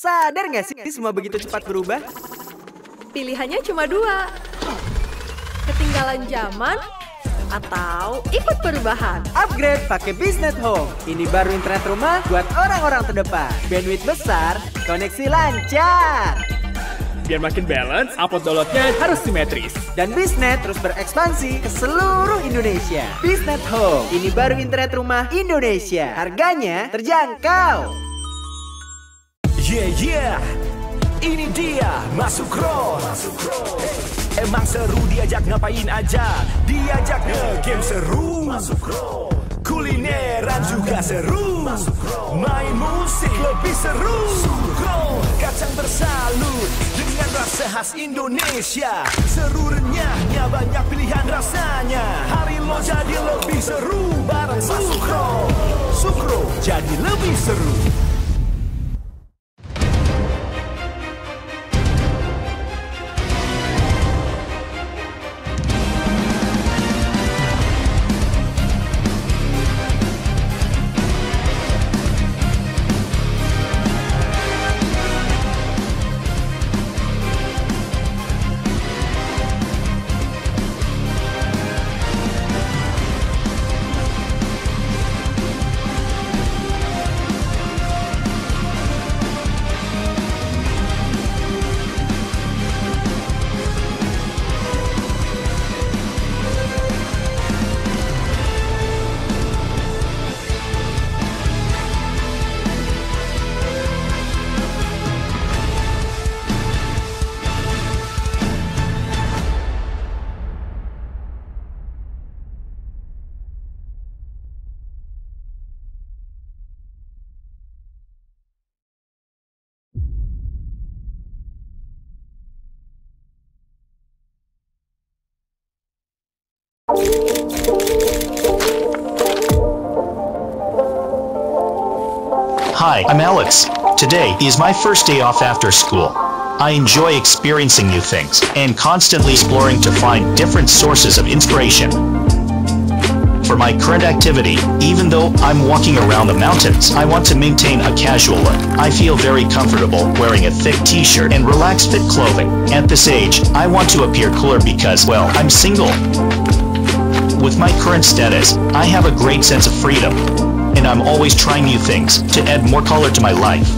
Sadar nggak sih ini semua begitu cepat berubah? Pilihannya cuma dua. Ketinggalan zaman atau ikut perubahan. Upgrade pakai Bisnet Home. Ini baru internet rumah buat orang-orang terdepan. Bandwidth besar, koneksi lancar. Biar makin balance, upload downloadnya harus simetris. Dan Bisnet terus berekspansi ke seluruh Indonesia. Bisnet Home, ini baru internet rumah Indonesia. Harganya terjangkau. Yeah yeah Ini dia Masuk Ron Emang seru diajak ngapain aja Diajak nge-game seru Masuk roll. Kulineran juga seru Masuk roll. Main musik lebih seru Kacang bersalut Dengan rasa khas Indonesia Seru renyahnya ya banyak pilihan rasanya Hari lo jadi lebih seru Bareng Masuk Ron Sukro jadi lebih seru Today is my first day off after school. I enjoy experiencing new things and constantly exploring to find different sources of inspiration. For my current activity, even though I'm walking around the mountains, I want to maintain a casual look. I feel very comfortable wearing a thick t-shirt and relaxed fit clothing. At this age, I want to appear cooler because, well, I'm single. With my current status, I have a great sense of freedom and I'm always trying new things to add more color to my life.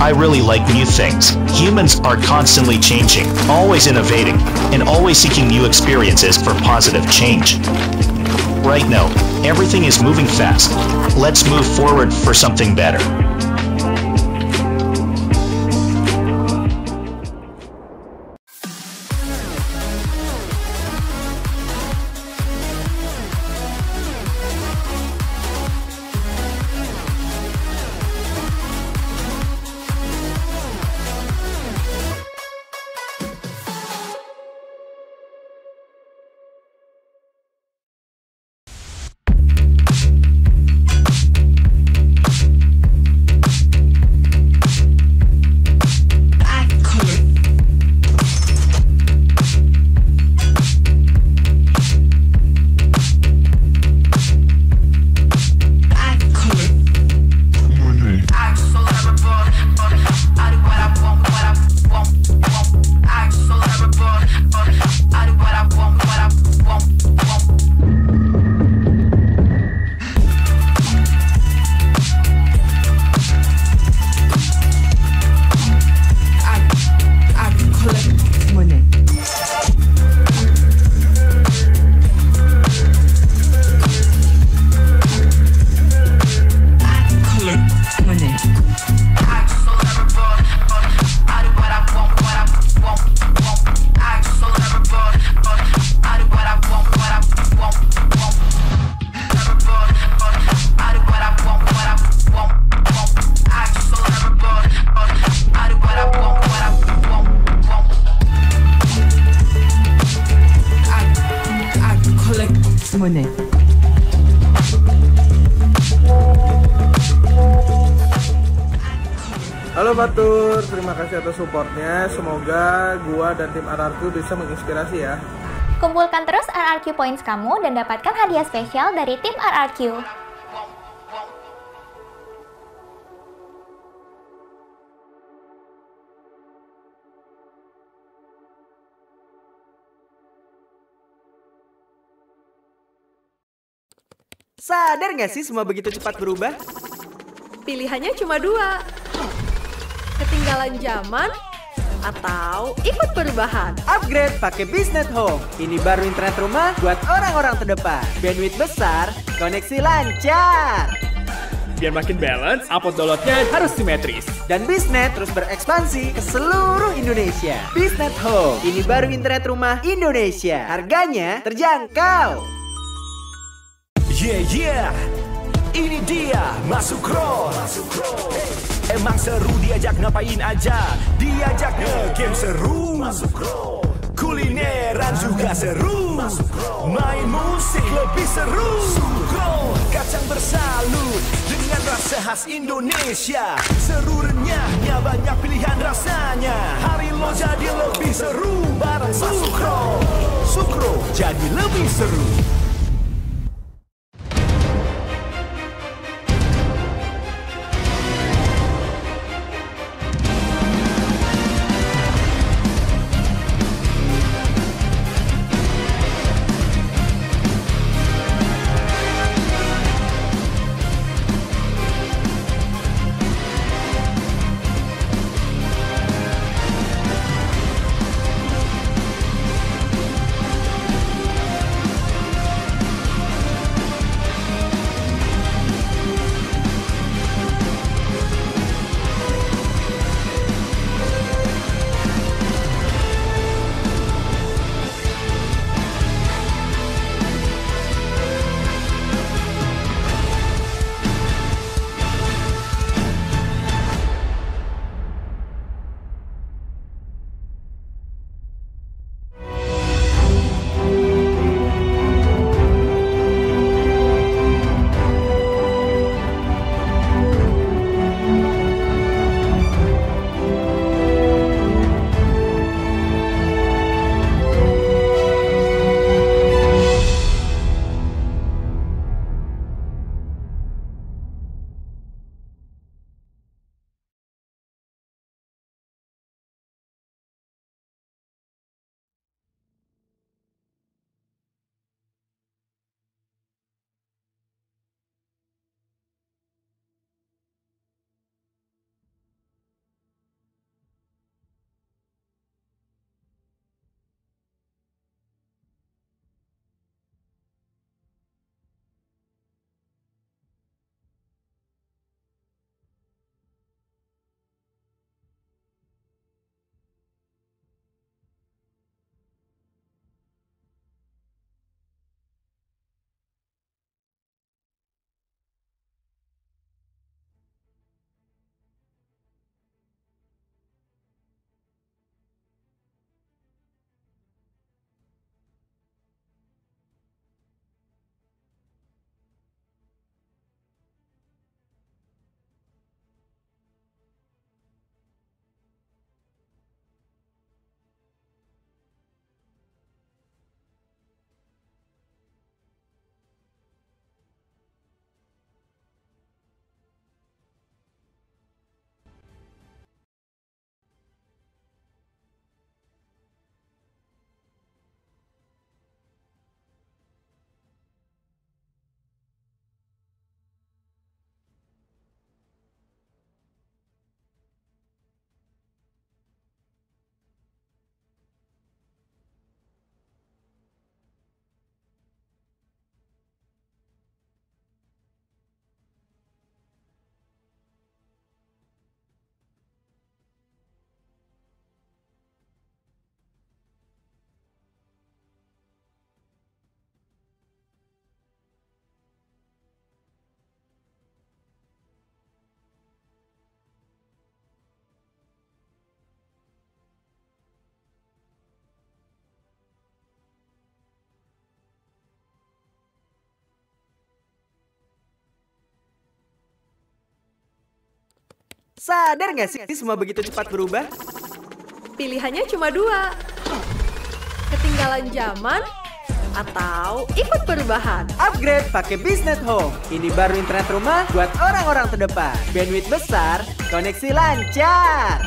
I really like new things. Humans are constantly changing, always innovating, and always seeking new experiences for positive change. Right now, everything is moving fast. Let's move forward for something better. dan tim RRQ bisa menginspirasi ya. Kumpulkan terus RRQ Points kamu dan dapatkan hadiah spesial dari tim RRQ. Sadar nggak sih semua begitu cepat berubah? Pilihannya cuma dua. Ketinggalan zaman atau ikut perubahan. Upgrade pakai Bisnet Home. Ini baru internet rumah buat orang-orang terdepan. Bandwidth besar, koneksi lancar. Biar makin balance, upload downloadnya harus simetris. Dan Bisnet terus berekspansi ke seluruh Indonesia. Bisnet Home, ini baru internet rumah Indonesia. Harganya terjangkau. Yeah, yeah. Ini dia, masuk roll. Masuk roll. Hey. Emang seru diajak ngapain aja Diajak nge-game seru Masuk Kulineran juga seru Masuk Main musik lebih seru Sukro Kacang bersalut Dengan rasa khas Indonesia Seru renyahnya ya banyak pilihan rasanya Hari lo jadi lebih seru Bareng Sukro Sukro jadi lebih seru Sadar nggak sih semua begitu cepat berubah? Pilihannya cuma dua. Ketinggalan zaman atau ikut perubahan. Upgrade pakai Bisnet Home. Ini baru internet rumah buat orang-orang terdepan. Bandwidth besar, koneksi lancar.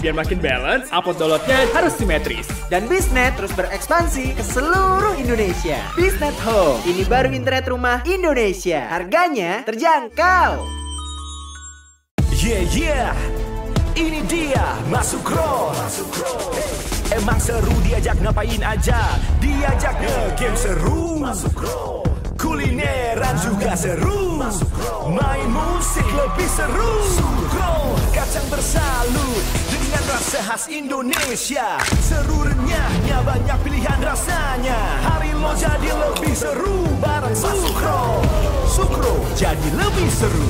Biar makin balance, upload downloadnya harus simetris. Dan Bisnet terus berekspansi ke seluruh Indonesia. Bisnet Home, ini baru internet rumah Indonesia. Harganya terjangkau. Yeah yeah, ini dia masuk roll. Hey. Eh, emang seru diajak ngapain aja, diajak nge game seru. Masuk Kulineran juga seru, masuk Main musik lebih seru. Roll. Kacang bersalut dengan rasa khas Indonesia. Seru renyahnya banyak pilihan rasanya. Hari lo jadi lebih seru bareng Sukro. Sukro jadi lebih seru.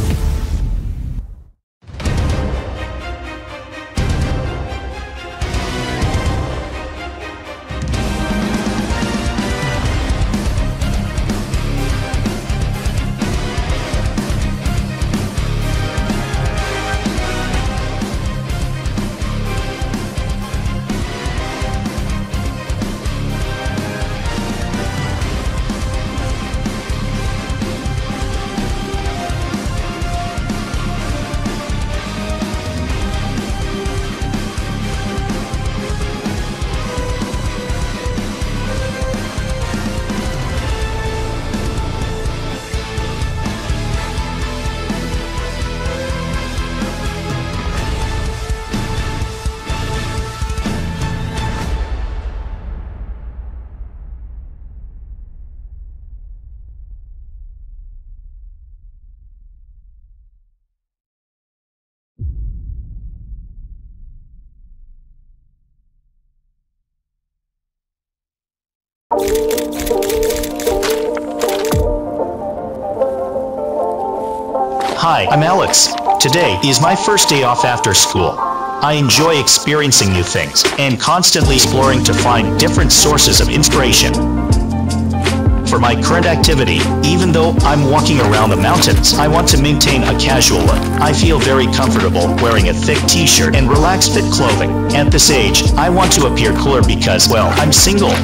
Today is my first day off after school. I enjoy experiencing new things and constantly exploring to find different sources of inspiration. For my current activity, even though I'm walking around the mountains, I want to maintain a casual look. I feel very comfortable wearing a thick t-shirt and relaxed fit clothing. At this age, I want to appear cooler because, well, I'm single.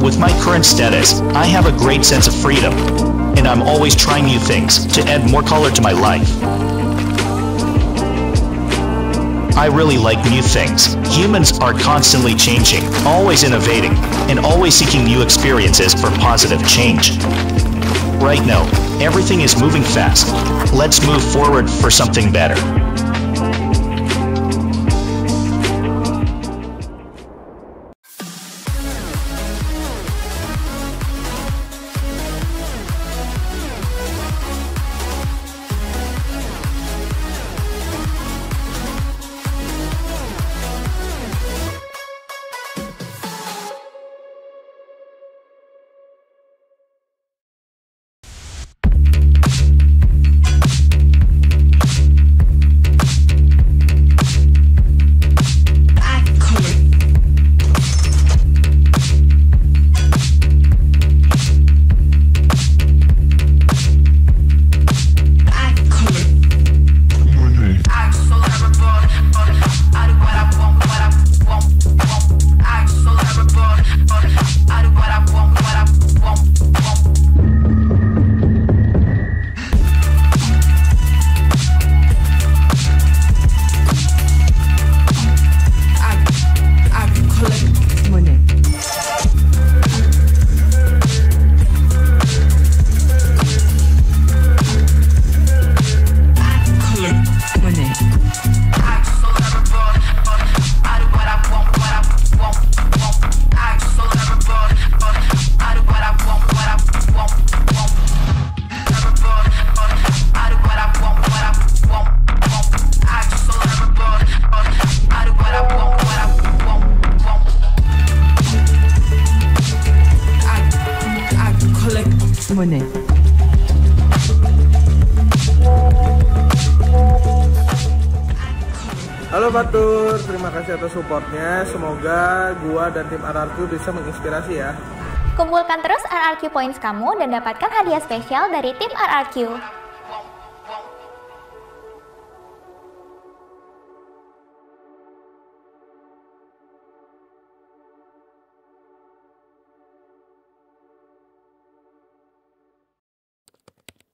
With my current status, I have a great sense of freedom and I'm always trying new things to add more color to my life. I really like new things. Humans are constantly changing, always innovating, and always seeking new experiences for positive change. Right now, everything is moving fast. Let's move forward for something better. gua dan tim RRQ bisa menginspirasi ya. Kumpulkan terus RRQ points kamu dan dapatkan hadiah spesial dari tim RRQ.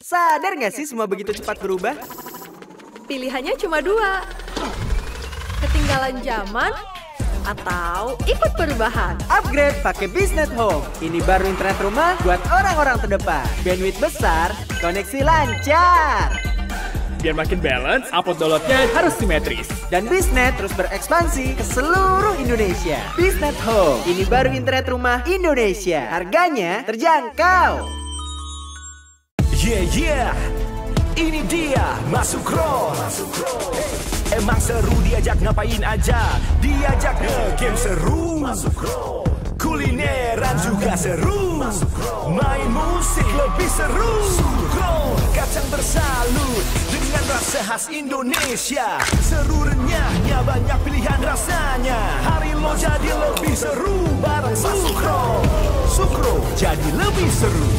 Sadar gak sih semua begitu cepat berubah? Pilihannya cuma dua. Ketinggalan zaman atau ikut perubahan. Upgrade pakai Bisnet Home. Ini baru internet rumah buat orang-orang terdepan. Bandwidth besar, koneksi lancar. Biar makin balance, upload downloadnya harus simetris. Dan Bisnet terus berekspansi ke seluruh Indonesia. Bisnet Home, ini baru internet rumah Indonesia. Harganya terjangkau. Yeah, yeah. Ini dia, masuk roll. Masuk roll. Hey. Emang seru diajak ngapain aja Diajak ke game seru Masuk roll kulineran juga seru masuk Main musik lebih seru masuk Kacang bersalut dengan rasa khas Indonesia Seru renyahnya banyak pilihan rasanya Hari lo jadi lebih seru bareng Sukro Sukro jadi lebih seru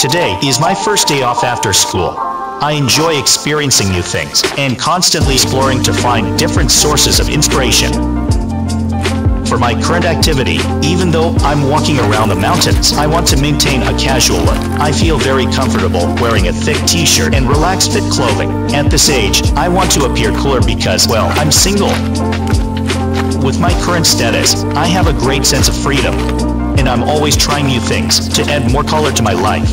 Today is my first day off after school. I enjoy experiencing new things and constantly exploring to find different sources of inspiration. For my current activity, even though I'm walking around the mountains, I want to maintain a casual look. I feel very comfortable wearing a thick t-shirt and relaxed fit clothing. At this age, I want to appear cooler because, well, I'm single. With my current status, I have a great sense of freedom and I'm always trying new things to add more color to my life.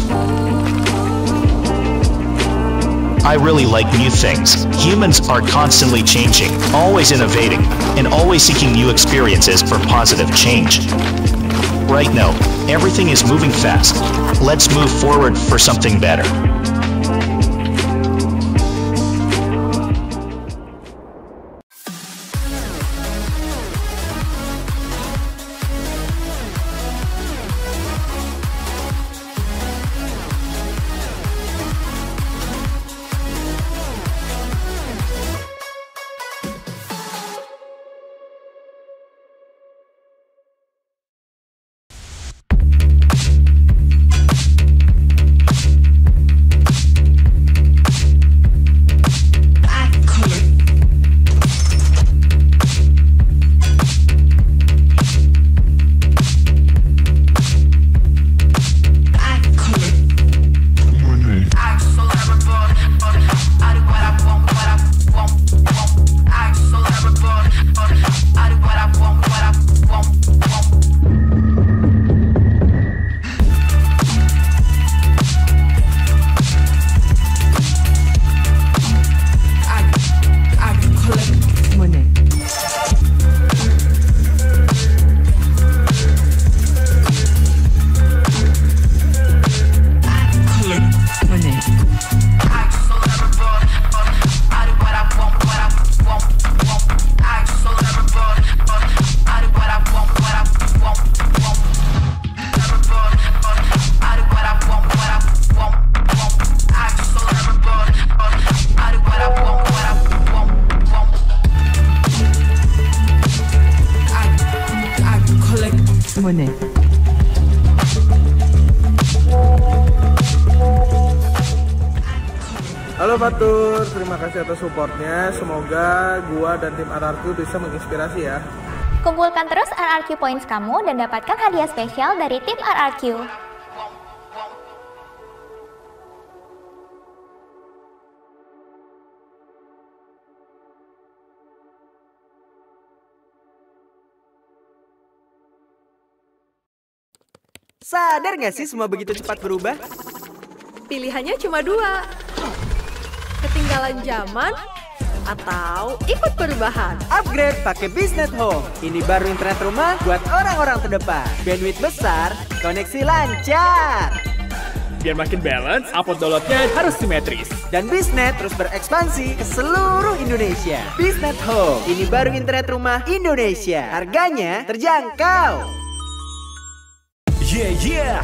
I really like new things. Humans are constantly changing, always innovating, and always seeking new experiences for positive change. Right now, everything is moving fast. Let's move forward for something better. atas supportnya. Semoga gua dan tim RRQ bisa menginspirasi ya. Kumpulkan terus RRQ points kamu dan dapatkan hadiah spesial dari tim RRQ. Sadar gak sih semua begitu cepat berubah? Pilihannya cuma dua, ketinggalan zaman atau ikut perubahan. Upgrade pakai Bisnet Home. Ini baru internet rumah buat orang-orang terdepan. Bandwidth besar, koneksi lancar. Biar makin balance, upload downloadnya harus simetris. Dan Bisnet terus berekspansi ke seluruh Indonesia. Bisnet Home, ini baru internet rumah Indonesia. Harganya terjangkau. Yeah, yeah.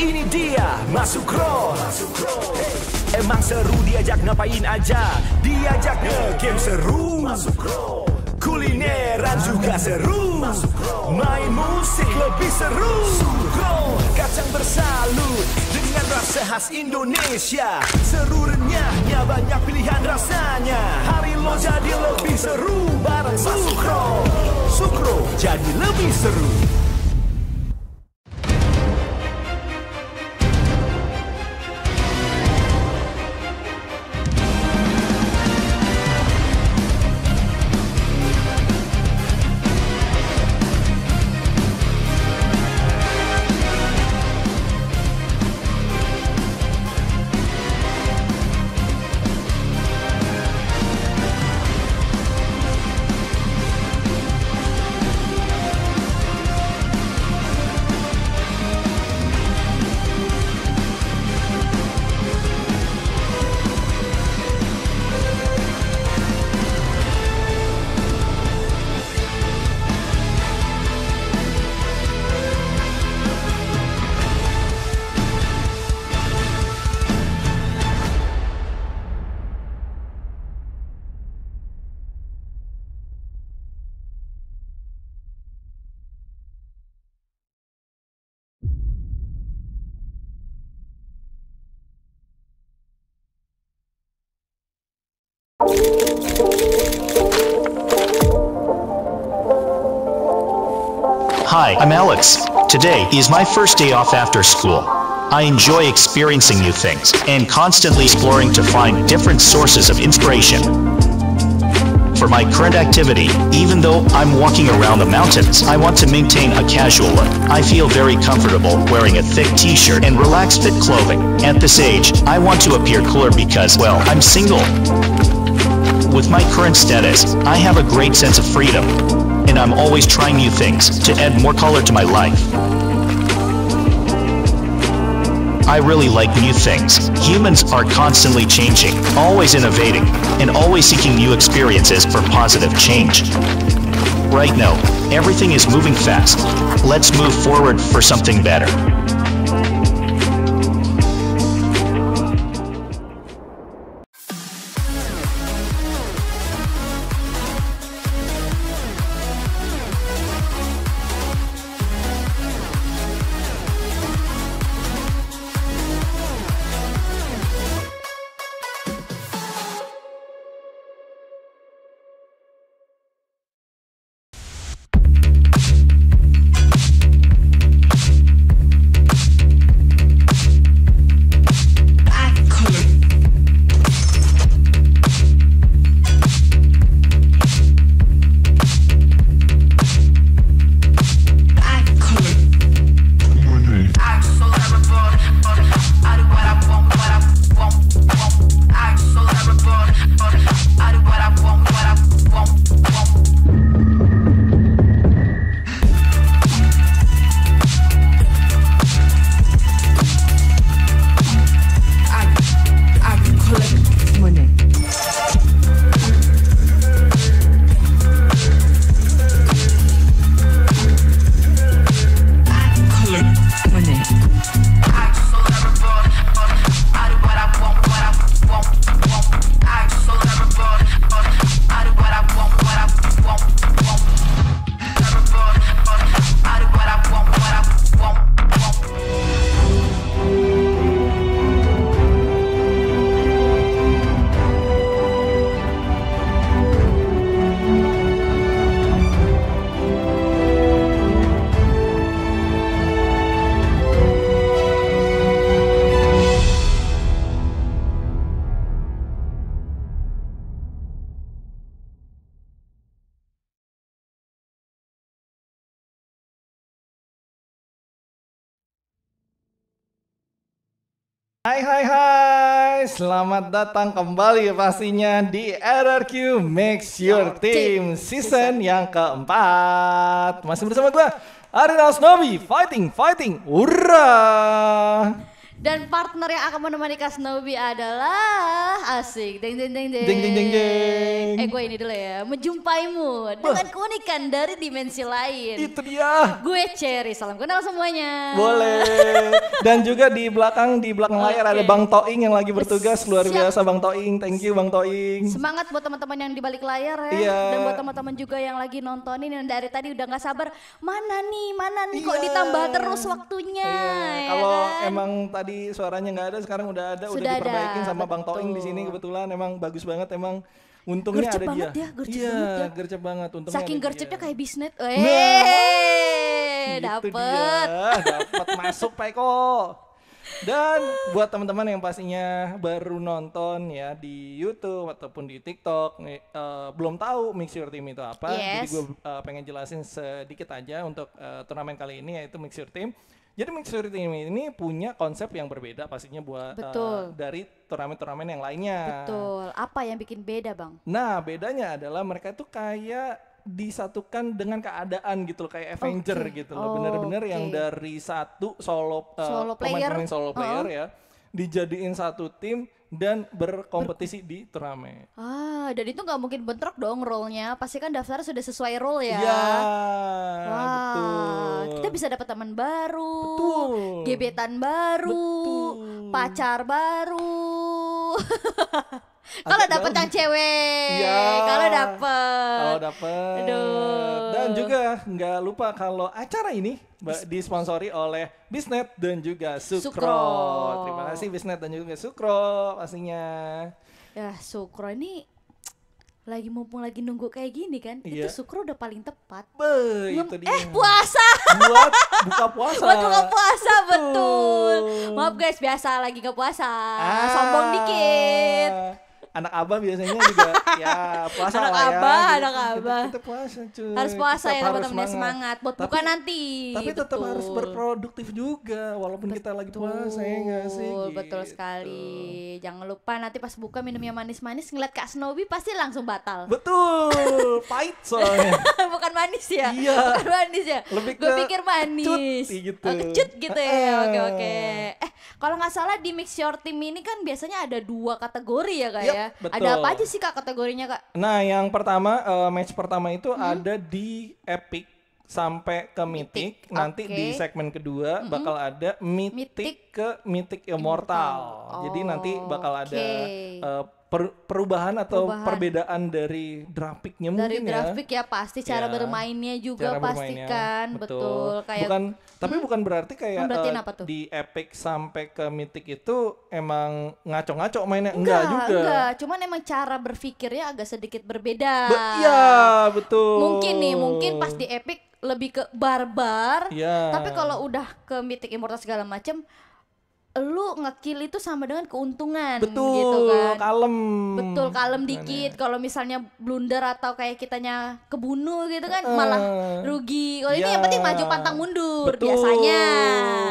Ini dia, masuk Masuk Hey. Emang seru diajak ngapain aja Diajak nge-game seru Masuk bro Kulineran juga seru Masuk bro Main musik lebih seru Bro Kacang bersalut Dengan rasa khas Indonesia Seru renyahnya banyak pilihan rasanya Hari lo jadi lebih seru Bareng Sukro Sukro jadi lebih seru Today is my first day off after school. I enjoy experiencing new things and constantly exploring to find different sources of inspiration. For my current activity, even though I'm walking around the mountains, I want to maintain a casual look. I feel very comfortable wearing a thick t-shirt and relaxed fit clothing. At this age, I want to appear cooler because, well, I'm single. With my current status, I have a great sense of freedom and I'm always trying new things to add more color to my life. I really like new things. Humans are constantly changing, always innovating, and always seeking new experiences for positive change. Right now, everything is moving fast. Let's move forward for something better. selamat datang kembali pastinya di RRQ Mix Your Team season yang keempat. Masih bersama gue, Arin Asnobi, fighting, fighting, hurrah! Dan partner yang akan menemani Snowy adalah asik. Deng deng deng deng. Deng deng deng deng. Eh gue ini dulu ya. Menjumpaimu dengan keunikan dari dimensi lain. Itu dia. Gue Cherry. Salam kenal semuanya. Boleh. Dan juga di belakang di belakang layar ada Bang Toing yang lagi bertugas Siap. luar biasa Bang Toing. Thank you Bang Toing. Semangat buat teman-teman yang di balik layar ya. yeah. Dan buat teman-teman juga yang lagi nontonin yang dari tadi udah nggak sabar. Mana nih? Mana nih? Kok iya. ditambah terus waktunya? yeah. Ya Kalau kan? emang tadi tadi suaranya nggak ada sekarang udah ada Sudah udah diperbaikin ada, sama betul. Bang Toing di sini kebetulan emang bagus banget emang untungnya gercep ada banget dia. Ya, gercep iya, banget ya. gercep banget untungnya. Saking gercepnya kayak bisnet. Eh, nah, dapat. Gitu dapat masuk Pak Eko. Dan buat teman-teman yang pastinya baru nonton ya di YouTube ataupun di TikTok uh, belum tahu mixure Team itu apa, yes. jadi gue uh, pengen jelasin sedikit aja untuk uh, turnamen kali ini yaitu mixure Team. Jadi Mixed ini, ini punya konsep yang berbeda pastinya buat eh, Betul. Uh, dari turnamen-turnamen yang lainnya. Betul. Apa yang bikin beda, Bang? Nah, bedanya adalah mereka itu kayak disatukan dengan keadaan gitu loh kayak Avenger okay. gitu loh bener-bener oh, okay. yang dari satu solo, uh, solo player. pemain-pemain solo player uh ya dijadiin satu tim dan berkompetisi Ber di turnamen. Ah, dan itu nggak mungkin bentrok dong role-nya. Pasti kan daftar sudah sesuai role ya. Iya. Wah, betul. Kita bisa dapat teman baru. Betul. Gebetan baru. Betul. Pacar baru. Kalau dapat yang iya. cewek, ya. kalau dapet, Kalau dapat. Dan juga nggak lupa kalau acara ini disponsori oleh Bisnet dan juga Sukro. Sukro. Terima kasih Bisnet dan juga Sukro pastinya. Ya, Sukro ini lagi mumpung lagi nunggu kayak gini kan iya. itu sukro udah paling tepat Be, itu dia. eh puasa buat buka puasa buat buka puasa betul. betul maaf guys biasa lagi gak puasa ah. sombong dikit anak abah biasanya juga ya puasa anak lah ya, abah, ya. Anak abah, anak abah. puasa cuy. Harus puasa tetap ya teman-teman semangat. buat tapi, buka nanti. Tapi gitu. tetap harus berproduktif juga walaupun betul, kita lagi puasa ya gak sih? Betul, gitu. betul sekali. Jangan lupa nanti pas buka minum yang manis-manis ngeliat Kak Snowy pasti langsung batal. Betul, pahit soalnya. Bukan manis ya? Iya. Bukan manis ya? Lebih Gue pikir manis. Cut, iya gitu. Oh, kecut gitu ya. Oke, oke. Eh, kalau nggak salah di Mix Your Team ini kan biasanya ada dua kategori ya kayak. Yep. Ya? Betul. Ada apa aja sih kak kategorinya kak? Nah yang pertama uh, match pertama itu hmm. ada di Epic sampai ke Mythic, nanti okay. di segmen kedua hmm bakal ada Mythic, ke Mythic Immortal. Immortal. Oh, Jadi nanti oh, bakal ada uh, per, perubahan atau perubahan. perbedaan dari grafiknya mungkin dari ya? grafik ya. pasti cara ya, bermainnya juga cara pastikan bermainnya. Kan, betul. betul kayak bukan hmm, tapi bukan berarti kayak uh, apa tuh? di epic sampai ke mythic itu emang ngaco-ngaco mainnya enggak, enggak juga enggak cuman emang cara berpikirnya agak sedikit berbeda Be iya betul mungkin nih mungkin pas di epic lebih ke barbar. Yeah. Tapi kalau udah ke mitik immortal segala macem lu ngekill itu sama dengan keuntungan betul, gitu kan. kalem. Betul, kalem dikit. Ya? Kalau misalnya blunder atau kayak kitanya kebunuh gitu kan uh, malah rugi. Kalau oh, ya, ini yang ya. penting maju pantang mundur betul, biasanya.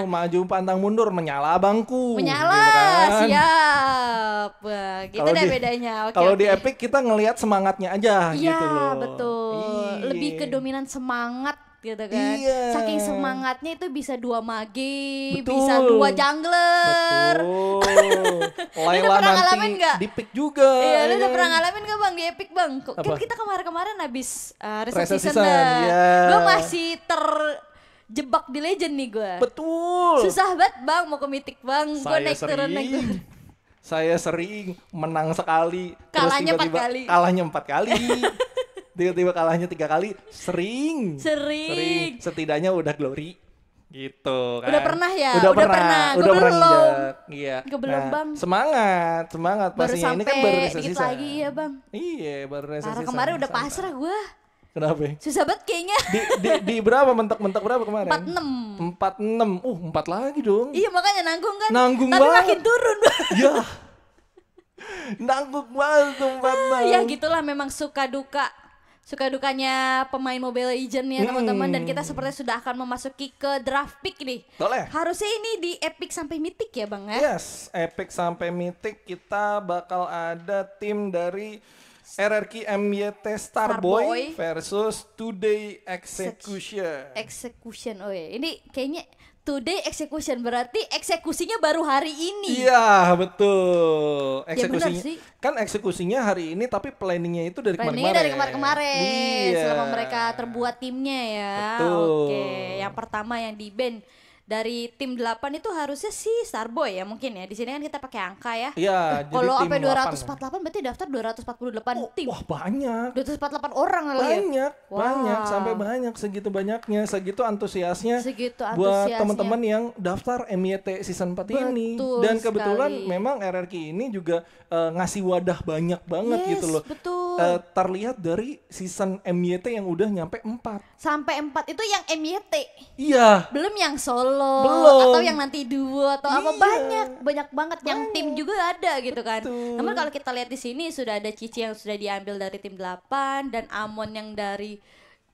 Maju pantang mundur menyala bangku. Menyala, gitu kan. siap. Wah, gitu kalo deh bedanya. Okay, kalau okay. di Epic kita ngelihat semangatnya aja ya, gitu loh. betul. Iyi. Lebih ke dominan semangat gitu kan. Iya. Saking semangatnya itu bisa dua mage, Betul. bisa dua jungler. Betul. Laila nanti ngalamin gak? di juga. Iya, lu iya udah kan? pernah ngalamin gak Bang di epic Bang? Kan kita kemarin-kemarin abis uh, eh, recess, season, season yeah. Iya. Gue masih ter jebak di legend nih gue. Betul. Susah banget bang mau ke mitik bang. Gue naik sering, turun naik turun. Saya sering menang sekali. Kalahnya empat kali. Kalahnya empat kali. tiba-tiba kalahnya tiga kali sering. sering sering setidaknya udah glory gitu kan udah pernah ya udah, udah pernah, pernah. udah pernah belum iya belum nah, bang semangat semangat baru pastinya sampai, ini kan baru resesi dikit lagi ya bang iya baru resesi Karena kemarin udah pasrah gue Kenapa? Ya? Susah banget kayaknya. Di, di, di berapa mentok-mentok berapa kemarin? Empat enam. Empat enam. Uh, empat lagi dong. Iya, makanya nanggung kan. Nanggung Tapi banget. Tapi makin turun. Iya. nanggung banget tuh 46. Ah, ya gitulah memang suka duka suka dukanya pemain Mobile Legends ya hmm. teman-teman dan kita sepertinya sudah akan memasuki ke draft pick nih. Boleh. Harusnya ini di epic sampai mythic ya Bang ya. Yes, epic sampai mythic kita bakal ada tim dari RRQ MYT Starboy, Starboy versus Today Execution. Execution. Oh ya, ini kayaknya today execution berarti eksekusinya baru hari ini. Iya betul. Ya, eksekusinya ya kan eksekusinya hari ini tapi planningnya itu dari planningnya kemarin. dari kemarin-kemarin iya. selama mereka iya. terbuat timnya ya. Betul. Oke, yang pertama yang di band dari tim 8 itu harusnya si Starboy ya mungkin ya. Di sini kan kita pakai angka ya. Iya, eh, Kalau sampai 248 8. berarti daftar 248 oh, tim. Wah, banyak. 248 orang kali ya? Banyak, ya? Wow. banyak sampai banyak segitu banyaknya, segitu antusiasnya. Segitu antusiasnya. buat teman-teman yang daftar MYT season 4 Betul ini. Dan kebetulan sekali. memang RRQ ini juga uh, ngasih wadah banyak banget yes, gitu loh. Betul. Uh, terlihat dari season MYT yang udah nyampe 4. Sampai 4 itu yang MYT. Iya. Belum yang solo belum, Belum. atau yang nanti dua atau iya. apa banyak banyak banget banyak. yang tim juga ada gitu kan. Namun kalau kita lihat di sini sudah ada Cici yang sudah diambil dari tim 8 dan Amon yang dari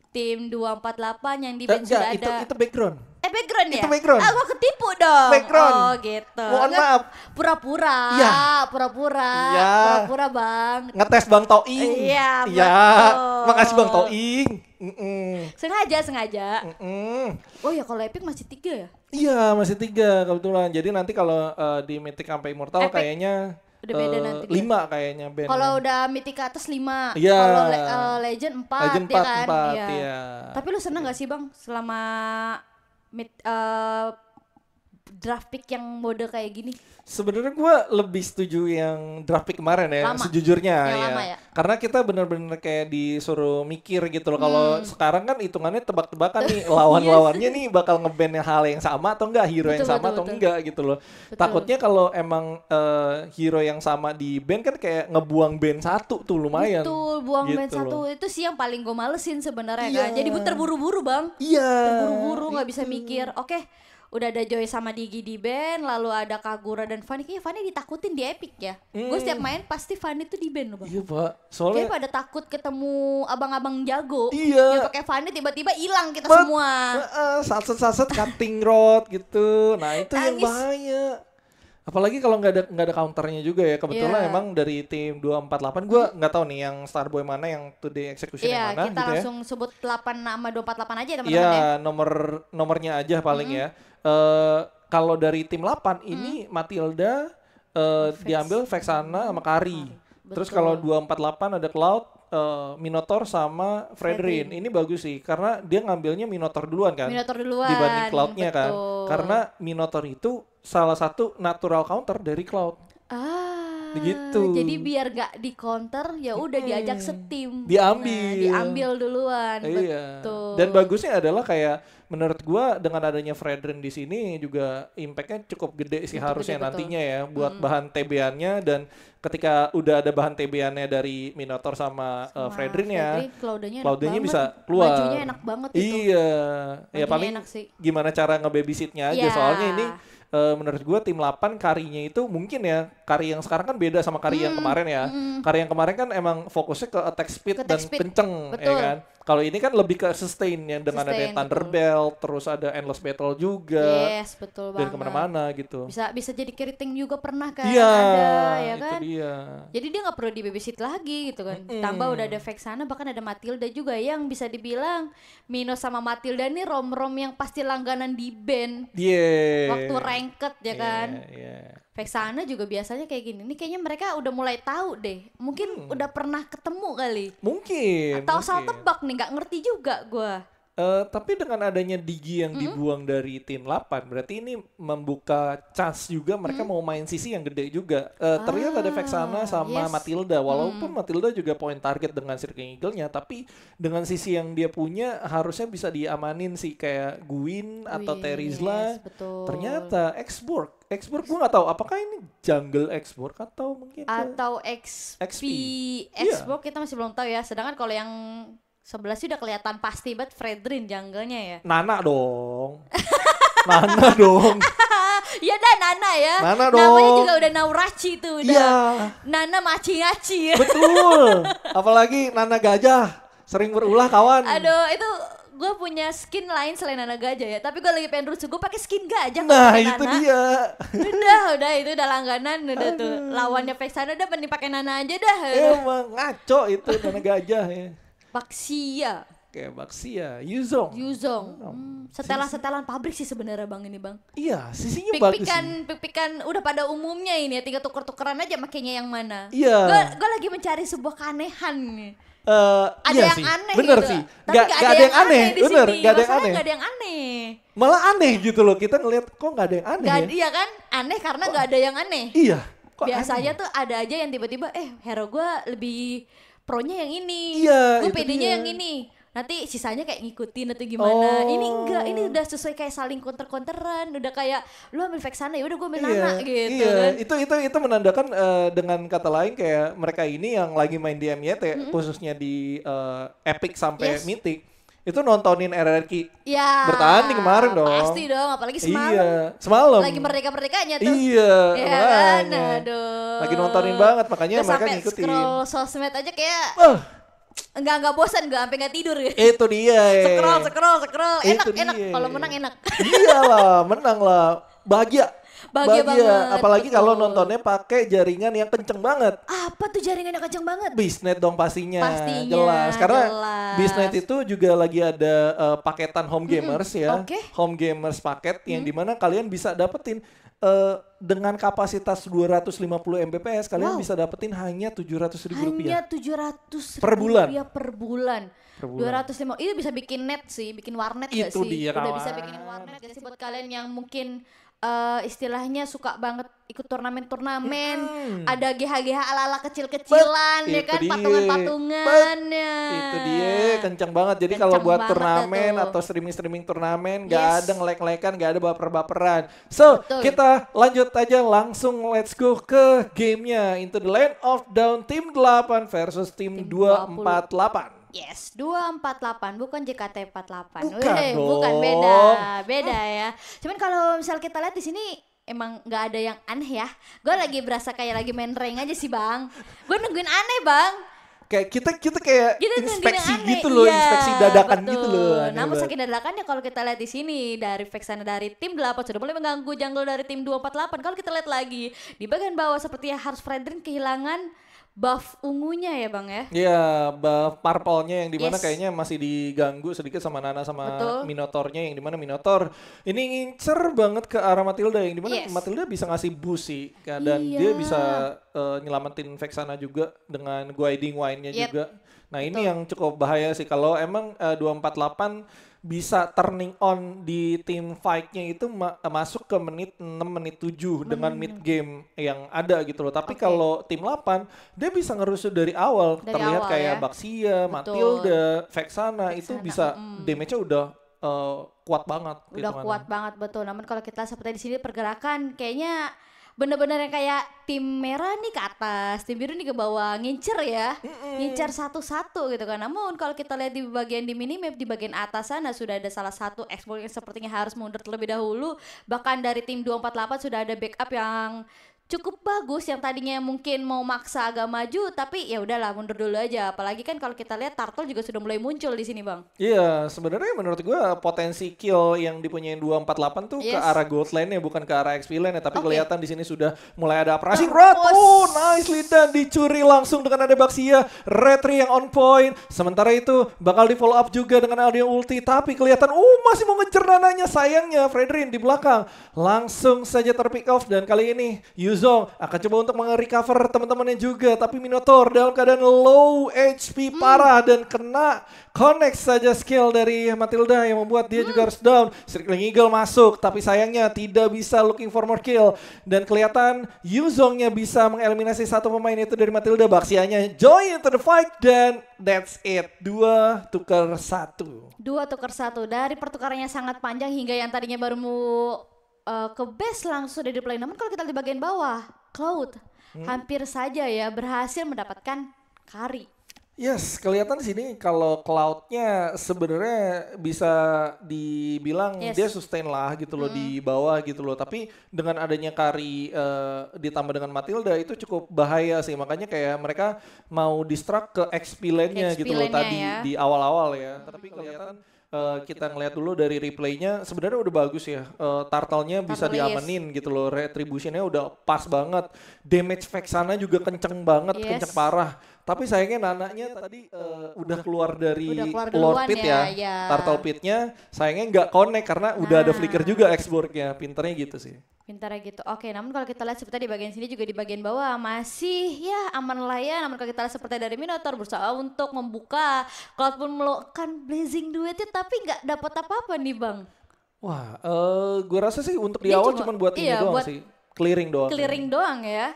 tim 248 yang di eh, band sudah ada. Itu background. Eh background ya? Itu background. Ah, ketipu dong. Background. Oh gitu. Mohon maaf. Pura-pura. Iya. Pura-pura. Iya. Pura-pura bang. Ngetes bang Toing. Iya. Iya. Makasih bang Toing. Mm -mm. Sengaja, sengaja. Mm -mm. Oh ya kalau Epic masih tiga ya? Iya masih tiga kebetulan. Jadi nanti kalau uh, di Mythic sampai Immortal kayaknya Udah beda uh, nanti. Lima dia. kayaknya band. Kalau udah mitik ke atas lima. Iya. Yeah. Kalau le uh, legend empat. Legend ya empat, ya kan? empat. Iya. Yeah. Yeah. Tapi lu seneng gak sih bang selama mit, uh, eh, draft pick yang mode kayak gini? Sebenarnya gue lebih setuju yang draft pick kemarin ya, lama. sejujurnya ya, ya. Lama ya. Karena kita bener-bener kayak disuruh mikir gitu loh. Kalau hmm. sekarang kan hitungannya tebak-tebakan nih lawan-lawannya yes. Iya nih bakal ngeband hal yang sama atau enggak, hero betul, yang sama betul, atau betul. enggak gitu loh. Betul. Takutnya kalau emang uh, hero yang sama di band kan kayak ngebuang band satu tuh lumayan. Betul, buang gitu band loh. satu itu sih yang paling gue malesin sebenarnya yeah. kan. Iya. Jadi terburu-buru bang. Iya. Yeah. Terburu-buru nggak bisa gitu. mikir. Oke. Okay udah ada Joy sama Digi di band, lalu ada Kagura dan Fanny. Kayaknya Fanny ditakutin di Epic ya. Hmm. Gue setiap main pasti Fanny tuh di band loh bang. Iya pak. Soalnya Kayaknya pada takut ketemu abang-abang jago. Iya. Yang pakai Fanny tiba-tiba hilang kita But, semua. Uh, uh, saset-saset cutting rod gitu. Nah itu Nangis. yang bahaya. Apalagi kalau nggak ada nggak ada counternya juga ya. Kebetulan yeah. emang dari tim dua empat delapan gue nggak tahu nih yang Starboy mana yang Today Execution yeah, yang mana kita gitu ya. langsung sebut delapan nama dua empat delapan aja teman-teman yeah, ya. nomor nomornya aja paling mm -hmm. ya. Uh, kalau dari tim 8 mm. ini Matilda uh, diambil Vexana sama Kari. Betul. Terus kalau delapan ada Cloud, Eh, Minotaur sama Fredrin. Ini bagus sih karena dia ngambilnya Minotaur duluan kan. Minotaur duluan. Dibanding Cloudnya kan. Karena Minotaur itu salah satu natural counter dari Cloud. Ah begitu jadi biar gak di counter ya udah diajak setim diambil nah, diambil duluan iya. betul dan bagusnya adalah kayak menurut gua dengan adanya Fredrin di sini juga impactnya cukup gede sih betul, harusnya betul, nantinya ya buat hmm. bahan tebeannya dan ketika udah ada bahan tebeannya dari Minotaur sama, eh, sama uh, Fredrin ya Claudenya bisa keluar bajunya enak banget iya ya paling enak sih. gimana cara ngebabysitnya aja yeah. soalnya ini uh, menurut gue tim 8 karinya itu mungkin ya kari yang sekarang kan beda sama kari hmm, yang kemarin ya. Hmm. Kari yang kemarin kan emang fokusnya ke attack speed ke dan speed. kenceng ya Betul. ya kan. Kalau ini kan lebih ke sustain yang dengan sustain, ada Thunderbelt, Belt, terus ada Endless Battle juga. Yes, betul banget. Dan kemana-mana gitu. Bisa bisa jadi keriting juga pernah kan Iya. ada ya itu kan. Dia. Jadi dia nggak perlu di babysit lagi gitu kan. Mm. Tambah udah ada Vexana bahkan ada Matilda juga yang bisa dibilang Mino sama Matilda nih rom-rom yang pasti langganan di band. Iya. Yeah. Waktu ranked ya yeah, kan. Yeah, yeah Peksana juga biasanya kayak gini. Ini kayaknya mereka udah mulai tahu deh. Mungkin hmm. udah pernah ketemu kali. Mungkin. Atau mungkin. salah tebak nih, nggak ngerti juga gue. Uh, tapi dengan adanya Digi yang mm -hmm. dibuang dari tim 8, berarti ini membuka cas juga mereka mm -hmm. mau main sisi yang gede juga. Uh, ah, terlihat ada Vexana sama yes. Matilda, walaupun mm. Matilda juga poin target dengan Sirking Eagle-nya, tapi dengan sisi yang dia punya harusnya bisa diamanin sih kayak Gwyn atau Terizla. Yes, Ternyata Xborg Xbox gue nggak tahu apakah ini jungle Xbox atau mungkin atau XP, XP. yeah. kita masih belum tahu ya sedangkan kalau yang sebelah sih udah kelihatan pasti banget Fredrin jungle-nya ya. Nana dong. Nana dong. Iya dah Nana ya. Nana dong. Namanya juga udah Nauraci tuh udah. Iya. Nana maci-ngaci Betul. Apalagi Nana gajah. Sering berulah kawan. Aduh itu gue punya skin lain selain Nana Gajah ya tapi gue lagi pengen rusuh gue pakai skin gajah nah itu Nana. dia udah udah itu udah langganan udah Aduh. tuh lawannya Pexana udah mending pakai Nana aja dah emang ngaco itu Nana Gajah ya Baksia. Kayak baksia, yuzong. Yuzong. Hmm, setelan-setelan pabrik sih sebenarnya Bang ini, Bang. Iya, sisinya pik bagus. Pik-pikan, udah pada umumnya ini ya, tinggal tuker-tukeran aja makanya yang mana. Iya. Gue lagi mencari sebuah keanehan nih. Uh, ada iya yang sih. aneh bener gitu. sih Tapi gak, gak, ada, yang, aneh, aneh bener sini. gak ada yang aneh gak ada yang aneh malah aneh gitu loh kita ngeliat kok gak ada yang aneh gak, ya? iya kan aneh karena kok, gak ada yang aneh iya kok biasanya aneh? Ya? tuh ada aja yang tiba-tiba eh hero gue lebih pronya yang ini iya gue pedenya yang ini nanti sisanya kayak ngikutin atau gimana oh. ini enggak ini udah sesuai kayak saling konter konteran udah kayak lu ambil fake sana ya udah gue ambil iya, nana gitu iya. kan itu itu itu menandakan uh, dengan kata lain kayak mereka ini yang lagi main di MYT mm -hmm. khususnya di uh, Epic sampai yes. Mythic itu nontonin RRQ ya, bertanding kemarin dong. Pasti dong, apalagi iya. semalam. Iya, semalam. Lagi merdeka-merdekanya tuh. Iya, ya kan? Aduh. Lagi nontonin banget, makanya Terus mereka ngikutin. scroll sosmed aja kayak... Uh. Enggak enggak bosan, enggak sampai enggak tidur ya. Itu dia. Eh. Scroll, scroll, scroll. Enak, itu enak. Kalau menang enak. Iyalah, menang lah. Bahagia bahagia, bahagia banget. Apalagi betul. kalau nontonnya pakai jaringan yang kenceng banget. Apa tuh jaringan yang kenceng banget? Bisnet dong pastinya. Pastinya. Jelas karena Bisnet itu juga lagi ada uh, paketan Home Gamers hmm, ya. Okay. Home Gamers paket yang hmm. dimana kalian bisa dapetin uh, dengan kapasitas 250 Mbps kalian wow. bisa dapetin hanya 700 ribu rupiah. Hanya 700 per bulan. per bulan. Per bulan. 250 itu bisa bikin net sih, bikin warnet itu gak sih? Dia, Udah bisa bikin warnet gak sih buat kalian yang mungkin uh, istilahnya suka banget ikut turnamen-turnamen, hmm. ada GHGH ala-ala kecil-kecilan ya kan, patungan-patungan ya. Itu dia, kencang banget. Jadi kencang kalau buat turnamen itu. atau streaming-streaming turnamen yes. gak ada ngelek ngelekan gak ada baper-baperan. So, Betul. kita lanjut aja langsung let's go ke gamenya Into the Land of Down team 8 versus Team, Team 248. Yes, 248 bukan JKT 48. Bukan, bukan beda, beda ya. Cuman kalau misal kita lihat di sini emang nggak ada yang aneh ya. Gue lagi berasa kayak lagi main rank aja sih bang. Gue nungguin aneh bang. Kayak kita kita kayak kita inspeksi aneh. gitu loh, iya, inspeksi dadakan gitu betul. gitu loh. Namun saking dadakannya dadakan kalau kita lihat di sini dari Vexana dari tim 8 sudah mulai mengganggu jungle dari tim 248. Kalau kita lihat lagi di bagian bawah seperti ya harus Fredrin kehilangan buff ungunya ya bang ya? Iya yeah, buff parpolnya yang dimana yes. kayaknya masih diganggu sedikit sama Nana sama Betul. Minotaurnya yang dimana Minotaur ini ngincer banget ke arah Matilda yang dimana yes. Matilda bisa ngasih busi sih dan iya. dia bisa uh, nyelamatin Vexana juga dengan guiding wine-nya yep. juga. Nah Betul. ini yang cukup bahaya sih kalau emang uh, eh, 248 bisa turning on di tim fight-nya itu ma eh, masuk ke menit 6 menit 7 dengan hmm. mid game yang ada gitu loh. Tapi okay. kalau tim 8 dia bisa ngerusuh dari awal dari terlihat awal, kayak ya? Baxia, Betul. Matilda, Vexana itu mm. bisa hmm. damage-nya udah uh, kuat banget gitu udah gitu kuat mana. banget betul namun kalau kita seperti di sini pergerakan kayaknya bener-bener yang kayak tim merah nih ke atas, tim biru nih ke bawah, ngincer ya, mm ngincer satu-satu gitu kan. Namun kalau kita lihat di bagian di minimap di bagian atas sana nah sudah ada salah satu ekspor yang sepertinya harus mundur terlebih dahulu. Bahkan dari tim 248 sudah ada backup yang cukup bagus yang tadinya mungkin mau maksa agak maju tapi ya udahlah mundur dulu aja apalagi kan kalau kita lihat Tartel juga sudah mulai muncul di sini bang iya yeah, sebenarnya menurut gue potensi kill yang dipunyain 248 tuh yes. ke arah gold lane ya bukan ke arah XP lane ya tapi okay. kelihatan di sini sudah mulai ada operasi red oh, nicely dan dicuri langsung dengan ada Baxia Retri yang on point sementara itu bakal di follow up juga dengan aldi yang ulti tapi kelihatan uh masih mau ngejar nananya sayangnya Fredrin di belakang langsung saja terpick off dan kali ini use Zong akan coba untuk merecover recover teman-temannya juga. Tapi Minotaur dalam keadaan low HP hmm. parah dan kena connect saja skill dari Matilda yang membuat dia hmm. juga harus down. Strickling Eagle masuk tapi sayangnya tidak bisa looking for more kill. Dan kelihatan Yuzongnya bisa mengeliminasi satu pemain itu dari Matilda. Baksianya join into the fight dan that's it. Dua tukar satu. Dua tukar satu. Dari pertukarannya sangat panjang hingga yang tadinya baru mau uh, ke base langsung dari plane. Namun kalau kita di bagian bawah, cloud hmm. hampir saja ya berhasil mendapatkan kari. Yes, kelihatan sini kalau cloudnya sebenarnya bisa dibilang yes. dia sustain lah gitu loh mm. di hmm. bawah gitu loh. Tapi dengan adanya Kari uh, ditambah dengan Matilda itu cukup bahaya sih. Makanya kayak mereka mau distract ke XP lane-nya XP gitu loh tadi ya. di awal-awal ya. Tapi kelihatan uh, kita ngeliat dulu dari replaynya sebenarnya udah bagus ya. Uh, tartalnya bisa Tartalis. diamenin gitu loh. retribusinya udah pas banget. Damage Vexana juga kenceng banget, yes. kenceng parah. Tapi sayangnya anaknya tadi uh, udah keluar dari udah keluar Pit ya, ya. ya. Turtle Pitnya sayangnya nggak connect karena nah. udah ada nah. flicker juga explorer-nya, Pinternya gitu sih. Pinternya gitu. Oke, namun kalau kita lihat seperti di bagian sini juga di bagian bawah masih ya aman lah ya. Namun kalau kita lihat seperti dari Minotaur berusaha untuk membuka Cloud pun blazing duetnya tapi nggak dapat apa-apa nih bang. Wah, uh, eh, gue rasa sih untuk di Dia awal cuma buat iya, ini doang buat sih. Clearing doang. Clearing ya. doang ya.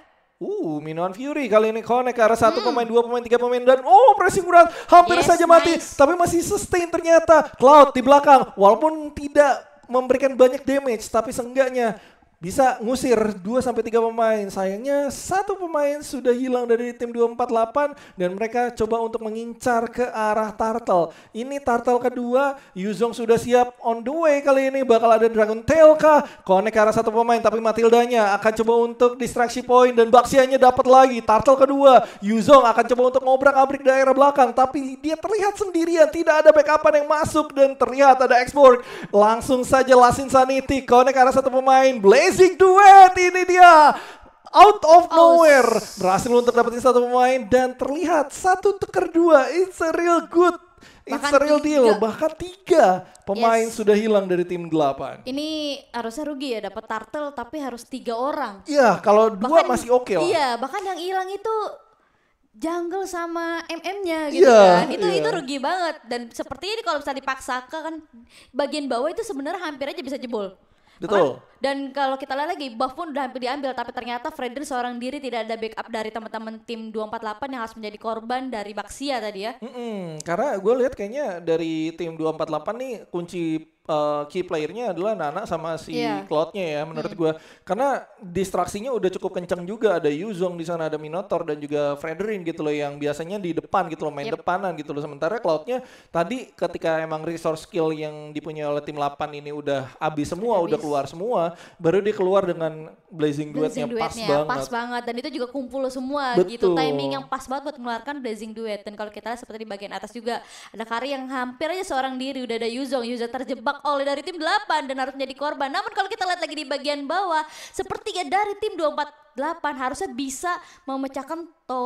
Uh, Minuan Fury kali ini connect ke arah satu hmm. pemain, dua pemain, tiga pemain dan oh pressing berat hampir yes, saja mati, nice. tapi masih sustain ternyata. Cloud di belakang, walaupun tidak memberikan banyak damage, tapi seenggaknya bisa ngusir 2 sampai 3 pemain. Sayangnya satu pemain sudah hilang dari tim 248 dan mereka coba untuk mengincar ke arah Turtle. Ini Turtle kedua, Yuzong sudah siap on the way kali ini bakal ada Dragon Tail kah? Connect ke arah satu pemain tapi Matildanya akan coba untuk distraksi point dan Baxianya dapat lagi. Turtle kedua, Yuzong akan coba untuk ngobrak-abrik daerah belakang tapi dia terlihat sendirian, tidak ada backupan yang masuk dan terlihat ada Xborg. Langsung saja Lasin Sanity connect ke arah satu pemain. Blaze amazing duet ini dia out of nowhere oh. berhasil untuk dapetin satu pemain dan terlihat satu untuk kedua. it's a real good It's a real tiga. deal, bahkan tiga pemain yes. sudah hilang dari tim delapan. Ini harusnya rugi ya dapat turtle tapi harus tiga orang. Iya, kalau dua bahkan, masih oke okay lah. Iya, bahkan yang hilang itu jungle sama MM-nya gitu yeah, kan. Itu yeah. itu rugi banget dan seperti ini kalau misalnya dipaksa kan bagian bawah itu sebenarnya hampir aja bisa jebol. Betul. Dan kalau kita lihat lagi, buff pun udah hampir diambil, tapi ternyata Frederick seorang diri tidak ada backup dari teman-teman tim 248 yang harus menjadi korban dari Baxia tadi ya. Mm -mm, karena gue lihat kayaknya dari tim 248 nih kunci uh, key playernya adalah Nana sama si yeah. Cloudnya ya menurut hmm. gue karena distraksinya udah cukup kenceng juga ada Yuzong di sana ada Minotaur dan juga Frederick gitu loh yang biasanya di depan gitu loh main yep. depanan gitu loh sementara Cloudnya tadi ketika emang resource skill yang dipunyai oleh tim 8 ini udah habis semua habis. udah keluar semua baru dia keluar dengan blazing duet yang duetnya, pas banget. Pas banget dan itu juga kumpul semua Betul. gitu. Timing yang pas banget buat mengeluarkan blazing duet. Dan kalau kita lihat seperti di bagian atas juga ada Kari yang hampir aja seorang diri udah ada Yuzong. Yuzong terjebak oleh dari tim 8 dan harus menjadi korban. Namun kalau kita lihat lagi di bagian bawah sepertinya dari tim 24 8 harusnya bisa memecahkan to,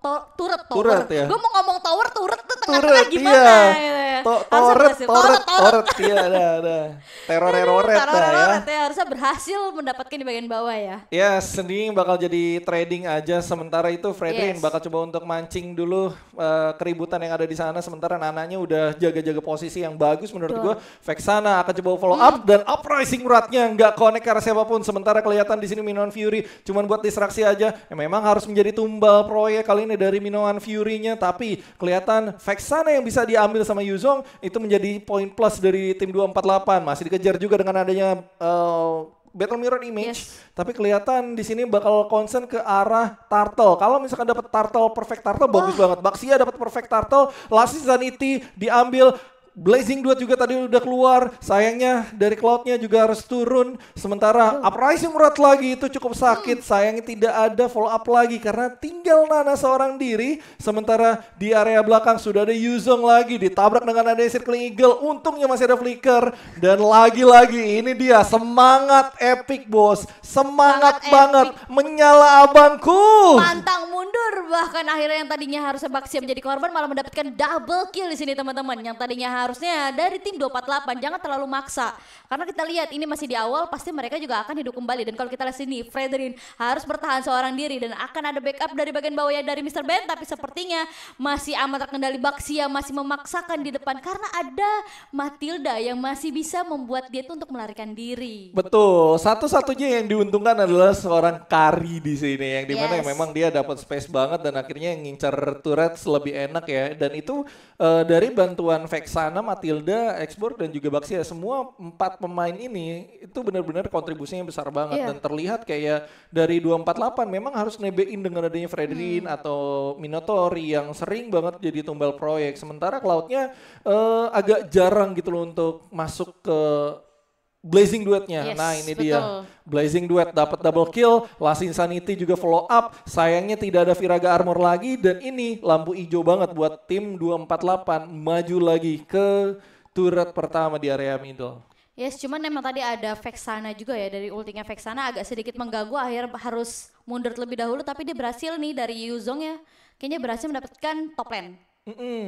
to turret tower. Turret, ya. Gue mau ngomong tower turret tuh tengah-tengah gimana iya. ya. To, turret turret toret, iya, ada, ada. Teror teror ya. ya. Harusnya berhasil mendapatkan di bagian bawah ya. Ya, yes, sendiri bakal jadi trading aja. Sementara itu Fredrin yes. bakal coba untuk mancing dulu uh, keributan yang ada di sana. Sementara Nananya udah jaga-jaga posisi yang bagus menurut gue. Vexana akan coba follow hmm. up dan uprising ratnya nggak connect ke arah siapapun. Sementara kelihatan di sini Minon Fury cuman buat distraksi aja. Ya, memang harus menjadi tumbal proyek kali ini dari Minoan Fury-nya, tapi kelihatan Vexana yang bisa diambil sama Yuzong itu menjadi poin plus dari tim 248. Masih dikejar juga dengan adanya uh, Battle Mirror Image, yes. tapi kelihatan di sini bakal concern ke arah Turtle. Kalau misalkan dapat Turtle, Perfect Turtle bagus oh. banget. Baxia dapat Perfect Turtle, Lassie Zaniti diambil Blazing 2 juga tadi udah keluar, sayangnya dari cloudnya juga harus turun. Sementara Uprising Murat lagi itu cukup sakit, hmm. sayangnya tidak ada follow up lagi karena tinggal Nana seorang diri. Sementara di area belakang sudah ada Yuzong lagi, ditabrak dengan ada Circling Eagle. Untungnya masih ada Flicker. Dan lagi-lagi ini dia semangat epic bos, semangat, semangat banget, epic. menyala abangku. Pantang mundur bahkan akhirnya yang tadinya harus sebaksi menjadi korban malah mendapatkan double kill di sini teman-teman. Yang tadinya harusnya dari tim 248 jangan terlalu maksa karena kita lihat ini masih di awal pasti mereka juga akan hidup kembali dan kalau kita lihat sini Frederin harus bertahan seorang diri dan akan ada backup dari bagian bawah ya dari Mr. Ben tapi sepertinya masih amat terkendali Baksia masih memaksakan di depan karena ada Matilda yang masih bisa membuat dia itu untuk melarikan diri. Betul, satu-satunya yang diuntungkan adalah seorang Kari di sini yang dimana yes. yang memang dia dapat space banget dan akhirnya yang ngincar turret lebih enak ya dan itu uh, dari bantuan Vexana Hana, Matilda, Ekspor dan juga Baxia semua empat pemain ini itu benar-benar kontribusinya besar banget yeah. dan terlihat kayak dari 248 memang harus nebein dengan adanya Fredrin hmm. atau Minotori yang sering banget jadi tumbal proyek sementara Cloudnya uh, agak jarang gitu loh untuk masuk ke Blazing duetnya. Yes, nah, ini betul. dia. Blazing duet dapat double kill, Last Insanity juga follow up. Sayangnya tidak ada Viraga Armor lagi dan ini lampu hijau banget buat tim 248 maju lagi ke turret pertama di area middle. Yes, cuman memang tadi ada Vexana juga ya dari ultinya Vexana agak sedikit mengganggu akhir harus mundur lebih dahulu tapi dia berhasil nih dari Yuzong ya. Kayaknya berhasil mendapatkan top lane. Mm -mm.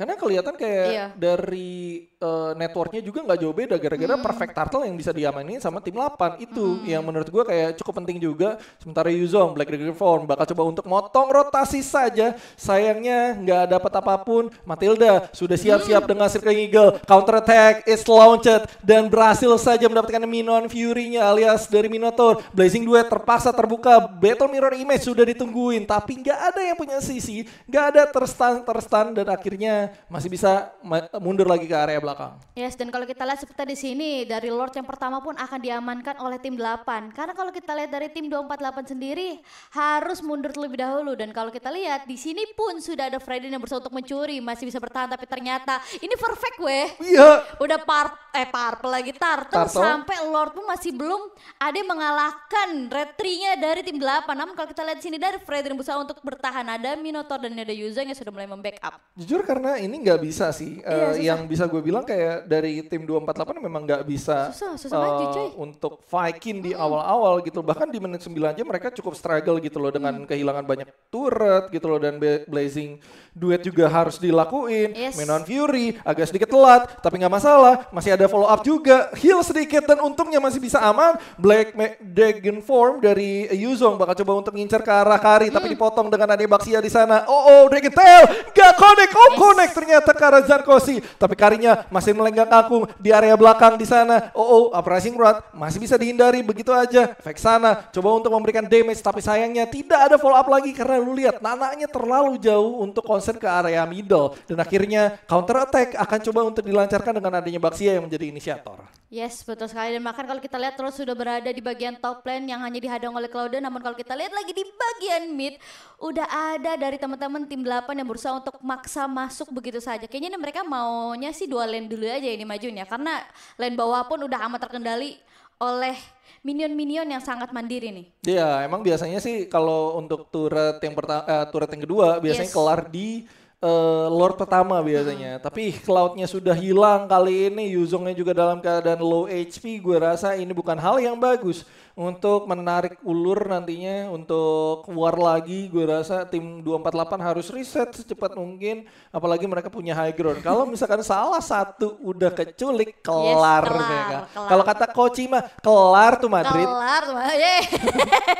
Karena kelihatan kayak iya. dari uh, networknya juga nggak jauh beda gara-gara hmm. perfect turtle yang bisa diamanin sama tim 8 itu hmm. yang menurut gue kayak cukup penting juga. Sementara Yuzong, Black dragon Form bakal coba untuk motong rotasi saja. Sayangnya nggak dapat apapun. Matilda sudah siap-siap hmm. dengan Circling Eagle. Counter attack is launched dan berhasil saja mendapatkan Minon Fury-nya alias dari Minotaur. Blazing Duet terpaksa terbuka. Battle Mirror Image sudah ditungguin tapi nggak ada yang punya sisi, nggak ada terstan terstan dan akhirnya masih bisa mundur lagi ke area belakang. Yes, dan kalau kita lihat seperti di sini dari Lord yang pertama pun akan diamankan oleh tim 8. Karena kalau kita lihat dari tim 248 sendiri harus mundur terlebih dahulu dan kalau kita lihat di sini pun sudah ada Freddy yang berusaha untuk mencuri, masih bisa bertahan tapi ternyata ini perfect weh. Iya. Udah par eh par lagi Tartel, sampai Lord pun masih belum ada yang mengalahkan retrinya dari tim 8. Namun kalau kita lihat di sini dari Freddy yang berusaha untuk bertahan ada Minotaur dan ada yuzang yang sudah mulai membackup. Jujur karena karena ini nggak bisa sih. Iya, uh, yang bisa gue bilang kayak dari tim 248 memang nggak bisa susah, susah uh, eh, maju, untuk Viking di awal-awal gitu. Bahkan di menit 9 aja mereka cukup struggle gitu loh dengan hmm. kehilangan banyak turret gitu loh dan blazing duet juga harus dilakuin. Yes. Menon Fury agak sedikit telat tapi nggak masalah, masih ada follow up juga. Heal sedikit dan untungnya masih bisa aman. Black Dragon Form dari Yuzong bakal coba untuk ngincer ke arah Kari hmm. tapi mm. dipotong dengan ada Baxia di sana. Oh, oh Dragon Tail gak connect. Oh, yes connect ternyata ke arah Zarkosi. Tapi Karinya masih melenggang aku di area belakang di sana. Oh, oh uprising rod masih bisa dihindari begitu aja. sana, coba untuk memberikan damage tapi sayangnya tidak ada follow up lagi karena lu lihat nananya terlalu jauh untuk concern ke area middle dan akhirnya counter attack akan coba untuk dilancarkan dengan adanya Baxia yang menjadi inisiator. Yes, betul sekali. Dan bahkan kalau kita lihat terus sudah berada di bagian top lane yang hanya dihadang oleh Claude. Namun kalau kita lihat lagi di bagian mid, udah ada dari teman-teman tim 8 yang berusaha untuk maksa masuk masuk begitu saja. Kayaknya ini mereka maunya sih dua lane dulu aja ini majunya Karena lane bawah pun udah amat terkendali oleh minion-minion yang sangat mandiri nih. Iya, emang biasanya sih kalau untuk turret yang pertama uh, eh, turret yang kedua biasanya yes. kelar di uh, eh, Lord pertama biasanya. Hmm. Tapi cloudnya sudah hilang kali ini, Yuzongnya juga dalam keadaan low HP. Gue rasa ini bukan hal yang bagus untuk menarik ulur nantinya untuk keluar lagi gue rasa tim 248 harus riset secepat mungkin apalagi mereka punya high ground kalau misalkan salah satu udah keculik kelar, yes, ya kan? kelar, kalau kata Koci mah kelar tuh Madrid kelar tuh Madrid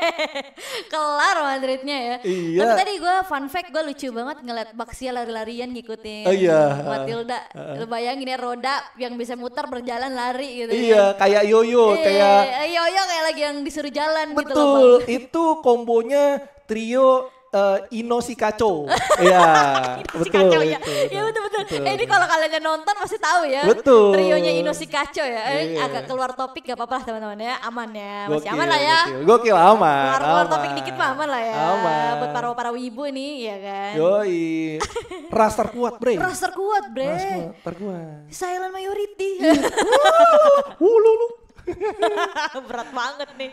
kelar Madridnya ya iya. tapi tadi gue fun fact gue lucu banget ngeliat Baksia lari-larian ngikutin oh, iya. Matilda uh, uh. bayangin ya roda yang bisa muter berjalan lari gitu iya ya. kayak yoyo iya, kayak iya, yoyo kayak lagi yang disuruh jalan Betul, gitu loh. Betul, itu kombonya trio uh, Ino si Kaco. Iya, betul, Kaco, ya. betul. Iya betul betul. Eh, ini kalau kalian yang nonton pasti tahu ya. Betul. Trionya Ino si Kaco ya. Eh, yeah. agak keluar topik gak apa-apa teman-teman ya. Aman ya. Masih gokil, aman lah ya. Gokil, gokil aman. Keluar, keluar topik dikit mah aman lah ya. Aman. Buat para para wibu nih ya kan. Yoi. Ras kuat Bre. Ras kuat Bre. Ras terkuat. Silent majority. Iya. Uh, lu lu. Berat banget nih.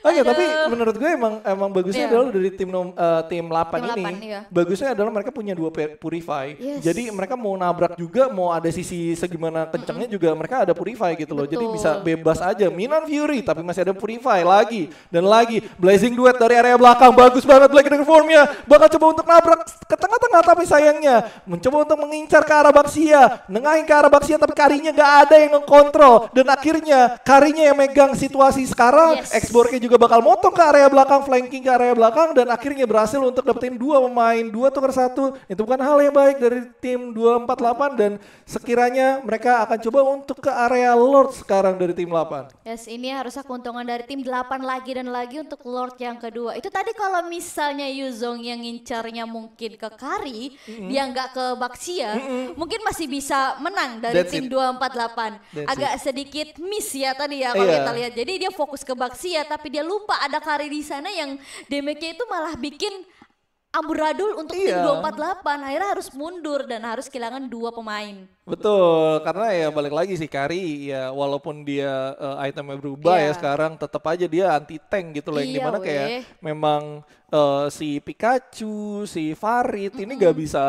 Oh iya, tapi menurut gue emang emang bagusnya yeah. adalah dari tim nom, uh, tim 8 tim ini. 8, iya. Bagusnya adalah mereka punya dua purify. Yes. Jadi mereka mau nabrak juga, mau ada sisi segimana kencangnya mm -hmm. juga mereka ada purify gitu loh. Betul. Jadi bisa bebas aja. Minan Fury tapi masih ada purify lagi dan lagi. Blazing duet dari area belakang bagus banget lagi dengan formnya. Bakal coba untuk nabrak ke tengah-tengah tapi sayangnya mencoba untuk mengincar ke arah Baksia, nengahin ke arah Baksia tapi karinya gak ada yang mengkontrol dan akhirnya karinya mbappe yang megang situasi sekarang, yes. Exborke juga bakal motong ke area belakang, flanking ke area belakang dan akhirnya berhasil untuk dapetin dua pemain, dua tukar satu. Itu bukan hal yang baik dari tim 248 dan sekiranya mereka akan coba untuk ke area Lord sekarang dari tim 8. Yes, ini harusnya keuntungan dari tim 8 lagi dan lagi untuk Lord yang kedua. Itu tadi kalau misalnya Yuzong yang ngincarnya mungkin ke Kari, mm -hmm. dia nggak ke Baxia, mm -hmm. mungkin masih bisa menang dari That's tim it. 248. That's Agak it. sedikit miss ya tadi ya kalau yeah. kita lihat. Jadi dia fokus ke baksi ya, tapi dia lupa ada kari di sana yang damage itu malah bikin amburadul untuk iya. tim 248 akhirnya harus mundur dan harus kehilangan dua pemain. Betul, karena ya balik lagi sih Kari ya walaupun dia uh, itemnya berubah ya iya. ya sekarang tetap aja dia anti tank gitu loh yang iya, dimana kayak memang uh, si Pikachu, si Farid mm -hmm. ini gak bisa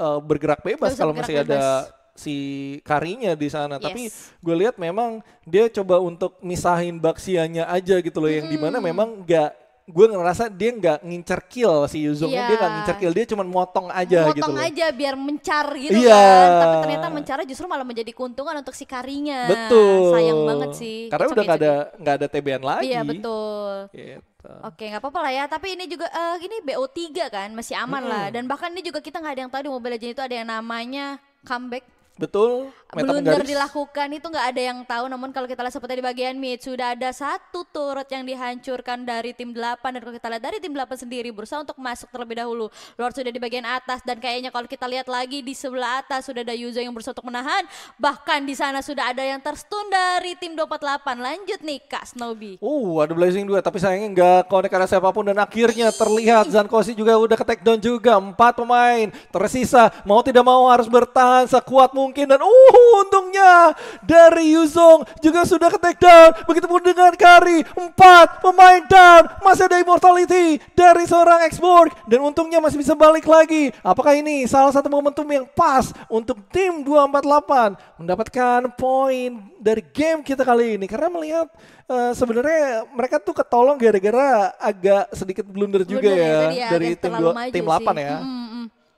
uh, bergerak bebas kalau masih ada si karinya di sana. Yes. Tapi gue lihat memang dia coba untuk misahin baksianya aja gitu loh, mm. yang dimana memang gak gue ngerasa dia nggak ngincer kill si Yuzong yeah. dia nggak iya. ngincer kill dia cuma motong aja gitu motong gitu loh. aja biar mencar gitu yeah. kan tapi ternyata mencari justru malah menjadi keuntungan untuk si karinya betul sayang banget sih karena udah nggak ada nggak ada TBN lagi iya betul gitu. Oke, nggak apa-apa lah ya. Tapi ini juga uh, ini BO3 kan, masih aman hmm. lah. Dan bahkan ini juga kita nggak ada yang tahu di Mobile Legends itu ada yang namanya comeback Betul. Blunder dilakukan itu nggak ada yang tahu. Namun kalau kita lihat seperti di bagian mid sudah ada satu turret yang dihancurkan dari tim 8 dan kalau kita lihat dari tim 8 sendiri berusaha untuk masuk terlebih dahulu. Lord sudah di bagian atas dan kayaknya kalau kita lihat lagi di sebelah atas sudah ada Yuzo yang berusaha untuk menahan. Bahkan di sana sudah ada yang terstun dari tim 248. Lanjut nih Kak Snowby. Uh, ada Blazing 2 tapi sayangnya nggak connect karena siapapun dan akhirnya terlihat Zankosi juga udah ke down juga. Empat pemain tersisa mau tidak mau harus bertahan sekuat mungkin kemungkinan. Uh, untungnya dari Yuzong juga sudah ke takedown. Begitupun dengan Kari. Empat pemain down. Masih ada immortality dari seorang Exborg. Dan untungnya masih bisa balik lagi. Apakah ini salah satu momentum yang pas untuk tim 248 mendapatkan poin dari game kita kali ini? Karena melihat Uh, sebenarnya mereka tuh ketolong gara-gara agak sedikit blunder juga ya, dari tim dua, tim 8 ya. Hmm,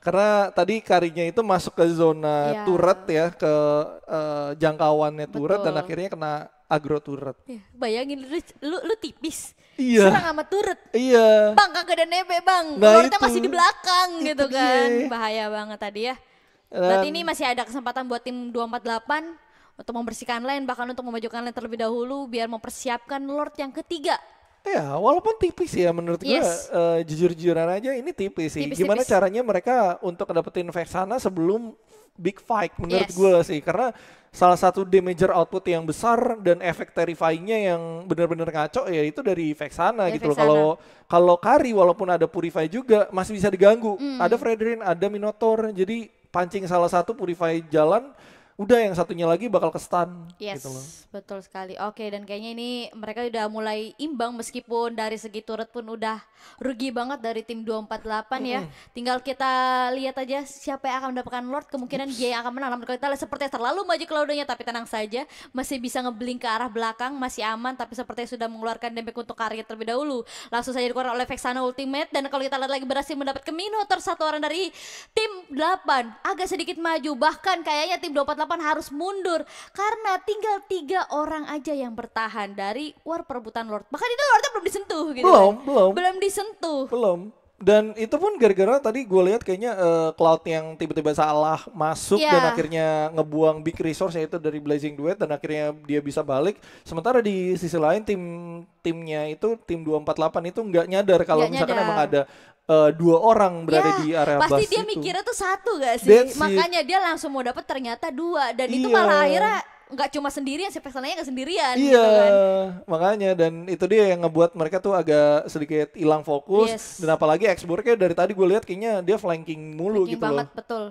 karena tadi karinya itu masuk ke zona yeah. turret ya ke uh, jangkauannya Betul. turret dan akhirnya kena agro turret. Ya, bayangin lu, lu lu tipis. Iya. Serang sama turret. Iya. Bang kagak ada nebe, Bang. Nah, kita masih di belakang itu gitu dia. kan. Bahaya banget tadi ya. Dan, Berarti ini masih ada kesempatan buat tim 248 untuk membersihkan lane bahkan untuk memajukan lane terlebih dahulu biar mempersiapkan Lord yang ketiga Ya, walaupun tipis ya menurut yes. gue uh, jujur-jujuran aja ini tipis sih. Tipis, Gimana tipis. caranya mereka untuk dapetin Vexana sebelum big fight menurut yes. gue sih karena salah satu damage output yang besar dan efek terrifyingnya yang benar-benar ngaco ya itu dari Vexana ya, gitu loh. Kalau kalau Kari walaupun ada Purify juga masih bisa diganggu. Mm. Ada Frederin, ada Minotaur. Jadi pancing salah satu Purify jalan udah yang satunya lagi bakal ke yes, gitu loh. betul sekali oke dan kayaknya ini mereka udah mulai imbang meskipun dari segi turut pun udah rugi banget dari tim 248 mm-hmm. ya tinggal kita lihat aja siapa yang akan mendapatkan Lord kemungkinan Ups. dia yang akan menang kalau kita lihat seperti terlalu maju ke laudanya, tapi tenang saja masih bisa ngebling ke arah belakang masih aman tapi sepertinya sudah mengeluarkan damage untuk karya terlebih dahulu langsung saja dikeluarkan oleh Vexana Ultimate dan kalau kita lihat lagi berhasil mendapat ke Minotaur satu orang dari tim 8 agak sedikit maju bahkan kayaknya tim 248 Kapan harus mundur karena tinggal tiga orang aja yang bertahan dari war perebutan Lord. Bahkan itu Lordnya belum disentuh gitu. Kan. Belum, kan? belum. Belum disentuh. Belum. Dan itu pun gara-gara tadi gue lihat kayaknya uh, cloud yang tiba-tiba salah masuk yeah. dan akhirnya ngebuang big resource itu dari Blazing Duet dan akhirnya dia bisa balik. Sementara di sisi lain tim timnya itu tim 248 itu nggak nyadar kalau misalkan nyadar. emang ada uh, dua orang berada ya, di area pasti bus pasti dia itu. mikirnya tuh satu gak sih That's makanya it. dia langsung mau dapat ternyata dua dan yeah. itu iya. malah akhirnya nggak cuma sendirian si personanya nggak sendirian iya gitu kan. makanya dan itu dia yang ngebuat mereka tuh agak sedikit hilang fokus yes. dan apalagi kayak dari tadi gue lihat kayaknya dia flanking mulu flanking gitu banget, loh betul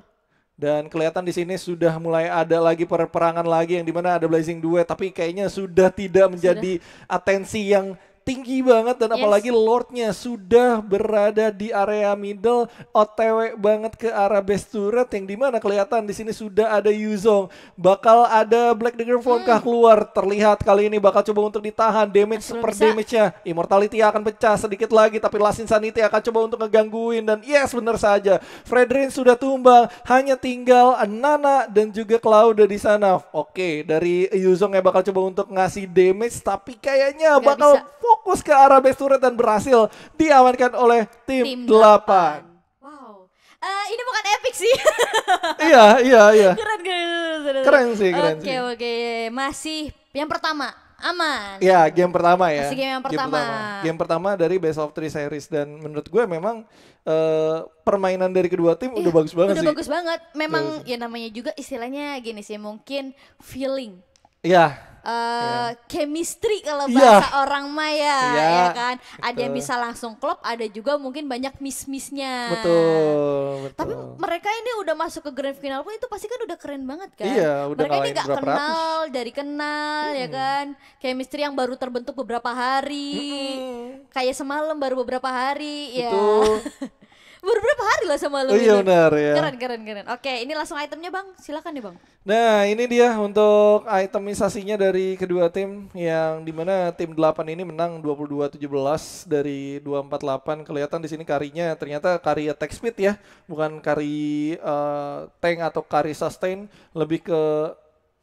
dan kelihatan di sini sudah mulai ada lagi perperangan lagi yang dimana ada Blazing Duet tapi kayaknya sudah tidak menjadi sudah. atensi yang tinggi banget dan yes. apalagi Lordnya sudah berada di area middle OTW banget ke arah best turret yang dimana kelihatan di sini sudah ada Yuzong bakal ada Black Dagger Form kah hmm. keluar terlihat kali ini bakal coba untuk ditahan damage Asal per damage-nya Immortality akan pecah sedikit lagi tapi last Sanity akan coba untuk ngegangguin dan yes bener saja Fredrin sudah tumbang hanya tinggal Nana dan juga Claude di sana oke dari Yuzong yang bakal coba untuk ngasih damage tapi kayaknya Gak bakal bisa fokus ke arah base turret dan berhasil diamankan oleh tim, tim 8. 8. Uh, ini bukan epic sih. iya, iya, iya. Keren, keren. Keren sih, keren okay, sih. Oke, oke. Masih yang pertama, aman. Ya game pertama ya. Masih game yang pertama. Game pertama, game pertama dari Best of Three series dan menurut gue memang uh, permainan dari kedua tim iya, udah bagus banget udah sih. Udah bagus banget. Memang bagus. Iya ya namanya juga istilahnya gini sih, mungkin feeling Iya. Yeah. Uh, iya. yeah. chemistry kalau iya. bahasa yeah. orang Maya yeah. ya kan. Ada yang bisa langsung klop, ada juga mungkin banyak miss-missnya. Betul, betul. Tapi mereka ini udah masuk ke grand final pun itu pasti kan udah keren banget kan. Iya, udah mereka ini gak kenal ratus. dari kenal hmm. ya kan. Chemistry yang baru terbentuk beberapa hari. Hmm. Kayak semalam baru beberapa hari ya. betul. ya. baru berapa hari lah sama lu. Oh, iya benar ya. Keren keren keren. Oke, ini langsung itemnya Bang. Silakan nih Bang. Nah, ini dia untuk itemisasinya dari kedua tim yang dimana tim 8 ini menang 22-17 dari 248. Kelihatan di sini karinya ternyata kari attack speed ya, bukan kari uh, tank atau kari sustain, lebih ke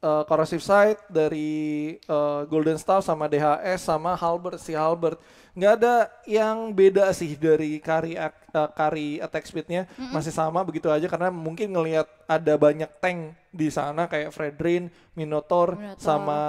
uh, Corrosive Side dari uh, Golden Star sama DHS sama Halbert si Halbert nggak ada yang beda sih dari kari uh, kari attack speednya mm-hmm. masih sama begitu aja karena mungkin ngelihat ada banyak tank di sana kayak Fredrin, Minotaur, Minotaur. sama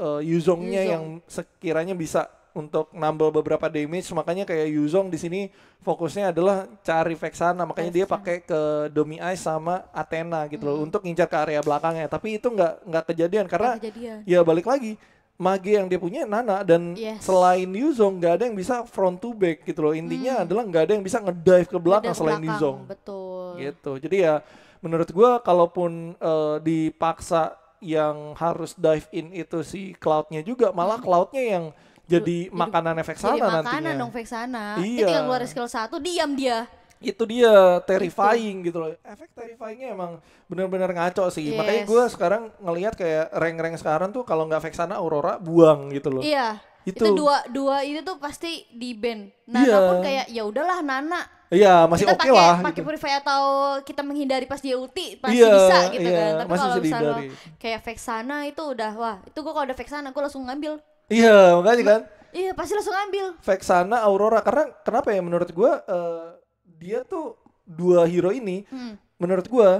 uh, Yuzongnya Yuzong. yang sekiranya bisa untuk nambah beberapa damage makanya kayak Yuzong di sini fokusnya adalah cari Vexana makanya Vexana. dia pakai ke Domi Ice sama Athena gitu hmm. loh untuk ngincar ke area belakangnya tapi itu nggak nggak kejadian karena gak kejadian. ya balik lagi Mage yang dia punya Nana dan yes. selain Yuzong nggak ada yang bisa front to back gitu loh intinya hmm. adalah nggak ada yang bisa ngedive ke belakang ngedive selain Yuzong betul gitu jadi ya menurut gue kalaupun uh, dipaksa yang harus dive in itu si cloudnya juga malah mm. cloudnya yang jadi, makanan efek sana jadi makanan nantinya. dong efek sana. Iya. Jadi keluar skill satu diam dia. Itu dia terrifying gitu, gitu loh. Efek terrifyingnya emang benar-benar ngaco sih. Yes. Makanya gue sekarang ngelihat kayak reng-reng sekarang tuh kalau nggak efek sana Aurora buang gitu loh. Iya. Itu, itu dua dua itu tuh pasti di band. Nana iya. pun kayak ya udahlah Nana. Iya masih oke okay lah. Pakai gitu. purify atau kita menghindari pas dia ulti pasti iya, bisa gitu iya, kan. Tapi kalau misalnya kayak Vexana itu udah wah itu gue kalau ada Vexana gue langsung ngambil Iya makanya kan. Iya pasti langsung ambil. Vexana, Aurora karena kenapa ya menurut gue uh, dia tuh dua hero ini hmm. menurut gue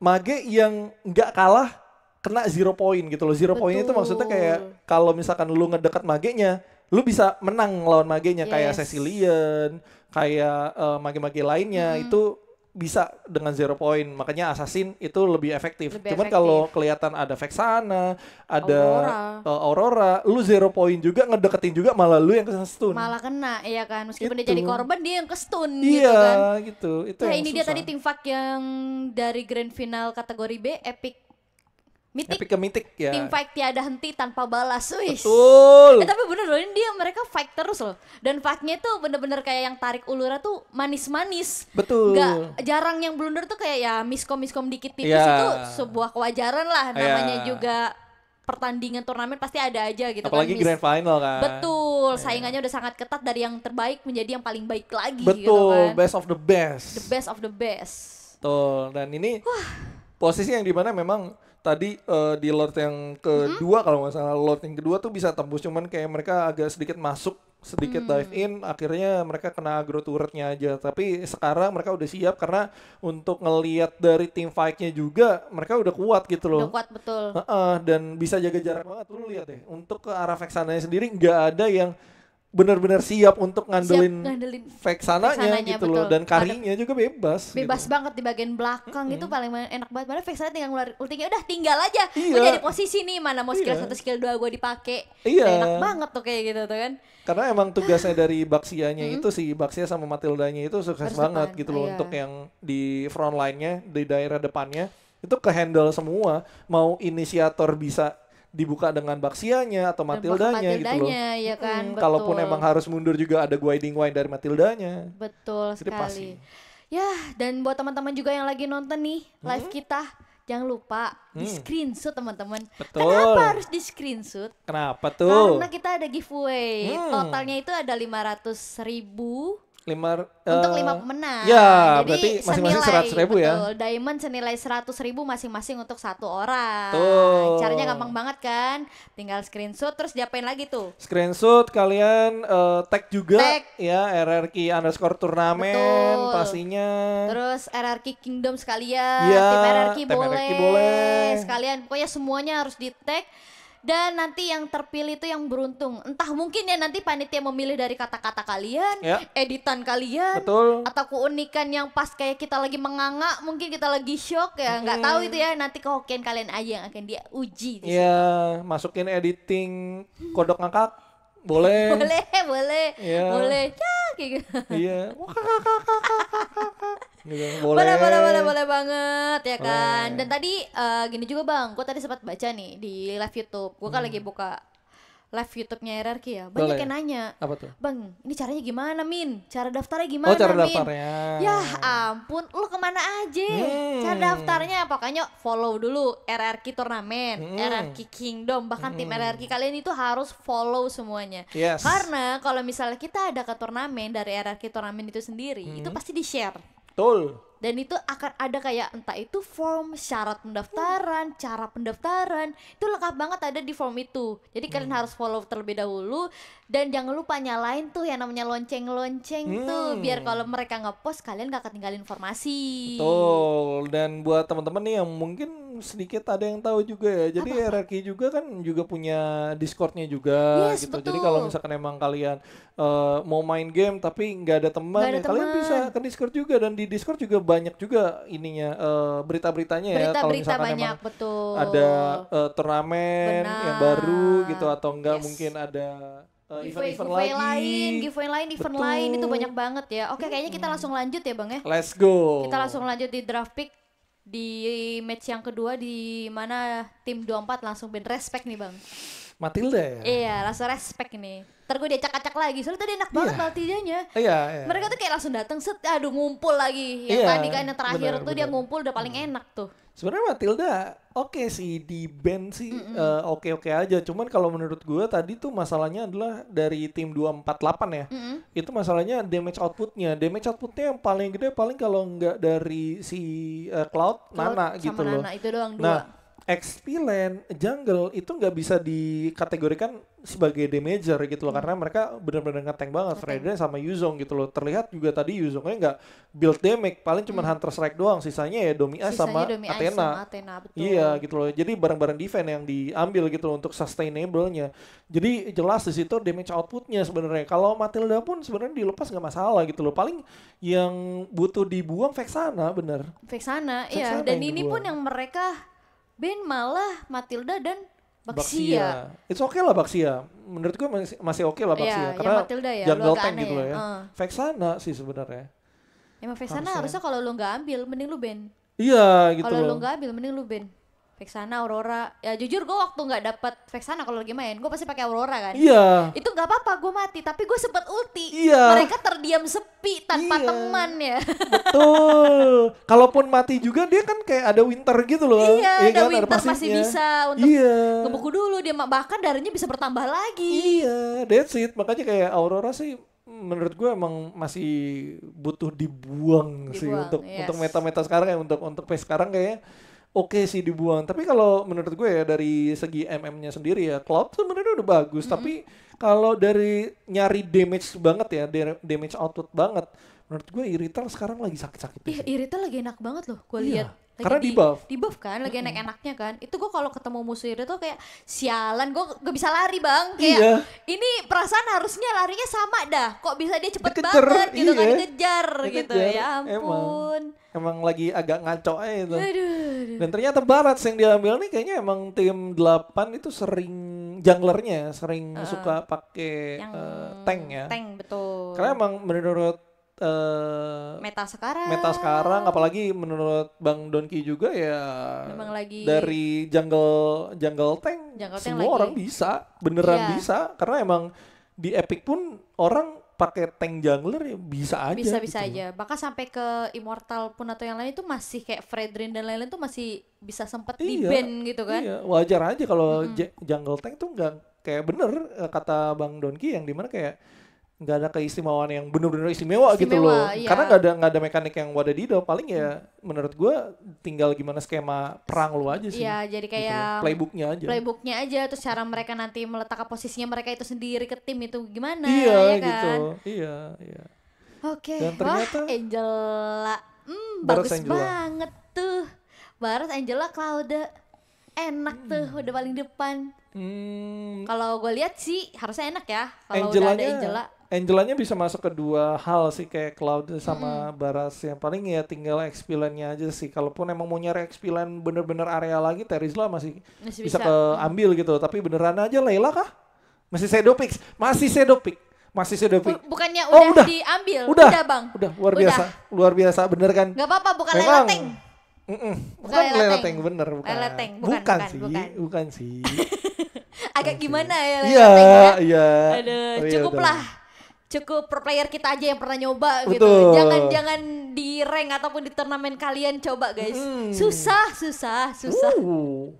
mage yang nggak kalah kena zero point gitu loh. Zero Betul. point itu maksudnya kayak kalau misalkan lu ngedekat magenya, lu bisa menang lawan magenya yes. kayak Cecilian, kayak uh, mage-mage lainnya hmm. itu bisa dengan zero point makanya assassin itu lebih efektif lebih cuman kalau kelihatan ada vexana ada aurora. Eh, aurora lu zero point juga ngedeketin juga malah lu yang kena stun malah kena iya kan meskipun gitu. dia jadi korban dia yang ke stun gitu iya, gitu kan iya gitu itu nah ini susah. dia tadi tim fuck yang dari grand final kategori B epic Mitik. Epic ke Mitik ya. Tim fight tiada henti tanpa balas. Wih. Betul. Ya, tapi bener loh ini dia mereka fight terus loh. Dan fightnya tuh bener-bener kayak yang tarik ulurnya tuh manis-manis. Betul. Gak jarang yang blunder tuh kayak ya miskom-miskom dikit tipis yeah. itu sebuah kewajaran lah iya. namanya yeah. juga pertandingan turnamen pasti ada aja gitu kan, Apalagi kan. grand final kan. Betul, yeah. saingannya udah sangat ketat dari yang terbaik menjadi yang paling baik lagi gitu Betul, gitu kan. best of the best. The best of the best. Betul, dan ini Wah. posisi yang dimana memang tadi uh, di Lord yang kedua hmm? kalau nggak salah Lord yang kedua tuh bisa tembus cuman kayak mereka agak sedikit masuk sedikit hmm. dive in akhirnya mereka kena agro turretnya aja tapi sekarang mereka udah siap karena untuk ngelihat dari tim fightnya juga mereka udah kuat gitu loh udah kuat betul uh -uh, dan bisa jaga jarak banget lu lihat deh untuk ke arah vexana sendiri nggak ada yang benar-benar siap untuk ngandelin, siap ngandelin fake sananya, sananya gitu loh dan karinya juga bebas gitu. bebas gitu. banget di bagian belakang mm -hmm. itu paling enak banget mana fake sana tinggal ngeluarin ultinya udah tinggal aja iya. jadi posisi nih mana mau skill iya. satu skill dua gue dipake iya. enak banget tuh kayak gitu tuh kan karena emang tugasnya dari Baxianya itu sih Baxia sama Matildanya itu sukses Harus banget depan. gitu loh iya. untuk yang di front line-nya di daerah depannya itu ke handle semua mau inisiator bisa dibuka dengan baksianya atau matildanya, matildanya gitu loh. ya kan. Hmm, Kalaupun emang harus mundur juga ada guiding wine dari matildanya. Betul Jadi sekali. Pasti. Ya, dan buat teman-teman juga yang lagi nonton nih hmm? live kita, jangan lupa hmm. di screenshot teman-teman. Kenapa harus di screenshot? Kenapa tuh? Karena kita ada giveaway. Hmm. Totalnya itu ada 500 ribu lima untuk eh, lima pemenang. Ya, Jadi berarti masing-masing seratus ribu ya. betul, Diamond senilai seratus ribu masing-masing untuk satu orang. Tuh. Caranya gampang banget kan? Tinggal screenshot terus diapain lagi tuh? Screenshot kalian uh, tag juga tag. ya RRQ underscore turnamen betul. pastinya. Terus RRQ Kingdom sekalian, ya, tim RRQ tim boleh. boleh. Sekalian pokoknya semuanya harus di tag dan nanti yang terpilih itu yang beruntung. Entah mungkin ya nanti panitia memilih dari kata-kata kalian, ya. editan kalian, Betul. atau keunikan yang pas kayak kita lagi menganga, mungkin kita lagi shock ya, nggak hmm. tahu itu ya. Nanti kehokian kalian aja yang akan dia uji. Iya, masukin editing kodok ngakak boleh boleh iya. boleh ya. boleh ya gitu iya boleh. boleh boleh boleh boleh banget ya kan boleh. dan tadi uh, gini juga bang gue tadi sempat baca nih di live YouTube gue kan hmm. lagi buka live YouTube-nya RRQ ya. Banyak Boleh. yang nanya. Apa tuh? Bang, ini caranya gimana, Min? Cara daftarnya oh, gimana, oh, cara Min? daftarnya. Ya ampun, lu kemana aja? Hmm. Cara daftarnya pokoknya kan follow dulu RRQ turnamen, hmm. RRQ Kingdom, bahkan hmm. tim RRQ kalian itu harus follow semuanya. Yes. Karena kalau misalnya kita ada ke turnamen dari RRQ turnamen itu sendiri, hmm. itu pasti di-share. Betul dan itu akan ada kayak entah itu form syarat pendaftaran hmm. cara pendaftaran itu lengkap banget ada di form itu jadi hmm. kalian harus follow terlebih dahulu dan jangan lupa nyalain tuh yang namanya lonceng-lonceng hmm. tuh biar kalau mereka ngepost kalian gak ketinggalan informasi betul dan buat teman-teman nih yang mungkin sedikit ada yang tahu juga ya jadi apa, RRQ juga kan juga punya Discordnya juga yes, gitu jadi kalau misalkan emang kalian uh, mau main game tapi nggak ada teman ya kalian bisa ke Discord juga dan di Discord juga banyak juga ininya uh, berita-beritanya ya berita, kalau berita misalkan banyak, betul. ada uh, turnamen Benar. yang baru gitu atau enggak yes. mungkin ada eh, giveaway, lagi. lain, giveaway lain, event Betul. lain itu banyak banget ya. Oke, kayaknya kita langsung lanjut ya, Bang ya. Let's go. Kita langsung lanjut di draft pick di match yang kedua di mana tim 24 langsung ben respect nih, Bang. Matilda ya? Iya, langsung respect nih. Ntar gue diacak-acak lagi, soalnya tadi enak iya. banget yeah. Matildanya. Iya, iya. Mereka tuh kayak langsung dateng. set, aduh ngumpul lagi. Yang yeah, tadi kan yang terakhir bener, tuh bener. dia ngumpul udah paling hmm. enak tuh. Sebenarnya Matilda oke okay sih di band sih eh, oke-oke mm -mm. uh, okay -okay aja. Cuman kalau menurut gue tadi tuh masalahnya adalah dari tim 248 ya. Mm -mm. Itu masalahnya damage outputnya. Damage outputnya yang paling gede paling kalau nggak dari si uh, Cloud, Cloud Nana gitu Nana, loh. Itu doang nah, dua. Nah, XP land, jungle itu nggak bisa dikategorikan sebagai damager gitu loh hmm. karena mereka benar-benar ngeteng banget okay. sama Yuzong gitu loh. Terlihat juga tadi Yuzongnya nggak build damage, paling cuma hmm. Hunter Strike doang, sisanya ya Domi sama Athena. Sama Athena betul. Iya gitu loh. Jadi barang-barang defense yang diambil gitu loh untuk sustainable-nya. Jadi jelas di situ damage outputnya sebenarnya. Kalau Matilda pun sebenarnya dilepas nggak masalah gitu loh. Paling yang butuh dibuang Vexana bener. Vexana, iya. Vexana iya. Dan ini dibuang. pun yang mereka Ben malah Matilda dan Baksia. Baksia. It's okay lah Baksia. Menurut gue masih, masih oke okay lah iya, Baksia. Ya, Karena ya Matilda ya, jungle tank gitu loh ya. ya. Uh. Vexana sih sebenarnya. Emang Vexana harusnya, harusnya kalau lu gak ambil, mending lu Ben. Iya gitu Kalau lu gak ambil, mending lu Ben. Vexana, Aurora. Ya jujur gue waktu nggak dapet Vexana kalau lagi main, gue pasti pakai Aurora kan. Iya. Itu nggak apa-apa, gue mati. Tapi gue sempet ulti. Iya. Mereka terdiam sepi tanpa iya. teman ya. Betul. Kalaupun mati juga dia kan kayak ada winter gitu loh. Iya, ya ada kan? winter ada masih bisa untuk iya. ngebuku dulu. Dia bahkan darahnya bisa bertambah lagi. Iya, that's it. Makanya kayak Aurora sih menurut gue emang masih butuh dibuang, dibuang sih untuk yes. untuk meta-meta sekarang ya untuk untuk PS sekarang kayaknya oke okay sih dibuang. Tapi kalau menurut gue ya dari segi MM-nya sendiri ya Klopp sebenarnya udah bagus, mm -hmm. tapi kalau dari nyari damage banget ya, damage output banget, menurut gue Irital sekarang lagi sakit-sakit. Iya, Irital lagi enak banget loh, gue iya. lihat lagi Karena di, di buff kan, lagi mm-hmm. enak-enaknya kan. Itu gue kalau ketemu musuh itu tuh kayak sialan, gue gak bisa lari bang. Kayak iya. ini perasaan harusnya larinya sama dah. Kok bisa dia cepet Dikejar, banget gitu kan, iya. kan, dikejar, dikejar gitu. Ya ampun. Emang, emang lagi agak ngaco aja itu. Aduh, aduh. Dan ternyata Barat yang diambil nih kayaknya emang tim 8 itu sering junglernya sering uh, suka pakai uh, tank ya. Tank betul. Karena emang menurut uh, eh, meta sekarang. Meta sekarang apalagi menurut Bang Donki juga ya Memang lagi dari jungle jungle tank jungle semua tank orang lagi. bisa, beneran yeah. bisa karena emang di Epic pun orang pakai tank jungler ya bisa aja. Bisa bisa gitu. aja. Bahkan sampai ke Immortal pun atau yang lain itu masih kayak Fredrin dan lain-lain tuh masih bisa sempet iya, di ban gitu kan. Iya, wajar aja kalau mm -hmm. jungle tank tuh enggak kayak bener eh, kata Bang Donki yang dimana kayak nggak ada keistimewaan yang benar-benar istimewa, istimewa gitu loh. Iya. Karena nggak ada nggak ada mekanik yang wadadidaw. Paling ya hmm. menurut gue tinggal gimana skema perang lo aja sih. ya jadi gitu kayak gitu playbooknya aja. Playbooknya aja terus cara mereka nanti meletakkan posisinya mereka itu sendiri ke tim itu gimana iya, ya gitu. kan? gitu. Iya, iya. Oke. Okay. Dan ternyata Wah, Angela. Hmm, bagus Angela. banget tuh. Barat Angela Claude enak hmm. tuh udah paling depan. Hmm. Kalau gue lihat sih harusnya enak ya kalau udah ada Angela Angelanya bisa masuk ke dua hal sih kayak Cloud sama hmm. Baras yang paling ya tinggal expilannya aja sih kalaupun emang mau nyari expilan bener-bener area lagi Terizla masih, masih bisa, bisa keambil gitu tapi beneran aja Layla kah masih Sedopix masih Sedopix masih Sedopix bukannya oh, udah, oh, udah diambil udah, udah bang udah luar udah. biasa luar biasa bener kan Gak apa-apa bukan Layla Tank. Mm Bukan, Layla Tank, bener bukan. Tank, bukan, bukan, bukan sih, bukan, bukan sih. Agak gimana ya Iya, ya? iya. Aduh, cukuplah. Iya, cukup pro player kita aja yang pernah nyoba gitu. Betul. gitu. Jangan jangan di rank ataupun di turnamen kalian coba guys. Hmm. Susah, susah, susah. Uh.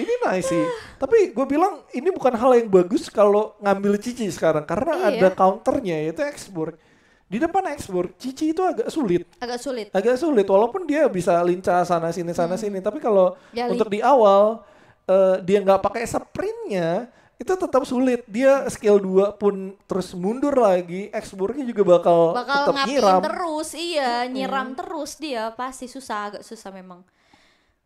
Ini nice sih. Tapi gue bilang ini bukan hal yang bagus kalau ngambil Cici sekarang karena iya. ada counternya yaitu ekspor. Di depan ekspor Cici itu agak sulit. Agak sulit. Agak sulit walaupun dia bisa lincah sana sini sana hmm. sini tapi kalau ya, untuk di awal uh, dia nggak pakai sprintnya itu tetap sulit. Dia skill 2 pun terus mundur lagi, ekspornya juga bakal, bakal tetap nyiram. terus, iya, nyiram terus dia pasti susah, agak susah memang.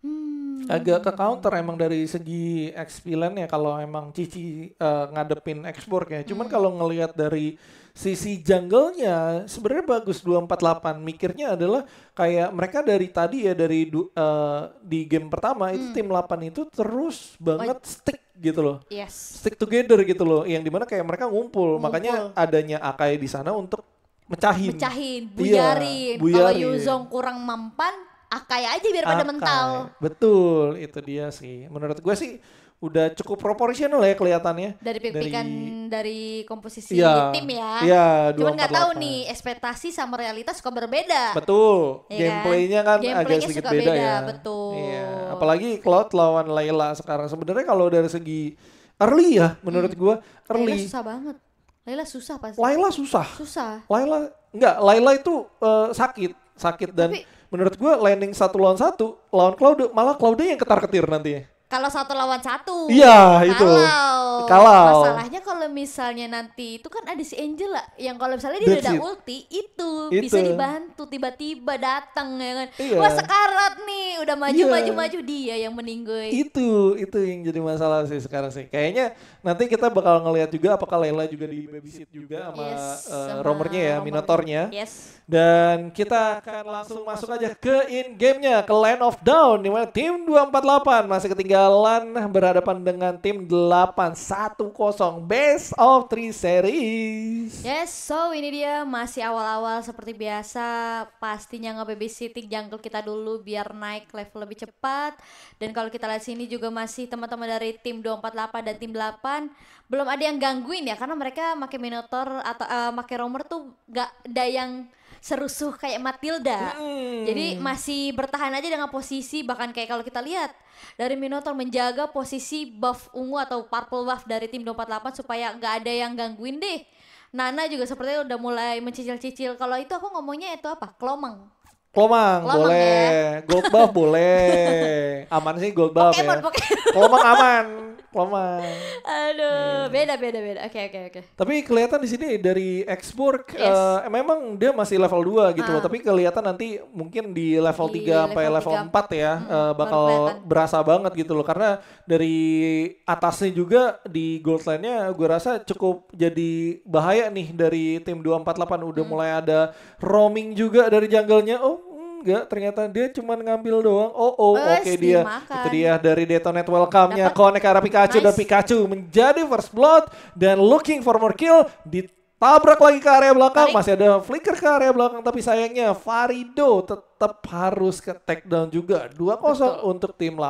Hmm. Agak ke counter emang dari segi XP ya kalau emang Cici uh, ngadepin ekspor Cuman hmm. kalau ngelihat dari sisi jungle-nya sebenarnya bagus 248 mikirnya adalah kayak mereka dari tadi ya dari uh, di game pertama hmm. itu tim 8 itu terus banget Like, stick gitu loh. Yes. Stick together gitu loh. Yang dimana kayak mereka ngumpul. ngumpul. Makanya adanya Akai di sana untuk mecahin. Mecahin, iya, buyarin. Iya, bujarin. Kalau Yuzong kurang mampan Akai aja biar pada mental. Betul, itu dia sih. Menurut gue sih udah cukup proporsional ya kelihatannya dari pimpinan dari, komposisi ya, tim ya. Iya, Cuman nggak tahu nih ekspektasi sama realitas kok berbeda. Betul. Ya Gameplaynya kan, Gameplaynya agak sedikit beda, beda ya. Betul. Iya. Apalagi Cloud lawan Layla sekarang sebenarnya kalau dari segi early ya menurut hmm. gua early. Layla susah banget. Layla susah pasti. Layla susah. Susah. Layla enggak, Layla itu uh, sakit, sakit dan Tapi, menurut gue landing satu lawan satu lawan Cloud malah Claude yang ketar ketir nantinya kalau satu lawan satu. Iya, kalau, itu. Kalau masalahnya kalau misalnya nanti itu kan ada si Angel lah, yang kalau misalnya dia udah ulti itu, itu bisa dibantu tiba-tiba datang ya kan. Iya. Wah, sekarat nih udah maju iya. maju maju dia yang meninggoy. Itu, itu yang jadi masalah sih sekarang sih. Kayaknya nanti kita bakal ngelihat juga apakah Layla juga di babysit juga sama, yes, eh, sama romernya ya, romernya. minotornya. Yes dan kita akan langsung masuk aja ke in gamenya ke Land of Down di mana tim 248 masih ketinggalan berhadapan dengan tim 810 Best of Three Series. Yes, so ini dia masih awal-awal seperti biasa pastinya nge-babysitting jungle kita dulu biar naik level lebih cepat. Dan kalau kita lihat sini juga masih teman-teman dari tim 248 dan tim 8 belum ada yang gangguin ya karena mereka pakai minotaur atau uh, eh, pakai romer tuh gak ada yang serusuh kayak Matilda. Hmm. Jadi masih bertahan aja dengan posisi bahkan kayak kalau kita lihat dari Minotaur menjaga posisi buff ungu atau purple buff dari tim 248 supaya nggak ada yang gangguin deh. Nana juga sepertinya udah mulai mencicil-cicil. Kalau itu aku ngomongnya itu apa? Kelomang. Klomang, boleh. Ya. Gold buff boleh. Aman sih gold buff Pokemon, ya. Pokemon. Klomang aman. Lama. Aduh, iya. beda beda beda. Oke oke oke. Tapi kelihatan di sini dari Xburg yes. uh, memang dia masih level 2 gitu loh, ah. tapi kelihatan nanti mungkin di level di 3 sampai level, level 3. 4 ya hmm, uh, bakal berasa banget gitu loh karena dari atasnya juga di gold line-nya gue rasa cukup jadi bahaya nih dari tim 248 udah hmm. mulai ada roaming juga dari jungle-nya. Oh, enggak ternyata dia cuma ngambil doang oh oh oke okay, dia makan. itu dia dari Detonet Welcome-nya Connect arah Pikachu nice. dan Pikachu menjadi first blood dan looking for more kill di Tabrak lagi ke area belakang, Tarik. masih ada flicker ke area belakang, tapi sayangnya Farido tetap harus ke takedown juga. 2-0 untuk tim 8.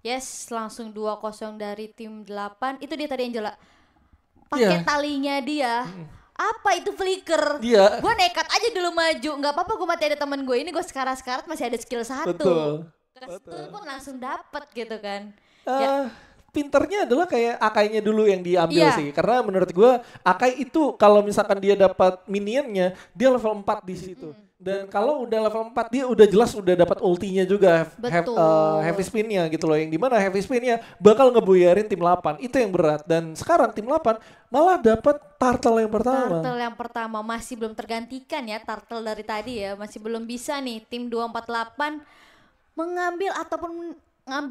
Yes, langsung 2-0 dari tim 8. Itu dia tadi Angela. Iya. Pakai yeah. talinya dia. Mm apa itu flicker? Iya. Gue nekat aja dulu maju, nggak apa-apa gue mati ada teman gue ini gue sekarang-sekarang masih ada skill satu. Betul. Betul. pun langsung dapet gitu kan. Uh, ya. Pinternya adalah kayak akainya dulu yang diambil iya. sih, karena menurut gue akai itu kalau misalkan dia dapat minionnya dia level 4 di situ. Mm. Dan kalau udah level 4 dia udah jelas udah dapat ultinya juga have, uh, eh, heavy spinnya gitu loh yang dimana heavy spinnya bakal ngebuyarin tim 8 itu yang berat dan sekarang tim 8 malah dapat turtle yang pertama. Turtle yang pertama masih belum tergantikan ya turtle dari tadi ya masih belum bisa nih tim 248 mengambil ataupun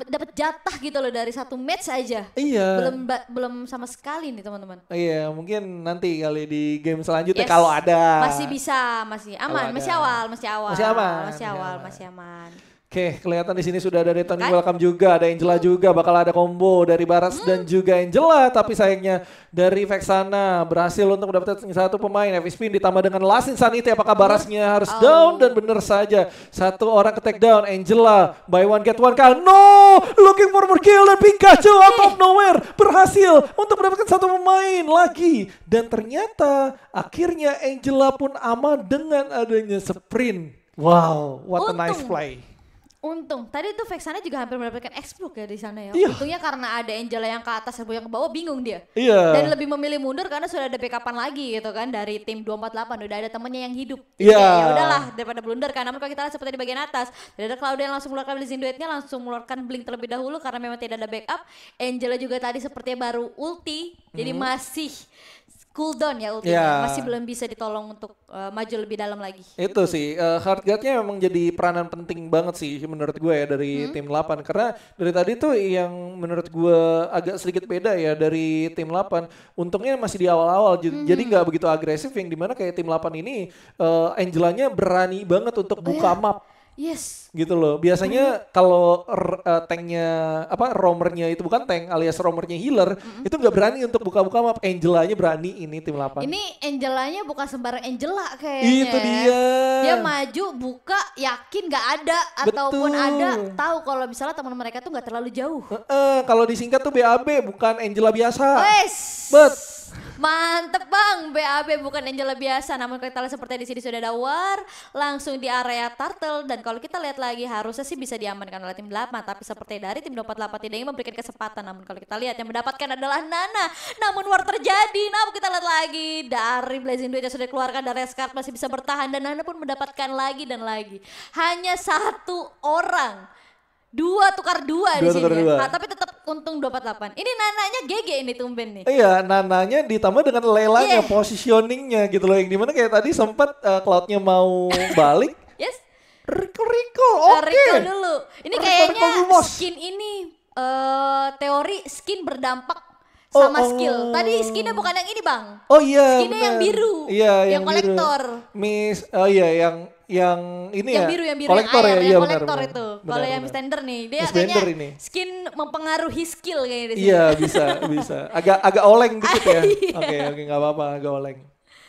dapat jatah gitu loh dari satu match aja. Iya. Belum belum sama sekali nih teman-teman. Iya, mungkin nanti kali di game selanjutnya yes. kalau ada. Masih bisa, masih aman, masih awal, masih awal. Masih aman. Masih awal, masih aman. Masih aman. Oke, kelihatan di sini sudah ada Deton kan? Welcome juga, ada Angela hmm. juga, bakal ada combo dari Baras hmm. dan juga Angela. Tapi sayangnya dari Vexana berhasil untuk mendapatkan satu pemain. Heavy Spin ditambah dengan Lasin Sanite. apakah Barasnya hmm. harus oh. down? Dan benar saja, satu orang ke take down, Angela. By one get one kill. No! Looking for more kill dan Pikachu hmm. out of nowhere berhasil untuk mendapatkan satu pemain lagi. Dan ternyata akhirnya Angela pun aman dengan adanya sprint. Wow, what Untung. a nice play Untung tadi tuh Vexana juga hampir mendapatkan explode ya di sana ya. Iya. Untungnya karena ada Angela yang ke atas dan yang ke bawah bingung dia. Iya. Dan lebih memilih mundur karena sudah ada backupan lagi gitu kan dari tim 248 udah ada temennya yang hidup. Iya. Ya udahlah daripada blunder kan. Namun kalau kita lihat seperti di bagian atas, tidak ada Claudia yang langsung mengeluarkan blazing duetnya langsung mengeluarkan blink terlebih dahulu karena memang tidak ada backup. Angela juga tadi sepertinya baru ulti jadi hmm. masih cool down ya ultinya yeah. masih belum bisa ditolong untuk uh, maju lebih dalam lagi. Itu sih uh, hard guard-nya memang jadi peranan penting banget sih menurut gue ya dari hmm? tim 8 karena dari tadi tuh yang menurut gue agak sedikit beda ya dari tim 8 untungnya masih di awal-awal hmm. jadi nggak begitu agresif yang dimana kayak tim 8 ini uh, eh, Angelanya berani banget untuk buka oh, map Yes. Gitu loh. Biasanya kalau uh, tanknya apa romernya itu bukan tank alias romernya healer, mm-hmm. itu nggak berani untuk buka-buka map. Angelanya berani ini tim 8. Ini Angelanya bukan sembarang Angela kayaknya. Ya. Itu dia. Dia maju buka yakin nggak ada ataupun Betul. ada tahu kalau misalnya teman mereka tuh nggak terlalu jauh. Uh-uh, kalau disingkat tuh BAB bukan Angela biasa. Yes. Bet. Mantep bang, BAB bukan Angel biasa namun kita lihat seperti di sini sudah ada war langsung di area turtle dan kalau kita lihat lagi harusnya sih bisa diamankan oleh tim 8 tapi seperti dari tim 28 tidak ingin memberikan kesempatan namun kalau kita lihat yang mendapatkan adalah Nana namun war terjadi namun kita lihat lagi dari Blazing Duet yang sudah dikeluarkan dari Escart masih bisa bertahan dan Nana pun mendapatkan lagi dan lagi hanya satu orang Dua tukar dua, dua di sini. Dua. Ya. tapi tetap untung delapan. Ini nananya GG ini tumben nih. Iya, nananya ditambah dengan lelanya, yeah. positioningnya gitu loh. Yang dimana kayak tadi sempat uh, eh, cloudnya mau balik. yes. Riko riko, eh, oke. Okay. dulu. Ini kayaknya skin ini uh, teori skin berdampak oh, sama oh, skill. Tadi skinnya bukan yang ini bang. Oh iya. Skinnya yang biru. Iya yang, yang kolektor. Miss, oh iya yang yang ini yang ya, biru yang biru kolektor ah, ya? iya, iya, yang, ayam, ya, yang iya, kolektor itu. Kalau yang standar nih, dia Miss kayaknya ini. skin mempengaruhi skill kayaknya di sini. Iya, bisa, bisa. Agak agak oleng dikit ya. Iya. Oke, oke nggak apa-apa, agak oleng.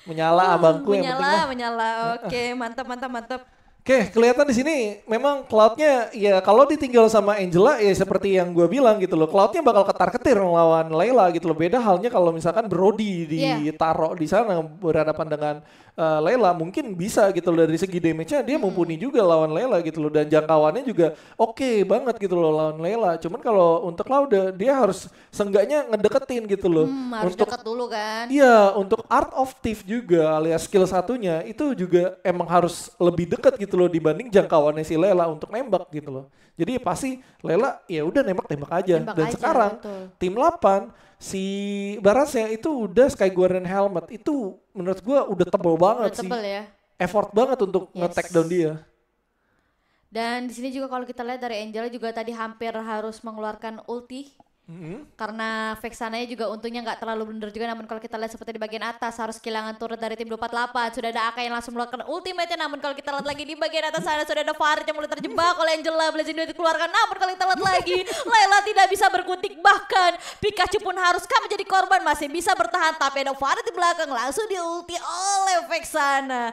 Menyala uh, abangku menyala, yang penting. Menyala, menyala. Oke, okay, mantap, mantap, mantap. Oke, okay, kelihatan di sini memang cloudnya ya kalau ditinggal sama Angela ya seperti yang gue bilang gitu loh, cloudnya bakal ketar-ketir melawan Layla gitu loh. Beda halnya kalau misalkan Brody ditaruh iya. di sana berhadapan dengan uh, Layla mungkin bisa gitu loh dari segi damage-nya dia hmm. mumpuni juga lawan Layla gitu loh dan jangkauannya juga oke okay banget gitu loh lawan Layla. Cuman kalau untuk Cloud dia harus senggaknya ngedeketin gitu loh. Hmm, harus untuk, deket dulu kan. Iya, untuk Art of Thief juga alias skill satunya itu juga emang harus lebih deket gitu gitu loh dibanding jangkauannya si Lela untuk nembak gitu loh. Jadi pasti Lela ya udah nembak-nembak aja. Nembak Dan aja, sekarang betul. tim 8 si Barasnya itu udah Sky Guardian Helmet itu menurut gua udah tebel banget udah tebel, Ya. Effort banget untuk yes. nge-take down dia. Dan di sini juga kalau kita lihat dari Angela juga tadi hampir harus mengeluarkan ulti Mm-hmm. Karena Vexananya juga untungnya nggak terlalu blunder juga namun kalau kita lihat seperti di bagian atas harus kehilangan turret dari tim 248 sudah ada AK yang langsung melakukan ultimate namun kalau kita lihat lagi di bagian atas sana sudah ada Farid yang mulai terjebak oleh Angela Blazing dikeluarkan namun kalau kita lihat lagi Layla tidak bisa berkutik bahkan Pikachu pun harus kan menjadi korban masih bisa bertahan tapi ada Farid di belakang langsung diulti oleh Vexana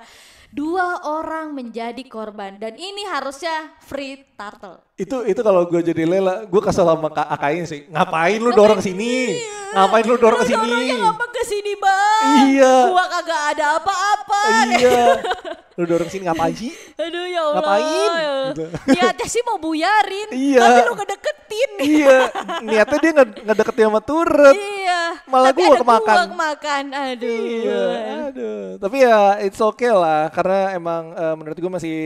dua orang menjadi korban dan ini harusnya free turtle itu itu kalau gue jadi Lela, gue kesel sama Kak Akain sih. Ngapain lu dorong sini? Ngapain lu dorong ke sini? Lu ke sini, Bang? Iya. Gua kagak ada apa-apa. Iya. lu dorong sini ngapain sih? Aduh ya Allah. Ngapain? Gitu. Niatnya sih mau buyarin, iya. tapi lu kedeketin. Iya. Niatnya dia ngedeketin sama turut. Iya. Malah tapi gua kemakan. kemakan. Aduh. Iya. Aduh. Tapi ya it's okay lah karena emang uh, menurut gue masih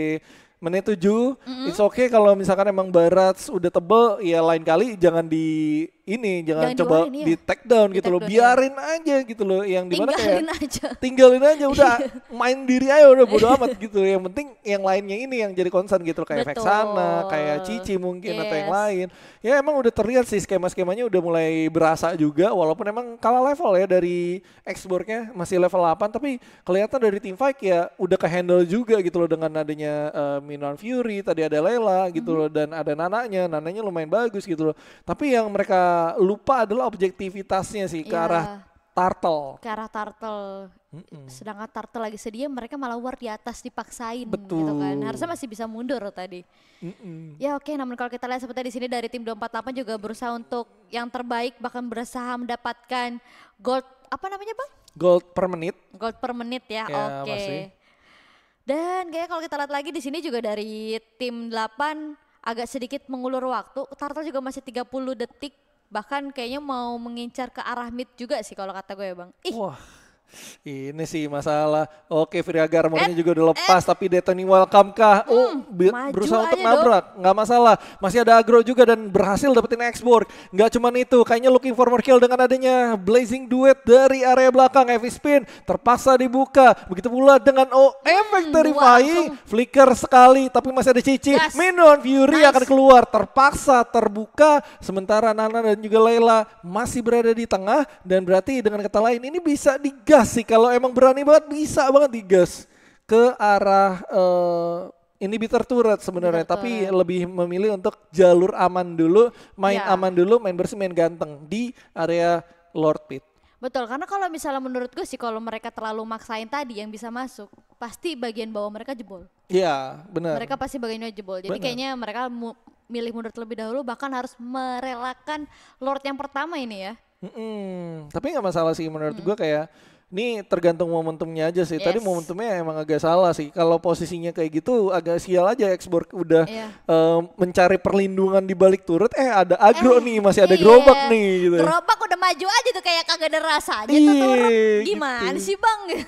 menit tujuh, mm -hmm. it's okay kalau misalkan emang barat udah tebel ya lain kali jangan di ini jangan, jangan coba ya. di take down gitu loh iya. biarin ya. aja gitu loh yang dimana tinggalin kayak aja. tinggalin aja udah iya. main diri aja udah bodo amat gitu yang penting yang lainnya ini yang jadi concern gitu loh kayak efek sana kayak Cici mungkin yes. atau yang lain ya emang udah terlihat sih skema-skemanya udah mulai berasa juga walaupun emang kalah level ya dari Exborgnya masih level 8 tapi kelihatan dari tim fight ya udah ke handle juga gitu loh dengan adanya uh, eh, Minon Fury tadi ada Lela gitu mm -hmm. loh dan ada Nananya Nananya lumayan bagus gitu loh tapi yang mereka lupa adalah objektivitasnya sih yeah. ke iya. arah turtle. Ke arah turtle. Mm-mm. Sedangkan turtle lagi sedia, mereka malah war di atas dipaksain gitu Betul. gitu kan. Harusnya masih bisa mundur tadi. Mm-mm. Ya oke, okay, namun kalau kita lihat seperti di sini dari tim 248 juga berusaha untuk yang terbaik bahkan berusaha mendapatkan gold apa namanya, Bang? Gold per menit. Gold per menit ya. ya oke. Okay. Dan kayak kalau kita lihat lagi di sini juga dari tim 8 agak sedikit mengulur waktu. Turtle juga masih 30 detik bahkan kayaknya mau mengincar ke arah mid juga sih kalau kata gue ya bang. Ih, Wah. Ini sih masalah. Oke, Fria Armornya eh, juga udah lepas, eh. tapi Detoni welcome kah? oh, hmm, berusaha untuk nabrak, nggak masalah. Masih ada agro juga dan berhasil dapetin export. Nggak cuma itu, kayaknya looking for more kill dengan adanya blazing duet dari area belakang. Heavy spin terpaksa dibuka. Begitu pula dengan oh efek dari Fai, flicker sekali, tapi masih ada Cici. Minion Minon Fury akan keluar, terpaksa terbuka. Sementara Nana dan juga Layla masih berada di tengah dan berarti dengan kata lain ini bisa digas digas sih kalau emang berani banget bisa banget digas ke arah uh, ini bitter turret sebenarnya tapi lebih memilih untuk jalur aman dulu main ya. aman dulu main bersih main ganteng di area Lord Pit Betul, karena kalau misalnya menurut gue sih kalau mereka terlalu maksain tadi yang bisa masuk, pasti bagian bawah mereka jebol. Iya, benar. Mereka pasti bagiannya jebol. Jadi bener. kayaknya mereka milih mundur terlebih dahulu, bahkan harus merelakan Lord yang pertama ini ya. Mm -mm. Tapi nggak masalah sih menurut mm gue kayak ini tergantung momentumnya aja sih. Yes. Tadi momentumnya ya emang agak salah sih. Kalau posisinya kayak gitu agak sial aja ekspor udah yeah. Iya. um, mencari perlindungan di balik turut eh ada agro eh, nih, masih ada iya. gerobak nih gitu. Gerobak udah maju aja tuh kayak kagak ada aja Iye, tuh iya, turut. Gitu. Gimana gitu. sih, Bang?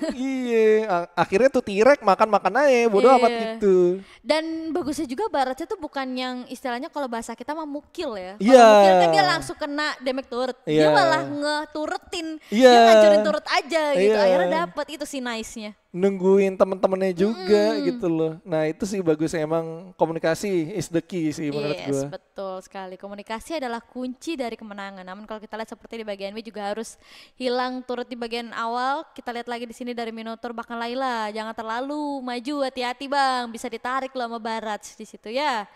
Iya, akhirnya tuh tirek makan-makan aja bodoh iya. amat gitu. Dan bagusnya juga baratnya tuh bukan yang istilahnya kalau bahasa kita mah mukil ya. Kalau yeah. mukil kan dia langsung kena demek turut. Yeah. Dia malah ngeturutin. Yeah. Dia ngancurin turut aja Iya. gitu iya. akhirnya dapet itu sih nice-nya nungguin temen-temennya juga mm. gitu loh nah itu sih bagus emang komunikasi is the key sih menurut yes, gue betul sekali komunikasi adalah kunci dari kemenangan namun kalau kita lihat seperti di bagian ini juga harus hilang turut di bagian awal kita lihat lagi di sini dari Minotaur bahkan Laila jangan terlalu maju hati-hati bang bisa ditarik loh sama Barat di situ ya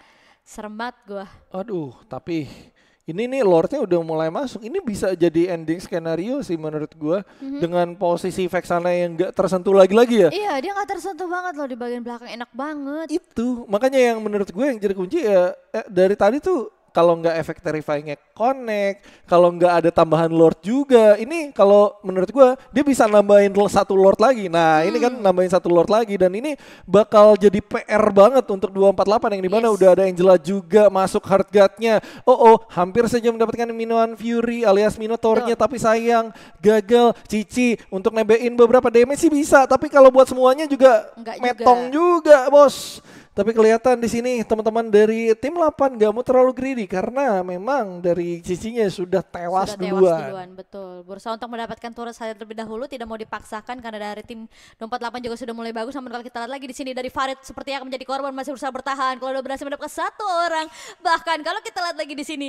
serem banget gue aduh tapi ini nih Lordnya udah mulai masuk. Ini bisa jadi ending skenario sih menurut gua mm-hmm. dengan posisi Vexana yang nggak tersentuh lagi-lagi ya. Iya, dia nggak tersentuh banget loh di bagian belakang enak banget. Itu, makanya yang menurut gue yang jadi kunci ya eh, dari tadi tuh kalau nggak efek terrifyingnya connect, kalau nggak ada tambahan lord juga, ini kalau menurut gue dia bisa nambahin satu lord lagi. Nah hmm. ini kan hmm. nambahin satu lord lagi dan ini bakal jadi PR banget untuk 248 yang dimana yes. udah ada Angela juga masuk hard guardnya. Oh oh hampir saja mendapatkan Minoan Fury alias minotornya tapi sayang gagal. Cici untuk nebein beberapa damage sih bisa tapi kalau buat semuanya juga Enggak metong juga, juga bos. Tapi kelihatan di sini teman-teman dari tim 8 gak mau terlalu greedy karena memang dari sisinya sudah tewas sudah duluan. Tewas duluan, betul. Bursa untuk mendapatkan turut saya terlebih dahulu tidak mau dipaksakan karena dari tim 48 juga sudah mulai bagus. Namun kalau kita lihat lagi di sini dari Farid seperti akan menjadi korban masih berusaha bertahan. Kalau udah berhasil mendapatkan satu orang, bahkan kalau kita lihat lagi di sini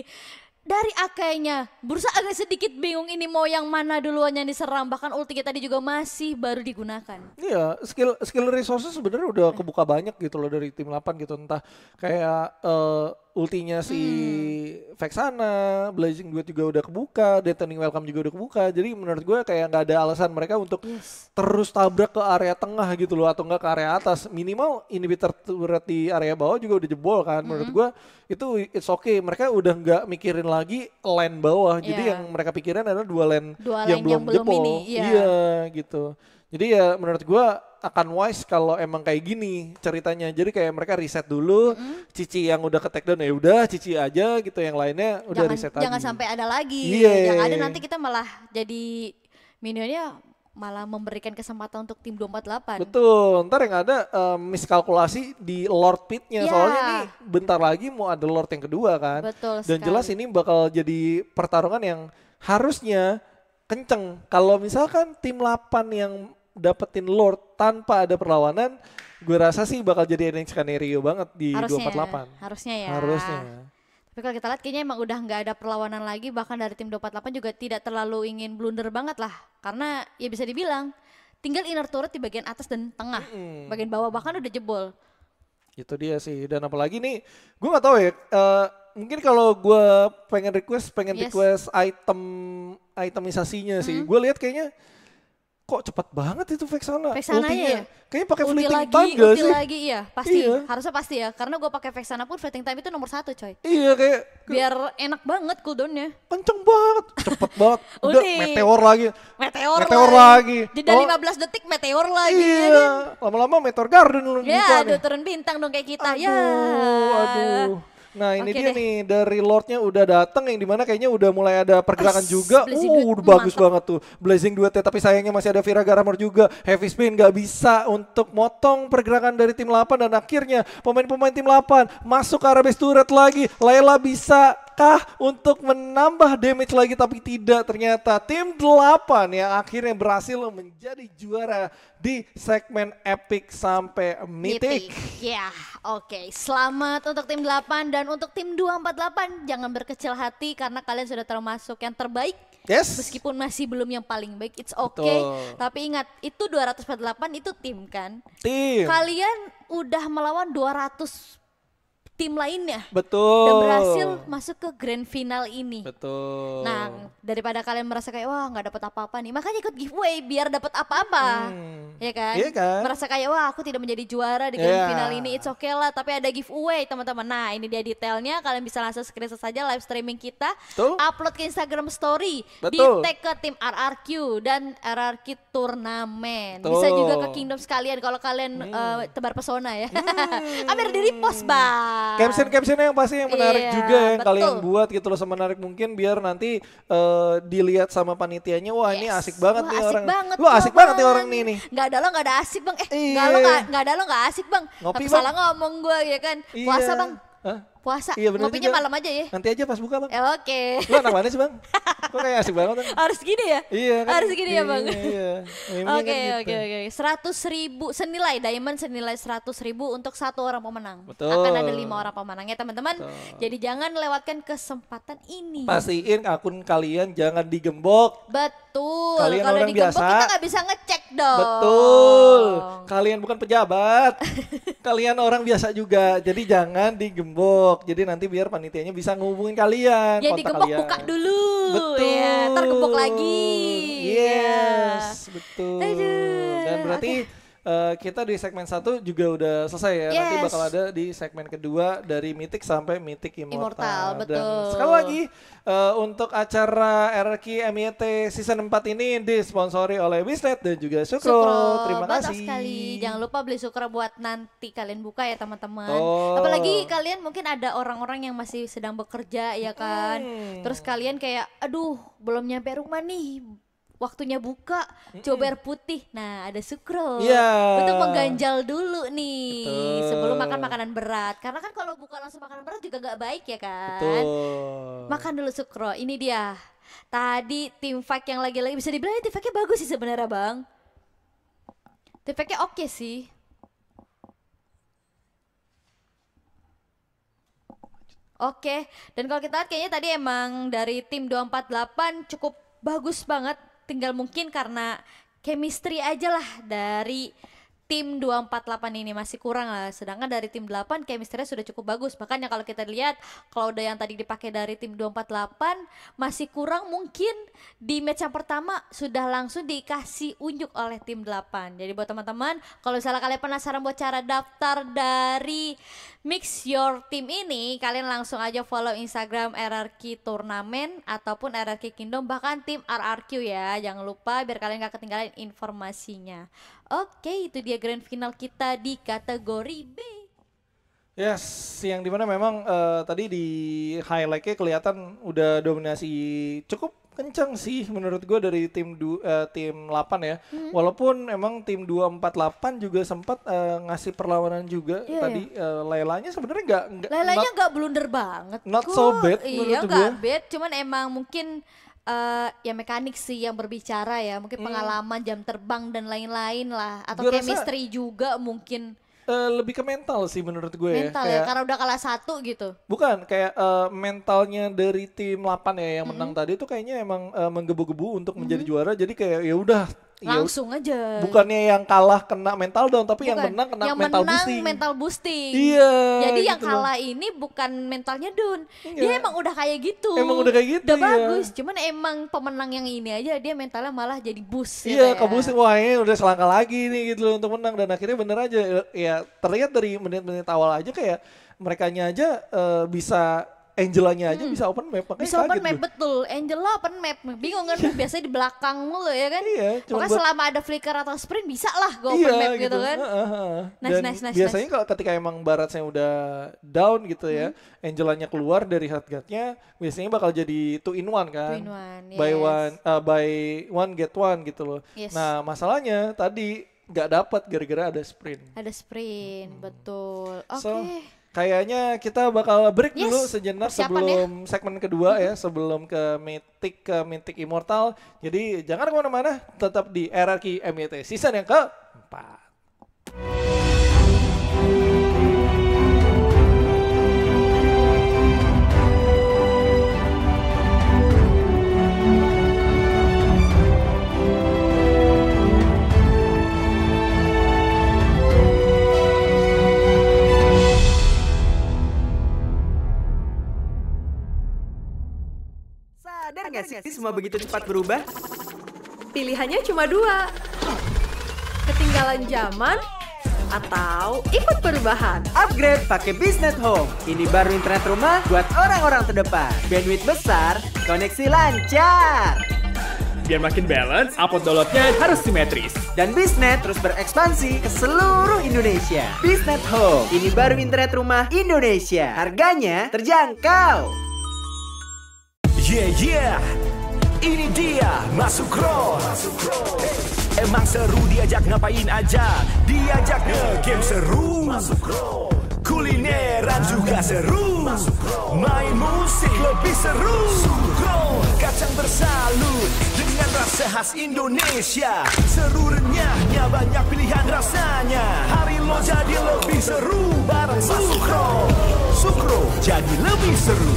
dari akainya bursa agak sedikit bingung ini mau yang mana duluan yang diserang bahkan ulti tadi juga masih baru digunakan iya skill skill resources sebenarnya udah kebuka banyak gitu loh dari tim 8 gitu entah kayak uh, ultinya si hmm. Vexana, Blazing Duet juga udah kebuka, Detoning Welcome juga udah kebuka. Jadi menurut gue kayak nggak ada alasan mereka untuk yes. terus tabrak ke area tengah gitu loh atau enggak ke area atas. Minimal inhibitor turret di area bawah juga udah jebol kan. hmm Menurut gue itu it's okay. Mereka udah nggak mikirin lagi lane bawah. Yeah. Jadi iya. yang mereka pikirin adalah dua lane, dua yang, lane belum yang belum jebol. Ini, yeah. Iya gitu. Jadi ya menurut gue akan wise kalau emang kayak gini ceritanya. Jadi kayak mereka riset dulu, mm-hmm. cici yang udah ke takedown ya udah cici aja gitu, yang lainnya udah riset jangan lagi. Jangan sampai ada lagi. Yeah. Iya, yang iya, ada iya. nanti kita malah jadi minionnya malah memberikan kesempatan untuk tim 248. Betul, ntar yang ada um, miskalkulasi di Lord Pitnya yeah. soalnya nih bentar lagi mau ada Lord yang kedua kan. Betul Dan sekali. jelas ini bakal jadi pertarungan yang harusnya kenceng. Kalau misalkan tim 8 yang dapetin Lord tanpa ada perlawanan, gue rasa sih bakal jadi ending skenario banget di harusnya 248. Ya, harusnya ya. Harusnya. Tapi kalau kita lihat kayaknya emang udah nggak ada perlawanan lagi bahkan dari tim 248 juga tidak terlalu ingin blunder banget lah karena ya bisa dibilang tinggal inner turret di bagian atas dan tengah. -hmm. Bagian bawah bahkan udah jebol. Itu dia sih dan apalagi nih gue nggak tahu ya uh, mungkin kalau gue pengen request pengen yes. request item itemisasinya mm -hmm. sih. Mm-hmm. Gue lihat kayaknya kok cepat banget itu Vexana. Vexana ya. Kayaknya pakai fleeting lagi, time gak sih? lagi iya, pasti. Iya. Harusnya pasti ya, karena gue pakai Vexana pun fleeting time itu nomor satu coy. Iya kayak. Biar enak banget cooldownnya. Kenceng banget, cepet banget. Udah meteor lagi. Meteor, meteor lagi. lagi. Jeda oh. 15 detik meteor lagi. Ya iya, kan? lama-lama meteor garden. Ya, aduh nih. turun bintang dong kayak kita. Aduh, ya. aduh. Nah ini okay dia deh. nih dari Lordnya udah dateng yang dimana kayaknya udah mulai ada pergerakan Ush, juga. Uh udah bagus banget tuh. Blazing ya. tapi sayangnya masih ada Vira Garamor juga. Heavy Spin nggak bisa untuk motong pergerakan dari tim 8 dan akhirnya pemain-pemain tim 8 masuk ke arah base turret lagi. Layla bisa apakah untuk menambah damage lagi tapi tidak ternyata tim 8 yang akhirnya berhasil menjadi juara di segmen epic sampai mythic. Ya, yeah, oke. Okay. Selamat untuk tim 8 dan untuk tim 248 jangan berkecil hati karena kalian sudah termasuk yang terbaik Yes. Meskipun masih belum yang paling baik, it's okay. Betul. Tapi ingat, itu 248 itu tim kan? Tim. Kalian udah melawan 200 tim lainnya. Betul. Dan berhasil masuk ke grand final ini. Betul. Nah, daripada kalian merasa kayak wah nggak dapat apa-apa nih, makanya ikut giveaway biar dapat apa-apa. Hmm. Ya kan? Iya kan? Merasa kayak wah aku tidak menjadi juara di grand yeah. final ini, it's okay lah, tapi ada giveaway teman-teman. Nah, ini dia detailnya, kalian bisa langsung screenshot saja live streaming kita, Betul. upload ke Instagram story, di tag ke tim RRQ dan RRQ turnamen. Bisa juga ke Kingdom sekalian kalau kalian hmm. uh, tebar pesona ya. Hmm. Amir di repost, Bang caption captionnya yang pasti yang menarik iya, juga ya, yang betul. kalian buat gitu loh semenarik mungkin biar nanti uh, dilihat sama panitianya wah yes. ini asik banget nih asik orang banget lu asik banget nih orang ini nih nggak ada lo nggak ada asik bang eh nggak lo iya. nggak ada lo nggak asik bang Ngopi, bang. salah ngomong gue ya kan iya. puasa iya. bang Puasa. Iya, bener Ngopinya juga. malam aja ya. Nanti aja pas buka, Bang. Eh, Oke. Okay. Lu anak mana sih, Bang? Kok kayak asik banget kan? Harus gini ya? Iya kan? Harus gini ya, iya, Bang. Iya. iya, iya oke, kan oke, gitu. oke. Seratus ribu senilai diamond senilai seratus ribu untuk satu orang pemenang. Betul. Akan ada lima orang pemenangnya teman-teman. Jadi jangan lewatkan kesempatan ini. Pastiin akun kalian jangan digembok. Betul. Betul. Kalian Kalau orang biasa. Kita nggak bisa ngecek dong. Betul. Kalian bukan pejabat. kalian orang biasa juga. Jadi jangan digembok. Jadi nanti biar panitianya bisa ngubungin kalian. Ya digembok kalian. buka dulu. Betul. Ya, ntar lagi. Yes, ya. betul. Aduh. Dan berarti okay Eh, kita di segmen satu juga udah selesai ya. Yes. Nanti bakal ada di segmen kedua dari Mitik sampai Mitik Immortal. Immortal betul. Dan sekali lagi uh, untuk acara RRQ MIT season 4 ini disponsori oleh Wisnet dan juga Sukro. Sukro. Terima kasih. sekali. Jangan lupa beli Sukro buat nanti kalian buka ya teman-teman. Oh. Apalagi kalian mungkin ada orang-orang yang masih sedang bekerja ya kan. Hmm. Terus kalian kayak aduh belum nyampe rumah nih waktunya buka mm -mm. cober putih nah ada sukro yeah. untuk mengganjal dulu nih Betul. sebelum makan makanan berat karena kan kalau buka langsung makanan berat juga gak baik ya kan Betul. makan dulu sukro ini dia tadi tim fight yang lagi-lagi bisa dibilang tim fightnya bagus sih sebenarnya bang tim fightnya oke sih Oke, dan kalau kita lihat kayaknya tadi emang dari tim 248 cukup bagus banget tinggal mungkin karena chemistry aja lah dari tim 248 ini masih kurang lah sedangkan dari tim 8 chemistry sudah cukup bagus bahkan ya kalau kita lihat kalau udah yang tadi dipakai dari tim 248 masih kurang mungkin di match yang pertama sudah langsung dikasih unjuk oleh tim 8 jadi buat teman-teman kalau misalnya kalian penasaran buat cara daftar dari mix your team ini kalian langsung aja follow instagram RRQ turnamen ataupun RRQ Kingdom bahkan tim RRQ ya jangan lupa biar kalian gak ketinggalan informasinya Oke, itu dia grand final kita di kategori B. Yes, yang dimana memang uh, tadi di highlightnya kelihatan udah dominasi cukup kencang sih menurut gue dari tim du, uh, tim 8 ya. Hmm. Walaupun emang tim 248 juga sempat uh, ngasih perlawanan juga yeah, iya. tadi yeah. Uh, Lailanya sebenarnya nggak Lailanya nggak blunder banget. Not so bad iya, menurut gue. bad, cuman emang mungkin uh, ya mekanik sih yang berbicara ya mungkin hmm. pengalaman jam terbang dan lain-lain lah atau chemistry juga mungkin uh, lebih ke mental sih menurut gue ya, mental ya, kayak, karena udah kalah satu gitu bukan kayak uh, mentalnya dari tim 8 ya yang menang mm -hmm. tadi itu kayaknya emang uh, menggebu-gebu untuk mm -hmm. menjadi juara jadi kayak ya udah Iya. langsung ya, aja. Bukannya yang kalah kena mental down, tapi bukan. yang menang kena yang mental menang boosting. mental boosting. Iya. Jadi gitu yang kalah loh. ini bukan mentalnya Dun Iya. Dia emang udah kayak gitu. Emang udah kayak gitu. Udah iya. bagus, cuman emang pemenang yang ini aja dia mentalnya malah jadi boost. Ya, iya, ya. ke boost Wah, ini udah selangkah lagi nih gitu loh untuk menang dan akhirnya bener aja ya terlihat dari menit-menit awal aja kayak mereka aja uh, bisa Angelanya aja hmm. bisa open map. Makanya bisa open map betul. Angela open map. Bingung kan iya. biasanya di belakang mulu ya kan. Iya. Pokoknya buat... selama ada flicker atau sprint bisa lah gue open iya, map gitu, gitu kan. Uh, uh, uh. Nice, Dan nice, nice, biasanya nice. kalau ketika emang baratnya udah down gitu ya, hmm. Angelanya keluar dari nya biasanya bakal jadi two in one kan. Two in one, yes. By one, uh, eh, by one get one gitu loh. Yes. Nah masalahnya tadi nggak dapat gara-gara ada sprint. Ada sprint, hmm. betul. Oke. Okay. So, Kayaknya kita bakal break yes, dulu sejenak sebelum ya. segmen kedua ya, sebelum ke Mythic ke Mythic Immortal. Jadi jangan kemana-mana, tetap di RRQ MYT season yang keempat. Sadar nggak sih semua begitu cepat berubah? Pilihannya cuma dua. Ketinggalan zaman atau ikut perubahan. Upgrade pakai Bisnet Home. Ini baru internet rumah buat orang-orang terdepan. Bandwidth besar, koneksi lancar. Biar makin balance, upload downloadnya harus simetris. Dan Bisnet terus berekspansi ke seluruh Indonesia. Bisnet Home, ini baru internet rumah Indonesia. Harganya terjangkau. Yeah yeah Ini dia Masuk Roll Emang seru diajak ngapain aja Diajak ke game seru Masuk Kulineran juga seru Main musik lebih seru Kacang bersalut Dengan rasa khas Indonesia Seru renyahnya banyak pilihan rasanya Hari lo jadi lebih seru Bareng Sukro Sukro jadi lebih seru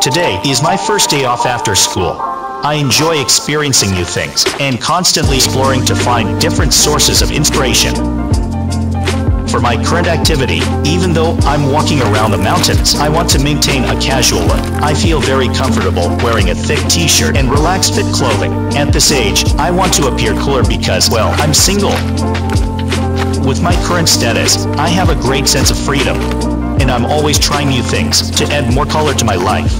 Today is my first day off after school. I enjoy experiencing new things and constantly exploring to find different sources of inspiration. For my current activity, even though I'm walking around the mountains, I want to maintain a casual look. I feel very comfortable wearing a thick t-shirt and relaxed fit clothing. At this age, I want to appear cooler because, well, I'm single. With my current status, I have a great sense of freedom and I'm always trying new things to add more color to my life.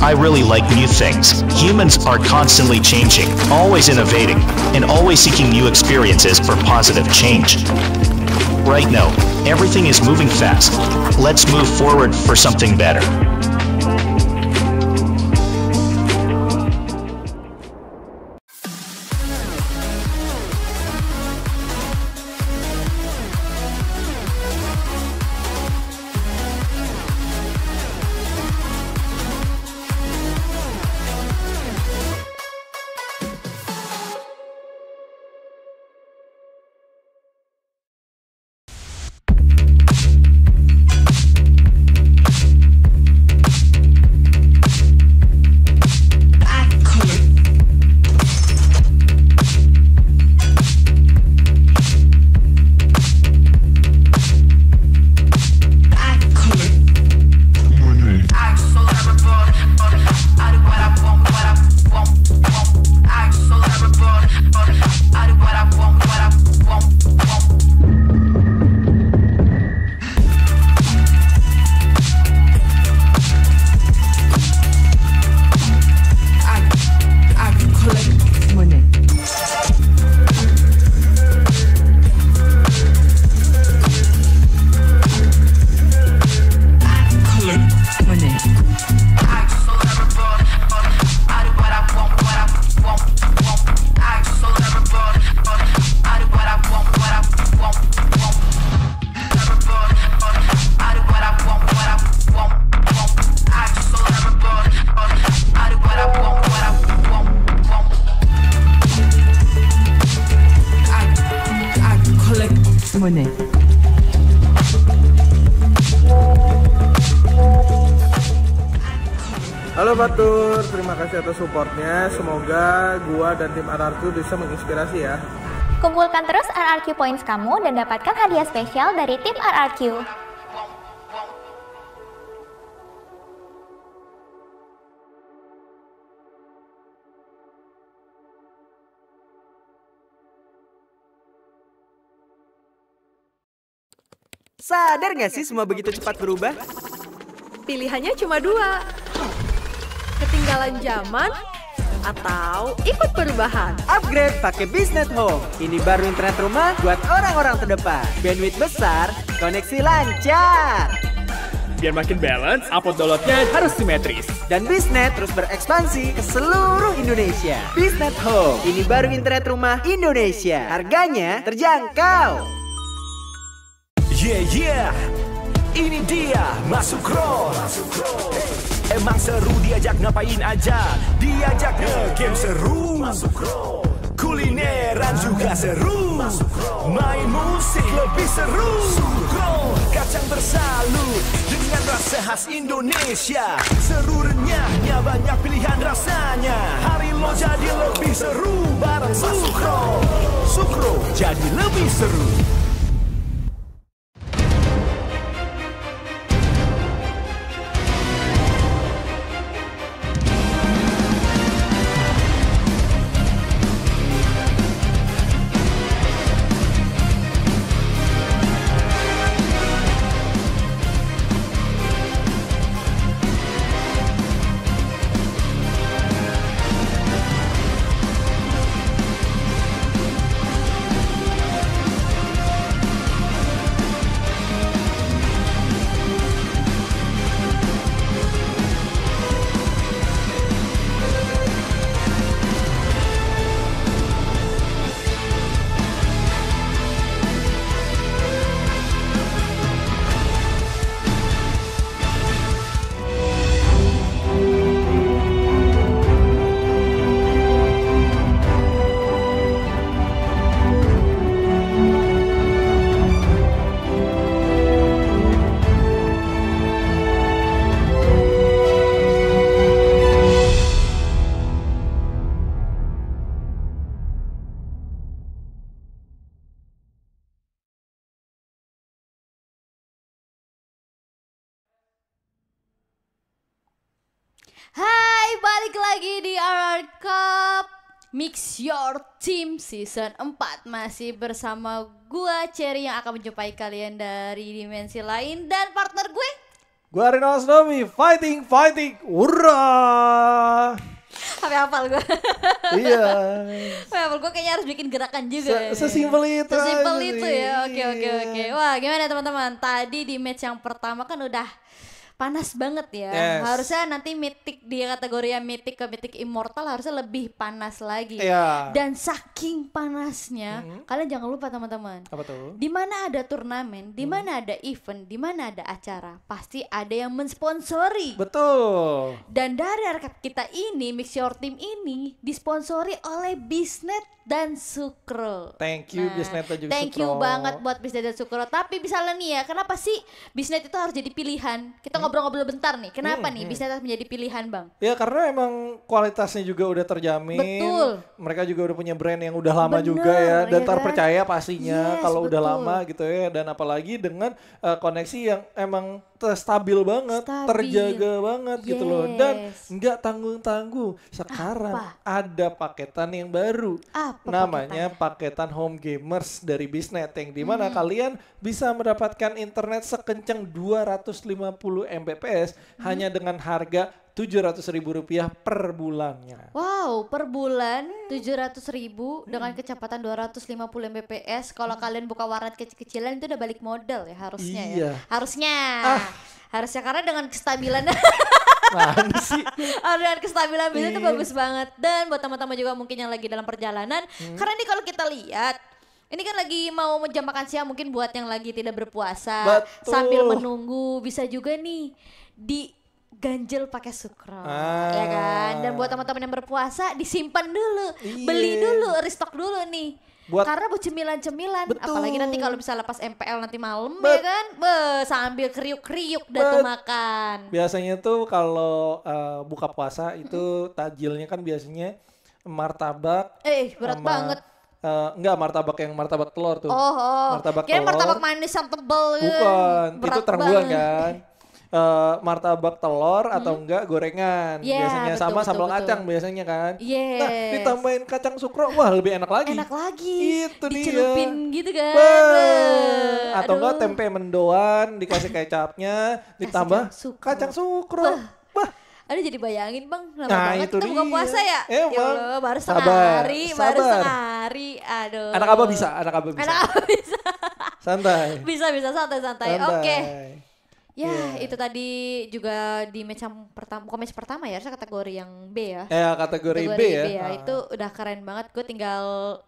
I really like new things. Humans are constantly changing, always innovating, and always seeking new experiences for positive change. Right now, everything is moving fast. Let's move forward for something better. dan tim RRQ bisa menginspirasi ya. Kumpulkan terus RRQ Points kamu dan dapatkan hadiah spesial dari tim RRQ. Sadar gak sih semua begitu cepat berubah? Pilihannya cuma dua. Ketinggalan zaman atau ikut perubahan. Upgrade pakai Bisnet Home. Ini baru internet rumah buat orang-orang terdepan. Bandwidth besar, koneksi lancar. Biar makin balance, upload downloadnya harus simetris. Dan Bisnet terus berekspansi ke seluruh Indonesia. Bisnet Home, ini baru internet rumah Indonesia. Harganya terjangkau. Yeah, yeah, ini dia masuk roll. Masuk roll. Hey. Emang seru diajak ngapain aja Diajak ke game seru Masuk Kulineran juga seru Main musik lebih seru Sugro Kacang bersalut Dengan rasa khas Indonesia Seru renyahnya banyak pilihan rasanya Hari lo jadi lebih seru Bareng Sugro Sugro jadi lebih seru Mix Your Team Season 4 Masih bersama gue Cherry yang akan menjumpai kalian dari dimensi lain Dan partner gue Gue Arina Asnomi, fighting, fighting, hurra! Sampai hafal gue Iya Sampai hafal gue kayaknya harus bikin gerakan juga Se ya. Sesimpel itu Sesimpel itu ya, oke oke oke iya. Wah gimana teman-teman, tadi di match yang pertama kan udah panas banget ya. Yes. Harusnya nanti mitik di kategori mitik ke mitik immortal harusnya lebih panas lagi. Yeah. Dan saking panasnya, hmm kalian jangan lupa teman-teman. Apa tuh? Di mana ada turnamen, di mm-hmm. mana mm. ada event, di mana ada acara, pasti ada yang mensponsori. Betul. Dan dari arkad kita ini, Mix Your Team ini disponsori oleh Bisnet dan Sukro. Thank you nah, Bisnet dan juga Thank Sukro. you banget buat Bisnet dan Sukro. Tapi misalnya nih ya, kenapa sih Bisnet itu harus jadi pilihan? Kita mm-hmm ngobrol-ngobrol bentar nih. Kenapa hmm, nih hmm. bisa menjadi pilihan bang? Ya karena emang kualitasnya juga udah terjamin. Betul. Mereka juga udah punya brand yang udah lama Bener, juga ya dan ya terpercaya pastinya yes, kalau udah lama gitu ya. Dan apalagi dengan uh, koneksi yang emang stabil banget, stabil. terjaga banget yes. gitu loh dan nggak tanggung-tanggung. Sekarang Apa? ada paketan yang baru. Apa namanya paketan? Home Gamers dari Bisnet yang mana hmm. kalian bisa mendapatkan internet sekencang 250 Mbps hmm. hanya dengan harga tujuh ratus ribu rupiah per bulannya. Wow, per bulan tujuh ratus ribu hmm. dengan kecepatan puluh mbps. Kalau kalian buka warnet kecil-kecilan itu udah balik modal ya harusnya ya. iya. ya. Harusnya. Ah. Harusnya karena dengan kestabilan Mana sih? Ah, kestabilan itu iya. itu bagus banget. Dan buat teman-teman juga mungkin yang lagi dalam perjalanan, hmm. karena ini kalau kita lihat ini kan lagi mau jam makan siang mungkin buat yang lagi tidak berpuasa Betul. sambil menunggu bisa juga nih di ganjel pakai sukro ah. ya kan dan buat teman-teman yang berpuasa disimpan dulu Iye. beli dulu restock dulu nih buat karena buat cemilan-cemilan apalagi nanti kalau bisa lepas MPL nanti malam ya Bet. ya kan be sambil kriuk-kriuk dan makan biasanya tuh kalau uh, buka puasa itu tajilnya kan biasanya martabak eh berat sama, banget Uh, enggak martabak yang martabak telur tuh. Oh, oh. martabak Kira telur. martabak manis yang tebel ya kan? Bukan, itu terbuang kan uh, martabak telur hmm. atau enggak gorengan yeah, biasanya betul, sama sambal kacang biasanya kan nah, yes. nah ditambahin kacang sukro wah lebih enak lagi enak lagi itu dicelupin dia. gitu kan Bah. atau enggak tempe mendoan dikasih kecapnya ditambah sukro. kacang sukro bah. bah. Aduh jadi bayangin bang, lama nah, banget itu kita buka puasa ya. Ya Allah, baru setengah hari, baru setengah hari. Aduh. Anak apa bisa? Anak apa bisa? Anak apa bisa? santai. Bisa bisa santai santai. santai. Oke. Okay. Ya, yeah. itu tadi juga di match pertama, bukan match pertama ya, saya kategori yang B ya. Eh, ya, kategori, kategori B, ya. B ya. ya. Ah. Itu udah keren banget. Gue tinggal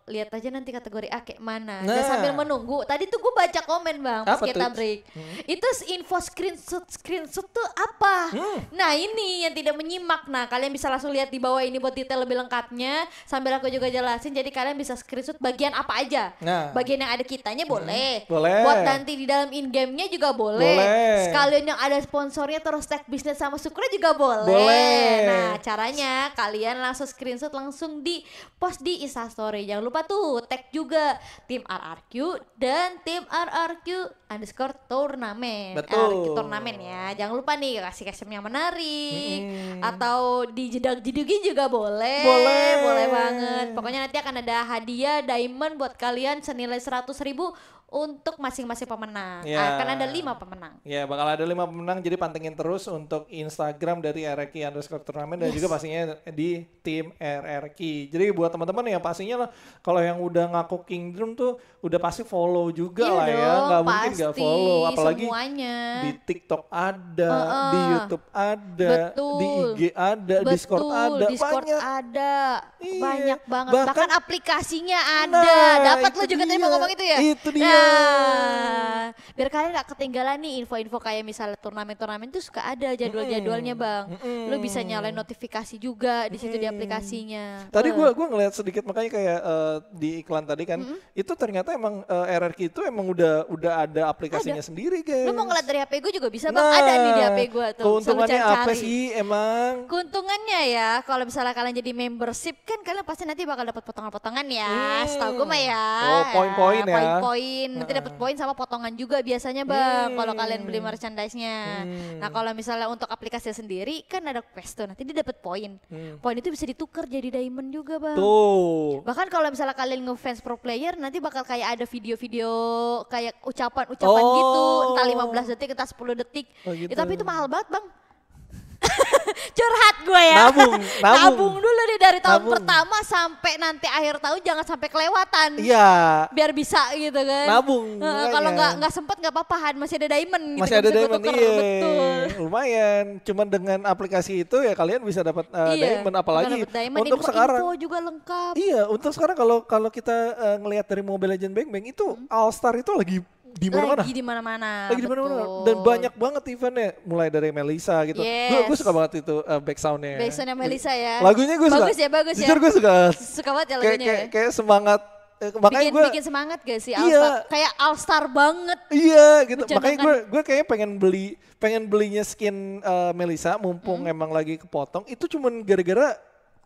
lihat aja nanti kategori A kayak mana. Nah, Dan sambil menunggu. Tadi tuh gue baca komen Bang pas kita break. Hmm. Itu info screenshot screenshot tuh apa? Hmm. Nah, ini yang tidak menyimak. Nah, kalian bisa langsung lihat di bawah ini buat detail lebih lengkapnya sambil aku juga jelasin. Jadi kalian bisa screenshot bagian apa aja. Nah. Bagian yang ada kitanya hmm. boleh. Hmm. Boleh. Buat nanti di dalam in gamenya juga boleh. boleh Kalian yang ada sponsornya terus tag bisnis sama Sukra juga boleh. Boleh. Nah, caranya kalian langsung screenshot langsung di post di Instastory. Jangan lupa tuh tag juga tim RRQ dan tim RRQ underscore turnamen. Eh, Betul. RRQ turnamen ya. Jangan lupa nih kasih caption yang menarik hmm. atau dijedag-jedugin juga boleh. Boleh. Boleh banget. Pokoknya nanti akan ada hadiah diamond buat kalian senilai seratus ribu untuk masing-masing pemenang. Yeah. Ya. Akan ada lima pemenang. Ya, bakal ada lima pemenang. Jadi pantengin terus untuk Instagram dari RRQ underscore turnamen yes. dan juga pastinya di tim RRQ. Jadi buat teman-teman yang pastinya lah, kalau yang udah ngaku Kingdom tuh udah pasti follow juga yeah lah ya. dong, ya. Gak mungkin gak follow. Apalagi semuanya. di TikTok ada, uh -uh. di YouTube ada, Betul. di IG ada, Betul. Discord ada, Discord banyak. ada, iya. banyak banget. Bahkan, Bahkan aplikasinya ada. Nah, Dapat lo juga dia. tadi mau ngomong itu ya. Itu dia. Nah, Nah, biar kalian nggak ketinggalan nih info-info kayak misalnya turnamen-turnamen tuh suka ada jadwal-jadwalnya bang. Mm-mm. Lu bisa nyalain notifikasi juga di situ di aplikasinya. Tadi gue gua ngeliat sedikit makanya kayak uh, di iklan tadi kan, mm hmm itu ternyata emang uh, eh, RRQ itu emang udah udah ada aplikasinya ada. sendiri guys. Lu mau ngeliat dari HP gue juga bisa bang, nah, ada nih di HP gue tuh. Keuntungannya apa sih emang? Keuntungannya ya, kalau misalnya kalian jadi membership kan kalian pasti nanti bakal dapat potongan-potongan ya. Mm. Setahu gue mah ya. Oh poin-poin ya. Poin-poin poin, nanti dapat poin sama potongan juga biasanya bang. Hmm. Kalau kalian beli merchandise-nya. Hmm. Nah kalau misalnya untuk aplikasi sendiri kan ada quest tuh, nanti dia dapat poin. Hmm. Poin itu bisa ditukar jadi diamond juga bang. Tuh. Bahkan kalau misalnya kalian ngefans pro player, nanti bakal kayak ada video-video kayak ucapan-ucapan oh. gitu, entah 15 detik, entah 10 detik. Oh, gitu. ya, tapi itu mahal banget bang curhat gue ya. Nabung, nabung. nabung dulu nih dari tahun nabung. pertama sampai nanti akhir tahun jangan sampai kelewatan. Iya. Biar bisa gitu kan. Nabung. kalau nggak nggak sempet nggak apa-apa, masih ada diamond. Gitu masih kan ada diamond, iya. Lumayan. Cuman dengan aplikasi itu ya kalian bisa dapat uh, diamond apalagi diamond, untuk info, sekarang. Info juga lengkap. Iya, untuk sekarang kalau kalau kita uh, ngelihat dari Mobile Legend Bang Bang itu hmm. All Star itu lagi di mana-mana. Lagi di mana-mana. Lagi di mana-mana. Dan banyak banget eventnya, mulai dari Melisa gitu. Yes. Gue suka banget itu uh, back soundnya. Back soundnya Melisa ya. Lagunya gue suka. Bagus ya, bagus Jujur ya. Jujur gue suka. Suka banget ya lagunya. Kayak, kayak, kayak semangat eh, makanya bikin, gue bikin semangat gak sih iya, all kayak all star banget iya gitu makanya gue gue kayaknya pengen beli pengen belinya skin uh, Melisa mumpung hmm. emang lagi kepotong itu cuman gara-gara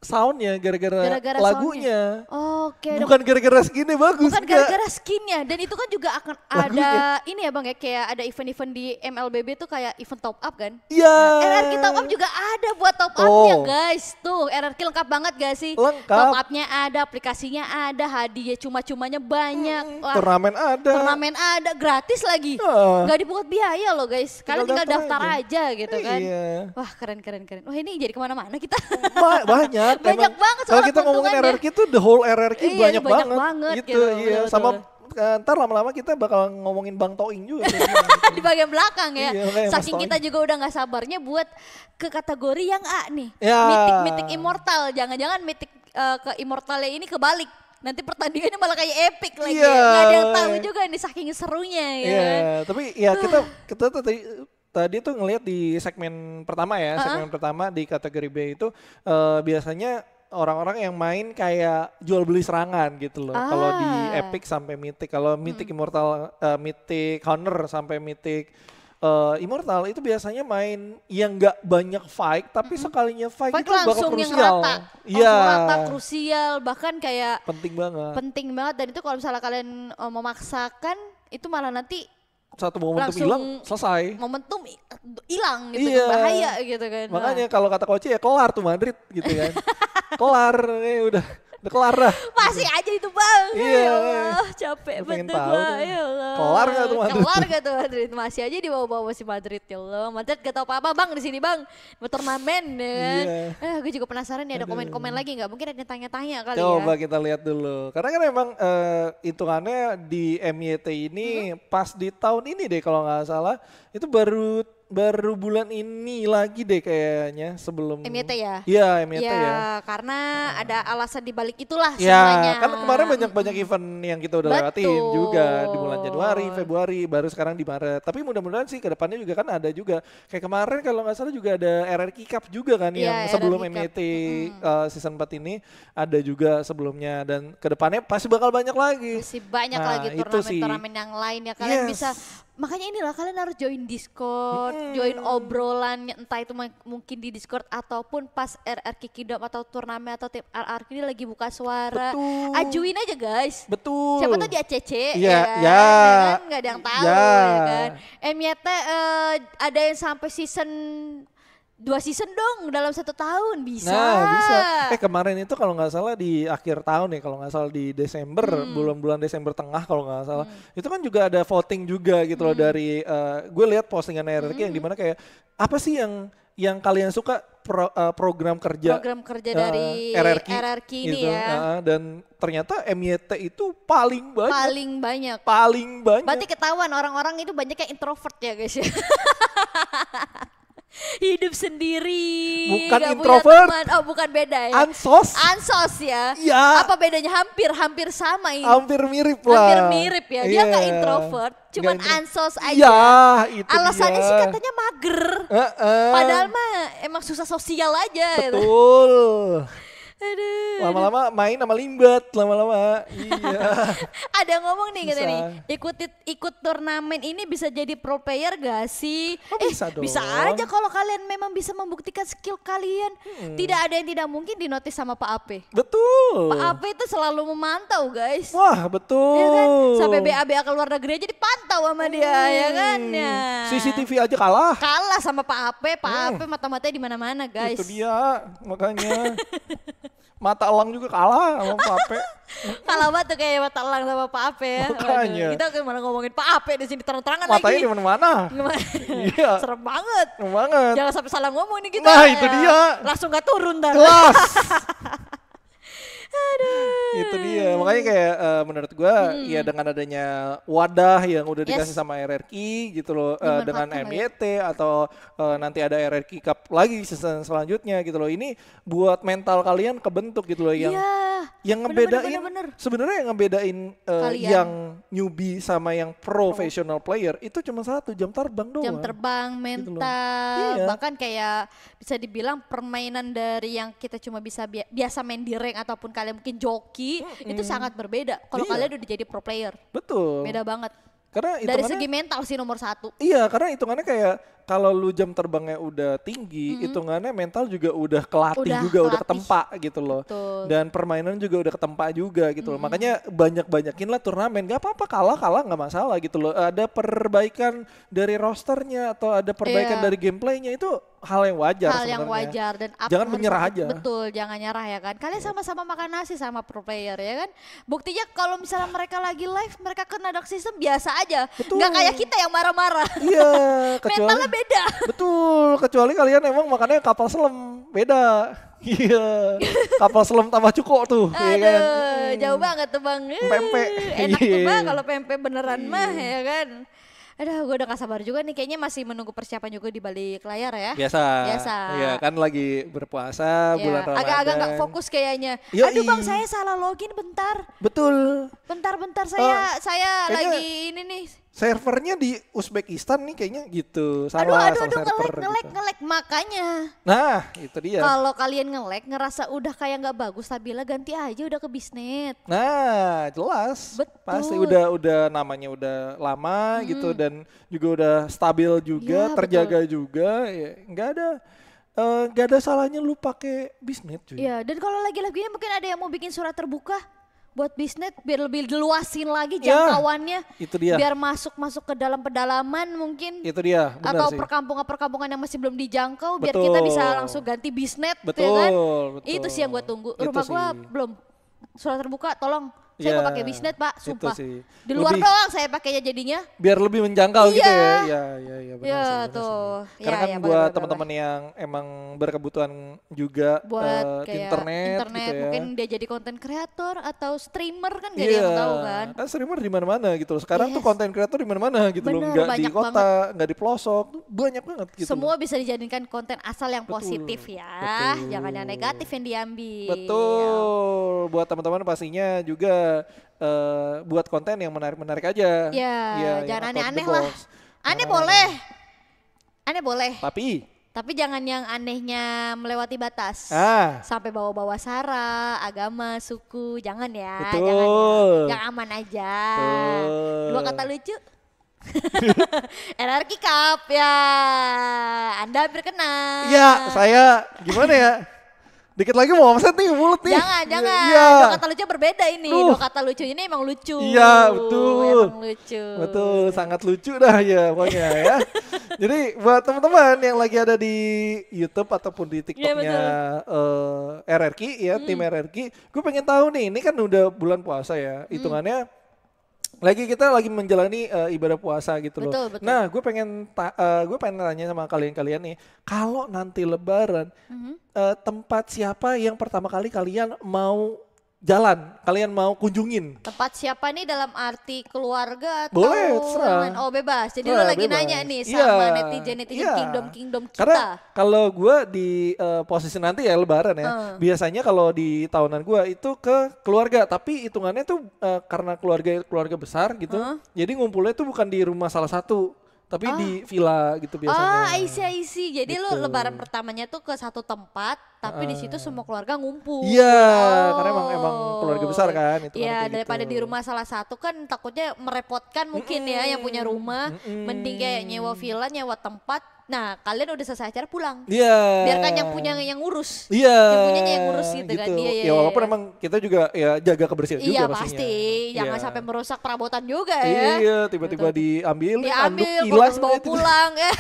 soundnya, gara-gara, lagunya. Oke. Okay. Bukan gara-gara skinnya bagus. Bukan gara-gara skinnya dan itu kan juga akan lagunya. ada ini ya bang ya kayak ada event-event di MLBB tuh kayak event top up kan? Iya. Yeah. RRQ top up juga ada buat top oh. upnya guys tuh RRQ lengkap banget gak sih? Lengkap. Top upnya ada, aplikasinya ada, hadiah cuma-cumanya banyak. Hmm, Wah, turnamen ada. Turnamen ada, gratis lagi. Uh. Gak dipungut biaya loh guys. Kalian tinggal, tinggal daftar, aja. aja gitu kan. Iya. Wah keren keren keren. Wah ini jadi kemana-mana kita. Ba banyak banget. Banyak Emang, banget. Kalau kita ngomongin RRQ itu the whole RRQ iya, banyak, banyak banget. banget gitu, gitu iya. sama Uh, ntar lama-lama kita bakal ngomongin Bang Toing juga. di bagian belakang ya. Iya, Saking kita juga udah nggak sabarnya buat ke kategori yang A nih. Ya. mitik Mitik-mitik immortal. Jangan-jangan mitik uh, ke immortalnya ini kebalik nanti pertandingannya malah kayak epic lagi yeah. Gak ada yang tahu juga nih saking serunya ya. Yeah. Kan? Tapi ya kita kita tadi tadi tuh ngelihat di segmen pertama ya, uh -huh. segmen pertama di kategori B itu uh, biasanya orang-orang yang main kayak jual beli serangan gitu loh. Ah. Kalau di ah. Epic sampai Mythic, kalau Mythic hmm. Immortal, uh, Mythic Honor sampai Mythic uh, Immortal itu biasanya main yang nggak banyak fight, tapi hmm. sekalinya fight, fight itu langsung bakal krusial. Yang rata. Iya. Yeah. Rata krusial bahkan kayak penting banget. Penting banget dan itu kalau misalnya kalian uh, memaksakan itu malah nanti satu momentum hilang selesai. Momentum hilang gitu iya. bahaya gitu kan. Makanya kalau kata Koci ya kelar tuh Madrid gitu kan. kelar eh, udah Udah kelar dah. Masih aja itu bang. Iya. Ya iya. Allah, capek banget gua. Ya Allah. Kelar gak tuh Madrid? Kelar gak tuh Madrid? Masih aja di bawah-bawah si Madrid ya Allah. Madrid gak tau apa-apa bang di sini bang. Turnamen ya iya. kan. Iya. Eh, gue juga penasaran nih ada komen-komen lagi gak? Mungkin ada tanya-tanya kali Coba ya. Coba kita lihat dulu. Karena kan emang eh, hitungannya uh, di MYT ini mm -hmm. pas di tahun ini deh kalau nggak salah. Itu baru baru bulan ini lagi deh kayaknya sebelum MYT ya. Iya, MYT ya. ya. karena nah. ada alasan dibalik itulah ya, semuanya. karena kemarin banyak-banyak -hmm. event yang kita udah lewatin juga di bulan Januari, Februari, baru sekarang di Maret. Tapi mudah-mudahan sih ke depannya juga kan ada juga. Kayak kemarin kalau nggak salah juga ada RRQ Cup juga kan ya, yang sebelum RRQ MYT hmm. uh, eh, season 4 ini ada juga sebelumnya dan ke depannya pasti bakal banyak lagi. Masih banyak nah, lagi turnamen-turnamen turnamen yang lain ya kalian yes. bisa makanya inilah kalian harus join Discord, hmm. join obrolan entah itu mungkin di Discord ataupun pas RR Kikidom atau turnamen atau tim RR ini lagi buka suara. Betul. Ajuin aja guys. Betul. Siapa tuh di ACC Iya. ya. Ya. Kan? ada yang tahu yeah. ya kan. MYT uh, eh, eh, ada yang sampai season dua season dong dalam satu tahun bisa. Nah bisa. Eh kemarin itu kalau nggak salah di akhir tahun ya kalau nggak salah di Desember hmm. bulan-bulan Desember tengah kalau nggak salah hmm. itu kan juga ada voting juga gitu hmm. loh dari uh, gue lihat postingan RRQ hmm. yang dimana kayak apa sih yang yang kalian suka pro, uh, program kerja program kerja uh, dari eh, RRQ, RRQ ini gitu. ya uh, dan ternyata MYT itu paling banyak paling banyak paling banyak berarti ketahuan orang-orang itu banyak kayak introvert ya guys ya hidup sendiri. Bukan gak introvert. Punya teman. Oh, bukan beda ya. Ansos. Ansos ya. Iya. Apa bedanya? Hampir hampir sama ini. Hampir mirip lah. Hampir mirip ya. Dia yeah. gak iya. introvert, cuman gak ansos aja. Iya, itu Alasannya dia. sih katanya mager. Uh -uh. Padahal mah emang susah sosial aja. Gitu. Betul. Aduh. Lama-lama main sama limbat lama-lama. Iya. Ada ngomong nih kita nih, ikut ikut turnamen ini bisa jadi pro player gak sih? Oh, eh, bisa dong. Bisa aja kalau kalian memang bisa membuktikan skill kalian. Hmm. Tidak ada yang tidak mungkin dinotis sama Pak Ape. Betul. Pak Ape itu selalu memantau, guys. Wah, betul. Ya kan? Sampai BA-BA keluar negeri aja dipantau sama dia, ya hmm. kan? Ya. CCTV aja kalah. Kalah sama Pak Ape, Pak hmm. Ape mata-matanya di mana-mana, guys. Itu dia, makanya. mata elang juga kalah sama Pak Ape. kalah banget tuh kayak mata elang sama Pak Ape ya. Makanya. Kita kita mana ngomongin Pak Ape di sini terang-terangan lagi. Matanya di mana-mana. iya. Serem banget. Serem banget. Jangan sampai salah ngomong nih kita. Nah, itu iya. dia. Langsung gak turun dah. Kelas. itu dia makanya kayak uh, menurut gue hmm. ya dengan adanya wadah yang udah yes. dikasih sama RRQ gitu loh uh, dengan MYT atau uh, nanti ada RRQ Cup lagi season selanjutnya gitu loh ini buat mental kalian kebentuk gitu loh yang yeah. yang ngebedain sebenarnya yang ngebedain uh, yang newbie sama yang professional player itu cuma satu jam terbang doang jam terbang gitu mental gitu iya. bahkan kayak bisa dibilang permainan dari yang kita cuma bisa biasa main di rank ataupun kalian kalian mungkin joki mm-hmm. itu sangat berbeda kalau iya. kalian udah jadi pro player betul beda banget karena dari segi mental sih nomor satu iya karena hitungannya kayak kalau lu jam terbangnya udah tinggi, hitungannya mm-hmm. mental juga udah kelatih udah juga, kelatih. udah ketempa gitu loh. Betul. Dan permainan juga udah ketempa juga gitu mm-hmm. loh. Makanya banyak-banyakin lah turnamen. Gak apa-apa kalah-kalah gak masalah gitu loh. Ada perbaikan dari rosternya atau ada perbaikan yeah. dari gameplaynya itu hal yang wajar hal sebenernya. yang wajar dan jangan menyerah aja betul jangan nyerah ya kan kalian iya. sama-sama makan nasi sama pro player ya kan buktinya kalau misalnya ah. mereka lagi live mereka kena dark system biasa aja betul. nggak kayak kita yang marah-marah iya mentalnya beda. Betul, kecuali kalian emang makannya kapal selam, beda. Iya. kapal selam tambah cukup tuh. Iya Aduh, ya kan? jauh banget tuh Bang. Pempe. Enak tuh Bang iya. kalau pempek beneran mah ya kan. Aduh, gue udah gak sabar juga nih. Kayaknya masih menunggu persiapan juga di balik layar ya. Biasa. Biasa. Iya, kan lagi berpuasa ya. bulan Ramadan. Agak-agak gak fokus kayaknya. Yoi. Aduh bang, saya salah login bentar. Betul. Bentar-bentar saya oh, saya kayaknya... lagi ini nih servernya di Uzbekistan nih kayaknya gitu Salah, aduh aduh aduh ngelek ngelek gitu. ngelek makanya nah itu dia kalau kalian ngelek ngerasa udah kayak nggak bagus Stabila ganti aja udah ke bisnet nah jelas Betul. pasti udah udah namanya udah lama hmm. gitu dan juga udah stabil juga ya, terjaga betul. juga ya nggak ada eh, nggak uh, gak ada salahnya lu pakai bisnet cuy. Iya, dan kalau lagi-laginya mungkin ada yang mau bikin surat terbuka, buat bisnis biar lebih luasin lagi ya, jangkauannya. itu dia. Biar masuk masuk ke dalam pedalaman mungkin. Itu dia. Benar atau perkampungan-perkampungan yang masih belum dijangkau betul. biar kita bisa langsung ganti bisnet betul, ya kan. Betul. Itu sih yang gue tunggu. Rumah gue belum surat terbuka tolong saya yeah. mau iya. pakai bisnet pak, sumpah. sih. Di luar lebih, doang saya pakainya jadinya. Biar lebih menjangkau yeah. gitu iya. ya. Iya, iya, iya benar iya, sih. Tuh. Sih. Karena ya, kan ya, buat teman-teman yang emang berkebutuhan juga buat uh, kayak internet, gitu internet gitu ya. Mungkin dia jadi konten kreator atau streamer kan gak yeah. dia tahu kan. Kan streamer di mana-mana gitu loh. Sekarang yes. tuh konten kreator di mana-mana gitu bener, loh. Enggak di kota, banget. di pelosok, banyak banget gitu. Semua loh. bisa dijadikan konten asal yang Betul. positif ya. Betul. Jangan yang negatif yang diambil. Betul. Ya. Buat teman-teman pastinya juga uh, buat konten yang menarik-menarik aja. Iya, ya, jangan aneh-aneh lah. Aneh nah, boleh. Aneh boleh. Tapi tapi jangan yang anehnya melewati batas. Ah. Sampai bawa-bawa sara, agama, suku, jangan ya. ya. Betul. Jangan Yang aman aja. Betul. Dua kata lucu. Energi Cup ya. Anda berkenan. Ya Iya, saya gimana ya? Dikit lagi mau ngomong nih mulut nih. Jangan, iya, jangan. Ya. Dua kata lucu berbeda ini. Uh. Dua kata lucu ini emang lucu. Iya, betul. Emang lucu. Betul, sangat lucu dah ya pokoknya ya. Jadi buat teman-teman yang lagi ada di YouTube ataupun di iya, TikToknya eh, ya, uh, RRQ ya, hmm. tim RRQ, gue pengen tahu nih, ini kan udah bulan puasa ya, hmm. hitungannya hmm lagi kita lagi menjalani uh, ibadah puasa gitu loh. Betul, betul. Nah, gue pengen uh, eh, gue pengen nanya sama kalian-kalian nih, kalau nanti Lebaran, mm -hmm. uh, tempat siapa yang pertama kali kalian mau jalan kalian mau kunjungin? Tempat siapa nih dalam arti keluarga atau Boleh, terserah. Oh bebas. Jadi nah, lu lagi bebas. nanya nih iya. sama yeah. netizen netizen yeah. kingdom kingdom kita. Karena kalau gue di uh, posisi nanti ya lebaran ya, uh. biasanya kalau di tahunan gue itu ke keluarga, tapi hitungannya tuh uh, karena keluarga keluarga besar gitu, uh. jadi ngumpulnya tuh bukan di rumah salah satu tapi oh. di ah. villa gitu biasanya. Oh, ah, isi isi. Jadi gitu. lu lebaran pertamanya tuh ke satu tempat, tapi uh. di situ ah. semua keluarga ngumpul. Iya, yeah, oh. karena emang emang keluarga besar kan itu. Iya, yeah, daripada gitu. di rumah salah satu kan takutnya merepotkan mungkin mm -mm. ya yang punya rumah, mm -mm. mending kayak nyewa villa, nyewa tempat Nah, kalian udah selesai acara pulang. Iya. Yeah. Biarkan yang punya yang ngurus. Iya. Yeah. Yang punya yang ngurus gitu, kan. gitu. kan. Iya, iya. Ya iya, walaupun iya. emang kita juga ya jaga kebersihan iya, juga pastinya. pasti. Jangan yeah. sampai merusak perabotan juga ya. Iya, tiba-tiba diambil, diambil, hilang. bawa gitu. pulang ya.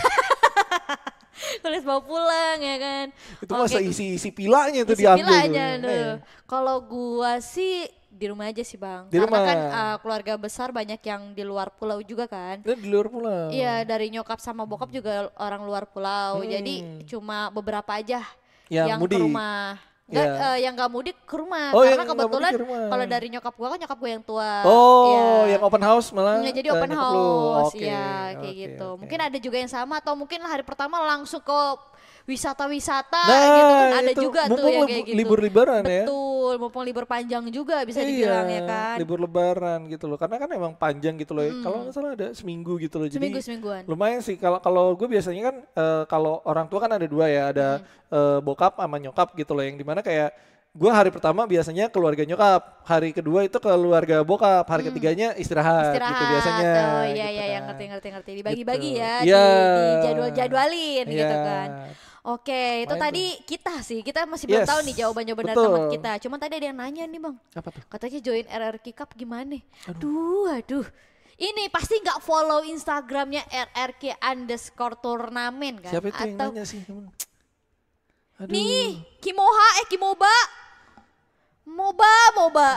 tulis bawa pulang ya kan. Itu okay. masa isi-isi pilanya itu isi diambil. Pilanya tuh. Eh. Kalau gua sih di rumah aja sih bang. Di Karena kan uh, keluarga besar banyak yang di luar pulau juga kan. Di luar pulau. Iya dari nyokap sama bokap juga orang luar pulau. Hmm. Jadi cuma beberapa aja ya, yang mudik. ke rumah. Gak, yeah. Iya. uh, yang gak mudik ke rumah oh, karena kebetulan ke kalau dari nyokap gua kan nyokap gua yang tua. Oh, ya. yang open house malah. ya, jadi open house, okay, ya kayak okay, gitu. Okay. Mungkin ada juga yang sama atau mungkin hari pertama langsung ke wisata-wisata nah, gitu kan ada itu. juga mumpung tuh yang kayak gitu. libur liburan ya. Betul, mumpung libur panjang juga bisa iya, dibilang ya kan. libur lebaran gitu loh. Karena kan emang panjang gitu loh. Ya. Hmm. Kalau nggak salah ada seminggu gitu loh. Jadi seminggu semingguan. Lumayan sih kalau kalau gue biasanya kan uh, kalau orang tua kan ada dua ya, ada hmm. uh, bokap sama nyokap gitu loh yang dimana kayak gue hari pertama biasanya keluarga nyokap, hari kedua itu keluarga bokap, hari hmm. ketiganya istirahat, gitu istirahat gitu biasanya. Oh iya gitu iya, iya, iya kan. yang ngerti ngerti ngerti dibagi-bagi gitu. ya, yeah. di, di jadwal-jadwalin yeah. gitu kan. Oke, okay, itu tadi itu. kita sih. Kita masih belum yes. tahu nih jawabannya benar teman kita. Cuma tadi ada yang nanya nih, Bang. Apa tuh? Katanya join RRQ Cup gimana? Aduh, aduh. aduh. Ini pasti nggak follow Instagramnya RRQ underscore turnamen kan? Siapa itu Atau... yang nanya sih? Aduh. Nih, Kimoha, eh Kimoba. Moba, Moba.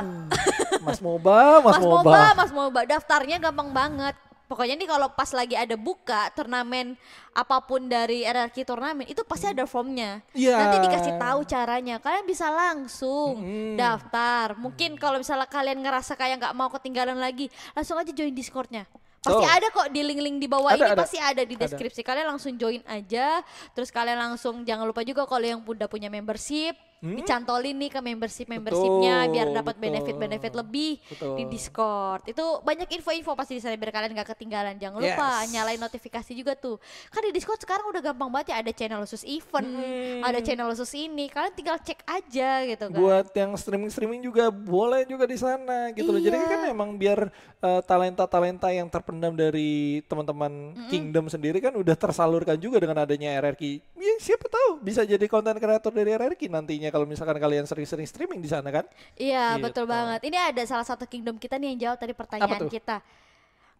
Mas Moba, Mas, Mas Moba. Moba. Mas Moba, daftarnya gampang banget. Pokoknya nih kalau pas lagi ada buka turnamen apapun dari RRQ turnamen itu pasti ada formnya. Yeah. Nanti dikasih tahu caranya. Kalian bisa langsung hmm. daftar. Mungkin kalau misalnya kalian ngerasa kayak nggak mau ketinggalan lagi, langsung aja join Discordnya. Pasti oh. ada kok di link-link di bawah ada, ini ada. pasti ada di deskripsi. Ada. Kalian langsung join aja. Terus kalian langsung jangan lupa juga kalau yang udah punya membership hmm? dicantolin nih ke membership membershipnya biar dapat benefit benefit lebih betul. di Discord. Itu banyak info-info pasti di sana biar kalian gak ketinggalan. Jangan yes. lupa nyalain notifikasi juga tuh. Kan di Discord sekarang udah gampang banget ya ada channel khusus event, hmm. ada channel khusus ini. Kalian tinggal cek aja gitu kan. Buat yang streaming-streaming juga boleh juga di sana gitu iya. loh. Jadi iya. kan emang biar eh, talenta-talenta uh, talenta -talenta yang terpendam dari teman-teman mm -hmm. Kingdom sendiri kan udah tersalurkan juga dengan adanya RRQ. Ya siapa tahu bisa jadi konten kreator dari RRQ nantinya kalau misalkan kalian sering-sering streaming di sana kan? Iya gitu. betul banget. Ini ada salah satu kingdom kita nih yang jawab tadi pertanyaan kita.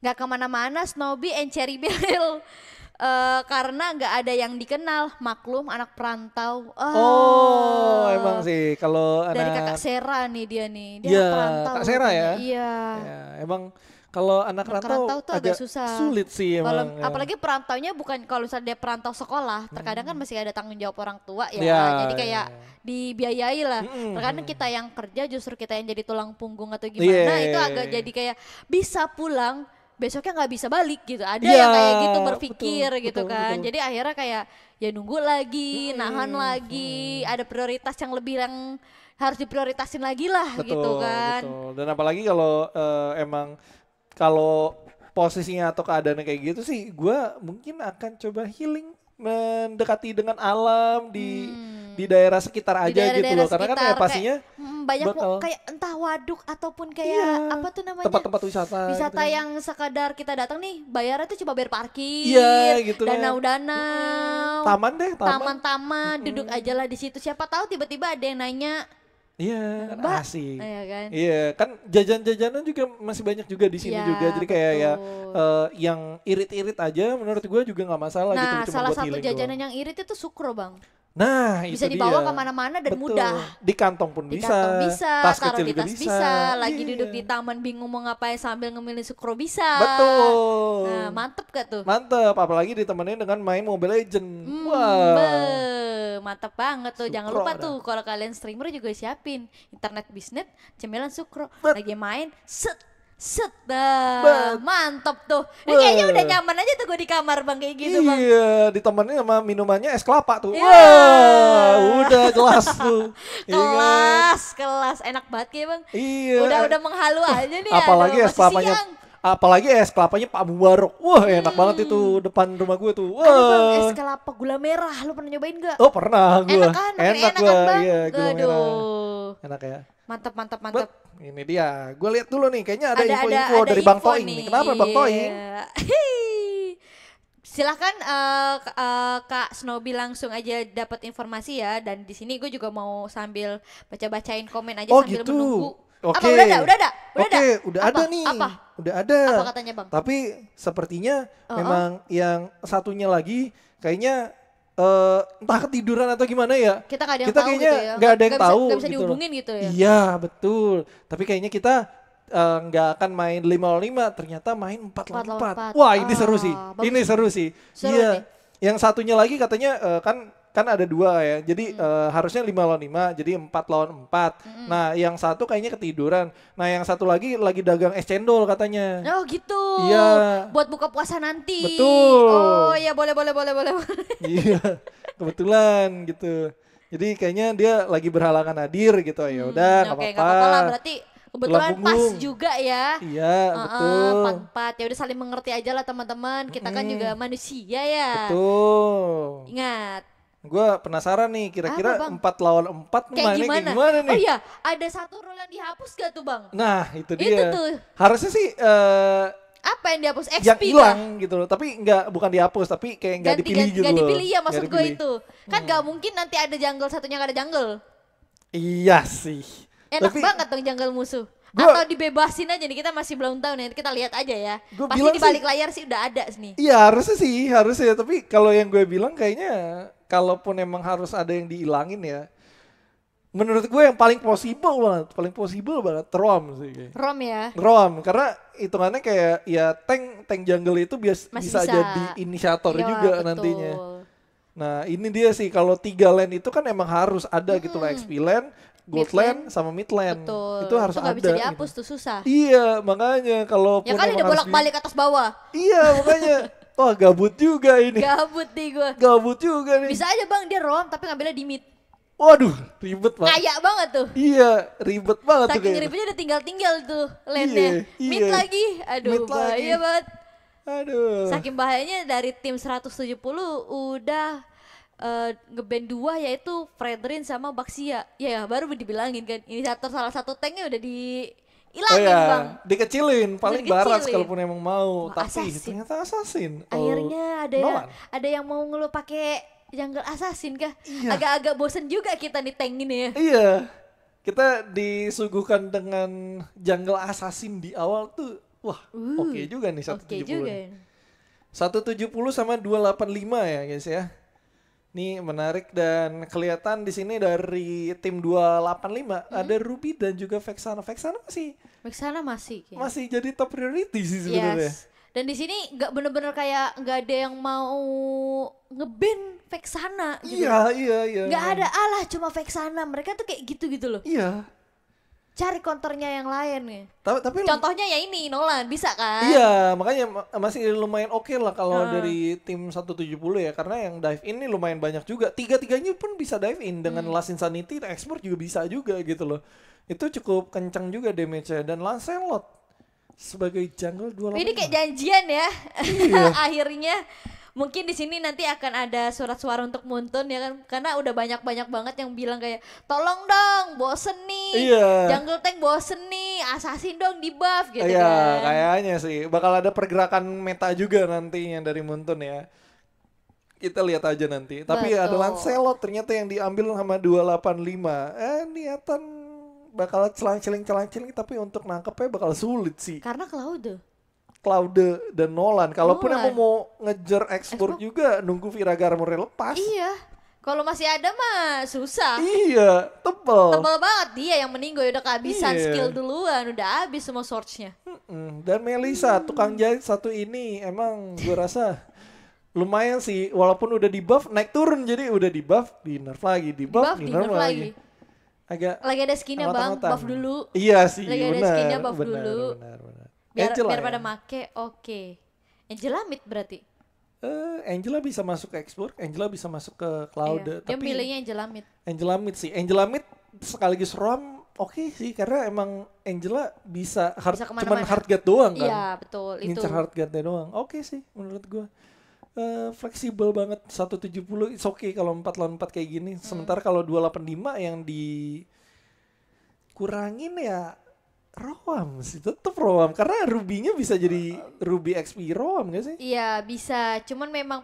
Gak kemana-mana Snobby and Cherry Bill. Uh, eh, karena nggak ada yang dikenal maklum anak perantau oh, oh emang sih kalau anak dari kakak Sera nih dia nih dia ya, perantau kak Sera ya iya ya, emang kalau anak, anak rantau, rantau tuh agak, susah. Sulit sih emang. ya. Apalagi perantaunya bukan kalau misalnya dia perantau sekolah, terkadang kan hmm. masih ada tanggung jawab orang tua ya. ya jadi kayak ya. dibiayai lah. Hmm, hmm. Terkadang hmm. kita yang kerja justru kita yang jadi tulang punggung atau gimana yeah. itu iya. agak jadi kayak bisa pulang besoknya nggak bisa balik gitu ada yeah, yang kayak gitu berpikir betul, gitu betul, kan betul. jadi akhirnya kayak ya nunggu lagi hmm, nahan lagi hmm. ada prioritas yang lebih yang harus diprioritasin lagi lah gitu betul, gitu kan betul. dan apalagi kalau uh, emang kalau posisinya atau keadaannya kayak gitu sih gue mungkin akan coba healing mendekati dengan alam di hmm. di daerah sekitar aja daerah -daerah gitu loh karena kan kayak pastinya kayak, hmm, banyak bakal, kayak entah waduk ataupun kayak iya, apa tuh namanya tempat-tempat wisata wisata gitu. yang sekadar kita datang nih bayarnya tuh coba bayar parkir iya, gitu danau-danau hmm, taman deh taman-taman hmm. duduk aja lah di situ siapa tahu tiba-tiba ada yang nanya Iya, kan asik. Iya kan? Iya, kan jajan-jajanan juga masih banyak juga di sini ya, juga. Jadi kayak ya, betul. ya uh, yang irit-irit aja menurut gue juga nggak masalah nah, gitu. Nah, salah satu jajanan doang. yang irit itu sukro, Bang. Nah, bisa itu dibawa kemana-mana dan Betul. mudah. Di kantong pun di bisa. Kantong bisa, tas taruh kecil di tas bisa. bisa. Lagi yeah. duduk di iya. taman bingung mau ngapain sambil ngemilin sukro bisa. Betul. Nah, mantep gak tuh? Mantep, apalagi ditemenin dengan main Mobile Legend. Hmm, Wah. Wow. mantep banget tuh. Sukro Jangan lupa tuh kalau kalian streamer juga siapin internet bisnet cemilan sukro. Bet. Lagi main set Set bang, mantep tuh. Ini kayaknya udah nyaman aja tuh gue di kamar bang kayak gitu bang. Iya, ditemenin sama minumannya es kelapa tuh. iya. Wah, udah kelas tuh. Iya kan? kelas, kelas, enak banget ya bang. Iya. Udah udah menghalu aja nih. Apalagi ya, es kelapanya apalagi es kelapanya Pak Mubarok. Wah, enak hmm. banget itu hmm. depan rumah gue tuh. Wah. Aduh bang, es kelapa gula merah. Lu pernah nyobain gak? Oh, pernah gue. Enak kan? Enak, enak, enak gua. Kan, Iya, gula Aduh. merah. Enak ya. Mantap, mantap, mantap. ini dia. Gue lihat dulu nih, kayaknya ada info-info dari info Bang Toing nih. Kenapa Bang Toing? Silahkan uh, uh, Kak Snobi langsung aja dapat informasi ya dan di sini gue juga mau sambil baca-bacain komen aja oh, sambil gitu. menunggu. Oke. Okay. udah ada? Udah ada? Udah okay, ada? udah ada nih. Apa? Udah ada. Apa katanya Bang? Tapi sepertinya uh -uh. memang yang satunya lagi kayaknya uh, entah ketiduran atau gimana ya. Kita gak ada yang kita tahu kayaknya gitu ya. Gak ada yang gak tahu. Bisa, gak bisa gitu dihubungin gitu ya. Iya betul. Tapi kayaknya kita eh, nggak uh, akan main lima lawan 5 ternyata main empat lawan empat 4. Wah, ini oh, seru sih. Bagus. Ini seru sih. Iya. Yang satunya lagi katanya uh, kan kan ada dua ya. Jadi hmm. uh, harusnya 5 lawan lima jadi empat lawan empat Hmm. Nah, yang satu kayaknya ketiduran. Nah, yang satu lagi lagi dagang es cendol katanya. Oh, gitu. Iya. Buat buka puasa nanti. Betul. Oh, iya boleh boleh boleh boleh. iya. Kebetulan gitu. Jadi kayaknya dia lagi berhalangan hadir gitu. Ya hmm, udah, hmm, okay, apa-apa. lah, berarti kebetulan pas juga ya. Iya, betul. Empat-empat. Ya udah saling mengerti aja lah teman-teman. Kita kan hmm. kan juga manusia ya. Betul. Ingat, Gue penasaran nih kira-kira empat lawan empat kayak gimana? kayak gimana nih? Oh iya, ada satu rule yang dihapus gak tuh bang? Nah itu dia. Itu tuh. Harusnya sih uh, apa yang dihapus XP yang hilang gitu loh tapi nggak bukan dihapus tapi kayak nggak dipilih ganti, gitu nggak dipilih ya maksud gue itu kan nggak hmm. mungkin nanti ada jungle satunya nggak ada jungle iya sih enak tapi, banget dong jungle musuh gua, atau dibebasin aja nih kita masih belum tahu nih kita lihat aja ya gua pasti di balik layar sih udah ada nih iya harusnya sih harusnya ya. tapi kalau yang gue bilang kayaknya kalaupun emang harus ada yang dihilangin ya menurut gue yang paling possible banget paling possible banget rom sih kayak. rom ya rom karena hitungannya kayak ya tank tank jungle itu bias, bisa, bisa jadi inisiator iya, juga betul. nantinya Nah ini dia sih kalau tiga lane itu kan emang harus ada hmm. gitu lah XP lane, Goldland sama Midland Betul. Itu harus itu gak ada. bisa dihapus gitu. tuh susah. Iya, makanya kalau Ya kan udah bolak-balik di... atas bawah. Iya, makanya Wah gabut juga ini. Gabut nih gue. Gabut juga nih. Bisa aja bang dia rom tapi ngambilnya di mid. Waduh, ribet banget. Kayak banget tuh. Iya, ribet banget Saking tuh kayaknya. ribetnya udah tinggal-tinggal tuh lane Iya, iya. Mid lagi. Aduh, mid bahaya lagi. banget. Aduh. Saking bahayanya dari tim 170 udah uh, ngeband dua yaitu Fredrin sama Baxia. Ya baru dibilangin kan ini satu salah satu tanknya udah di Ilangin oh iya, bang Dikecilin Paling Dikecilin. barat kalaupun emang mau oh, Tapi assassin. ternyata assassin oh, Akhirnya ada yang Ada yang mau ngeluh pakai Jungle Assassin kah? Iya. Agak-agak bosen juga kita nih tank ini ya Iya Kita disuguhkan dengan Jungle Assassin di awal tuh Wah uh, oke okay juga nih 170 ya. tujuh okay juga 170 sama 285 ya guys ya ini menarik dan kelihatan di sini dari tim 285 hmm? ada Ruby dan juga Vexana. Vexana masih Vexana masih ya. Masih jadi top priority sih sebenarnya. Yes. Dan di sini nggak bener-bener kayak nggak ada yang mau ngebin Vexana gitu. Iya, iya, iya. Nggak ada alah cuma Vexana. Mereka tuh kayak gitu gitu loh. Iya cari kontornya yang lain nih. Tapi, tapi contohnya ya ini Nolan bisa kan? Iya, makanya masih lumayan oke okay lah kalau hmm. dari tim 170 ya karena yang dive in ini lumayan banyak juga. Tiga-tiganya pun bisa dive in dengan hmm. Last Insanity, Expert juga bisa juga gitu loh. Itu cukup kencang juga damage-nya dan Lancelot sebagai jungle dua Ini kayak janjian ya. Iya. Akhirnya mungkin di sini nanti akan ada surat suara untuk Muntun ya kan karena udah banyak banyak banget yang bilang kayak tolong dong bosen nih iya. Jungle Tank bosen nih asasin dong di buff gitu iya, kan kayaknya sih bakal ada pergerakan meta juga nantinya dari Muntun ya kita lihat aja nanti tapi Betul. ada Lancelot ternyata yang diambil sama 285 eh niatan bakal celang-celing celang-celing tapi untuk nangkepnya bakal sulit sih karena tuh Claude dan Nolan. Kalaupun oh, Nolan. emang mau ngejar ekspor juga nunggu Viragar Moreira lepas. Iya. Kalau masih ada mah susah. Iya, tebel. Tebel banget dia yang meninggal udah kehabisan iya. skill duluan, udah habis semua source-nya. Dan Melisa hmm. tukang jahit satu ini emang gue rasa lumayan sih walaupun udah di buff naik turun jadi udah di buff di nerf lagi di buff, di nerf, lagi. agak lagi ada skinnya bang buff dulu iya sih lagi ada skinnya buff bener, dulu bener, bener biar Angela biar ya? pada make oke okay. Angela Mid berarti uh, Angela bisa masuk ke Explore Angela bisa masuk ke Cloud iya. tapi dia pilihnya Angela Mid Angela Mid sih Angela Mid sekaligus Rom oke okay sih karena emang Angela bisa hard bisa cuman get doang kan iya betul itu ngincer doang oke okay sih menurut gue Uh, fleksibel banget 170 it's okay kalau 4 lawan 4 kayak gini. Hmm. Sementara kalau 285 yang dikurangin ya Roam sih tetap Roam karena rubinya bisa jadi Ruby XP Roam gak sih? Iya bisa, cuman memang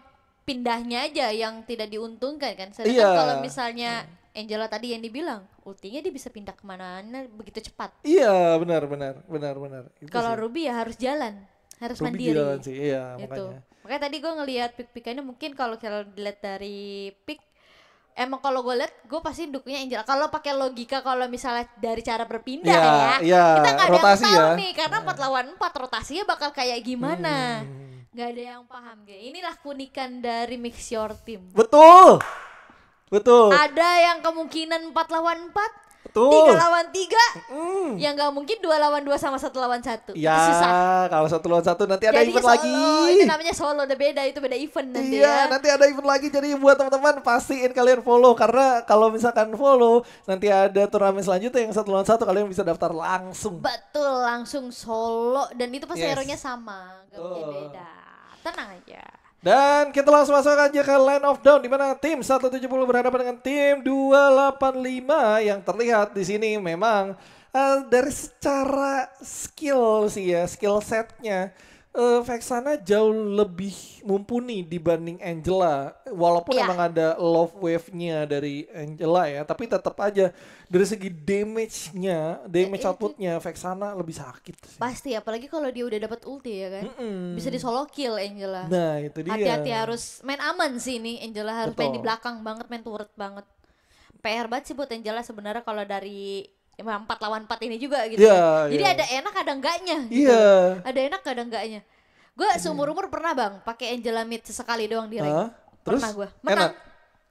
pindahnya aja yang tidak diuntungkan kan. Sedangkan iya. kalau misalnya Angela tadi yang dibilang ultinya dia bisa pindah kemana-mana begitu cepat. Iya benar benar benar benar. Kalau Ruby ya harus jalan, harus Ruby mandiri. Jalan sih, iya gitu. makanya. Makanya tadi gue ngelihat pick pickannya mungkin kalau kita dilihat dari pick emang kalau gue lihat, gue pasti dukungnya Angel kalau pakai logika kalau misalnya dari cara berpindah yeah, ya yeah, kita nggak ada yang tahu ya. nih karena iya. empat lawan empat rotasinya bakal kayak gimana hmm. nggak hmm. ada yang paham gitu inilah keunikan dari mix your team betul betul ada yang kemungkinan empat lawan empat Betul. Tiga lawan tiga. Mm. Yang nggak mungkin dua lawan dua sama satu lawan satu. Ya, itu susah. kalau satu lawan satu nanti ada jadi event solo, lagi. Itu namanya solo, udah beda itu beda event nanti iya, ya. nanti ada event lagi. Jadi buat teman-teman pastiin kalian follow karena kalau misalkan follow nanti ada turnamen selanjutnya yang satu lawan satu kalian bisa daftar langsung. Betul, langsung solo dan itu pasti yes. sama, gak mungkin beda. Tenang aja. Dan kita langsung masuk aja ke line of down di mana tim 170 berhadapan dengan tim 285 yang terlihat di sini memang uh, dari secara skill sih ya, skill setnya uh, Vexana jauh lebih mumpuni dibanding Angela. Walaupun yeah. emang ada love wave-nya dari Angela ya, tapi tetap aja dari segi damage-nya, damage iya, output-nya Vexana lebih sakit. Sih. Pasti, apalagi kalau dia udah dapat ulti ya kan. Mm -mm. Bisa disolo kill Angela. Nah, itu dia. Hati-hati harus main aman sih ini Angela harus Betul. main di belakang banget, main turret banget. PR banget sih buat Angela sebenarnya kalau dari empat lawan empat ini juga gitu. Yeah, kan. Iya. Jadi yeah. ada enak ada enggaknya. Gitu. Iya. Gitu. Yeah. Ada enak ada enggaknya. Gue hmm. seumur umur pernah bang pakai Angela Mid sesekali doang di ring. Uh, terus pernah gue. Enak.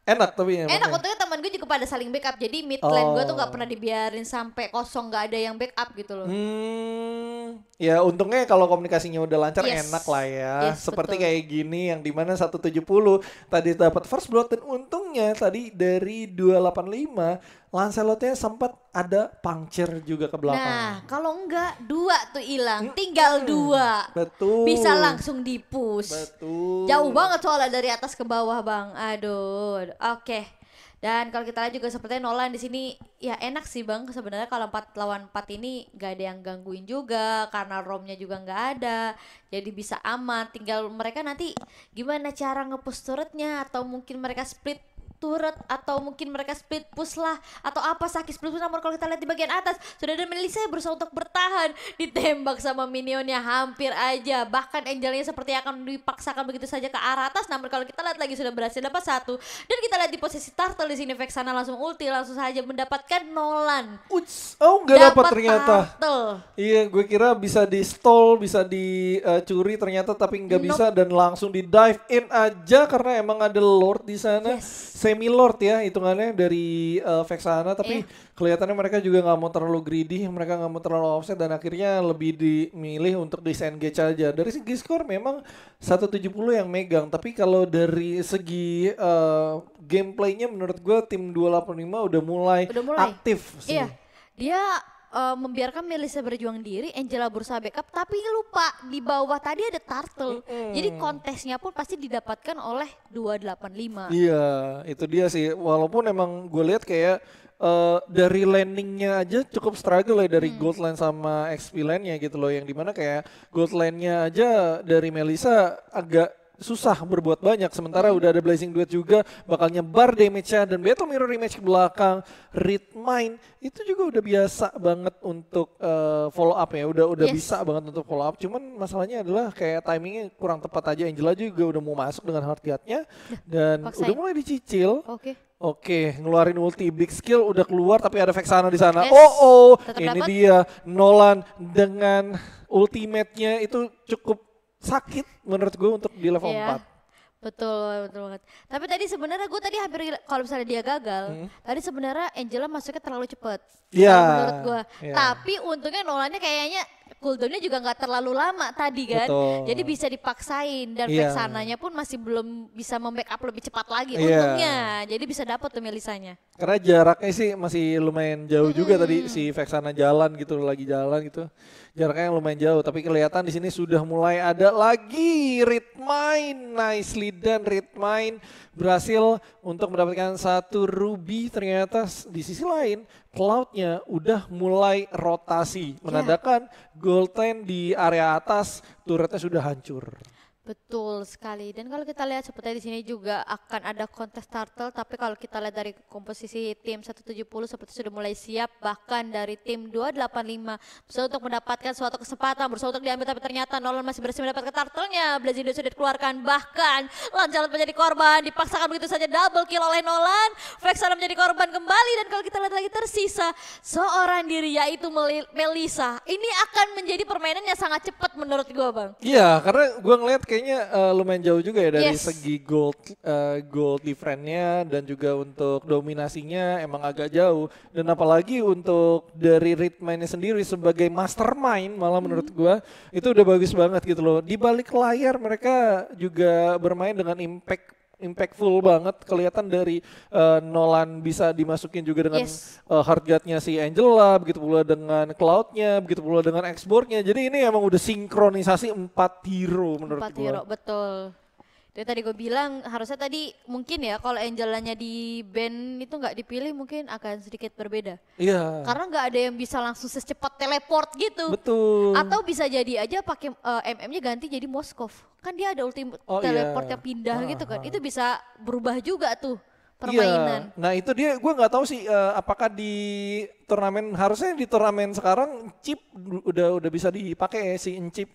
Enak tapi ya. Enak untungnya teman gue juga pada saling backup. Jadi mid lane oh. gue tuh nggak oh. pernah dibiarin sampai kosong nggak ada yang backup gitu loh. Hmm. Ya untungnya kalau komunikasinya udah lancar yes. enak lah ya. Yes, Seperti betul. kayak gini yang dimana 170 tadi dapat first blood dan untungnya tadi dari 285 Lancelotnya sempat ada pangcir juga ke belakang. Nah, kalau enggak dua tuh hilang, tinggal hmm, dua. Betul. Bisa langsung dipus. Betul. Jauh banget soalnya dari atas ke bawah, Bang. Aduh. Oke. Dan kalau kita lihat juga sepertinya Nolan di sini ya enak sih Bang. Sebenarnya kalau empat lawan empat ini gak ada yang gangguin juga karena romnya juga nggak ada. Jadi bisa aman. Tinggal mereka nanti gimana cara ngepush turretnya atau mungkin mereka split turut atau mungkin mereka split push lah atau apa sakit split push namun kalau kita lihat di bagian atas sudah ada Melissa yang berusaha untuk bertahan ditembak sama minionnya hampir aja bahkan angelnya seperti akan dipaksakan begitu saja ke arah atas namun kalau kita lihat lagi sudah berhasil dapat satu dan kita lihat di posisi turtle di sini Vexana langsung ulti langsung saja mendapatkan Nolan Uts, oh nggak dapat ternyata turtle. iya gue kira bisa di stall bisa dicuri eh, uh, ternyata tapi nggak nope. bisa dan langsung di dive in aja karena emang ada Lord di sana yes semi lord ya hitungannya dari uh, Vexana tapi yeah. kelihatannya mereka juga nggak mau terlalu greedy, mereka nggak mau terlalu offset dan akhirnya lebih dimilih untuk disengage aja. Dari segi skor memang 170 yang megang, tapi kalau dari segi uh, gameplaynya menurut gue tim 285 udah mulai, udah mulai. aktif sih. Iya. Dia uh, membiarkan Melissa berjuang diri, Angela berusaha backup, tapi lupa di bawah tadi ada turtle. Mm-hmm. Jadi kontesnya pun pasti didapatkan oleh 285. Iya, itu dia sih. Walaupun emang gue lihat kayak uh, dari landingnya aja cukup struggle ya dari mm. gold lane sama XP lane-nya gitu loh yang dimana kayak gold lane-nya aja dari Melissa agak susah berbuat banyak. Sementara udah ada Blazing Duet juga, bakal nyebar damage-nya dan Battle Mirror Image ke belakang, Read Mind, itu juga udah biasa banget untuk uh, follow up ya. Udah udah yes. bisa banget untuk follow up. Cuman masalahnya adalah kayak timingnya kurang tepat aja. Angela juga udah mau masuk dengan hard guard dan Paksain. udah mulai dicicil. Oke. Okay. Oke, ngeluarin multi big skill udah keluar tapi ada Vexana di sana. Yes. Oh oh, ini dapat. dia Nolan dengan ultimate-nya itu cukup sakit menurut gue untuk di level yeah. Iya. 4 Betul, betul banget. Tapi tadi sebenarnya gue tadi hampir kalau misalnya dia gagal, hmm. tadi sebenarnya Angela masuknya terlalu cepet Iya. Yeah. Menurut gue. Yeah. Tapi untungnya Nolannya kayaknya cooldownnya juga nggak terlalu lama tadi kan. Betul. Jadi bisa dipaksain dan yeah. Iya. sananya pun masih belum bisa membackup lebih cepat lagi yeah. untungnya. Jadi bisa dapat tuh Melisanya. Karena jaraknya sih masih lumayan jauh hmm. juga tadi si Vexana jalan gitu lagi jalan gitu. Jaraknya yang lumayan jauh tapi kelihatan di sini sudah mulai ada lagi Ritmain nicely dan Ritmain berhasil untuk mendapatkan satu ruby ternyata di sisi lain cloudnya udah mulai rotasi, iya. menandakan yeah. gold di area atas turretnya sudah hancur. Betul sekali. Dan kalau kita lihat seperti di sini juga akan ada kontes turtle, tapi kalau kita lihat dari komposisi tim 170 seperti sudah mulai siap, bahkan dari tim 285 berusaha untuk mendapatkan suatu kesempatan, berusaha untuk diambil, tapi ternyata Nolan masih berhasil mendapatkan turtle-nya. Blazindo sudah dikeluarkan, bahkan Lancelot menjadi korban, dipaksakan begitu saja double kill oleh Nolan, Vexana menjadi korban kembali, dan kalau kita lihat lagi tersisa seorang diri yaitu Melisa. Ini akan menjadi permainan yang sangat cepat menurut gue bang. Iya, karena gue ngeliat kayak kayaknya uh, lumayan jauh juga ya dari yes. segi gold uh, gold differentnya dan juga untuk dominasinya emang agak jauh dan apalagi untuk dari ritmenya sendiri sebagai mastermind malah hmm. menurut gua itu udah bagus banget gitu loh di balik layar mereka juga bermain dengan impact impactful banget kelihatan dari uh, Nolan bisa dimasukin juga dengan yes. uh, hard guard-nya si Angela begitu pula dengan cloudnya begitu pula dengan export-nya. jadi ini emang udah sinkronisasi empat hero menurut empat gue empat hero betul itu ya tadi gue bilang harusnya tadi mungkin ya kalau Angelanya di band itu nggak dipilih mungkin akan sedikit berbeda. Iya. yeah. Karena nggak ada yang bisa langsung secepat teleport gitu. Betul. Atau bisa jadi aja pakai uh, eh, MM-nya ganti jadi Moskov. Kan dia ada ultim oh, iya. teleport yeah. yang pindah -huh. gitu kan. Ah, ah. Itu bisa berubah juga tuh iya. permainan. Iya. Nah itu dia gue nggak tahu sih uh, apakah di turnamen harusnya di turnamen sekarang chip udah udah bisa dipakai ya, si chip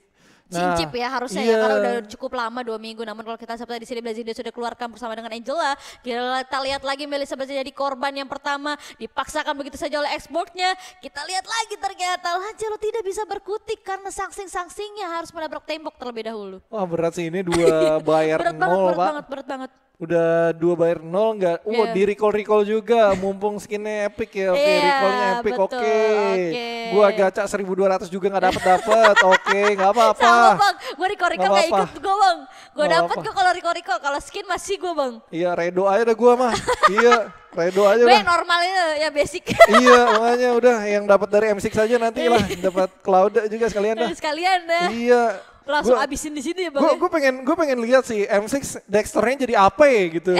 cincip nah, ya harusnya ya, iya. ya kalau udah cukup lama dua minggu. Namun kalau kita sampai di sini dia sudah keluarkan bersama dengan Angela. Kita lihat lagi Melissa jadi korban yang pertama dipaksakan begitu saja oleh ekspornya. Kita lihat lagi ternyata Lancelot tidak bisa berkutik karena sanksi sangsingnya harus menabrak tembok terlebih dahulu. Wah berat sih ini dua bayar berat nol banget, berat pak. banget, berat banget udah dua bayar nol nggak? Wow, yeah. Iya. di recall recall juga, mumpung skinnya epic ya. Oke, okay, iya, recallnya epic. Oke, okay. okay. gua gacak ratus juga nggak dapet dapet. Oke, okay, nggak apa-apa. Sama gua recall recall nggak ikut gua bang. Gua dapet kok kalau recall recall, kalau skin masih gua bang. Iya, redo aja dah gua mah. iya. Redo aja Gue normal ya ya basic. iya makanya udah yang dapat dari M6 saja nanti lah iya. dapat cloud juga sekalian dah. Sekalian dah. Iya Langsung gua, abisin di sini ya bang. Gue ya? pengen gue pengen lihat si M6 Dexternya jadi apa ya gitu.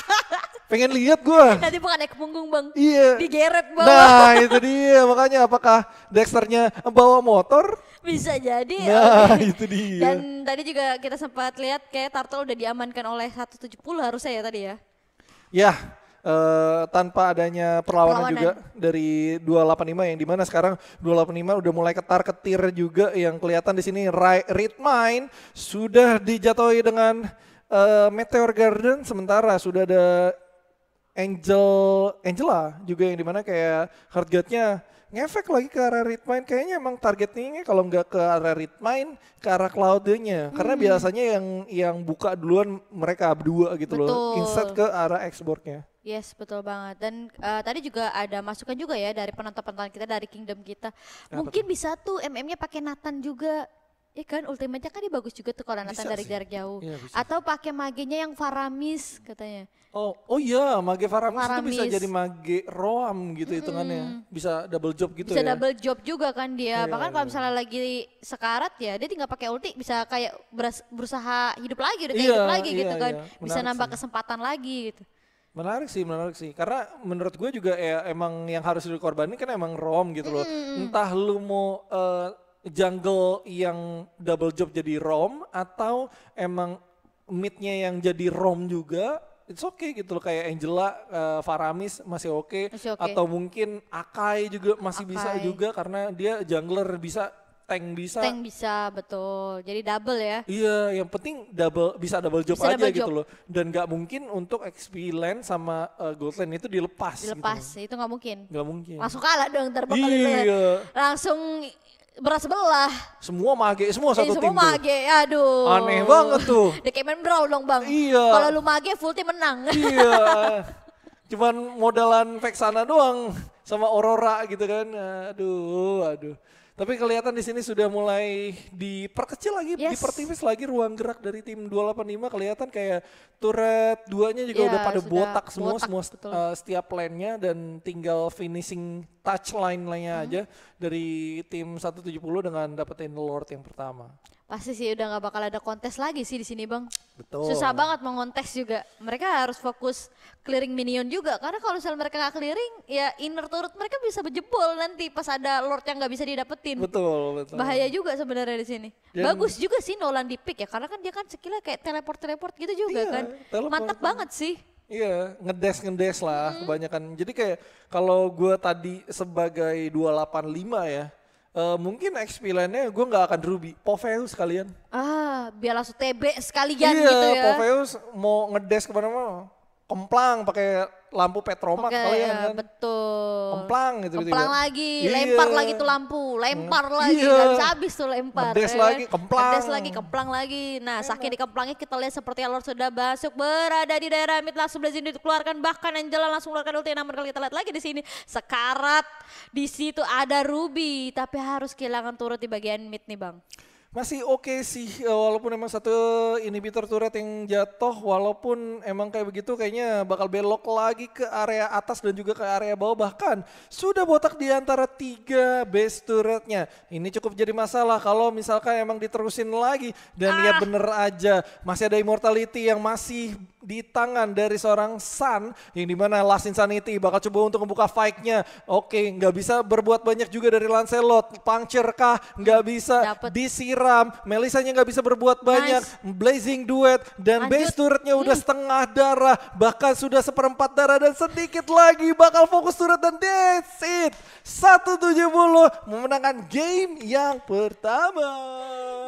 pengen lihat gue. Nanti bukan naik punggung bang. Iya. Digeret bang. Nah itu dia makanya apakah Dexternya bawa motor? Bisa jadi. Nah itu dia. Dan tadi juga kita sempat lihat kayak Turtle udah diamankan oleh 170 harusnya ya tadi ya. Ya Eh, tanpa adanya perlawanan, perlawanan juga dari 285 yang dimana sekarang 285 udah mulai ketar ketir juga yang kelihatan di sini right, Mine sudah dijatuhi dengan uh, Meteor Garden sementara sudah ada Angel Angela juga yang dimana kayak heart guard nya ngefek lagi ke arah Ritmain. Kayaknya emang targetnya kalau nggak ke arah Ritmain, ke arah cloudnya, Karena hmm. biasanya yang yang buka duluan mereka berdua gitu betul. loh. insert ke arah ekspornya. Yes, betul banget. Dan uh, tadi juga ada masukan juga ya dari penonton-penonton kita dari Kingdom kita. Mungkin bisa tuh MM-nya pakai Nathan juga Iya kan ultimate kan dia bagus juga tuh kalau Nathan dari jarak jauh. Ya, Atau pakai magenya yang Faramis katanya. Oh, oh iya, mage Faramis, Faramis. itu bisa jadi mage Roam gitu hmm hitungannya. Bisa double job gitu bisa ya. Bisa double job juga kan dia. Yeah, Bahkan yeah. kalau iya. misalnya lagi sekarat ya dia tinggal pakai ulti bisa kayak berusaha hidup lagi udah yeah, iya, hidup lagi yeah, gitu kan. Yeah. Bisa nambah sih. kesempatan lagi gitu. Menarik sih, menarik sih. Karena menurut gue juga ya emang yang harus dikorbanin kan emang rom gitu loh. Mm. Entah lu mau uh, jungle yang double job jadi rom atau emang midnya yang jadi rom juga it's okay gitu loh kayak Angela uh, Faramis masih oke okay. okay. atau mungkin Akai juga masih Akai. bisa juga karena dia jungler bisa tank bisa tank bisa betul jadi double ya iya yang penting double bisa double job bisa aja double gitu job. loh dan nggak mungkin untuk XP land sama uh, gold land itu dilepas gitu dilepas gitu. itu nggak mungkin nggak mungkin langsung kalah dong terbang iya. langsung beras sebelah. Semua mage, semua satu iya, tim. Semua mage, aduh. Aneh banget tuh. The Cameron Brawl dong bang. Iya. Kalau lu mage full tim menang. Iya. Cuman modalan Vexana doang sama Aurora gitu kan. Aduh, aduh. Tapi kelihatan di sini sudah mulai diperkecil lagi, yes. dipertipis lagi ruang gerak dari tim 285 kelihatan kayak turret duanya juga yeah, udah pada botak semua botak, semua uh, setiap lane-nya dan tinggal finishing touch line-nya hmm. aja dari tim 170 dengan dapetin Lord yang pertama pasti sih udah nggak bakal ada kontes lagi sih di sini bang. Betul. Susah banget mengontes juga. Mereka harus fokus clearing minion juga karena kalau misalnya mereka nggak clearing ya inner turut mereka bisa berjebol nanti pas ada lord yang nggak bisa didapetin. Betul betul. Bahaya juga sebenarnya di sini. Bagus juga sih Nolan di pick ya karena kan dia kan sekilas kayak teleport teleport gitu juga iya, kan. Mantap kan. banget sih. Iya, ngedes ngedes lah hmm. kebanyakan. Jadi kayak kalau gue tadi sebagai 285 ya, Uh, mungkin XP lainnya gue nggak akan Ruby, Poveus kalian. Ah, biar langsung TB sekalian iya, gitu ya. Iya, Poveus mau ngedes kemana-mana kemplang pakai lampu petromak Oke, kalian ya, iya, kan. Betul. Kemplang gitu gitu. Kemplang gitu. lagi, iya. lempar lagi tuh lampu, lempar hmm. lagi, iya. gak bisa habis tuh lempar. Pedes ya. Kan? lagi, kemplang. lagi, kemplang lagi. Nah, Enak. Iya. saking dikemplangnya kita lihat seperti alur sudah basuk berada di daerah mid langsung sini dikeluarkan bahkan yang jalan langsung keluarkan ulti namun kalau kita lihat lagi di sini sekarat di situ ada Ruby tapi harus kehilangan turut di bagian mid nih, Bang masih oke okay sih eh, walaupun emang satu inhibitor turret yang jatuh walaupun emang kayak begitu kayaknya bakal belok lagi ke area atas dan juga ke area bawah bahkan sudah botak di antara tiga base turretnya ini cukup jadi masalah kalau misalkan emang diterusin lagi dan ah. ya bener aja masih ada immortality yang masih di tangan dari seorang Sun yang dimana Last Insanity bakal coba untuk membuka fight-nya. Oke, nggak bisa berbuat banyak juga dari Lancelot. Puncture kah? Nggak bisa. Dapet. Disiram. Melisanya nggak bisa berbuat banyak. Nice. Blazing Duet. Dan Lanjut. base turret-nya udah hmm. setengah darah. Bahkan sudah seperempat darah dan sedikit lagi bakal fokus turret dan that's it. 170 memenangkan game yang pertama.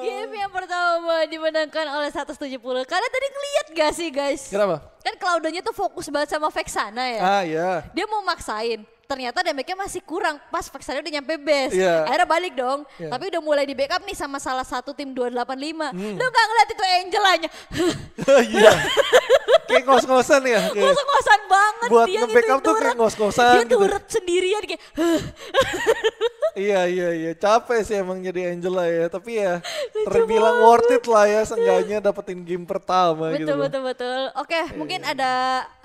Game yang pertama dimenangkan oleh 170. Kalian tadi ngeliat gak sih guys? guys. Kenapa? Kan Claudonya tuh fokus banget sama Vexana ya. Ah iya. Dia mau maksain, ternyata damage-nya masih kurang pas Vexana udah nyampe base. Yeah. Akhirnya balik dong. Yeah. Tapi udah mulai di backup nih sama salah satu tim 285. Hmm. Lu gak ngeliat itu angelanya? Iya. kayak ngos-ngosan ya? ngos-ngosan banget buat dia gitu. Buat tuh kayak ngos-ngosan Dia turut gitu. sendirian kayak Iya, iya, iya. Capek sih emang jadi Angela ya. Tapi ya terbilang worth it lah ya. Seenggaknya dapetin game pertama betul, gitu. Betul, betul, betul. Oke, iya. mungkin ada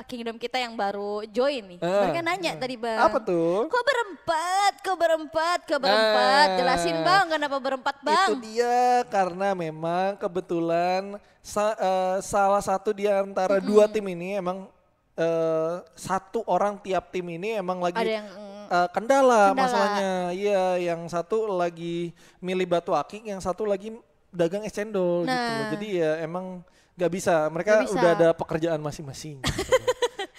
Kingdom kita yang baru join nih. Ah. Mereka nanya ah. tadi Bang. Apa tuh? Kok berempat? Kok berempat? Kok berempat? Ah, Jelasin Bang kenapa berempat Bang. Itu dia karena memang kebetulan sa uh, salah satu di antara -hmm. dua tim ini emang uh, satu orang tiap tim ini emang lagi Ada yang, uh, kendala, kendala masalahnya. Iya, yang satu lagi milih batu akik, yang satu lagi dagang es cendol gitu nah. gitu. Jadi ya emang gak bisa. Mereka gak bisa. udah ada pekerjaan masing-masing. Gitu.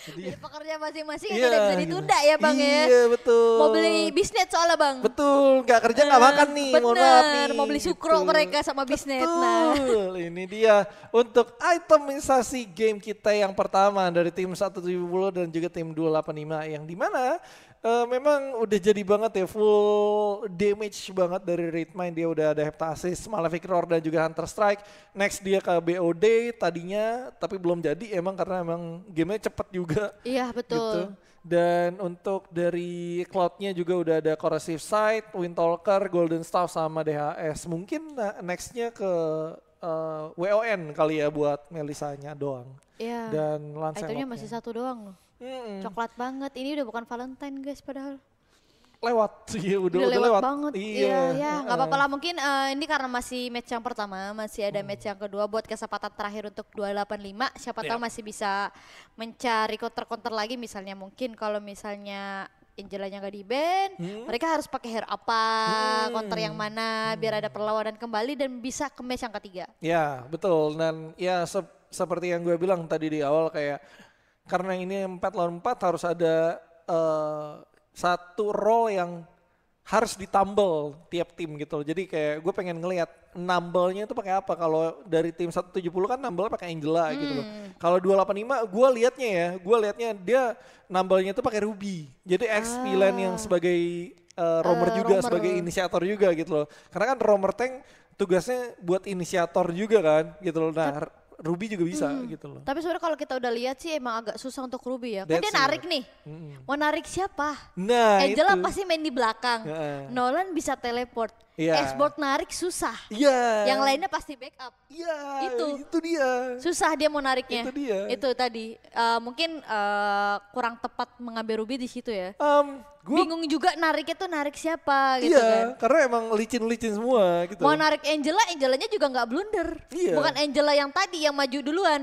Jadi pekerja masing-masing iya, tidak bisa ditunda ya bang iya, ya. Iya betul. Mau beli bisnet soalnya bang. Betul, Gak kerja nggak uh, makan nih. Bener, Mau, nih. mau beli sukro betul. mereka sama bisnet. Nah. Betul, nah. ini dia untuk itemisasi game kita yang pertama dari tim 170 dan juga tim 285 yang dimana uh, memang udah jadi banget ya full damage banget dari Redmine dia udah ada Heptasis, Malefic Roar dan juga Hunter Strike. Next dia ke BOD tadinya tapi belum jadi emang karena emang gamenya cepet juga. Iya betul. Gitu. Dan untuk dari cloudnya juga udah ada Corrosive Sight, Windtalker, Golden Staff sama DHS. Mungkin nextnya ke uh, eh, WON kali ya buat Melisanya doang. Iya. Dan Lancelotnya. masih satu doang loh. Mm-mm. Coklat banget. Ini udah bukan Valentine guys padahal. Lewat sih, iya, udah, udah, udah lewat, lewat banget. Iya, iya, iya. nggak uh-uh. apa-apa lah. Mungkin uh, ini karena masih match yang pertama, masih ada hmm. match yang kedua buat kesempatan terakhir untuk 285. Siapa yeah. tahu masih bisa mencari counter-counter lagi misalnya mungkin kalau misalnya Angelanya gak di band, hmm? mereka harus pakai hair apa, hmm. counter yang mana, hmm. biar ada perlawanan kembali dan bisa ke match yang ketiga. Ya betul dan ya se seperti yang gue bilang tadi di awal kayak karena ini empat lawan empat harus ada uh, satu role yang harus ditambel tiap tim gitu loh. Jadi kayak gue pengen ngelihat nambalnya itu pakai apa. Kalau dari tim 170 kan nambel pakai Angela hmm. gitu loh. Hmm. Kalau 285 gue liatnya ya, gue liatnya dia nambalnya itu pakai Ruby. Jadi ex ah. Milan yang sebagai uh, eh, romer uh, eh, juga, romer. sebagai inisiator juga gitu loh. Karena kan romer tank tugasnya buat inisiator juga kan gitu loh. Nah, Ruby juga bisa hmm. gitu loh. Tapi sebenarnya kalau kita udah lihat sih emang agak susah untuk Ruby ya. Kan dia narik nih. Mm-hmm. Mau narik siapa? Nah, Angela itu. pasti main di belakang. Yeah. Nolan bisa teleport. Iya. Ekspor narik susah. Iya. Yang lainnya pasti backup. Iya. Itu. Itu dia. Susah dia mau nariknya. Itu dia. Itu tadi uh, mungkin uh, kurang tepat mengambil Ruby di situ ya. Um, gua, Bingung juga nariknya tuh narik siapa gitu iya, kan. karena emang licin-licin semua gitu. Mau narik Angela, Angelanya juga nggak blunder. Iya. Bukan Angela yang tadi yang maju duluan.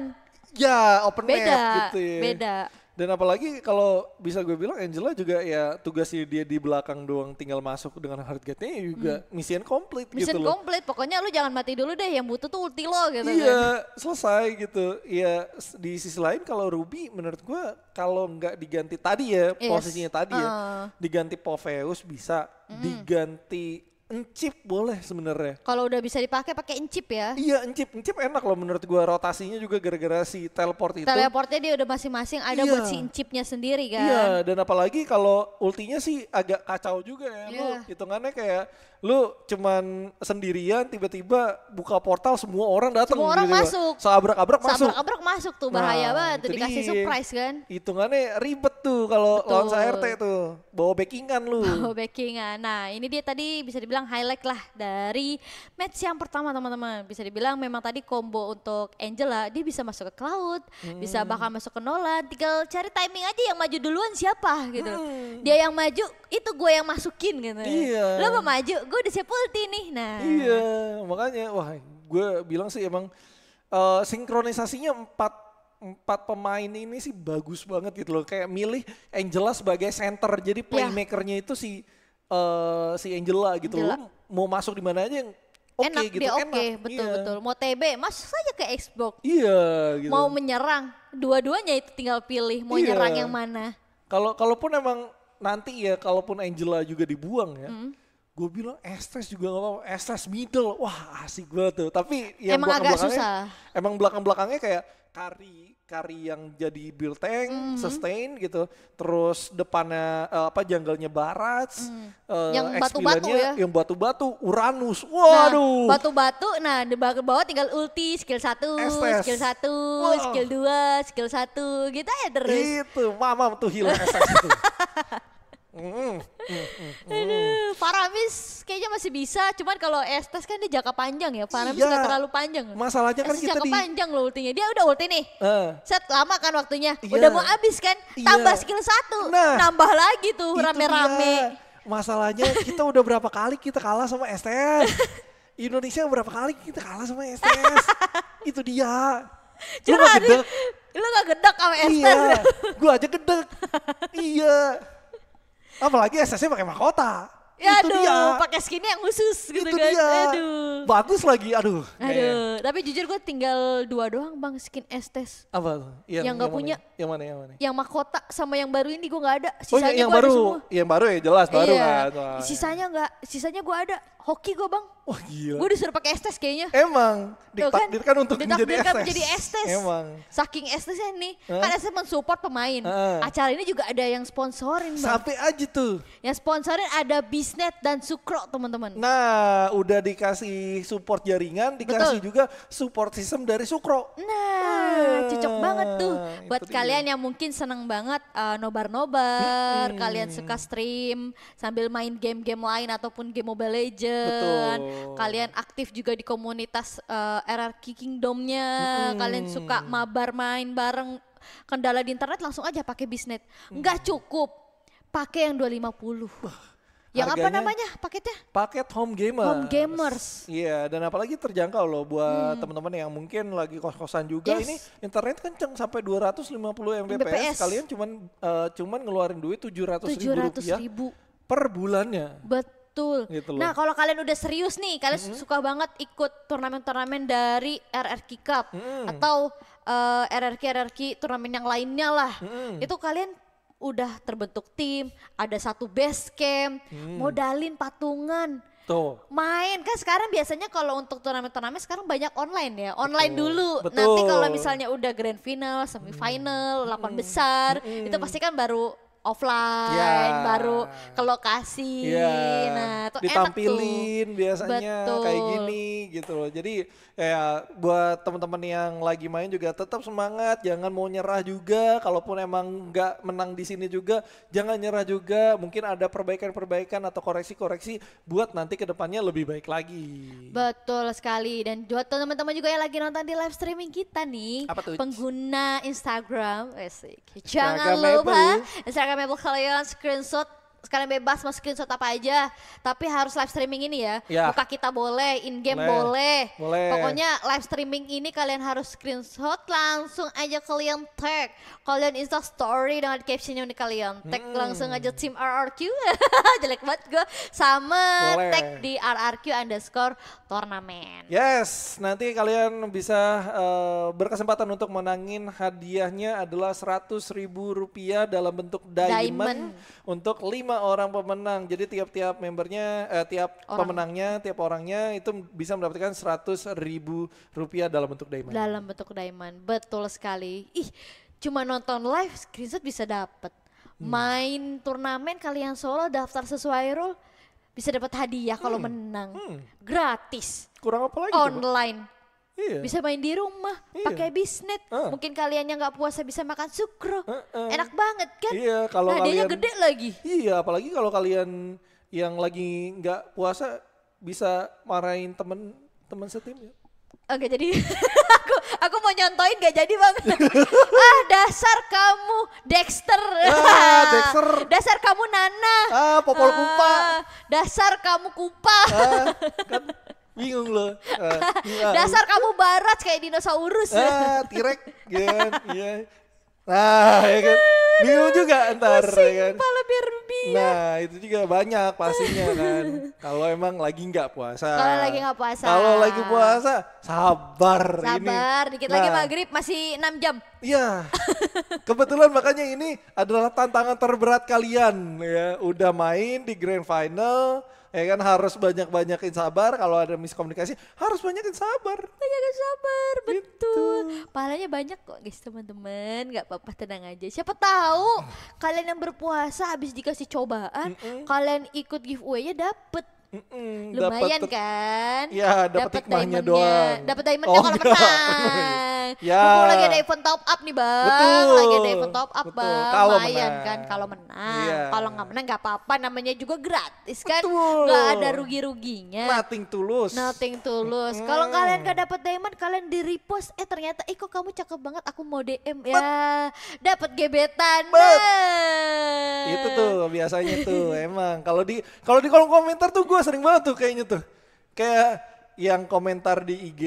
Ya, open beda, map gitu ya. Beda. Dan apalagi kalau bisa gue bilang Angela juga ya tugasnya dia di belakang doang tinggal masuk dengan hard gate-nya ya juga hmm. mission complete gitu mission gitu loh. Mission complete, pokoknya lu jangan mati dulu deh yang butuh tuh ulti lo gitu Iya, kan. selesai gitu. Iya, di sisi lain kalau Ruby menurut gue kalau nggak diganti tadi ya, yes. posisinya tadi uh. ya, ah. diganti Poveus bisa, mm. diganti encip boleh sebenarnya. Kalau udah bisa dipakai pakai encip ya? Iya encip, encip enak loh menurut gua rotasinya juga gara-gara si teleport itu. Teleportnya dia udah masing-masing ada iya. buat si encipnya sendiri kan. Iya dan apalagi kalau ultinya sih agak kacau juga ya. Iya. Lu hitungannya kayak lu cuman sendirian tiba-tiba buka portal semua orang datang. Semua orang gitu. Ya. masuk. sabrak abrak masuk. sabrak abrak masuk tuh bahaya nah, banget tuh dikasih surprise kan. Hitungannya ribet tuh kalau lawan RT tuh. Bawa backingan lu. Bawa backingan. Nah ini dia tadi bisa dibilang bilang highlight lah dari match yang pertama teman-teman. Bisa dibilang memang tadi combo untuk Angela dia bisa masuk ke Cloud, hmm. bisa bakal masuk ke Nolan. Tinggal cari timing aja yang maju duluan siapa gitu. Hmm. Dia yang maju itu gue yang masukin gitu. Iya. Lo mau maju, gue udah siap ulti nih. Nah. Iya, makanya wah gue bilang sih emang uh, sinkronisasinya empat empat pemain ini sih bagus banget gitu loh. Kayak milih Angela sebagai center. Jadi iya. playmakernya yeah. itu si uh, si Angela gitu. Angela. Lu mau masuk di mana aja yang Oke okay, gitu, dia kan? oke okay, betul iya. betul mau TB masuk saja ke Xbox iya gitu. mau menyerang dua-duanya itu tinggal pilih mau iya. nyerang yang mana kalau kalaupun emang nanti ya kalaupun Angela juga dibuang ya mm. gue bilang Estes juga gak apa-apa Estes middle wah asik banget tuh tapi yang emang belakang agak susah emang belakang belakangnya kayak Kari kari yang jadi build tank, mm -hmm. sustain gitu. Terus depannya uh, apa janggalnya barat, mm. uh, eh, yang batu-batu ya. Yang batu-batu, Uranus. Nah, Waduh. Nah, batu-batu. Nah, di bawah tinggal ulti skill 1, skill 1, wow. skill dua, skill 1 gitu ya terus. Itu, mamam tuh hilang SS itu. Aduh, Faramis kayaknya masih bisa, cuman kalau Estes kan dia jangka panjang ya. Faramis iya. gak terlalu panjang. Masalahnya kan Estes kita jangka di... panjang loh ultinya. Dia udah ulti nih. Uh. Set lama kan waktunya. Iya. Udah mau habis kan. Iya. Tambah iya. skill satu. Nah, nambah lagi tuh rame-rame. Masalahnya kita udah berapa kali kita kalah sama Estes. Indonesia berapa kali kita kalah sama Estes. Itu dia. Cuma lu gak gedek. Lu gak gedek sama Estes. Iya, gue aja gedek. iya. Apalagi SS-nya pakai mahkota. Ya itu aduh, pakai skinnya yang khusus gitu itu kan. Dia. Aduh. Bagus lagi, aduh. Aduh, tapi jujur gue tinggal dua doang bang skin estes. E Apa? Iya, yang, yang gak yang punya. Yang mana, yang mana? Yang mahkota sama yang baru ini gue gak ada. Sisanya oh yang, yang baru, yang baru ya jelas baru iya. kan. Sisanya gak, sisanya gue ada hoki gue bang. Wah gila. Gue disuruh pakai estes kayaknya. Emang, ditakdirkan kan, untuk menjadi estes. menjadi estes. Emang. Saking estesnya nih, huh? kan estes mensupport pemain. Uh. Acara ini juga ada yang sponsorin bang. Sampai aja tuh. Yang sponsorin ada Bisnet dan Sukro teman-teman. Nah, udah dikasih support jaringan, dikasih Betul. juga support sistem dari Sukro. Nah, uh. cocok banget tuh. Buat kalian dia. yang mungkin seneng banget nobar eh, nobar-nobar, hmm. kalian suka stream sambil main game-game lain ataupun game Mobile Legends Betul. Kalian aktif juga di komunitas uh, eh, RRQ Kingdomnya. Hmm. Kalian suka mabar main bareng. Kendala di internet langsung aja pakai bisnet. Enggak mm. hmm. cukup. Pakai yang 250. puluh. Yang apa namanya paketnya? Paket Home Gamer. Home Gamers. Iya, dan apalagi terjangkau loh buat hmm. teman-teman yang mungkin lagi kos-kosan juga. Yes. Ini internet kenceng sampai 250 Mbps. Mbps. Kalian cuman uh, cuman ngeluarin duit 700, 700 ribu ribu. per bulannya. Betul. Betul. Gitu Nah kalau kalian udah serius nih, kalian mm -hmm. suka banget ikut turnamen-turnamen dari RRQ Cup mm. atau uh, eh, RRQ-RRQ turnamen yang lainnya lah. Mm. Itu kalian udah terbentuk tim, ada satu base camp, mm. modalin patungan. Tuh. Main kan sekarang biasanya kalau untuk turnamen-turnamen sekarang banyak online ya. Online Betul. dulu. Betul. Nanti kalau misalnya udah grand final, semifinal, hmm. besar, hmm. itu pasti kan baru offline yeah. baru ke lokasi yeah. nah tuh ditampilin enak tuh. biasanya Betul. kayak gini gitu loh jadi ya buat teman-teman yang lagi main juga tetap semangat jangan mau nyerah juga kalaupun emang nggak menang di sini juga jangan nyerah juga mungkin ada perbaikan-perbaikan atau koreksi-koreksi buat nanti kedepannya lebih baik lagi betul sekali dan buat teman-teman juga yang lagi nonton di live streaming kita nih Apa pengguna Instagram, Instagram jangan lupa Instagram kayak Mabel kalian screenshot sekalian bebas mau screenshot apa aja tapi harus live streaming ini ya, ya. muka kita boleh in game boleh. boleh. boleh pokoknya live streaming ini kalian harus screenshot langsung aja kalian tag kalian insta story dengan captionnya unik kalian tag hmm. langsung aja tim RRQ jelek banget gue sama boleh. tag di RRQ underscore turnamen yes nanti kalian bisa uh, berkesempatan untuk menangin hadiahnya adalah seratus ribu rupiah dalam bentuk diamond, diamond. untuk lima lima orang pemenang. Jadi tiap-tiap membernya, eh, tiap orang. pemenangnya, tiap orangnya itu bisa mendapatkan seratus ribu rupiah dalam bentuk diamond. Dalam bentuk diamond, betul sekali. Ih, cuma nonton live screenshot bisa dapat Hmm. Main turnamen kalian solo daftar sesuai rule bisa dapat hadiah kalau hmm. menang. Hmm. Gratis. Kurang apa lagi? Online. Coba? Iya. Bisa main di rumah, iya. pakai bisnet. Uh. Mungkin kalian yang nggak puasa bisa makan sukro. Uh -uh. Enak banget kan? Iya, kalau nah, kalian gede lagi. Iya, apalagi kalau kalian yang lagi nggak puasa bisa marahin temen teman setim ya. Oke, jadi aku aku mau nyontoin gak jadi bang. ah dasar kamu Dexter. Ah, Dexter. dasar kamu Nana. Ah popol ah, kupa. Dasar kamu kupa. ah, kan bingung loh. Uh, Dasar kamu barat kayak dinosaurus. Ah, eh, tirek, ya, iya. Nah, ya kan. Bingung juga ntar, Pusing, ya kan. Kepala Nah, itu juga banyak pastinya kan. Kalau emang lagi nggak puasa. Kalau lagi nggak puasa. Kalau lagi puasa, sabar, sabar ini. dikit nah, lagi maghrib masih 6 jam. Iya. Kebetulan makanya ini adalah tantangan terberat kalian ya. Udah main di grand final, ya kan harus banyak-banyakin sabar kalau ada miskomunikasi harus banyakin sabar banyakin sabar gitu. betul pahalanya banyak kok guys teman-teman nggak apa-apa tenang aja siapa tahu kalian yang berpuasa habis dikasih cobaan mm -mm. kalian ikut giveaway-nya dapet Mm -mm, Lumayan dapet, kan? Ya, dapat hikmahnya doang. Dapat diamondnya oh, kalau menang. ya. Mumpung lagi ada event top up nih, Bang. Betul. Lagi ada event top up, Bang. Kalau Lumayan kan kalau menang. Yeah. Kalau nggak menang nggak apa-apa, namanya juga gratis kan. Betul. ada rugi-ruginya. Nothing tulus. Nothing tulus. Mm. Kalau kalian gak dapat diamond, kalian di repost. Eh ternyata, eh kok kamu cakep banget, aku mau DM ya. Dapat gebetan. Bet. Itu tuh biasanya tuh emang. Kalau di kalau di kolom komentar tuh gue sering banget tuh kayaknya tuh. Kayak yang komentar di IG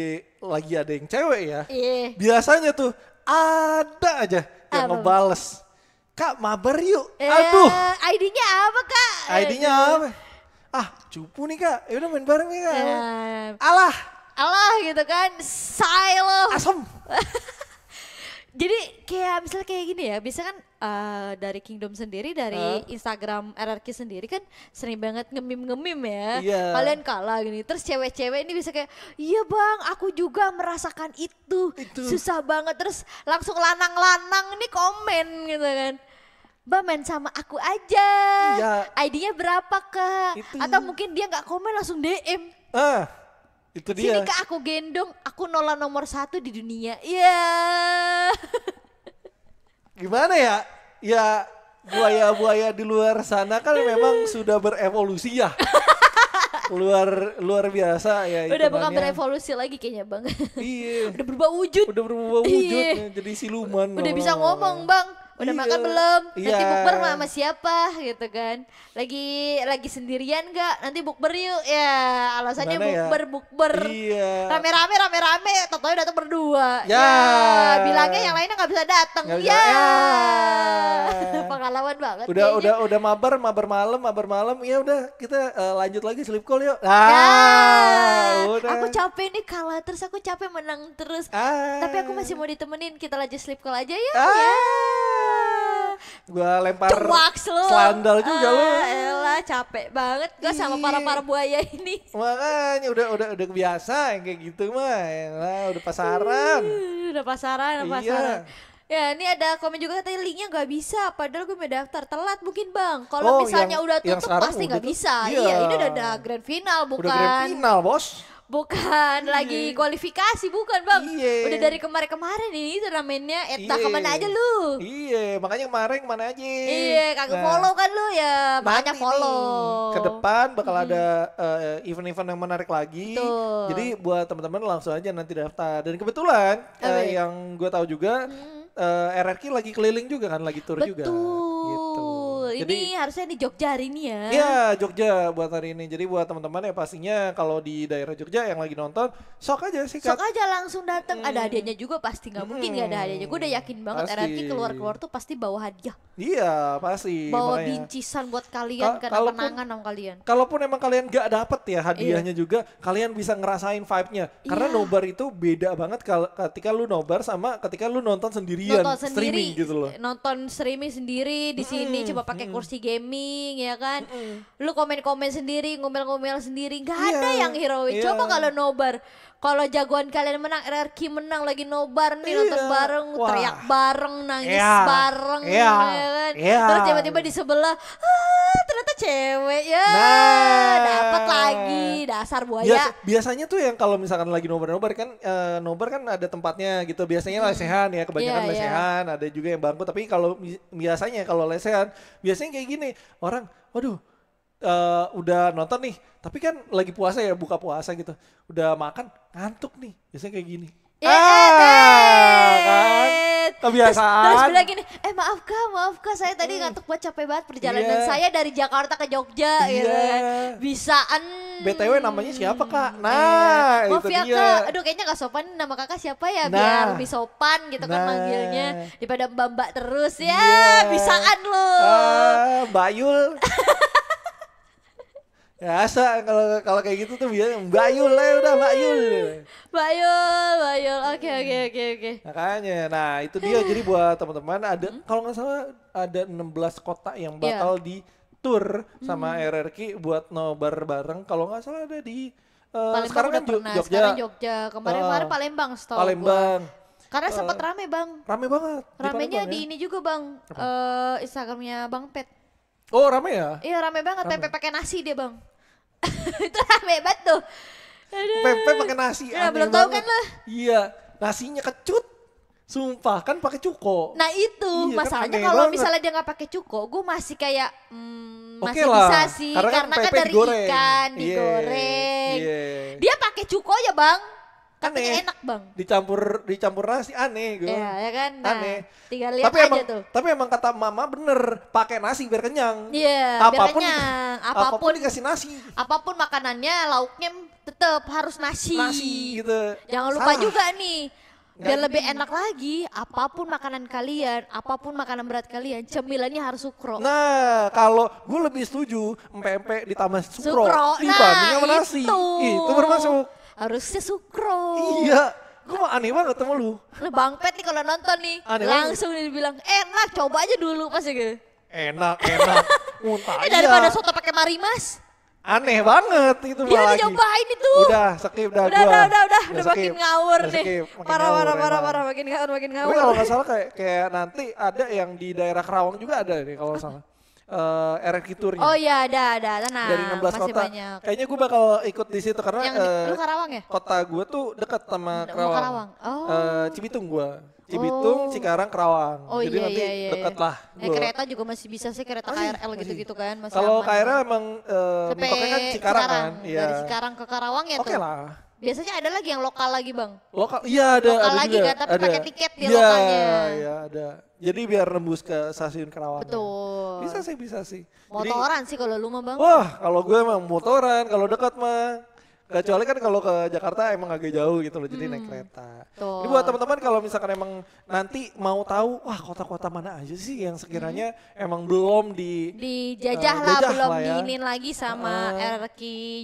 lagi ada yang cewek ya. Iya. Biasanya tuh ada aja yang Aduh. ngebales. Kak mabar yuk. Eh, Aduh. ID-nya apa kak? ID-nya eh, apa? Ah cupu nih kak. Ya udah main bareng nih kak. Eh, Alah. Allah gitu kan. Silo. Asem. Jadi kayak misalnya kayak gini ya, bisa kan uh, dari Kingdom sendiri, dari uh. Instagram RRQ sendiri kan sering banget ngemim-ngemim ya. Yeah. Kalian kalah gini. Terus cewek-cewek ini bisa kayak, iya bang, aku juga merasakan itu. itu. Susah banget. Terus langsung lanang-lanang nih komen gitu kan. Mbak main sama aku aja. Iya. ID-nya berapa kak? Itu. Atau mungkin dia nggak komen langsung DM. Uh itu dia. Sini kak aku gendong, aku Nola nomor satu di dunia. Iya. Yeah. Gimana ya? Ya buaya-buaya di luar sana kan memang sudah berevolusi ya. luar luar biasa ya udah bukan berevolusi lagi kayaknya bang iya udah berubah wujud udah berubah wujud iya. ya, jadi siluman udah bisa ngomong bang Udah iya. makan belum? Iya. Nanti bukber sama siapa gitu kan? Lagi lagi sendirian gak? Nanti bukber yuk. Ya, alasannya ya? bukber ya? bukber. Iya. Rame-rame rame-rame, totonya datang berdua. Ya. ya. bilangnya yang lainnya nggak bisa datang. Ya. ya. Pengalaman banget. Udah kayaknya. udah udah mabar mabar malam mabar malam. Ya udah kita uh, lanjut lagi sleep call yuk. Ya. Ah, ya. udah. Aku capek nih kalah terus aku capek menang terus. Ah. Tapi aku masih mau ditemenin. Kita lanjut sleep call aja ya. Ah. ya gue lempar Cuaks sandal juga ah, Elah capek banget gue sama para-para buaya ini. Makanya udah udah udah biasa yang kayak gitu mah. Elah udah pasaran. Uh, udah pasaran, udah iya. pasaran. Ya ini ada komen juga katanya linknya gak bisa padahal gue udah daftar telat mungkin bang kalau oh, misalnya yang, udah tutup pasti nggak bisa iya. iya ini udah, ada grand final bukan udah grand final bos bukan Iye. lagi kualifikasi bukan bang Iye. udah dari kemarin-kemarin nih turnamennya eta eh, Iye. kemana aja lu iya makanya kemarin kemana aja iya kagak nah, follow kan lu ya banyak follow Kedepan ke depan bakal hmm. ada eh, event-event uh, yang menarik lagi Betul. jadi buat teman-teman langsung aja nanti daftar dan kebetulan okay. uh, eh, ya? yang gue tahu juga hmm. uh, RRQ lagi keliling juga kan lagi tour juga gitu jadi, ini harusnya di Jogja hari ini ya. Iya, Jogja buat hari ini. Jadi buat teman-teman ya pastinya kalau di daerah Jogja yang lagi nonton, sok aja sih. Sok aja langsung datang. Hmm. Ada hadiahnya juga pasti nggak mungkin nggak hmm. ada hadiahnya. Gue udah hmm, yakin banget RRQ keluar-keluar tuh pasti bawa hadiah. Iya, pasti. Bawa makanya. bincisan buat kalian Ka karena kalaupun, kenangan sama kalian. Kalaupun emang kalian nggak dapet ya hadiahnya iya. juga, kalian bisa ngerasain vibe-nya. Karena iya. nobar itu beda banget ketika lu nobar sama ketika lu nonton sendirian nonton sendiri, streaming gitu loh. Nonton streaming sendiri di sini hmm. coba pakai pakai kursi gaming ya kan lu komen-komen sendiri ngomel-ngomel sendiri nggak iya. ada yang heroik iya. coba kalau nobar kalau jagoan kalian menang RRQ menang lagi nobar nih iya. nonton bareng Wah. teriak bareng nangis yeah. bareng yeah. ya kan yeah. terus tiba-tiba di sebelah ah, ternyata cewek ya yeah. nah. dapat lagi dasar buaya Biasa, biasanya tuh yang kalau misalkan lagi nobar-nobar kan uh, nobar kan ada tempatnya gitu biasanya hmm. lesehan ya kebanyakan yeah, iya. lesehan yeah. ada juga yang bangku tapi kalau biasanya kalau lesehan biasanya kayak gini orang waduh uh, udah nonton nih, tapi kan lagi puasa ya, buka puasa gitu. Udah makan, ngantuk nih. Biasanya kayak gini. Yeah, ya, ah, ya, ya, kan? Kebiasaan. Terus, terus bilang gini, eh maaf kak, maaf kak, saya tadi hmm. ngantuk banget capek banget perjalanan yeah. saya dari Jakarta ke Jogja yeah. gitu iya. kan. Bisaan. BTW namanya siapa kak? Iya. Nah, yeah. Maaf ya kak, aduh kayaknya gak sopan nama kakak siapa ya nah. biar lebih sopan gitu kan nah. kan manggilnya. Daripada mbak-mbak terus ya, yeah. bisaan lu. Uh, ah, Mbak Yul. Ya asa kalau kalau kayak gitu tuh biasanya Mbak Yul lah udah Mbak Yul. Mbak Yul, Mbak Yul. Oke oke oke oke. Makanya. Nah, itu dia jadi buat teman-teman ada hmm? kalau nggak salah ada 16 kota yang iya. batal yeah. di tour sama hmm. RRQ buat nobar bareng kalau nggak salah ada di uh, Palembang sekarang kan Jogja. Sekarang Jogja. Kemarin uh, eh, kemarin Palembang setahu Palembang. Gua. Karena uh, eh, sempat rame bang. Rame banget. Ramenya di, di ya. ini juga bang. Uh, Instagramnya bang Pet. Oh rame ya? Iya rame banget, rame. pepe pakai nasi dia bang. itu rame banget tuh. Aduh. Pepe pakai nasi. Ya, belum tahu kan lo? Iya, nasinya kecut. Sumpah kan pakai cuko. Nah itu iya, kan masalahnya kan kalau misalnya dia nggak pakai cuko, gue masih kayak hmm, okay lah. bisa sih karena, kan karena kan, kan dari digoreng. ikan iya, digoreng. Yeah. Yeah. Dia pakai cuko ya bang. Tapi aneh. enak bang. Dicampur dicampur nasi aneh gue. Iya ya kan. Nah, aneh. lihat tapi aja emang, tuh. Tapi emang kata mama bener pakai nasi biar kenyang. Iya. apapun, biar kenyang. Apapun, apapun dikasih nasi. Apapun makanannya lauknya tetap harus nasi. Nasi gitu. Jangan lupa Salah. juga nih. Biar lebih enak lagi, apapun makanan kalian, apapun makanan berat kalian, cemilannya harus sukro. Nah, kalau gue lebih setuju mpe-mpe ditambah sukro, sukro. Nah, dibanding sama nasi. Itu, itu bermasuk harusnya sukro. Iya, gue mah aneh banget sama lu. Lu Bang Pet nih kalau nonton nih, aneh langsung banget. dibilang enak, coba aja dulu pasti gitu. Enak, enak. Muntah Ini daripada soto pakai marimas. Aneh banget itu Dia udah nyobain itu. Udah, skip dah udah, gua. Udah, udah, udah, udah, makin ngawur udah nih. parah, ngawur, parah, parah, parah, makin ngawur, makin ngawur. Gue kalau gak salah kayak, kayak nanti ada yang di daerah Kerawang juga ada nih kalau salah uh, eh, RRQ -nya. Oh iya ada ada tenang. Dari 16 Masih kota. Banyak. Kayaknya gue bakal ikut di situ karena yang di, uh, lu Karawang ya? Kota gue tuh dekat sama Karawang. Karawang. Oh. Uh, Cibitung gue. Cibitung, oh. Cikarang, Karawang. Oh, Jadi iya, nanti iya, iya. dekat iya. lah. Eh, kereta juga masih bisa sih kereta oh, iya. KRL gitu-gitu kan Kalau KRL emang uh, kan Cikarang, kan? Cikarang kan. Iya. Dari Cikarang ke Karawang ya okay tuh. Oke lah. Biasanya ada lagi yang lokal lagi bang. Lokal, iya ada. Lokal ada lagi juga. gak kan, tapi ada. pakai tiket di ya, iya, lokalnya. Iya ada. Jadi biar nembus ke stasiun Kerawang. Betul. Bisa sih bisa sih. Motoran Jadi, sih kalau lu mah bang. Wah kalau gue emang motoran kalau dekat mah Kecuali kan kalau ke Jakarta emang agak jauh gitu loh, jadi hmm. naik kereta. Tuh. Ini buat teman-teman kalau misalkan emang nanti mau tahu, wah kota-kota mana aja sih yang sekiranya hmm. emang belum di dijajah uh, lah, belum lah ya. diinin lagi sama uh, RRQ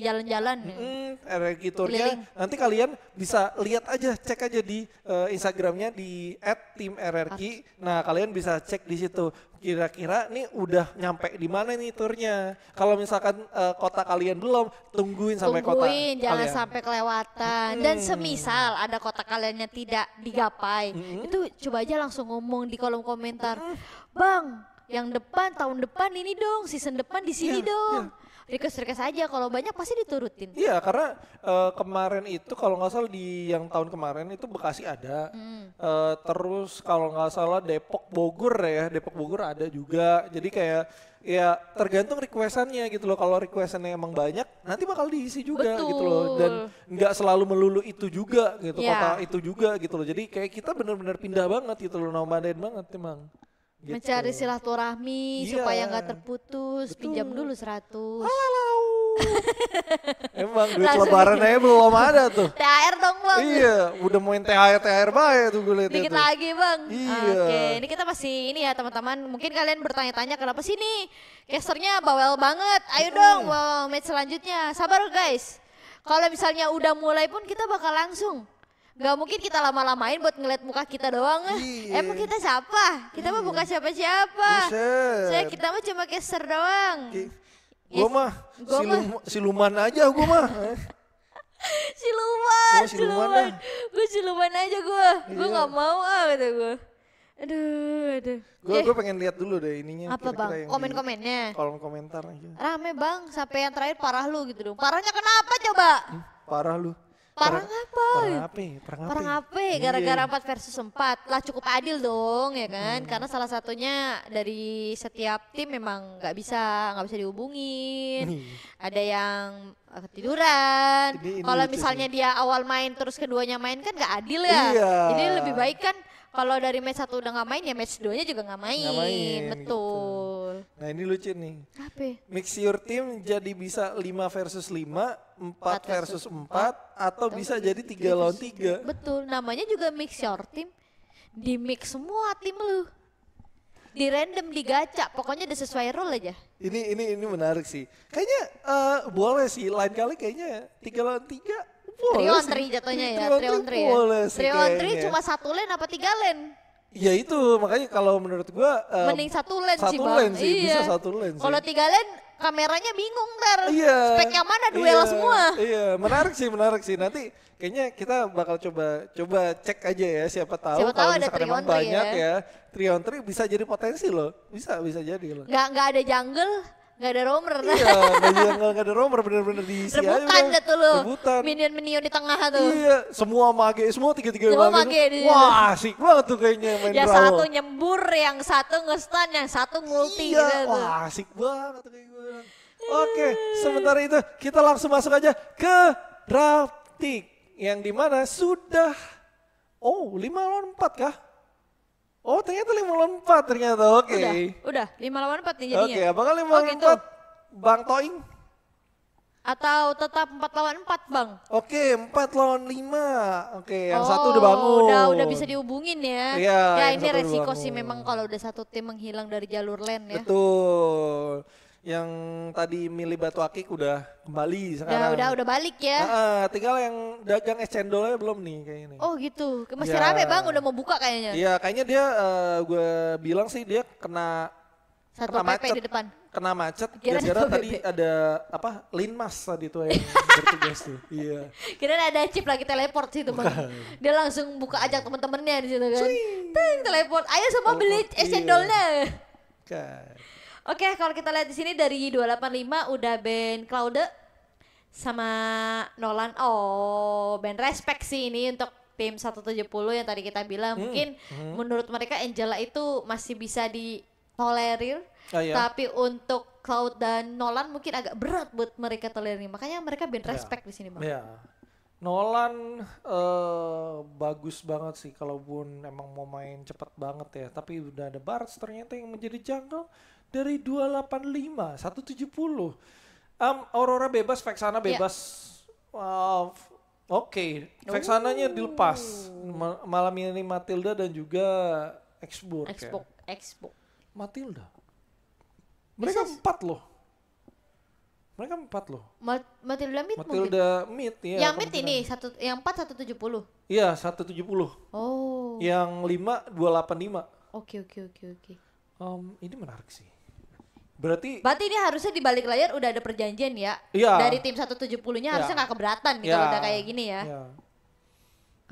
jalan-jalan. Mm, RRQ tournya. Nanti kalian bisa lihat aja, cek aja di uh, Instagramnya di @timrrq. Nah kalian bisa cek di situ kira-kira nih udah nyampe di mana nih turnya. Kalau misalkan uh, kota kalian belum, tungguin sampai tungguin, kota Tungguin, jangan kalian. sampai kelewatan. Hmm. Dan semisal ada kota kalian yang tidak digapai, hmm. itu coba aja langsung ngomong di kolom komentar. Hmm. Bang, yang depan tahun depan ini dong, season depan di sini ya, dong. ya request-request aja kalau banyak pasti diturutin. Iya, karena uh, kemarin itu kalau nggak salah di yang tahun kemarin itu Bekasi ada. Hmm. Uh, terus kalau nggak salah Depok Bogor ya, Depok Bogor ada juga. Jadi kayak ya tergantung requestannya gitu loh. Kalau requestannya emang banyak, nanti bakal diisi juga Betul. gitu loh. Dan nggak selalu melulu itu juga gitu, yeah. kota itu juga gitu loh. Jadi kayak kita bener-bener pindah banget gitu loh, nomaden banget emang. Gitu. Mencari silaturahmi yeah. supaya nggak terputus, Betul. pinjam dulu seratus. Halo. Emang duit lebaran aja belum ada tuh. THR dong bang. Iya, udah main THR THR baik tuh gue lihat. Dikit itu. lagi bang. Iya. Oke, okay. ini kita masih ini ya teman-teman. Mungkin kalian bertanya-tanya kenapa sini. nih casternya bawel banget. Ayo hmm. dong bang, match selanjutnya. Sabar guys. Kalau misalnya udah mulai pun kita bakal langsung Gak mungkin kita lama-lamain buat ngeliat muka kita doang. Iya. Emang kita siapa? Kita mah bukan iya. siapa-siapa. Saya kita mah cuma keser doang. Ki, gua mah gua silum, mah. siluman aja gua mah. siluman, gua siluman. siluman. Gue siluman aja gua. Iya. Gue gak mau ah kata gua. Aduh, aduh. Gue eh. gue pengen lihat dulu deh ininya. Apa bang? Komen-komennya. Kolom komentar aja. Rame bang, sampai yang terakhir parah lu gitu dong. Parahnya kenapa coba? Hmm, parah lu. Perang, apa? Perang apa? Ya? Perang apa? Ya? Ya? Iya, iya, Gara-gara iya. empat versus empat lah cukup adil dong ya kan? Hmm. Karena salah satunya dari setiap tim memang nggak bisa nggak bisa dihubungin. Ada yang eh, ketiduran. Kalau misalnya dia awal main terus keduanya main kan nggak adil ya. Iya. Jadi lebih baik kan kalau dari match satu udah nggak main ya match dua nya juga nggak main. main gitu. betul gitu. nah ini lucu nih Apa? mix your team jadi bisa lima versus lima, empat versus empat, atau bisa jadi tiga lawan tiga. betul namanya juga mix your team di mix semua tim lu di random di gacha pokoknya udah sesuai role aja ini ini ini menarik sih kayaknya uh, boleh sih lain kali kayaknya tiga lawan tiga trio on jatuhnya ya, trio Trio ya. cuma satu lane apa tiga lane? Ya itu makanya kalau menurut gua uh, mending satu lane satu sih Satu Lane sih, iya. bisa satu lane. Kalau tiga lane kameranya bingung ntar. Iya. Spek yang mana iya. duel iya, semua. Iya, menarik sih, menarik sih. Nanti kayaknya kita bakal coba coba cek aja ya siapa tahu siapa kalau ada misalkan ya. banyak ya. ya. Trion 3 bisa jadi potensi loh. Bisa bisa jadi loh. Gak gak ada jungle Gak ada romer. Iya, yang gak ada romer bener-bener diisi Rebutan aja. Rebutan tuh lu. Rebutan. Minion-minion di tengah tuh. Iya, semua mage, semua tiga-tiga semua mage. Wah asik banget tuh kayaknya main Ya Brawl. satu nyembur, yang satu ngestan, yang satu multi iya, gitu wah, Wah asik banget tuh kayak gue. Oke, sementara itu kita langsung masuk aja ke drafting. Yang dimana sudah, oh lima lawan empat kah? Oh ternyata lima lawan empat ternyata, oke. Okay. Udah, udah lima lawan empat nih jadinya. Oke, okay, apakah lima lawan empat Bang Toing? Atau tetap empat lawan empat Bang? Oke, okay, empat lawan lima. Oke, okay, yang oh, satu udah bangun. Udah, udah bisa dihubungin ya. Iya, ya ini resiko sih memang kalau udah satu tim menghilang dari jalur lane ya. Betul yang tadi milih batu akik udah kembali ya, sekarang. ya udah, udah balik ya. Nah, uh, tinggal yang dagang es cendolnya belum nih kayaknya nih. Oh gitu, masih ya. rame bang, udah mau buka kayaknya. Iya kayaknya dia, uh, eh, gue bilang sih dia kena satu kena macet, di depan. Kena macet, gara-gara tadi PP. ada apa linmas tadi tuh yang bertugas tuh. Iya. Kira ada chip lagi teleport sih teman. Dia langsung buka ajak teman-temannya di situ kan. Ting teleport, ayo semua oh, beli oh, es iya. cendolnya. Iya. Kan. Oke, okay, kalau kita lihat di sini dari 285 udah band Claude sama Nolan. Oh, band respect sih ini untuk tim 170 yang tadi kita bilang. Hmm, mungkin hmm. menurut mereka Angela itu masih bisa ditolerir. Oh, iya. Tapi untuk Claude dan Nolan mungkin agak berat buat mereka tolerir. Makanya mereka band iya. respect yeah. di sini, Bang. Yeah. Nolan uh, bagus banget sih kalaupun emang mau main cepet banget ya. Tapi udah ada Barts ternyata yang menjadi jungle dari 285 170 um, Aurora bebas Vexana ya. bebas yeah. wow oke okay. Vexananya Ooh. dilepas malam ini Matilda dan juga Xbox. Xbox, ya. Xbox. Matilda mereka Bisa... empat loh mereka empat loh. Matilda Meat Matilda mungkin. ya. Yang Mit ini satu yang empat satu tujuh puluh. Iya satu tujuh puluh. Oh. Yang lima dua delapan lima. Oke oke oke oke. Um, ini menarik sih. Berarti Berarti ini harusnya di balik layar udah ada perjanjian ya. Iya. Dari tim 170-nya iya. harusnya nggak keberatan gitu iya. udah kayak gini ya. Iya.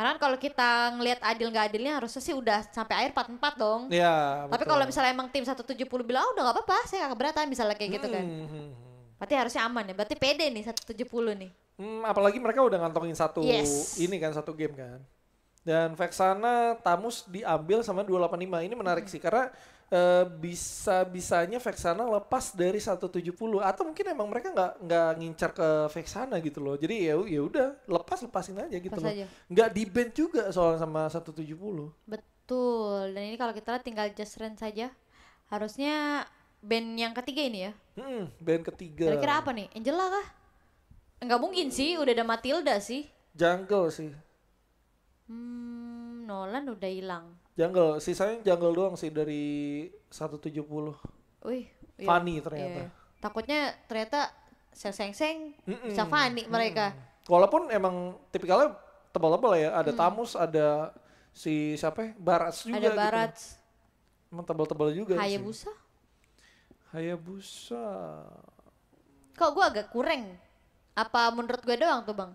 Karena kalau kita ngelihat adil nggak adilnya harusnya sih udah sampai air 44 dong. Iya. Tapi kalau misalnya emang tim 170 bilang oh, udah nggak apa-apa, saya nggak keberatan misalnya kayak gitu kan. Hmm, hmm, hmm, Berarti harusnya aman ya. Berarti pede nih 170 nih. Hmm, apalagi mereka udah ngantongin satu yes. ini kan satu game kan. Dan Vexana Tamus diambil sama 285. Ini menarik hmm. sih karena uh, eh, bisa bisanya Vexana lepas dari 170 atau mungkin emang mereka nggak nggak ngincar ke Vexana gitu loh. Jadi ya ya udah lepas lepasin aja gitu Pas loh. Nggak di band juga soalnya sama 170. Betul. Dan ini kalau kita lihat tinggal just rent saja. Harusnya band yang ketiga ini ya. Hmm, band ketiga. Kira-kira apa nih? Angela kah? Enggak mungkin sih, udah ada Matilda sih. Jungle sih. Hmm, Nolan udah hilang. Jungle, sisanya Jungle doang sih dari 170. Wih. Iya. Funny iya. ternyata. Iya. Takutnya ternyata seng-seng mm -mm. bisa funny mm mereka. Walaupun emang tipikalnya tebal-tebal ya, ada Tamus, ada si siapa ya? Barats juga ada gitu. Barats. Gitu. Emang tebal-tebal juga Hayabusa? Sih. Hayabusa. Kok gue agak kurang? Apa menurut gue doang tuh bang?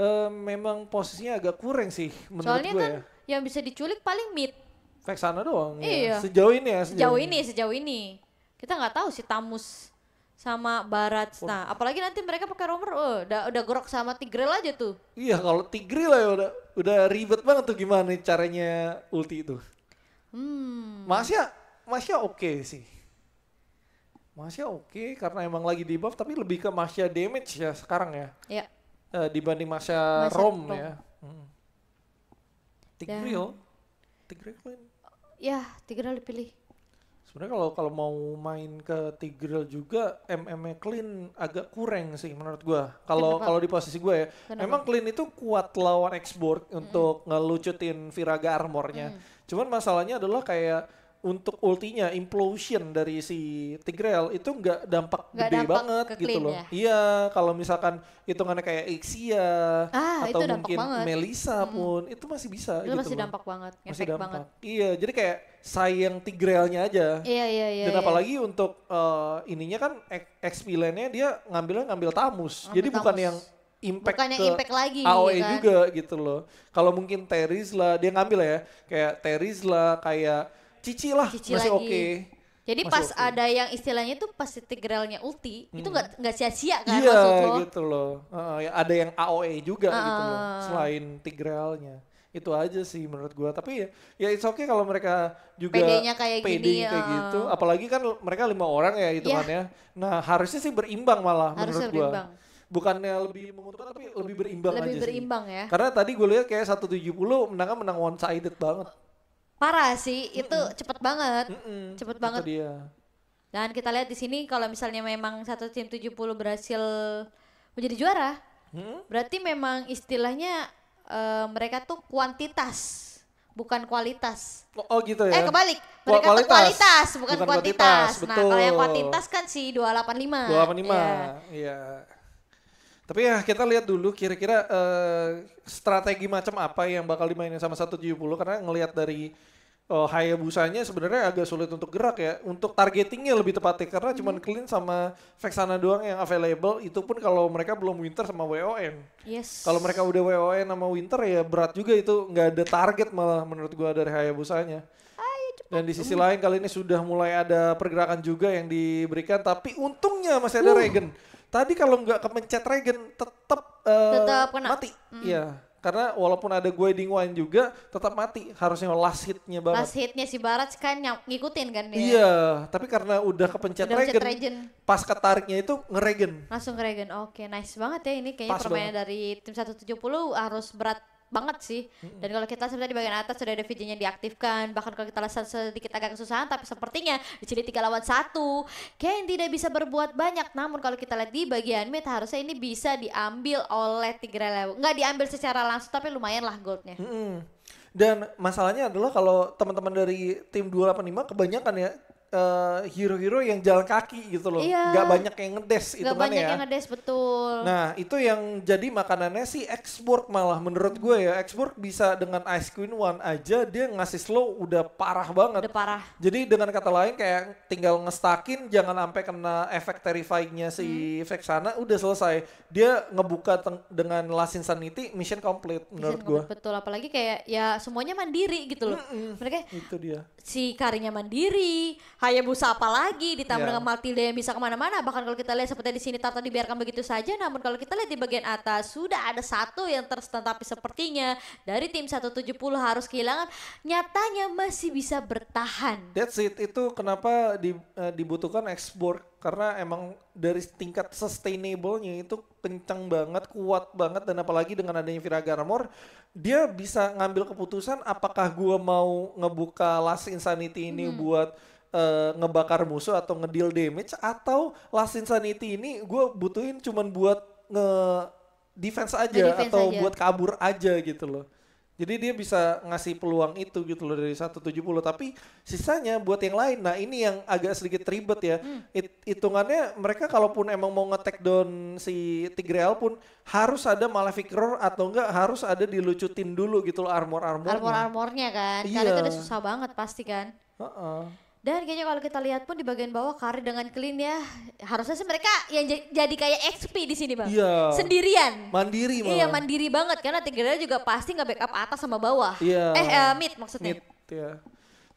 Uh, memang posisinya agak kurang sih menurut Soalnya gue kan ya yang bisa diculik paling mid. Vexana doang. Ya. Iya. Ya. Sejauh ini ya. Sejauh, sejauh ini. ini, sejauh ini. Kita nggak tahu si Tamus sama Barat. Nah, apalagi nanti mereka pakai Romer, oh, udah udah gorok sama tigreal aja tuh. Iya, kalau tigreal ya udah udah ribet banget tuh gimana caranya ulti itu. Hmm. Masya, Masya oke okay sih. Masya oke okay, karena emang lagi debuff tapi lebih ke Masya damage ya sekarang ya. Iya. Uh, dibanding Masya, Masya Rom, Rom ya. Hmm. Tigreal, Tigrio Clan. Ya, Tigreal ya, dipilih. Sebenarnya kalau kalau mau main ke Tigreal juga MM Clean agak kurang sih menurut gua. Kalau kalau di posisi gue ya, Kenapa? memang Clean itu kuat lawan Exborg mm -hmm. untuk ngelucutin Viraga armornya. Mm. Cuman masalahnya adalah kayak untuk ultinya implosion dari si Tigreal itu nggak dampak gak gede dampak banget gitu loh. Ya? Iya, kalau misalkan hitungannya kayak Ixia ah, atau mungkin Melisa pun itu masih bisa itu gitu. masih loh. dampak banget, masih dampak. banget. Iya, jadi kayak sayang Tigrealnya aja. Iya, iya, iya. Dan iya. apalagi untuk uh, ininya kan XP lane-nya dia ngambilnya ngambil Tamus. Ambil jadi tamus. bukan yang impact Bukannya ke impact lagi, AOE iya kan? juga gitu loh. Kalau mungkin Teris lah, dia ngambil ya, kayak Teris lah, kayak Cici lah Cici masih oke. Okay. Jadi Masih pas okay. ada yang istilahnya tuh pas integralnya ulti, hmm. itu nggak nggak sia-sia kan iya, maksud lo? Iya gitu loh. Uh, ada yang AOE juga uh. gitu loh, ah. selain tigrealnya Itu aja sih menurut gua. Tapi ya, ya it's okay kalau mereka juga pd kayak PD gini, kayak uh. gitu. Apalagi kan mereka lima orang ya itu iya. kan ya. Nah harusnya sih berimbang malah harusnya menurut gua. Berimbang. Bukannya lebih menguntungkan tapi lebih berimbang lebih aja berimbang sih. ya. Karena tadi gue lihat kayak 170 menang menang one sided banget. Parah sih, itu mm -mm. cepet banget. Mm -mm. Cepet banget. dia. Dan kita lihat di sini kalau misalnya memang satu tim 70 berhasil menjadi juara, hmm? berarti memang istilahnya uh, mereka tuh kuantitas bukan kualitas. Oh, oh gitu ya. Eh kebalik, mereka kualitas. tuh kualitas bukan, bukan kuantitas. kuantitas. Nah, kalau yang kuantitas kan si 285. 285. Iya. Yeah. Yeah. Tapi ya kita lihat dulu kira-kira uh, strategi macam apa yang bakal dimainin sama 170 karena ngelihat dari uh, Hayabusa-nya sebenarnya agak sulit untuk gerak ya. Untuk targetingnya lebih tepatnya karena hmm. cuman clean sama Vexana doang yang available itu pun kalau mereka belum winter sama WON. Yes. Kalau mereka udah WON sama winter ya berat juga itu nggak ada target malah menurut gua dari Hayabusa-nya. Dan di sisi lain kali ini sudah mulai ada pergerakan juga yang diberikan. Tapi untungnya masih ada uh. Regen. Tadi kalau nggak kepencet regen tetap uh, eh, mati. Hmm. Iya. Karena walaupun ada gue wine juga tetap mati. Harusnya last hitnya banget. Last hitnya si Barat kan ngikutin kan dia. Iya, tapi karena udah kepencet udah regen, regen, pas ketariknya itu ngeregen. Langsung ngeregen. Oke, nice banget ya ini kayaknya Pas permainan banget. dari tim 170 harus berat banget sih. Dan kalau kita sebenarnya di bagian atas sudah ada videonya diaktifkan, bahkan kalau kita lihat sedikit agak kesusahan, tapi sepertinya di sini tiga lawan satu, Ken tidak bisa berbuat banyak. Namun kalau kita lihat di bagian mid, harusnya ini bisa diambil oleh Tigreal. Nggak diambil secara langsung, tapi lumayan lah goldnya. Mm-hmm. Dan masalahnya adalah kalau teman-teman dari tim 285 kebanyakan ya Eh, hero-hero uh, yang jalan kaki gitu loh. Iya. Gak banyak yang ngedes itu kan ya. banyak yang ngedes betul. Nah itu yang jadi makanannya sih Xburg malah menurut hmm. gue ya. Xburg bisa dengan Ice Queen One aja dia ngasih slow udah parah banget. Udah parah. Jadi dengan kata lain kayak tinggal ngestakin jangan sampai kena efek terrifyingnya si hmm. Vexana udah selesai. Dia ngebuka dengan Last Insanity mission complete menurut gue. Betul apalagi kayak ya semuanya mandiri gitu loh. Mm -mm. Mereka itu dia si karinya mandiri, Hayabusa apalagi ditambah yeah. dengan Matilda yang bisa kemana-mana. Bahkan kalau kita lihat seperti di sini Tata dibiarkan begitu saja, namun kalau kita lihat di bagian atas sudah ada satu yang tapi sepertinya dari tim 170 harus kehilangan, nyatanya masih bisa bertahan. That's it. Itu kenapa di, uh, dibutuhkan ekspor karena emang dari tingkat sustainable-nya itu kencang banget, kuat banget dan apalagi dengan adanya Viraga Armor, dia bisa ngambil keputusan apakah gua mau ngebuka Last Insanity ini hmm. buat uh, ngebakar musuh atau ngedeal damage atau Last Insanity ini gua butuhin cuman buat nge defense aja -defense atau aja. buat kabur aja gitu loh. Jadi dia bisa ngasih peluang itu gitu loh dari 170 tapi sisanya buat yang lain. Nah, ini yang agak sedikit ribet ya. Hitungannya hmm. It, mereka kalaupun emang mau ngetek down si Tigreal pun harus ada Maleficror atau enggak harus ada dilucutin dulu gitu loh armor-armornya. Armor-armornya kan. Iya. Karena itu iya. udah susah banget pasti kan. Uh -uh. Dan kayaknya kalau kita lihat pun di bagian bawah Kari dengan clean ya harusnya sih mereka yang jadi kayak XP di sini bang. Iya. Sendirian. Mandiri malah. Iya mandiri banget karena tinggalnya juga pasti nggak backup atas sama bawah. Iya. Eh uh, mid maksudnya. Mid, ya.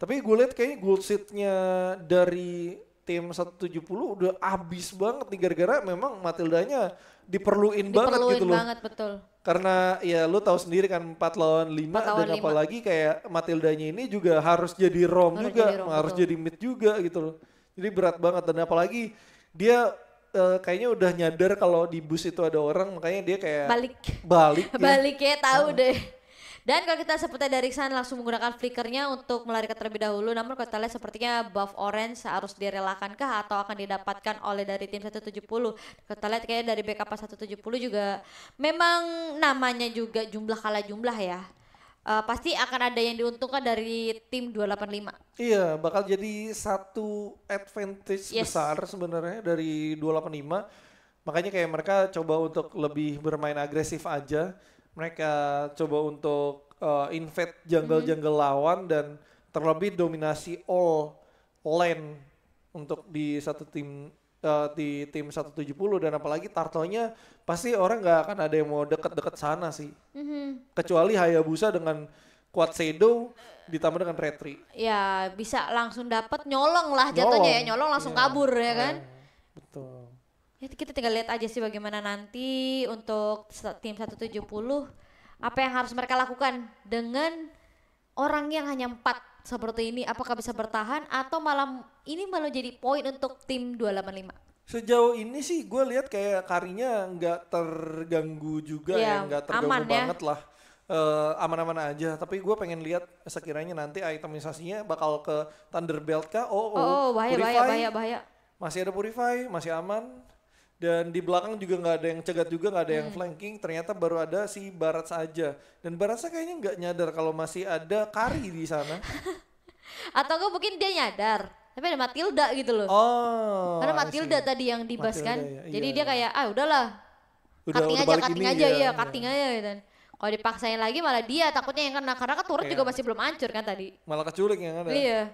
Tapi gue lihat kayaknya gold seatnya dari tim 170 udah abis banget nih gara-gara memang Matildanya diperluin, diperluin banget gitu loh. banget betul karena ya lu tahu sendiri kan 4 lawan 5 4 lawan dan 5. apalagi kayak Matildanya ini juga harus jadi rom harus juga, jadi rom, harus betul. jadi mid juga gitu loh. Jadi berat banget dan apalagi dia uh, kayaknya udah nyadar kalau di bus itu ada orang makanya dia kayak balik balik ya. balik ya tahu nah. deh dan kalau kita seperti dari sana langsung menggunakan flickernya untuk melarikan terlebih dahulu, namun kalau kita lihat sepertinya buff orange harus direlakan kah atau akan didapatkan oleh dari tim 170. Kalau kita lihat kayaknya dari BKP 170 juga memang namanya juga jumlah kalah jumlah ya. Uh, pasti akan ada yang diuntungkan dari tim 285. Iya, bakal jadi satu advantage yes. besar sebenarnya dari 285. Makanya kayak mereka coba untuk lebih bermain agresif aja mereka coba untuk uh, invade mm-hmm. jungle-jungle lawan dan terlebih dominasi all lane untuk di satu tim uh, di tim 170 dan apalagi Tartonya pasti orang nggak akan ada yang mau deket-deket sana sih. Mm -hmm. Kecuali Hayabusa dengan kuat Shadow ditambah dengan Retri. Ya bisa langsung dapat nyolong lah jatuhnya nyolong. ya, nyolong langsung ya. kabur ya kan. Eh, betul ya kita tinggal lihat aja sih bagaimana nanti untuk tim 170 apa yang harus mereka lakukan dengan orang yang hanya empat seperti ini apakah bisa bertahan atau malam ini malah jadi poin untuk tim 285 sejauh ini sih gue lihat kayak karinya nggak terganggu juga iya, ya nggak terganggu aman ya. banget ya. lah eh, aman-aman uh, aja. Tapi gue pengen lihat sekiranya nanti itemisasinya bakal ke Thunderbelt kah? Oh, oh, oh, oh bahaya, purify. bahaya, bahaya, bahaya. Masih ada Purify, masih aman dan di belakang juga nggak ada yang cegat juga nggak ada hmm. yang flanking ternyata baru ada si Barat saja dan Barat kayaknya nggak nyadar kalau masih ada Kari di sana atau gue mungkin dia nyadar tapi ada Matilda gitu loh oh karena Matilda tadi yang dibas kan ya, jadi iya, dia iya. kayak ah udahlah udah, cutting udah aja cutting aja ya, iya, iya. cutting iya. aja gitu kalau dipaksain lagi malah dia takutnya yang kena karena kan turut iya. juga masih belum hancur kan tadi malah keculik yang ada iya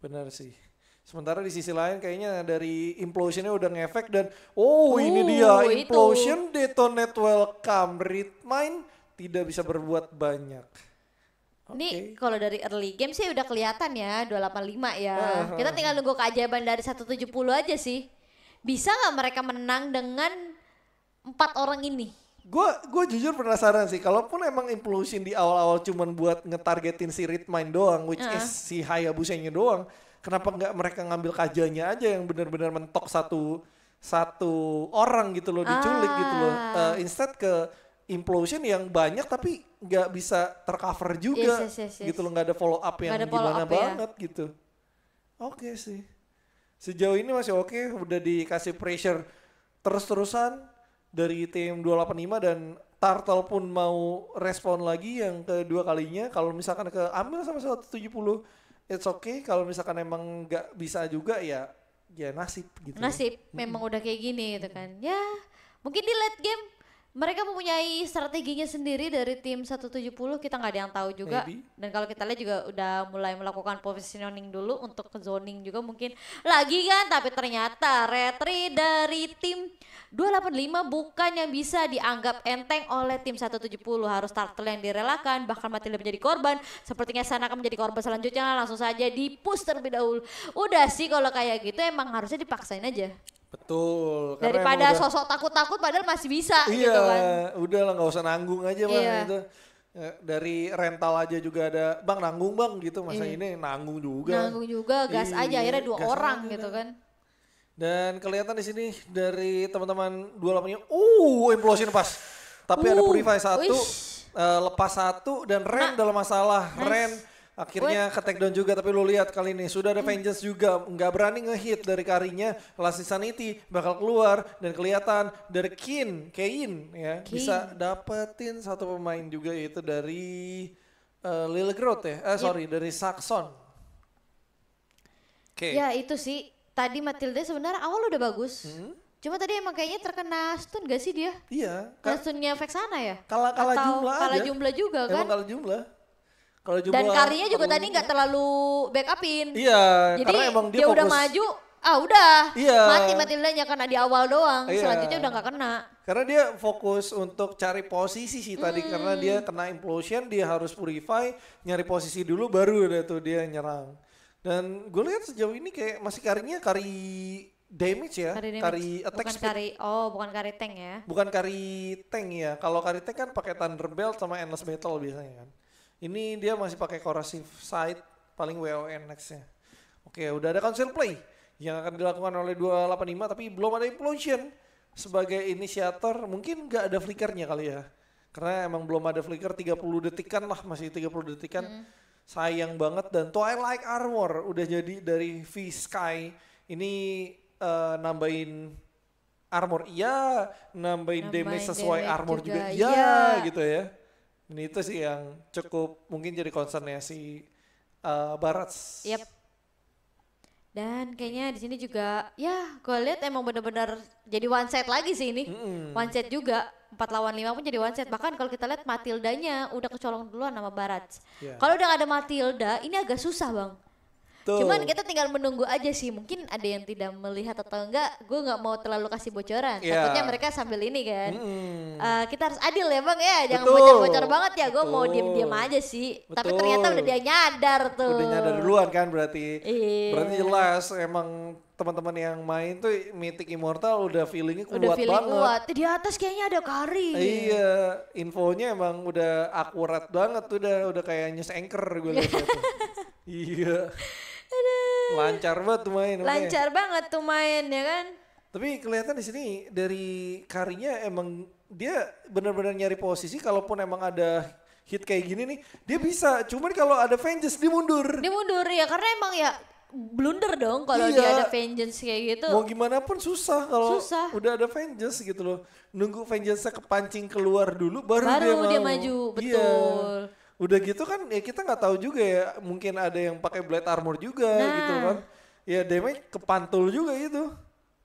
benar sih Sementara di sisi lain kayaknya dari implosionnya udah ngefek dan oh uh, ini dia oh, implosion itu. detonate welcome mine tidak bisa berbuat banyak. Ini kalau dari early game sih udah kelihatan ya 285 ya. Uh-huh. Kita tinggal nunggu keajaiban dari 170 aja sih. Bisa nggak mereka menang dengan empat orang ini? gue gue jujur penasaran sih kalaupun emang implosion di awal-awal cuman buat ngetargetin si ritmain doang which uh. is si Hayabusa-nya doang kenapa nggak mereka ngambil kajanya aja yang benar-benar mentok satu satu orang gitu loh diculik ah. gitu loh uh, instead ke implosion yang banyak tapi nggak bisa tercover juga yes, yes, yes, yes. gitu loh nggak ada follow up yang follow gimana up ya. banget ya. gitu oke okay sih sejauh ini masih oke okay, udah dikasih pressure terus-terusan dari tim 285 dan Tartel pun mau respon lagi yang kedua kalinya kalau misalkan ke ambil sama 170 it's okay kalau misalkan emang nggak bisa juga ya ya nasib gitu. Ya. Nasib memang mm -hmm. udah kayak gini gitu kan. Ya, mungkin di late game mereka mempunyai strateginya sendiri dari tim 170 kita nggak ada yang tahu juga Maybe. dan kalau kita lihat juga udah mulai melakukan positioning dulu untuk zoning juga mungkin lagi kan tapi ternyata retri dari tim 285 bukan yang bisa dianggap enteng oleh tim 170 harus starter yang direlakan bahkan mati menjadi korban sepertinya sana akan menjadi korban selanjutnya langsung saja di push terlebih dahulu udah sih kalau kayak gitu emang harusnya dipaksain aja Betul. Daripada udah, sosok takut-takut padahal masih bisa gitu iya, gitu kan. udah lah gak usah nanggung aja bang iya. gitu. Ya, dari rental aja juga ada, bang nanggung bang gitu masa iya. ini nanggung juga. Nanggung juga, gas iya, aja akhirnya dua orang gitu kan. Dan kelihatan di sini dari teman-teman dua lapangnya, uh implosion pas. Tapi uh, ada purify satu, uh, lepas satu dan Ren nah, dalam masalah. Nice. Ren Akhirnya ke take down juga tapi lu lihat kali ini sudah ada hmm. Vengeance juga nggak berani ngehit dari karinya Lasisan Sanity bakal keluar dan kelihatan dari Kin, Kain ya bisa dapetin satu pemain juga itu dari uh, eh, Groot ya. Eh iya. sorry dari Saxon. Oke. Okay. Ya itu sih tadi Matilda sebenarnya awal udah bagus. Hmm? Cuma tadi emang kayaknya terkena stun gak sih dia? Iya. Nah, kan, stunnya efek sana ya? Kalah kala jumlah Kala aja. jumlah juga kan? Emang kalah jumlah. Kalau Dan karirnya juga tadi nggak ya. terlalu backupin. Iya, Jadi karena emang dia, dia udah maju, ah udah iya. mati mati lainnya karena di awal doang, iya. selanjutnya udah nggak kena. Karena dia fokus untuk cari posisi sih hmm. tadi karena dia kena implosion, dia harus purify, nyari posisi dulu baru udah tuh dia nyerang. Dan gue lihat sejauh ini kayak masih karinya kari damage ya, kari, damage. kari attack bukan speed. kari, oh bukan kari tank ya. Bukan kari tank ya, kalau kari tank kan pakai Thunder Belt sama Endless Battle biasanya kan. Ini dia masih pakai corrosive side, paling WON nextnya. Oke, udah ada cancel play yang akan dilakukan oleh 285 tapi belum ada implosion sebagai inisiator. Mungkin nggak ada flickernya kali ya. Karena emang belum ada flicker 30 detikan lah, masih 30 detikan. Hmm. Sayang banget dan Twilight Armor udah jadi dari V-Sky ini uh, nambahin armor iya, nambahin, nambahin damage sesuai damage armor juga, juga iya, iya gitu ya. Ini itu sih yang cukup mungkin jadi concernnya si uh, eh, Barat. Yep. Dan kayaknya di sini juga ya gue lihat emang benar-benar jadi one set lagi sih ini. Mm-hmm. One set juga empat lawan lima pun jadi one set. Bahkan kalau kita lihat Matildanya udah kecolong duluan sama Barat. Yeah. Kalau udah gak ada Matilda ini agak susah bang Betul. Cuman kita tinggal menunggu aja sih. Mungkin ada yang tidak melihat atau enggak. Gue nggak mau terlalu kasih bocoran. Yeah. Takutnya mereka sambil ini kan. Mm. Uh, kita harus adil ya bang ya. Jangan bocor-bocor banget ya. Gue mau diam-diam aja sih. Betul. Tapi ternyata udah dia nyadar tuh. Udah nyadar duluan kan berarti. Iya. Berarti jelas emang teman-teman yang main tuh Mythic Immortal udah feelingnya kuat udah feeling banget. Kuat. Di atas kayaknya ada kari. Iya, infonya emang udah akurat banget tuh udah udah kayak news anchor gue lihat. iya. Aduh. Lancar banget tuh main. Lancar banget tuh main ya kan. Tapi kelihatan di sini dari karinya emang dia benar-benar nyari posisi kalaupun emang ada hit kayak gini nih dia bisa cuman kalau ada vengeance dia mundur dia mundur ya karena emang ya blunder dong kalau iya. dia ada vengeance kayak gitu. Mau gimana pun susah kalau udah ada vengeance gitu loh. Nunggu vengeance kepancing keluar dulu baru, baru dia, dia mau. maju, iya. betul. Iya udah gitu kan ya kita nggak tahu juga ya mungkin ada yang pakai blade armor juga nah. gitu kan ya damage kepantul juga gitu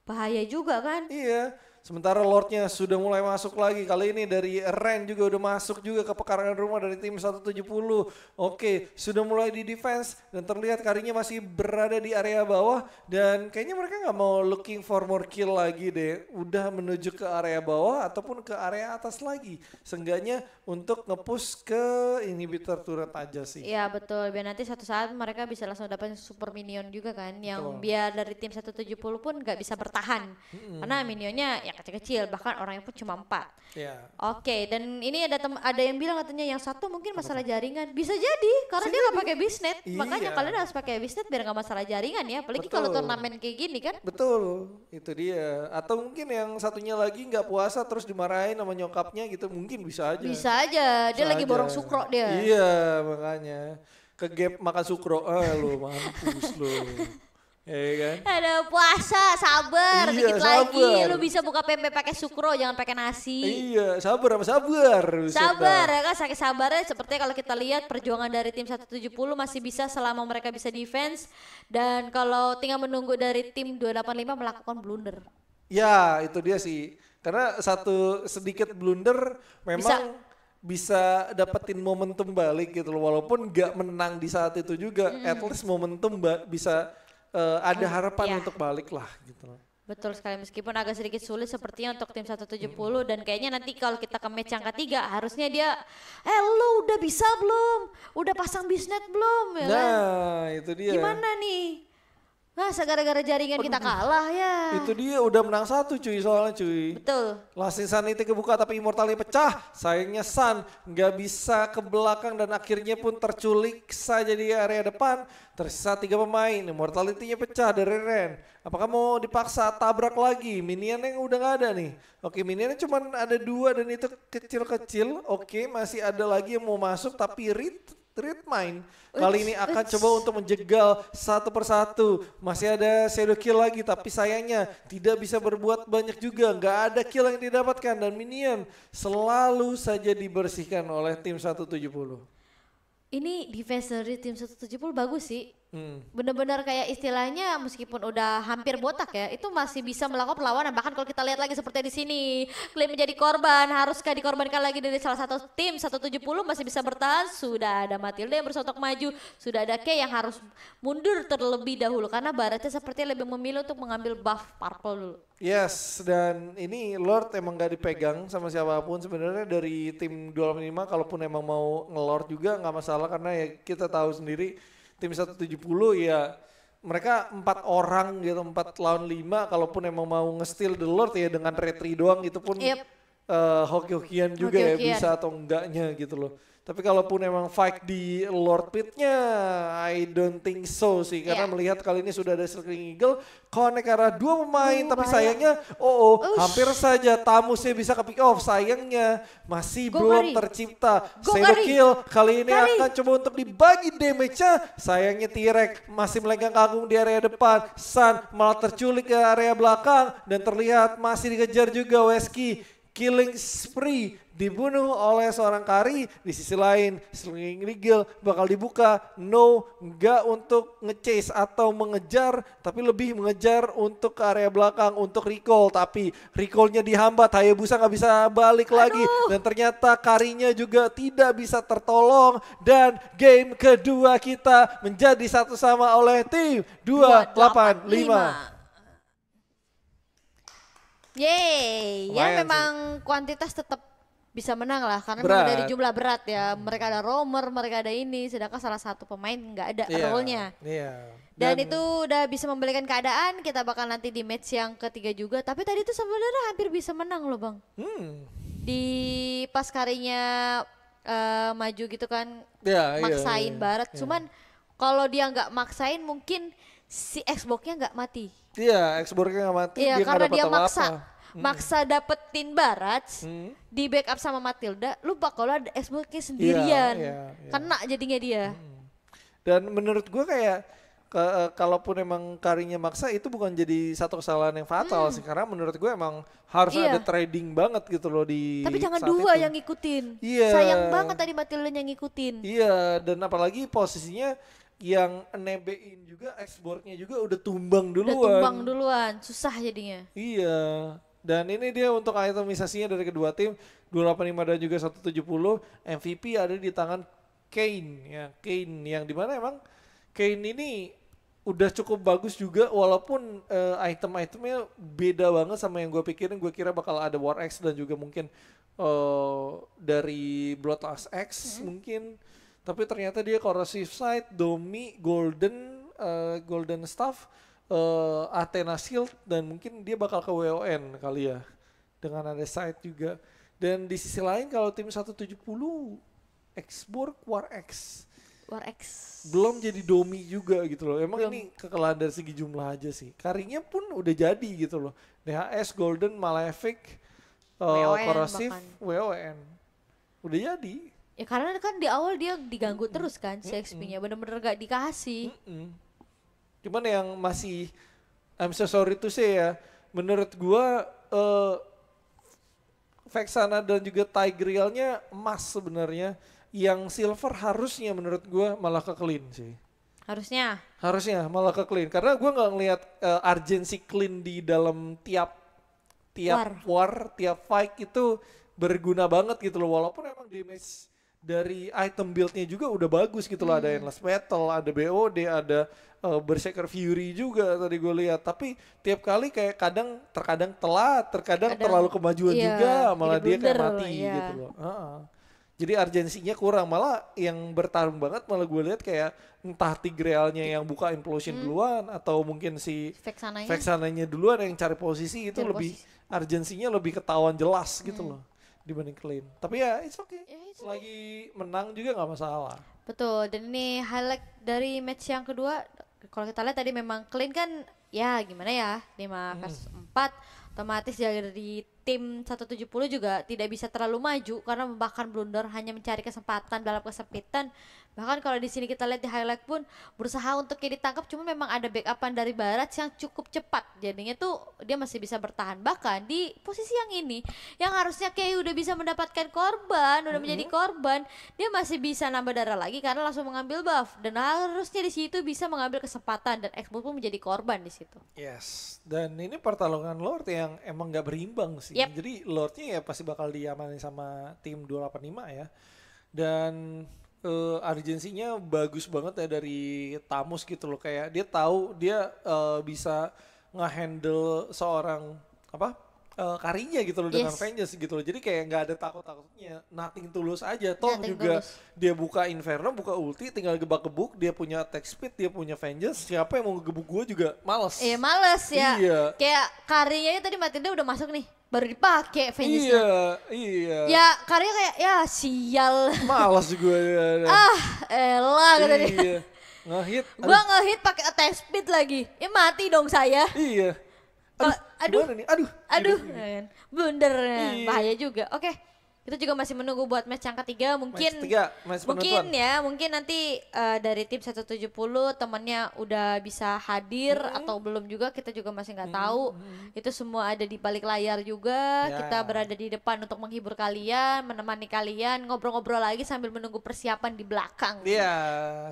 bahaya juga kan iya sementara lordnya sudah mulai masuk lagi kali ini dari Ren juga udah masuk juga ke pekarangan rumah dari tim 170 oke sudah mulai di defense dan terlihat karinya masih berada di area bawah dan kayaknya mereka nggak mau looking for more kill lagi deh udah menuju ke area bawah ataupun ke area atas lagi seenggaknya untuk ngepush ke inhibitor turret aja sih. Iya betul, biar nanti satu saat mereka bisa langsung dapat super minion juga kan, yang betul. biar dari tim 170 pun nggak bisa bertahan, hmm karena minionnya ya kecil-kecil, bahkan orangnya pun cuma empat. Iya. Oke, okay, dan ini ada tem- ada yang bilang katanya yang satu mungkin masalah jaringan, bisa jadi karena bisa dia nggak pakai bisnet, iya. makanya kalian harus pakai bisnet biar nggak masalah jaringan ya, apalagi kalau turnamen kayak gini kan. Betul, itu dia. Atau mungkin yang satunya lagi nggak puasa terus dimarahin sama nyokapnya gitu, mungkin bisa aja. Bisa aja, dia Saja. lagi borong sukro dia. Iya, makanya. Ke gap makan sukro, ah lu mampus lu. Ya kan? Ada puasa, sabar, iya, dikit sabar. lagi lu bisa buka pempek pakai sukro, jangan pakai nasi. Iya, sabar sama sabar. Sabar ya kan, sakit sabarnya seperti kalau kita lihat perjuangan dari tim 170 masih bisa selama mereka bisa defense dan kalau tinggal menunggu dari tim 285 melakukan blunder. Ya, itu dia sih. Karena satu sedikit blunder memang bisa dapetin momentum balik gitu loh walaupun gak menang di saat itu juga mm. at least momentum bisa uh, ada harapan yeah. untuk balik lah gitu loh. Betul sekali meskipun agak sedikit sulit sepertinya untuk tim 170 hmm. dan kayaknya nanti kalau kita ke match yang ketiga harusnya dia eh lu udah bisa belum? Udah pasang bisnet belum ya kan? Nah, kan? itu dia. Gimana nih? Masa ah, gara-gara jaringan kita kalah ya? Itu dia udah menang satu cuy soalnya cuy. Betul. Lasin Sun itu kebuka tapi Immortalnya pecah. Sayangnya Sun gak bisa ke belakang dan akhirnya pun terculik saja di area depan. Tersisa tiga pemain. Immortality-nya pecah dari Ren. Apakah mau dipaksa tabrak lagi? Minion yang udah gak ada nih. Oke minionnya cuma ada dua dan itu kecil-kecil. Oke masih ada lagi yang mau masuk tapi rit treatment. Kali ini akan coba untuk menjegal satu persatu. Masih ada shadow kill lagi tapi sayangnya tidak bisa berbuat banyak juga. Nggak ada kill yang didapatkan dan minion selalu saja dibersihkan oleh tim 170. Ini defense dari tim 170 bagus sih hmm. bener-bener kayak istilahnya meskipun udah hampir botak ya itu masih bisa melakukan perlawanan bahkan kalau kita lihat lagi seperti di sini klaim menjadi korban haruskah dikorbankan lagi dari salah satu tim 170 masih bisa bertahan sudah ada Matilda yang bersotok maju sudah ada Kay yang harus mundur terlebih dahulu karena Baratnya seperti lebih memilih untuk mengambil buff purple dulu Yes, dan ini Lord emang gak dipegang sama siapapun sebenarnya dari tim dual minima kalaupun emang mau ngelord juga nggak masalah karena ya kita tahu sendiri tim 170 ya mereka empat orang gitu empat lawan lima kalaupun emang mau ngestil the Lord ya dengan retri doang itu pun yep. uh, hoki-hokian juga hoki ya bisa atau enggaknya gitu loh. Tapi kalaupun emang fight di Lord Pitnya, I don't think so sih. Karena yeah. melihat kali ini sudah ada Circling Eagle, connect arah dua pemain. Uh, tapi sayangnya, oh, oh hampir saja tamusnya bisa ke pick off. Sayangnya masih Go belum tercipta. Go Save kill kali ini akan coba untuk dibagi damage-nya. Sayangnya Tirek masih melenggang kagum di area depan. Sun malah terculik ke area belakang dan terlihat masih dikejar juga Weski killing spree dibunuh oleh seorang kari, di sisi lain Slinging Rigel bakal dibuka. No, nggak untuk ngechase atau mengejar, tapi lebih mengejar untuk ke area belakang, untuk recall. Tapi recallnya dihambat, Hayabusa nggak bisa balik Aduh. lagi. Dan ternyata karinya juga tidak bisa tertolong. Dan game kedua kita menjadi satu sama oleh tim 285. 285. Yeay, ya, Lumayan ya memang sih. kuantitas tetap bisa menang lah karena berat. memang dari jumlah berat ya mereka ada romer mereka ada ini sedangkan salah satu pemain nggak ada yeah. role-nya yeah. dan, dan itu udah bisa membalikan keadaan kita bakal nanti di match yang ketiga juga tapi tadi itu sebenarnya hampir bisa menang loh bang hmm. di pas karinya uh, maju gitu kan yeah, iya, maksain yeah, yeah, barat yeah. cuman kalau dia nggak maksain mungkin si Xbox-nya nggak mati iya yeah, Xbox-nya nggak mati yeah, dia karena dia maksa apa. Hmm. maksa dapetin barat hmm. di backup sama Matilda, Lupa kalau ada exploitnya sendirian. Yeah, yeah, yeah. Kena jadinya dia. Hmm. Dan menurut gue kayak ke, e, kalaupun emang karinya maksa itu bukan jadi satu kesalahan yang fatal hmm. sih karena menurut gue emang harus iya. ada trading banget gitu loh di tapi jangan dua itu. yang ngikutin iya. sayang banget tadi Matilda yang ngikutin iya dan apalagi posisinya yang nebein juga ekspornya juga udah tumbang duluan udah tumbang duluan susah jadinya iya dan ini dia untuk itemisasinya dari kedua tim 285 dan juga 170 MVP ada di tangan Kane ya Kane yang dimana emang Kane ini udah cukup bagus juga walaupun uh, item-itemnya beda banget sama yang gue pikirin gue kira bakal ada War X dan juga mungkin uh, dari Bloodlust X mm hmm. mungkin tapi ternyata dia corrosive side, domi, golden, uh, golden stuff uh, Athena Shield dan mungkin dia bakal ke WON kali ya dengan ada side juga. Dan di sisi lain kalau tim 170 Xborg War X War X belum jadi domi juga gitu loh. Emang belum. ini kekalahan dari segi jumlah aja sih. Karinya pun udah jadi gitu loh. DHS Golden Malefic uh, Corrosive WON udah jadi. Ya karena kan di awal dia diganggu terus kan mm -mm. nya bener-bener gak dikasih. Mm -mm Cuman yang masih I'm so sorry to say ya, menurut gua uh, Vexana dan juga Tigrealnya emas sebenarnya. Yang silver harusnya menurut gua malah ke clean sih. Harusnya. Harusnya malah ke clean karena gua nggak ngelihat uh, urgency clean di dalam tiap tiap war. war, tiap fight itu berguna banget gitu loh walaupun emang damage dari item build-nya juga udah bagus gitu loh hmm. ada endless metal ada BOD ada uh, berserker fury juga tadi gue lihat tapi tiap kali kayak kadang terkadang telat terkadang kadang, terlalu kemajuan iya, juga malah dia kayak mati iya. gitu loh uh -uh. jadi urgensinya kurang malah yang bertarung banget malah gue lihat kayak entah tigrealnya yang buka implosion hmm. duluan atau mungkin si vexananya, vexananya duluan yang cari posisi itu cari lebih posisi. urgensinya lebih ketahuan jelas gitu hmm. gitu loh dibanding clean. Tapi ya it's okay. Yeah, it's Lagi okay. menang juga nggak masalah. Betul. Dan ini highlight dari match yang kedua kalau kita lihat tadi memang clean kan ya gimana ya 5 hmm. versus hmm. 4 otomatis jadi tim 170 juga tidak bisa terlalu maju karena bahkan blunder hanya mencari kesempatan dalam kesempitan. Bahkan kalau di sini kita lihat di highlight pun berusaha untuk ya ditangkap cuma memang ada backupan dari Barat yang cukup cepat. Jadinya tuh dia masih bisa bertahan bahkan di posisi yang ini yang harusnya kayak udah bisa mendapatkan korban, udah mm -hmm. menjadi korban, dia masih bisa nambah darah lagi karena langsung mengambil buff dan harusnya di situ bisa mengambil kesempatan dan Xbox pun menjadi korban di situ. Yes, dan ini pertarungan Lord yang emang nggak berimbang sih Iya. Yep. Jadi Lordnya ya pasti bakal diamanin sama tim 285 ya. Dan uh, urgensinya bagus banget ya dari Tamus gitu loh kayak dia tahu dia uh, bisa ngehandle seorang apa uh, karinya gitu loh yes. dengan Avengers gitu loh. Jadi kayak nggak ada takut-takutnya, nothing tulus aja. Toh nothing juga tulus. dia buka Inferno, buka ulti, tinggal gebak-gebuk, dia punya attack speed, dia punya Avengers. Siapa yang mau gebuk gue juga males. Iya, eh, males ya. Iya. Kayak karinya tadi Matilda udah masuk nih baru dipakai Vengeance iya iya ya karya kayak ya sial malas gue ya, ya. ah elah kata dia iya. ngehit gue ngehit pakai attack speed lagi ya mati dong saya iya aduh aduh aduh aduh, aduh. aduh. bener iya. bahaya juga oke okay. Kita juga masih menunggu buat match yang ketiga mungkin match tiga, match mungkin ya mungkin nanti uh, dari tim 170 temannya udah bisa hadir hmm. atau belum juga kita juga masih nggak hmm. tahu. Hmm, hmm. Itu semua ada di balik layar juga. Ya. Kita berada di depan untuk menghibur kalian, menemani kalian, ngobrol-ngobrol lagi sambil menunggu persiapan di belakang. Iya,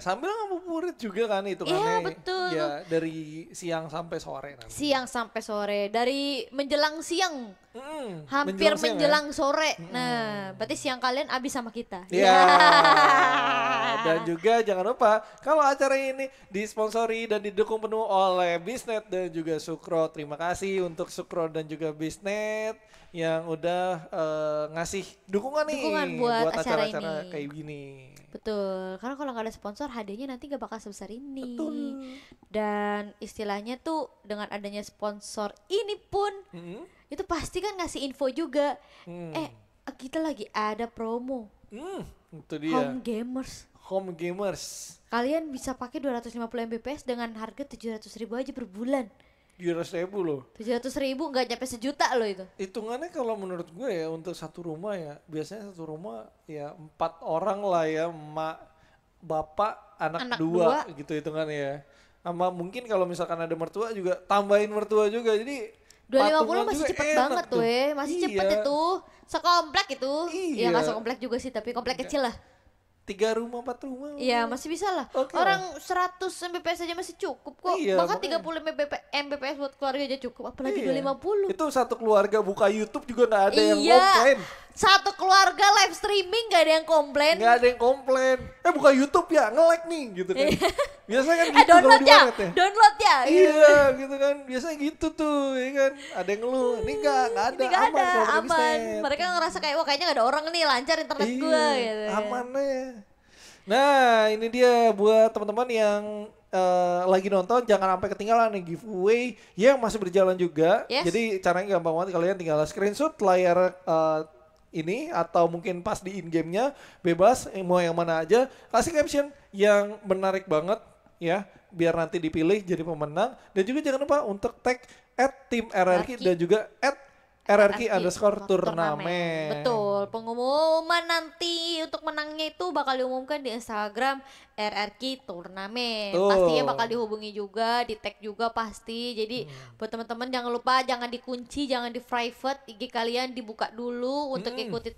sambil ngabuburit juga kan itu kan. Iya, betul. Ya, dari siang sampai sore nanti. Siang sampai sore. Dari menjelang siang Mm, hampir menjelang, menjelang ya? sore. Mm. Nah, berarti siang kalian habis sama kita. Iya. Yeah. dan juga jangan lupa kalau acara ini disponsori dan didukung penuh oleh Bisnet dan juga Sukro. Terima kasih untuk Sukro dan juga Bisnet yang udah uh, ngasih dukungan nih dukungan buat, buat acara, acara ini. kayak gini. Betul, karena kalau nggak ada sponsor hadiahnya nanti nggak bakal sebesar ini. Betul. Dan istilahnya tuh dengan adanya sponsor ini pun -hmm. itu pasti kan ngasih info juga. Hmm. Eh kita lagi ada promo. Hmm, itu dia. Home gamers. Home gamers. Kalian bisa pakai 250 Mbps dengan harga 700 ribu aja per bulan tujuh ratus ribu loh tujuh ratus ribu nggak nyampe sejuta loh itu hitungannya kalau menurut gue ya untuk satu rumah ya biasanya satu rumah ya empat orang lah ya emak bapak anak, anak dua, dua gitu hitungannya ya sama mungkin kalau misalkan ada mertua juga tambahin mertua juga jadi Dua lima puluh masih cepet banget tuh, masih iya. cepet itu sekomplek itu iya. ya nggak iya. sekomplek juga sih tapi komplek kecil lah tiga rumah empat rumah iya masih bisa lah okay orang seratus 100 mbps aja masih cukup kok iya, bahkan tiga puluh mbps buat keluarga aja cukup apalagi iya. dua iya. puluh itu satu keluarga buka YouTube juga nggak ada iya. yang komplain satu keluarga live streaming gak ada yang komplain. Gak ada yang komplain. Eh buka YouTube ya, nge-like nih gitu kan. Iya. Biasanya kan eh, gitu eh, download kalau ya. ya. Download ya. Iya gitu kan. Biasanya gitu tuh ya kan. Ada yang ngeluh, ini gak, gak hmm, ada. Ini aman, ada, aman. Mereka ngerasa kayak, wah kayaknya gak ada orang nih lancar internet iya, gue gitu. Ya. Aman ya. Nah ini dia buat teman-teman yang uh, lagi nonton jangan sampai ketinggalan nih giveaway yang masih berjalan juga. Yes. Jadi caranya gampang banget kalian tinggal screenshot layar uh, ini atau mungkin pas di in gamenya bebas eh, mau yang mana aja kasih caption yang menarik banget ya biar nanti dipilih jadi pemenang dan juga jangan lupa untuk tag at tim RRQ dan juga at RRQ underscore turnamen. Betul, pengumuman nanti untuk menangnya itu bakal diumumkan di Instagram RRQ turnamen. Pastinya bakal dihubungi juga, di tag juga pasti. Jadi hmm. buat teman-teman jangan lupa jangan dikunci, jangan di private IG kalian dibuka dulu untuk hmm. ikuti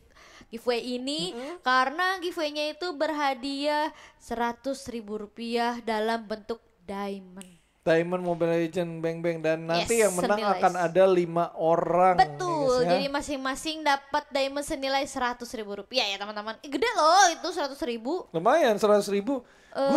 giveaway ini hmm. karena giveaway-nya itu berhadiah seratus ribu rupiah dalam bentuk diamond. Diamond Mobile Legend Bang Bang dan nanti yes, yang menang senilai. akan ada lima orang. Ya Betul. Ya, jadi masing-masing dapat diamond senilai seratus ribu rupiah ya teman-teman. Eh, gede loh itu seratus ribu. Lumayan seratus ribu. Uh,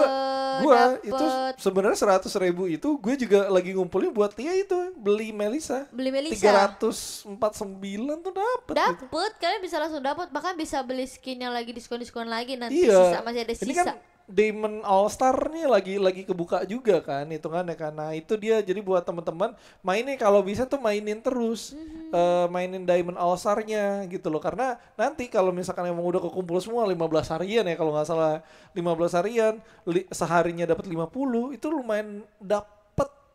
gua, eh, itu sebenarnya seratus ribu itu gue juga lagi ngumpulin buat dia ya itu beli Melisa. Beli Melisa. Tiga ratus empat sembilan tuh dapat. Dapat. Gitu. Kalian bisa langsung dapat bahkan bisa beli skin yang lagi diskon-diskon lagi nanti iya. sisa masih ada sisa. Ini kan Diamond All Star nih lagi lagi kebuka juga kan hitungannya Nah itu dia jadi buat teman-teman mainin kalau bisa tuh mainin terus mm-hmm. uh, mainin Diamond All Star-nya gitu loh karena nanti kalau misalkan emang udah kekumpul semua 15 harian ya kalau nggak salah 15 harian li- seharinya dapat 50 itu lumayan dapat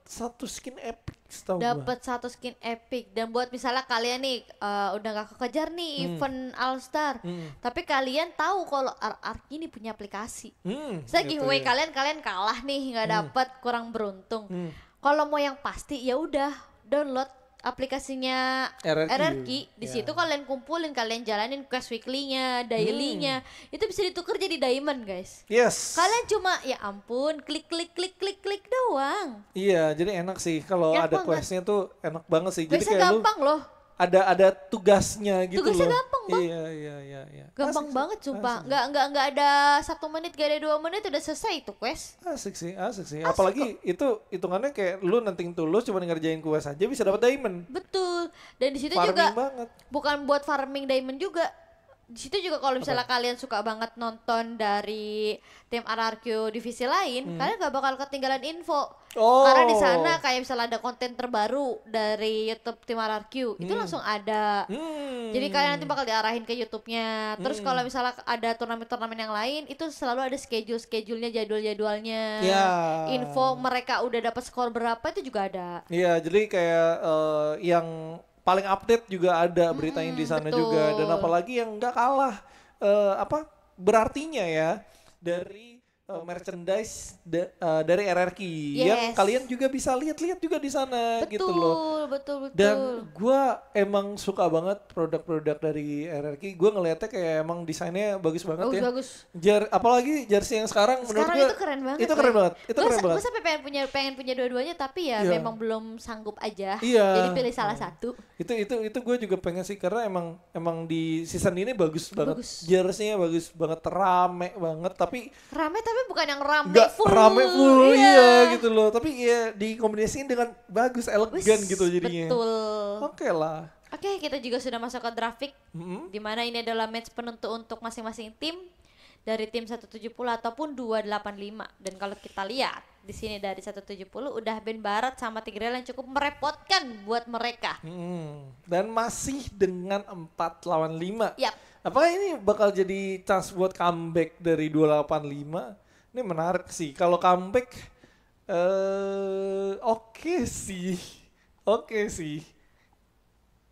satu skin epic setahu Dapat satu skin epic dan buat misalnya kalian nih uh, udah gak kekejar nih hmm. event All Star. Hmm. Tapi kalian tahu kalau Ark ini punya aplikasi. Hmm, Saya gitu ya. kalian kalian kalah nih nggak dapat hmm. kurang beruntung. Hmm. Kalau mau yang pasti ya udah download aplikasinya RRQ, RRQ di ya. situ kalian kumpulin kalian jalanin quest weekly-nya, daily-nya. Hmm. Itu bisa ditukar jadi diamond, guys. Yes. Kalian cuma ya ampun, klik klik klik klik klik doang. Iya, jadi enak sih kalau ada quest-nya tuh enak banget sih. jadi kayak gampang lu, loh ada ada tugasnya gitu tugasnya loh. gampang bang iya iya iya, iya. gampang asik banget sumpah Enggak enggak enggak ada satu menit gak ada dua menit udah selesai itu quest asik sih asik sih asik apalagi kok. itu hitungannya kayak lu nanti tulus cuma ngerjain quest aja bisa dapat diamond betul dan di situ juga banget. bukan buat farming diamond juga di situ juga kalau misalnya Apa? kalian suka banget nonton dari tim RRQ divisi lain hmm. kalian gak bakal ketinggalan info Oh. Karena di oh. sana kayak misalnya ada konten terbaru dari YouTube Tim RRQ, itu hmm. langsung ada. Hmm. Jadi kalian nanti bakal diarahin ke YouTube-nya. Terus hmm. kalau misalnya ada turnamen-turnamen yang lain, itu selalu ada schedule schedule-nya, jadwal-jadwalnya. Yeah. Info mereka udah dapat skor berapa itu juga ada. Iya, jadi kayak uh, yang paling update juga ada beritanya hmm, di sana betul. juga dan apalagi yang nggak kalah uh, apa berartinya ya dari Eh, merchandise de, uh, dari RRQ ya, yes. yang kalian juga bisa lihat-lihat juga di sana betul, gitu loh. Betul, betul. Dan gua emang suka banget produk-produk dari RRQ. Gua ngelihatnya kayak emang desainnya bagus banget bagus, ya. Bagus. Jer apalagi jersey yang sekarang, sekarang menurut gue itu keren banget. Itu keren ya. banget. Itu gua keren banget. Gue sampai pengen punya pengen punya dua-duanya tapi ya yeah. memang belum sanggup aja. Yeah. Jadi pilih salah hmm. satu. Itu itu itu gua juga pengen sih karena emang emang di season ini bagus banget. Bagus. Jersey-nya bagus banget, rame banget tapi rame tapi bukan yang rame Gak full. rame full, iya. iya gitu loh. Tapi ya dikombinasikan dengan bagus, elegan Wiss, gitu jadinya. Betul. Oke okay lah. Oke, okay, kita juga sudah masuk ke grafik. Mm -hmm. Di mana ini adalah match penentu untuk masing-masing tim dari tim 170 ataupun 285. Dan kalau kita lihat di sini dari 170 udah Ben barat sama Tigreal yang cukup merepotkan buat mereka. Hmm, dan masih dengan 4 lawan 5. Yap. Apakah ini bakal jadi chance buat comeback dari 285? Ini menarik sih. Kalau comeback, eh uh, oke okay sih, oke okay sih.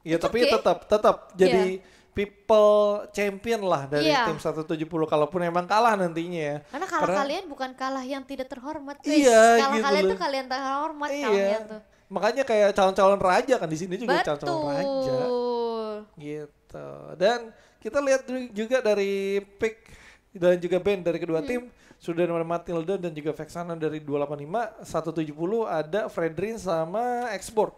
Ya It's tapi okay. Ya? tetap tetap jadi yeah. people champion lah dari yeah. tim 170 kalaupun emang kalah nantinya ya. Karena kalah Karena, kalian bukan kalah yang tidak terhormat. Iya. Kalah gitu kalian tuh kalian terhormat iya. kalian tuh. Makanya kayak calon-calon raja kan di sini juga calon-calon raja. Gitu. Dan kita lihat juga dari pick dan juga band dari kedua hmm. tim sudah ada Matilda dan juga Vexana dari 285, 170 ada Fredrin sama Exborg.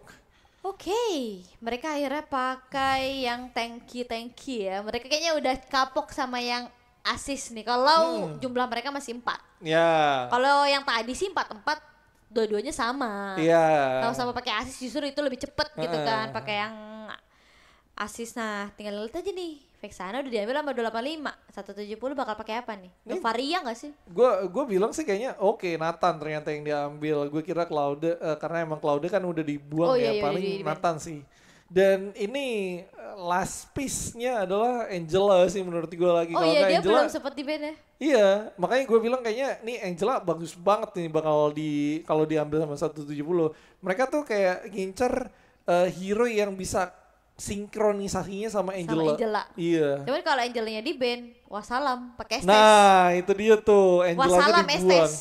Oke, okay. mereka akhirnya pakai yang tanki tanki ya. Mereka kayaknya udah kapok sama yang asis nih. Kalau hmm. jumlah mereka masih empat. Ya. Yeah. Kalau yang tadi sih empat empat, dua-duanya sama. Iya. Yeah. Kalau sama pakai asis justru itu lebih cepet uh. gitu kan, pakai yang asis. Nah, tinggal lihat aja nih Vexana udah diambil sama 285 170 bakal pakai apa nih? nih Novaria gak sih? Gue gue bilang sih kayaknya oke okay, Nathan ternyata yang diambil gue kira Claude uh, karena emang Claude kan udah dibuang oh, ya iya, iya paling iya, iya, Nathan iya. sih dan ini eh, last piece-nya adalah Angela sih menurut gue lagi. Oh Kalo iya dia Angela, belum sempat di band ya? Iya makanya gue bilang kayaknya nih Angela bagus banget nih bakal di kalau diambil sama 170. Mereka tuh kayak ngincer uh, hero yang bisa sinkronisasinya sama Angela. Sama Angela. Iya. Cuman kalau Angelanya di band, wassalam pakai SS. Nah, itu dia tuh Angela wassalam dibuang. SS.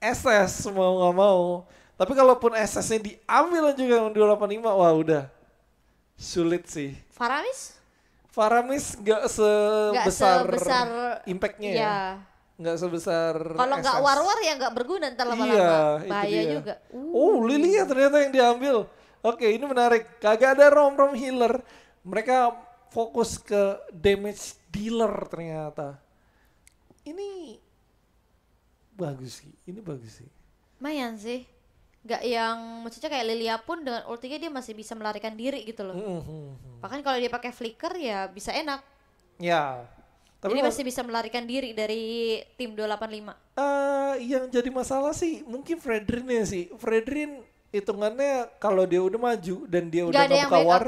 SS mau nggak mau. Tapi kalaupun SS-nya diambil juga yang 285, wah udah sulit sih. Faramis? Faramis nggak sebesar, gak sebesar impactnya ya. iya. ya nggak sebesar kalau nggak war-war ya nggak berguna ntar lama-lama iya, bahaya juga uh. oh Lilia ya ternyata yang diambil Oke, ini menarik. Kagak ada rom-rom healer. Mereka fokus ke damage dealer ternyata. Ini bagus sih. Ini bagus sih. Mayan sih. Gak yang maksudnya kayak Lilia pun dengan ultinya dia masih bisa melarikan diri gitu loh. Mm Bahkan kalau dia pakai flicker ya bisa enak. Ya. Tapi Jadi masih bisa melarikan diri dari tim 285. Eh uh, yang jadi masalah sih mungkin Fredrin ya sih. Fredrin hitungannya kalau dia udah maju dan dia udah gak buka war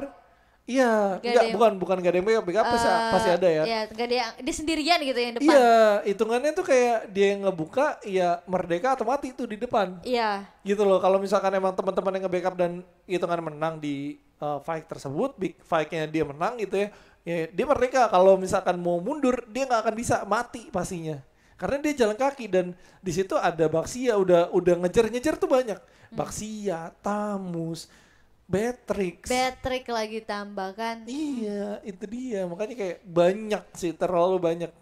Iya, enggak, bukan bukan gak ada yang makeup up, uh, pasti, ada ya. Iya, gak ada yang dia sendirian gitu yang depan. Iya, hitungannya tuh kayak dia yang ngebuka iya merdeka atau mati tuh di depan. Iya. Gitu loh, kalau misalkan emang teman-teman yang nge-backup dan hitungan menang di uh, fight tersebut, big fight dia menang gitu ya, ya dia merdeka. Kalau misalkan mau mundur, dia nggak akan bisa mati pastinya. Karena dia jalan kaki dan di situ ada Baksia udah udah ngejar-ngejar tuh banyak Baksia, Tamus, Betrix. Betrix lagi tambahkan. Iya, itu dia. Makanya kayak banyak sih, terlalu banyak.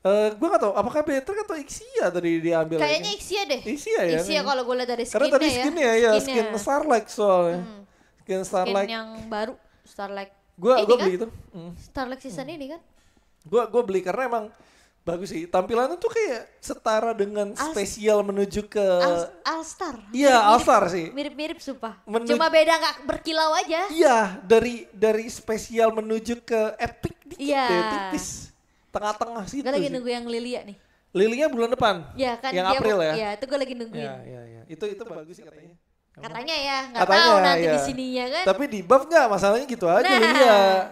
Uh, eh, gue gak tau, apakah Betrix atau Ixia tadi diambil? Kayaknya Ixia deh. Ixia ya? Ixia kalau gue lihat dari skinnya Karena tadi ya. skinnya ya, ya skin Starlight soalnya. Hmm. Skin Starlight. Skin yang baru, Starlight. Gue gue kan? beli itu. Hmm. Starlight season hmm. ini kan? Gue gue beli karena emang bagus sih tampilannya tuh kayak setara dengan Al spesial menuju ke Alstar Al iya Alstar sih mirip-mirip sumpah Menu... cuma beda nggak berkilau aja iya dari dari spesial menuju ke epic dikit iya. deh tipis tengah-tengah sih gue lagi nunggu yang Lilia nih Lilinya bulan depan ya kan yang April ya iya itu gue lagi nungguin ya, iya ya. itu itu, itu bagus sih katanya katanya ya nggak tahu nanti ya. di sininya kan tapi di buff nggak masalahnya gitu aja nah.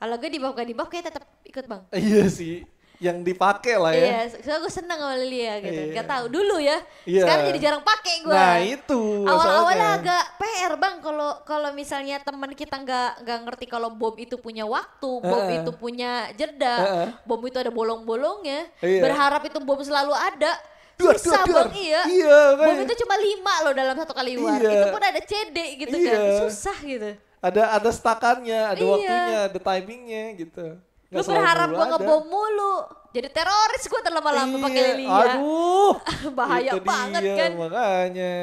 kalau gue di buff gak di buff kayak tetap ikut bang iya sih yang dipakai lah ya. Iya, soalnya gue seneng sama Lilia ya, gitu. Iya. Gak tau dulu ya. Iya. Sekarang jadi jarang pakai gue. Nah itu. Awal-awalnya agak PR bang kalau kalau misalnya teman kita nggak nggak ngerti kalau bom itu punya waktu, bom itu punya jeda, uh. bom itu ada bolong-bolongnya. Iya. Berharap itu bom selalu ada duar, susah duar, duar. bang iya, iya bom itu cuma lima loh dalam satu kali war iya. itu pun ada CD gitu kan. iya. kan susah gitu ada ada stakannya ada iya. waktunya ada timingnya gitu Gak lu berharap gue ngebom mulu. Jadi teroris gue terlalu lama pakai Lilia. Iya, aduh. Bahaya banget dia, kan. Makanya.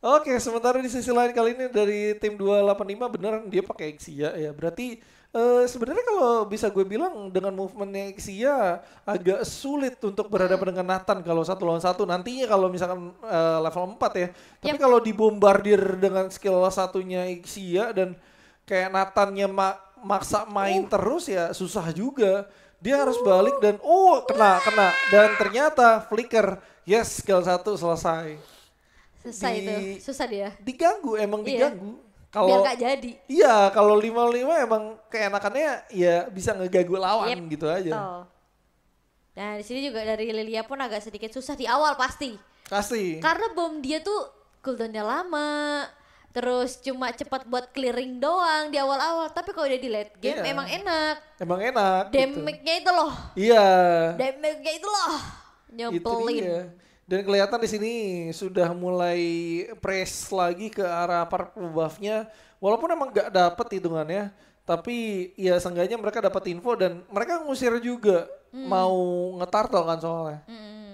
Oke, sementara di sisi lain kali ini dari tim 285 beneran dia pakai Xia ya. Berarti Uh, sebenarnya kalau bisa gue bilang dengan movementnya Xia agak sulit untuk berhadapan dengan Nathan kalau satu lawan satu nantinya kalau misalkan uh, level 4 ya. Tapi yep. Iya. kalau dibombardir dengan skill satunya Xia dan kayak Nathannya mak maksa main uh. terus ya susah juga. Dia harus balik dan oh kena kena dan ternyata flicker. Yes, skill satu selesai. Susah Di, itu, susah dia. Diganggu emang iya. diganggu. Kalau biar gak jadi. Iya, kalau lima lima emang keenakannya ya bisa ngeganggu lawan yep. gitu aja. Oh. Nah, di sini juga dari Lilia pun agak sedikit susah di awal pasti. Pasti. Karena bom dia tuh cooldownnya lama terus cuma cepat buat clearing doang di awal-awal tapi kalau udah di late game yeah. emang enak emang enak gitu. damage-nya gitu. itu loh iya yeah. damage-nya itu loh nyebelin itu dan kelihatan di sini sudah mulai press lagi ke arah purple buffnya walaupun emang gak dapet hitungannya tapi ya seenggaknya mereka dapat info dan mereka ngusir juga mm. mau ngetartel kan soalnya mm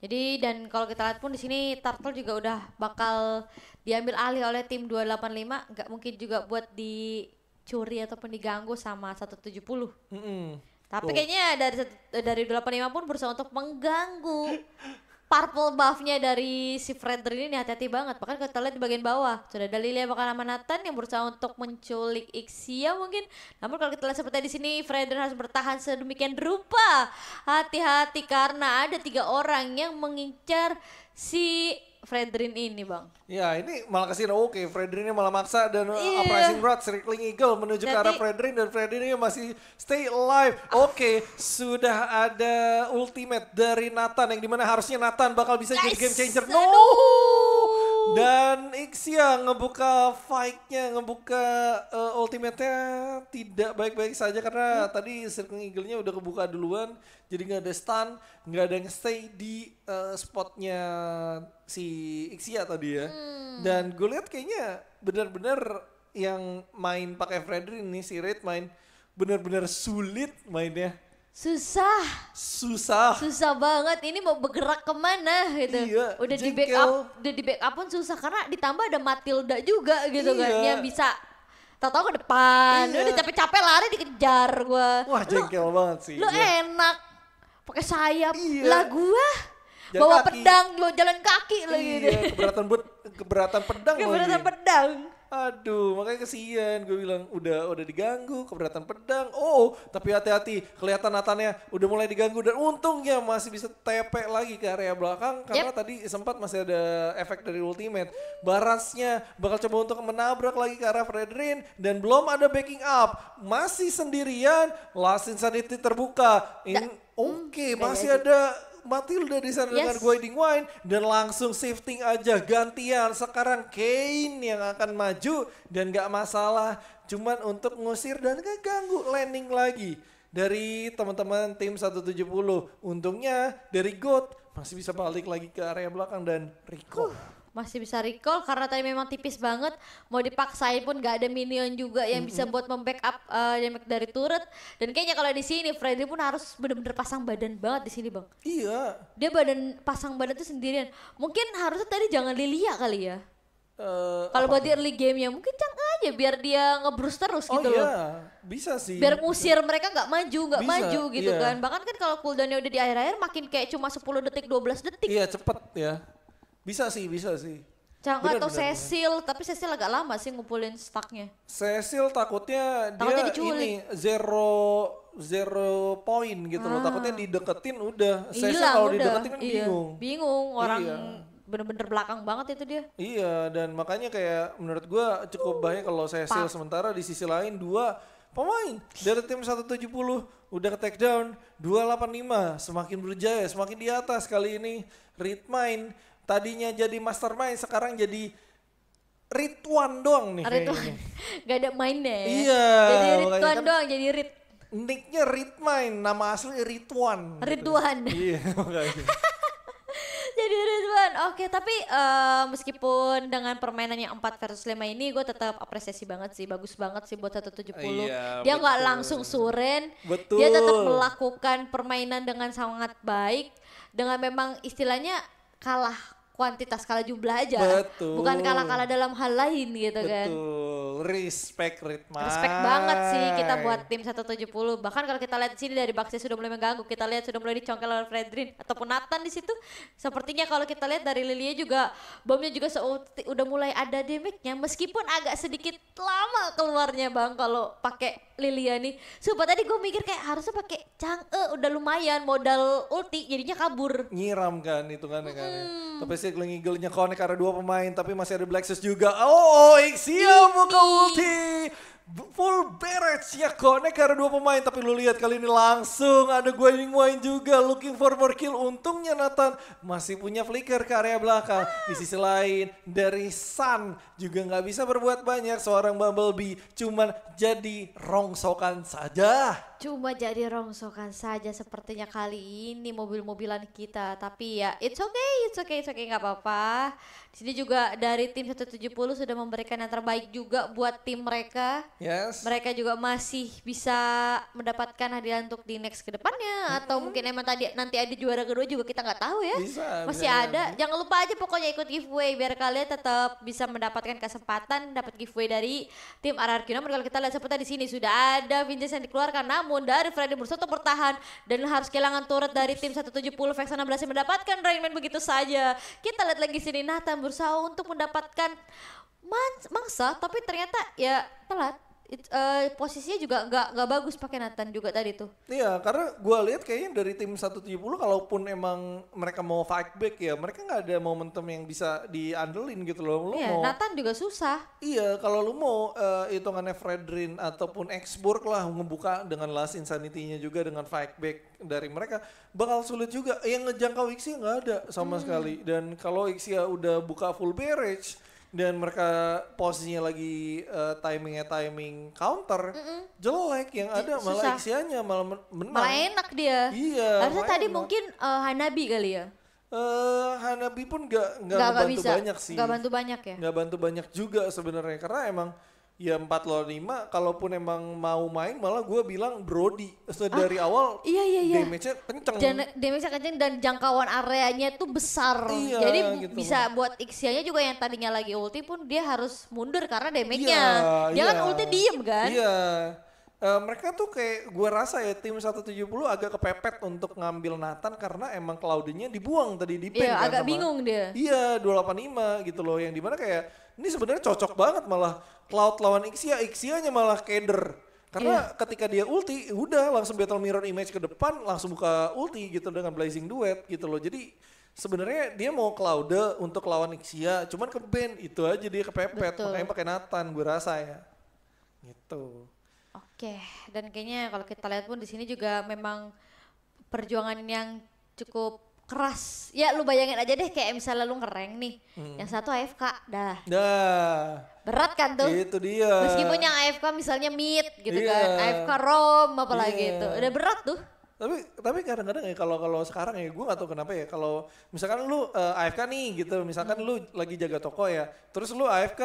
jadi dan kalau kita lihat pun di sini Turtle juga udah bakal diambil alih oleh tim 285, nggak mungkin juga buat dicuri ataupun diganggu sama 170. Mm -hmm. Tapi Tuh. kayaknya dari dari 285 pun berusaha untuk mengganggu purple buffnya dari si Fredrin ini hati-hati banget bahkan kita lihat di bagian bawah sudah ada Lilia bahkan sama Nathan yang berusaha untuk menculik Ixia mungkin namun kalau kita lihat seperti di sini Fredrin harus bertahan sedemikian rupa hati-hati karena ada tiga orang yang mengincar si Fredrin ini bang. Ya ini malah kasih oke, okay. ini malah maksa dan yeah. Uprising Rod, Circling Eagle menuju Jadi, ke arah Fredrin dan ini masih stay alive. Oke, okay, sudah ada ultimate dari Nathan yang dimana harusnya Nathan bakal bisa jadi game changer. No! Aduh. Dan Iksia ngebuka fight-nya, ngebuka uh, ultimate-nya tidak baik-baik saja karena hmm. tadi Circle Eagle-nya udah kebuka duluan. Jadi nggak ada stun, nggak ada yang stay di uh, spotnya si Iksia tadi ya. Hmm. Dan gue lihat kayaknya benar-benar yang main pakai Fredrin ini si Red main benar-benar sulit mainnya susah susah susah banget ini mau bergerak kemana gitu iya, udah di backup udah di backup pun susah karena ditambah ada Matilda juga gitu kan, iya. kan yang bisa tahu-tahu ke depan iya. udah capek-capek lari dikejar gua wah jengkel lu, banget sih lu iya. enak pakai sayap iya. lah gua jalan bawa kaki. pedang lo jalan kaki lo iya, gitu keberatan buat keberatan pedang keberatan pedang Aduh, makanya kesian. Gue bilang udah udah diganggu, keberatan pedang. Oh, tapi hati-hati, kelihatan Nathannya udah mulai diganggu dan untungnya masih bisa tepek lagi ke area belakang karena yep. tadi sempat masih ada efek dari ultimate. Barasnya bakal coba untuk menabrak lagi ke arah Fredrin dan belum ada backing up. Masih sendirian, Last Insanity terbuka. Oke, okay, masih ada Matilda di sana yes. dengan Guiding Wine dan langsung shifting aja gantian. Sekarang Kane yang akan maju dan gak masalah cuman untuk ngusir dan ngeganggu landing lagi dari teman-teman tim 170. Untungnya dari God masih bisa balik lagi ke area belakang dan Rico. uh masih bisa recall karena tadi memang tipis banget mau dipaksain pun nggak ada minion juga yang bisa buat membackup uh, eh, damage dari turret dan kayaknya kalau di sini Freddy pun harus bener-bener pasang badan banget di sini bang iya dia badan pasang badan tuh sendirian mungkin harusnya tadi jangan Lilia kali ya Uh, kalau buat di early game ya mungkin cang aja biar dia ngebrus terus oh, gitu iya. loh. Bisa sih. Biar musir mereka nggak maju, nggak maju gitu iya. kan. Bahkan kan kalau cooldownnya udah di akhir-akhir makin kayak cuma 10 detik, 12 detik. Iya, cepet ya. Bisa sih, bisa sih. Cang atau Cecil, bener. tapi Cecil agak lama sih ngumpulin staknya. Cecil takutnya, takutnya dia diculik. ini zero zero point gitu ah. loh. Takutnya dideketin udah. Cecil kalau dideketin kan iya. bingung. Bingung orang iya. bener-bener belakang banget itu dia. Iya dan makanya kayak menurut gua cukup uh, bahaya kalau Cecil Pak. sementara di sisi lain dua pemain dari tim 170 udah ke take down 285 semakin berjaya semakin di atas kali ini Ritmain Tadinya jadi mastermind, sekarang jadi rituan doang nih Ridwan. Gak ada mainnya. Ya? Iya. Jadi rituan kan doang, jadi rit. Nicknya ritmain, nama asli rituan. Rituan. Gitu. iya, makanya. jadi Ridwan. Oke, tapi uh, meskipun dengan permainannya 4 versus 5 ini gue tetap apresiasi banget sih. Bagus banget sih buat 170. Iya, dia gak langsung suren. Betul. Dia tetap melakukan permainan dengan sangat baik dengan memang istilahnya kalah kuantitas kalah jumlah aja. Betul. Bukan kalah kala dalam hal lain gitu Betul. kan. Betul. Respect Ritma. Respect banget sih kita buat tim 170. Bahkan kalau kita lihat sini dari Baksia sudah mulai mengganggu. Kita lihat sudah mulai dicongkel oleh Fredrin ataupun Nathan di situ. Sepertinya kalau kita lihat dari Lilia juga bomnya juga udah mulai ada damage-nya meskipun agak sedikit lama keluarnya Bang kalau pakai Lilia nih, Sumpah tadi gue mikir kayak harusnya pakai eh udah lumayan modal ulti jadinya kabur. Nyiram kan hitungannya kan. Hmm. Tapi sih Eagle-nya connect karena dua pemain tapi masih ada Black Sus juga. Oh, oh Ixia buka ulti full sih ya konek karena dua pemain tapi lu lihat kali ini langsung ada gue yang main juga looking for more kill untungnya Nathan masih punya flicker ke area belakang di sisi lain dari Sun juga nggak bisa berbuat banyak seorang Bumblebee cuman jadi rongsokan saja Cuma jadi rongsokan saja sepertinya kali ini mobil-mobilan kita. Tapi ya it's okay, it's okay, it's okay nggak apa-apa. Di sini juga dari tim 170 sudah memberikan yang terbaik juga buat tim mereka. Yes. Mereka juga masih bisa mendapatkan hadiah untuk di next kedepannya hmm. atau mm-hmm. mungkin emang tadi nanti ada juara kedua juga kita nggak tahu ya. Bisa. Masih bisa, ada. Jangan lupa aja pokoknya ikut giveaway biar kalian tetap bisa mendapatkan kesempatan dapat giveaway dari tim Ararkino. Kalau kita lihat seperti di sini sudah ada Vincent yang dikeluarkan namun namun dari Freddy untuk bertahan dan harus kehilangan turret dari tim 170 Vexana berhasil mendapatkan Rainman begitu saja. Kita lihat lagi sini Nathan berusaha untuk mendapatkan mangsa tapi ternyata ya telat it, uh, posisinya juga nggak nggak bagus pakai Nathan juga tadi tuh. Iya, karena gue lihat kayaknya dari tim 170 kalaupun emang mereka mau fight back ya, mereka nggak ada momentum yang bisa diandelin gitu loh. Lu iya, mau, Nathan juga susah. Iya, kalau lu mau uh, hitungannya Fredrin ataupun Exburg lah ngebuka dengan last insanity-nya juga dengan fight back dari mereka bakal sulit juga. Yang ngejangkau Ixia nggak ada sama hmm. sekali. Dan kalau Ixia udah buka full barrage dan mereka posisinya lagi uh, timingnya timing counter mm -mm. jelek yang ada Susah. Malaysianya malah menang malah enak dia iya harusnya tadi enak. mungkin uh, Hanabi kali ya Uh, Hanabi pun gak, gak, gak bantu banyak sih. Gak bantu banyak ya? Gak bantu banyak juga sebenarnya karena emang ya empat lawan lima. kalaupun emang mau main malah gue bilang Brody so, ah, dari awal iya, iya, iya. damage-nya kenceng damage-nya kenceng dan jangkauan areanya tuh besar iya, jadi gitu. bisa buat Ixianya juga yang tadinya lagi ulti pun dia harus mundur karena damage-nya iya, dia kan iya. kan ulti diem kan iya uh, mereka tuh kayak gue rasa ya tim 170 agak kepepet untuk ngambil Nathan karena emang Claudinnya dibuang tadi di Iya, kan, agak sama, bingung dia. Iya, 285 gitu loh yang dimana kayak ini sebenarnya cocok banget malah Cloud lawan Ixia, nya malah keder. Karena yeah. ketika dia ulti, udah langsung battle mirror image ke depan, langsung buka ulti gitu dengan blazing duet gitu loh. Jadi sebenarnya dia mau Cloud untuk lawan Ixia, cuman ke band itu aja dia kepepet, Betul. makanya pakai Nathan gue rasa ya. Gitu. Oke, dan kayaknya kalau kita lihat pun di sini juga memang perjuangan yang cukup keras. Ya lu bayangin aja deh kayak misalnya lu ngereng nih. Hmm. Yang satu AFK, dah. Dah. Berat kan tuh? Itu dia. Meskipun yang AFK misalnya mid gitu yeah. kan. AFK rom apalagi yeah. itu. Udah berat tuh. Tapi tapi kadang-kadang ya kalau kalau sekarang ya gue gak tau kenapa ya kalau misalkan lu uh, eh, AFK nih gitu, misalkan hmm. lu lagi jaga toko ya, terus lu AFK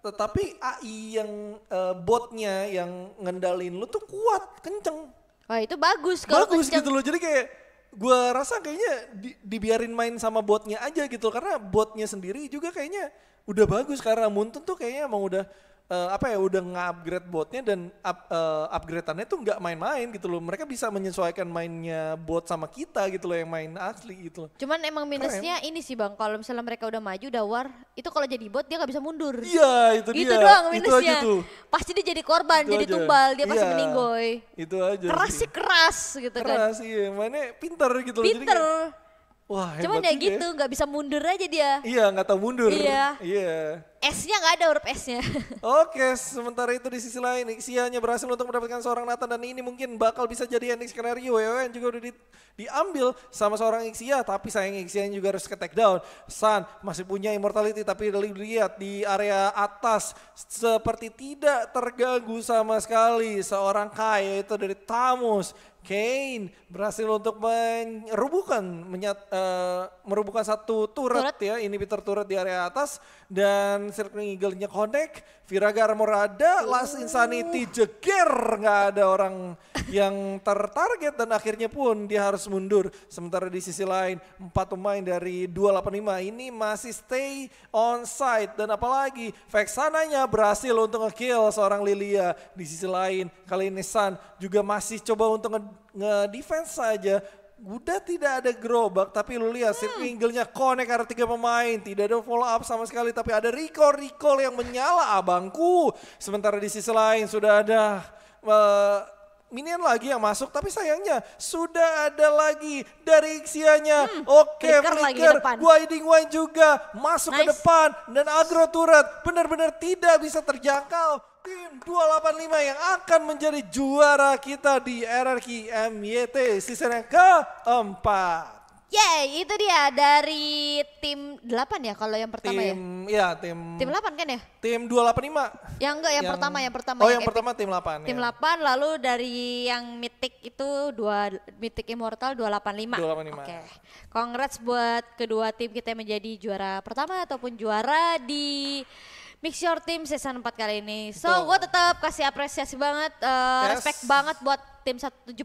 tetapi AI yang uh, botnya yang ngendalin lu tuh kuat, kenceng. Wah itu bagus kalau Bagus gitu loh, jadi kayak gue rasa kayaknya di, dibiarin main sama botnya aja gitu karena botnya sendiri juga kayaknya udah bagus karena Muntun tuh kayaknya emang udah uh, apa ya udah nge-upgrade botnya dan up, uh, upgradeannya tuh nggak main-main gitu loh. Mereka bisa menyesuaikan mainnya bot sama kita gitu loh yang main asli gitu loh. Cuman emang minusnya Keren. ini sih bang, kalau misalnya mereka udah maju udah war, itu kalau jadi bot dia nggak bisa mundur. Iya itu, dia. Itu doang minusnya. Itu Pasti dia jadi korban, itu jadi aja. tumbal, dia pasti ya, meninggoy. Itu aja. Keras sih keras gitu keras, kan. Keras iya, mainnya pinter gitu loh. Pinter. Wah hebat Cuma ya kayak gitu nggak bisa mundur aja dia. Iya nggak tahu mundur. Iya. Iya. S-nya nggak ada huruf S-nya. Oke, sementara itu di sisi lain Xia-nya berhasil untuk mendapatkan seorang Nathan dan ini mungkin bakal bisa jadi ending skenario ya yang juga udah di, diambil sama seorang Xia, tapi sayang Xia juga harus ke take down. San masih punya immortality tapi lihat di area atas seperti tidak terganggu sama sekali seorang Kai yaitu dari Tamus Kane berhasil untuk merubuhkan menyat, uh, merubuhkan satu turret, turret ya ini Peter turret di area atas dan Circling Eagle-nya connect Viragar Morada, ada, Last Insanity oh. jeger, nggak ada orang yang tertarget dan akhirnya pun dia harus mundur. Sementara di sisi lain, empat pemain dari 285 ini masih stay on site dan apalagi Vexananya berhasil untuk ngekill seorang Lilia. Di sisi lain, kali ini Sun juga masih coba untuk nge-defense saja udah tidak ada gerobak tapi lu lihat hmm. konek Inglenya connect ada tiga pemain tidak ada follow up sama sekali tapi ada recall recall yang menyala abangku sementara di sisi lain sudah ada uh, Minion lagi yang masuk tapi sayangnya sudah ada lagi dari Ixianya. Hmm, Oke, okay, flicker, Guiding Wine juga masuk nice. ke depan dan Agro Turret benar-benar tidak bisa terjangkau. Tim 285 yang akan menjadi juara kita di RRQ MYT season yang keempat. Yeay, itu dia dari tim 8 ya kalau yang pertama ya? tim, ya? Iya, tim... Tim 8 kan ya? Tim 285. Yang enggak, yang, yang pertama, yang pertama. Oh, ya, yang, yang eh, pertama tim 8. Tim ya. 8, lalu dari yang Mythic itu, dua Mythic Immortal 285. 285. Oke, okay. congrats buat kedua tim kita menjadi juara pertama ataupun juara di Mix Your Team season 4 kali ini. So gue tetap kasih apresiasi banget, uh, yes. respect banget buat tim 170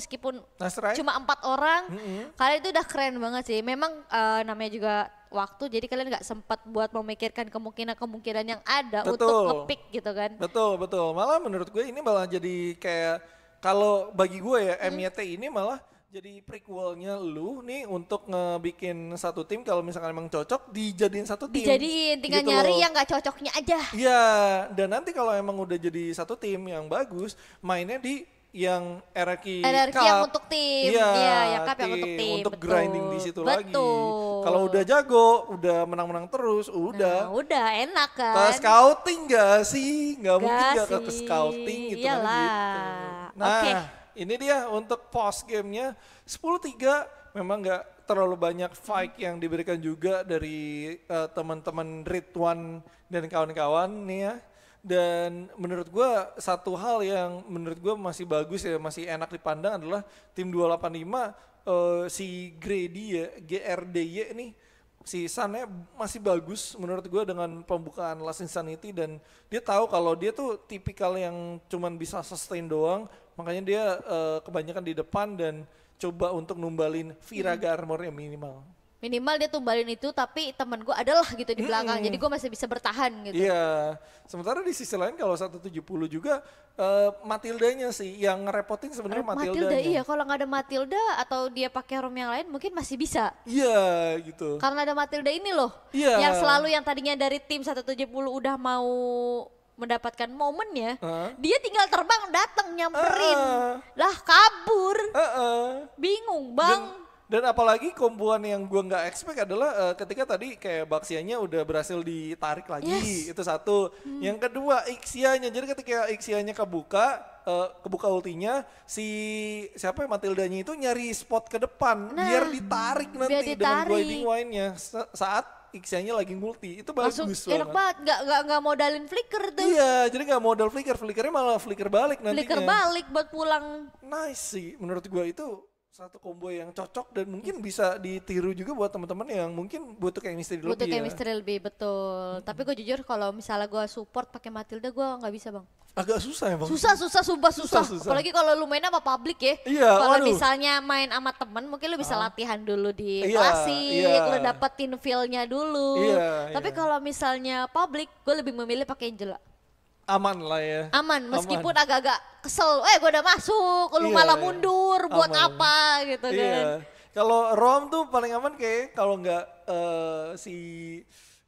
meskipun right. cuma empat orang. Mm -hmm. Kalian itu udah keren banget sih. Memang uh, namanya juga waktu jadi kalian nggak sempat buat memikirkan kemungkinan-kemungkinan yang ada betul. untuk ngepick gitu kan. Betul, betul. Malah menurut gue ini malah jadi kayak kalau bagi gue ya hmm. ini malah jadi prequelnya lu nih untuk ngebikin satu tim kalau misalkan emang cocok dijadiin satu tim. Dijadiin tinggal gitu nyari loh. yang gak cocoknya aja. Iya, dan nanti kalau emang udah jadi satu tim yang bagus, mainnya di yang RRQ, RRQ cup. yang untuk tim. Iya, iya ya, yang cup yang untuk tim. Untuk Betul. grinding di situ Betul. lagi. Kalau udah jago, udah menang-menang terus, udah. Nah, udah enak kan. Ke scouting gak sih? Gak, gak mungkin sih. gak ke scouting gitu Iyalah. kan gitu. Nah, okay ini dia untuk post gamenya 10-3 memang nggak terlalu banyak fight yang diberikan juga dari uh, teman-teman Ridwan dan kawan-kawan nih ya. Dan menurut gue satu hal yang menurut gue masih bagus ya masih enak dipandang adalah tim 285 uh, eh, si Grady ya GRDY ini si Sunnya masih bagus menurut gue dengan pembukaan Last Insanity dan dia tahu kalau dia tuh tipikal yang cuman bisa sustain doang Makanya dia uh, kebanyakan di depan dan coba untuk numbalin Viraga hmm. yang minimal. Minimal dia tumbalin itu tapi temen gue adalah gitu di belakang. Hmm. Jadi gue masih bisa bertahan gitu. Iya. Sementara di sisi lain kalau 170 juga uh, Matildanya sih yang ngerepotin sebenarnya Matilda. Matilda iya, kalau nggak ada Matilda atau dia pakai room yang lain mungkin masih bisa. Iya, gitu. Karena ada Matilda ini loh. Iya. Yang selalu yang tadinya dari tim 170 udah mau mendapatkan momennya, uh. dia tinggal terbang datang nyamperin. Uh. Lah kabur. Uh -uh. Bingung, Bang. Dan, dan apalagi kombuan yang gua nggak expect adalah uh, ketika tadi kayak baksianya udah berhasil ditarik lagi yes. itu satu. Hmm. Yang kedua iksianya. Jadi ketika iksianya kebuka, uh, kebuka ultinya si siapa ya Matildanya itu nyari spot ke depan nah, biar ditarik nanti biar ditarik. dengan gliding wine-nya saat Ixianya lagi multi itu bagus Langsung banget. enak kan. banget nggak nggak nggak modalin flicker tuh iya jadi nggak modal flicker flickernya malah flicker balik nantinya flicker balik buat pulang nice sih menurut gua itu satu combo yang cocok dan mungkin hmm. bisa ditiru juga buat teman-teman yang mungkin butuh chemistry lebih butuh ya. chemistry ya. lebih betul hmm. tapi gue jujur kalau misalnya gue support pakai Matilda gue nggak bisa bang agak susah ya bang susah susah sumpah susah, susah, susah. apalagi kalau lu main sama publik ya iya, kalau misalnya main sama temen mungkin lu bisa ah. latihan dulu di iya, klasik iya. lu dapetin feelnya dulu iya, tapi iya. kalau misalnya publik gue lebih memilih pakai Angela aman lah ya. Aman, meskipun agak-agak kesel, eh gue udah masuk, lu iya, malah iya. mundur buat aman. apa gitu iya. kan. Kalau Rom tuh paling aman kayak kalau nggak uh, si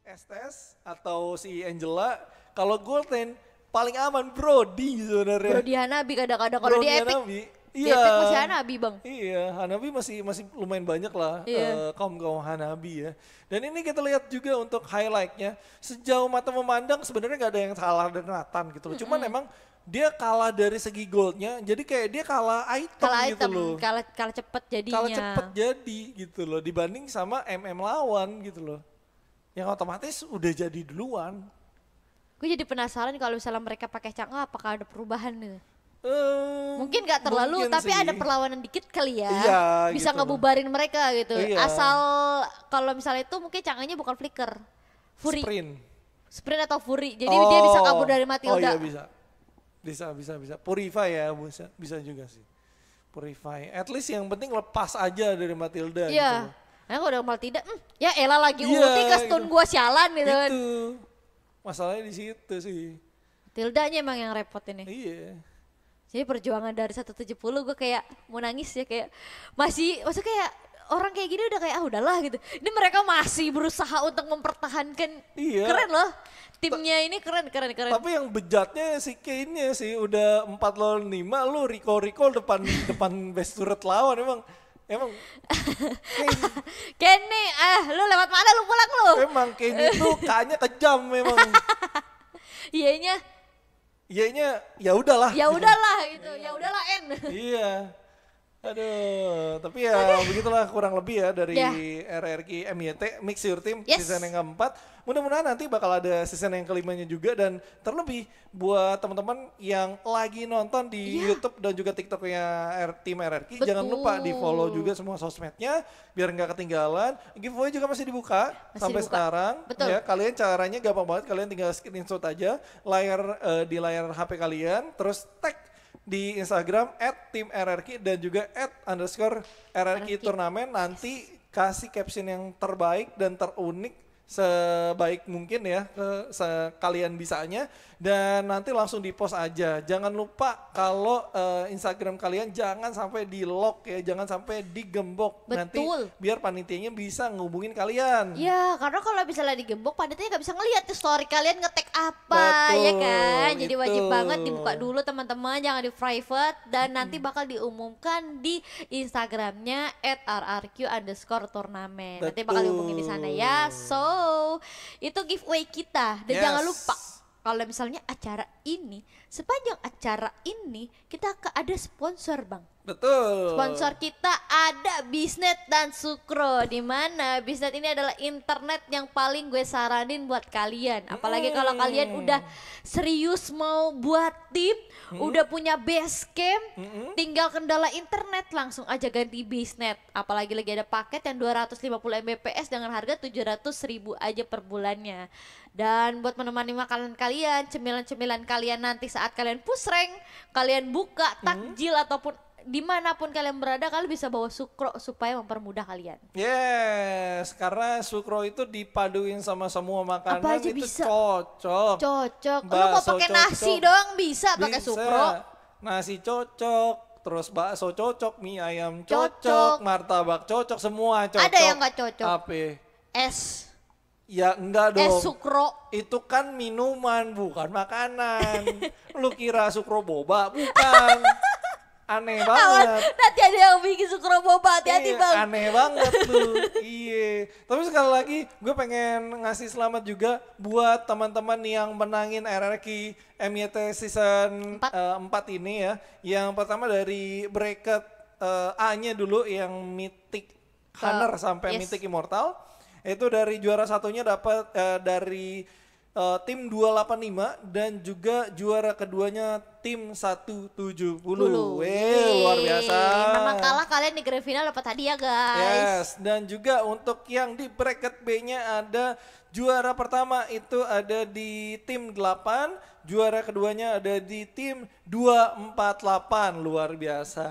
Estes atau si Angela, kalau Golden paling aman Brody sebenarnya. Diana bi kadang-kadang kalau dia Epic. Iya. masih Hanabi bang. Iya, Hanabi masih masih lumayan banyak lah yeah. Iya. uh, kaum kaum Hanabi ya. Dan ini kita lihat juga untuk highlightnya sejauh mata memandang sebenarnya nggak ada yang salah dan Nathan gitu loh. Mm -hmm. Cuman emang dia kalah dari segi goldnya, jadi kayak dia kalah item kalah gitu loh. Kalah kalah cepet jadinya. Kalah cepet jadi gitu loh dibanding sama MM lawan gitu loh. Yang otomatis udah jadi duluan. Gue jadi penasaran kalau misalnya mereka pakai cangkang apakah ada perubahan nih? Eh, mungkin gak terlalu mungkin tapi sih. ada perlawanan dikit kali ya iya, bisa gitu ngebubarin mereka gitu iya. asal kalau misalnya itu mungkin cangannya bukan flicker fury sprint sprint atau fury jadi oh. dia bisa kabur dari Matilda oh iya bisa bisa bisa bisa purify ya bisa bisa juga sih purify at least yang penting lepas aja dari Matilda iya yeah. gitu nah, udah Matilda hmm, ya Ella lagi iya, ulti ke stun gitu. gua sialan gitu kan. itu. masalahnya di situ sih Tildanya emang yang repot ini iya jadi perjuangan dari 170 gue kayak mau nangis ya kayak masih maksudnya kayak orang kayak gini udah kayak ah udahlah gitu. Ini mereka masih berusaha untuk mempertahankan. Iya. Keren loh. Timnya ini keren, keren, keren. Tapi yang bejatnya si Kane-nya sih udah 4 lawan 5 lu recall-recall depan depan best turret lawan emang. Emang Kane ah lu lewat mana lu pulang lu? Emang Kane itu kayaknya kejam memang. Iya Iyanya ini iya, iya, ya udahlah. Ya gitu. udahlah gitu. Ya udahlah N. Iya. Aduh, tapi ya Aduh. begitulah kurang lebih ya dari yeah. RRQ MYT Mix Your Team yes. season yang keempat. Mudah-mudahan nanti bakal ada season yang kelimanya juga dan terlebih buat teman-teman yang lagi nonton di yeah. YouTube dan juga TikToknya R Team RRQ, Betul. jangan lupa di follow juga semua sosmednya biar nggak ketinggalan. Giveaway juga masih dibuka masih sampai dibuka. sekarang. Betul. Ya, kalian caranya gampang banget, kalian tinggal screenshot aja layar uh, di layar HP kalian, terus tag di Instagram at tim RRQ dan juga at underscore RRQ, turnamen nanti kasih caption yang terbaik dan terunik sebaik mungkin ya ke sekalian bisanya dan nanti langsung di post aja. Jangan lupa kalau uh, Instagram kalian jangan sampai di lock ya, jangan sampai digembok Betul. nanti biar panitianya bisa ngubungin kalian. Iya, karena kalau bisa misalnya digembok panitianya nggak bisa ngelihat story kalian ngetek apa ya Betul, ya kan. Jadi gitu. wajib banget dibuka dulu teman-teman, jangan di private dan hmm. nanti bakal diumumkan di Instagramnya @rrq underscore turnamen. Nanti bakal dihubungin di sana ya. So, itu giveaway kita dan yes. jangan lupa kalau misalnya acara ini sepanjang acara ini kita ke ada sponsor bang Betul. Sponsor kita ada Bisnet dan Sukro. Di mana Bisnet ini adalah internet yang paling gue saranin buat kalian. Apalagi hmm. kalau kalian udah serius mau buat tim, hmm. udah punya base camp, hmm. tinggal kendala internet langsung aja ganti Bisnet. Apalagi lagi ada paket yang 250 Mbps dengan harga ratus ribu aja per bulannya. Dan buat menemani makanan kalian, cemilan-cemilan kalian nanti saat kalian pusreng kalian buka hmm. takjil hmm. ataupun dimanapun kalian berada kalian bisa bawa sukro supaya mempermudah kalian. Yes, karena sukro itu dipaduin sama semua makanan Apa aja itu bisa. cocok. Cocok. Bakso Lu mau pakai nasi doang bisa, bisa. pakai sukro. Nasi cocok, terus bakso cocok, mie ayam cocok, cocok. martabak cocok, semua cocok. Ada yang nggak cocok? Apa? Es. Ya enggak dong. Es sukro. Itu kan minuman bukan makanan. Lu kira sukro boba? Bukan. aneh banget. Nanti ada yang bikin boba, hati-hati iya, bang. Aneh banget tuh, iya. Tapi sekali lagi gue pengen ngasih selamat juga buat teman-teman yang menangin RRQ MYT season 4. Uh, 4 ini ya. Yang pertama dari bracket uh, A-nya dulu yang Mythic Hunter uh, sampai yes. Mythic Immortal. Itu dari juara satunya dapat uh, dari uh, tim 285 dan juga juara keduanya tim 170. puluh luar biasa. Memang kalah kalian di grand final dapat hadiah, guys. Yes, dan juga untuk yang di bracket B-nya ada juara pertama itu ada di tim 8, juara keduanya ada di tim 248. Luar biasa.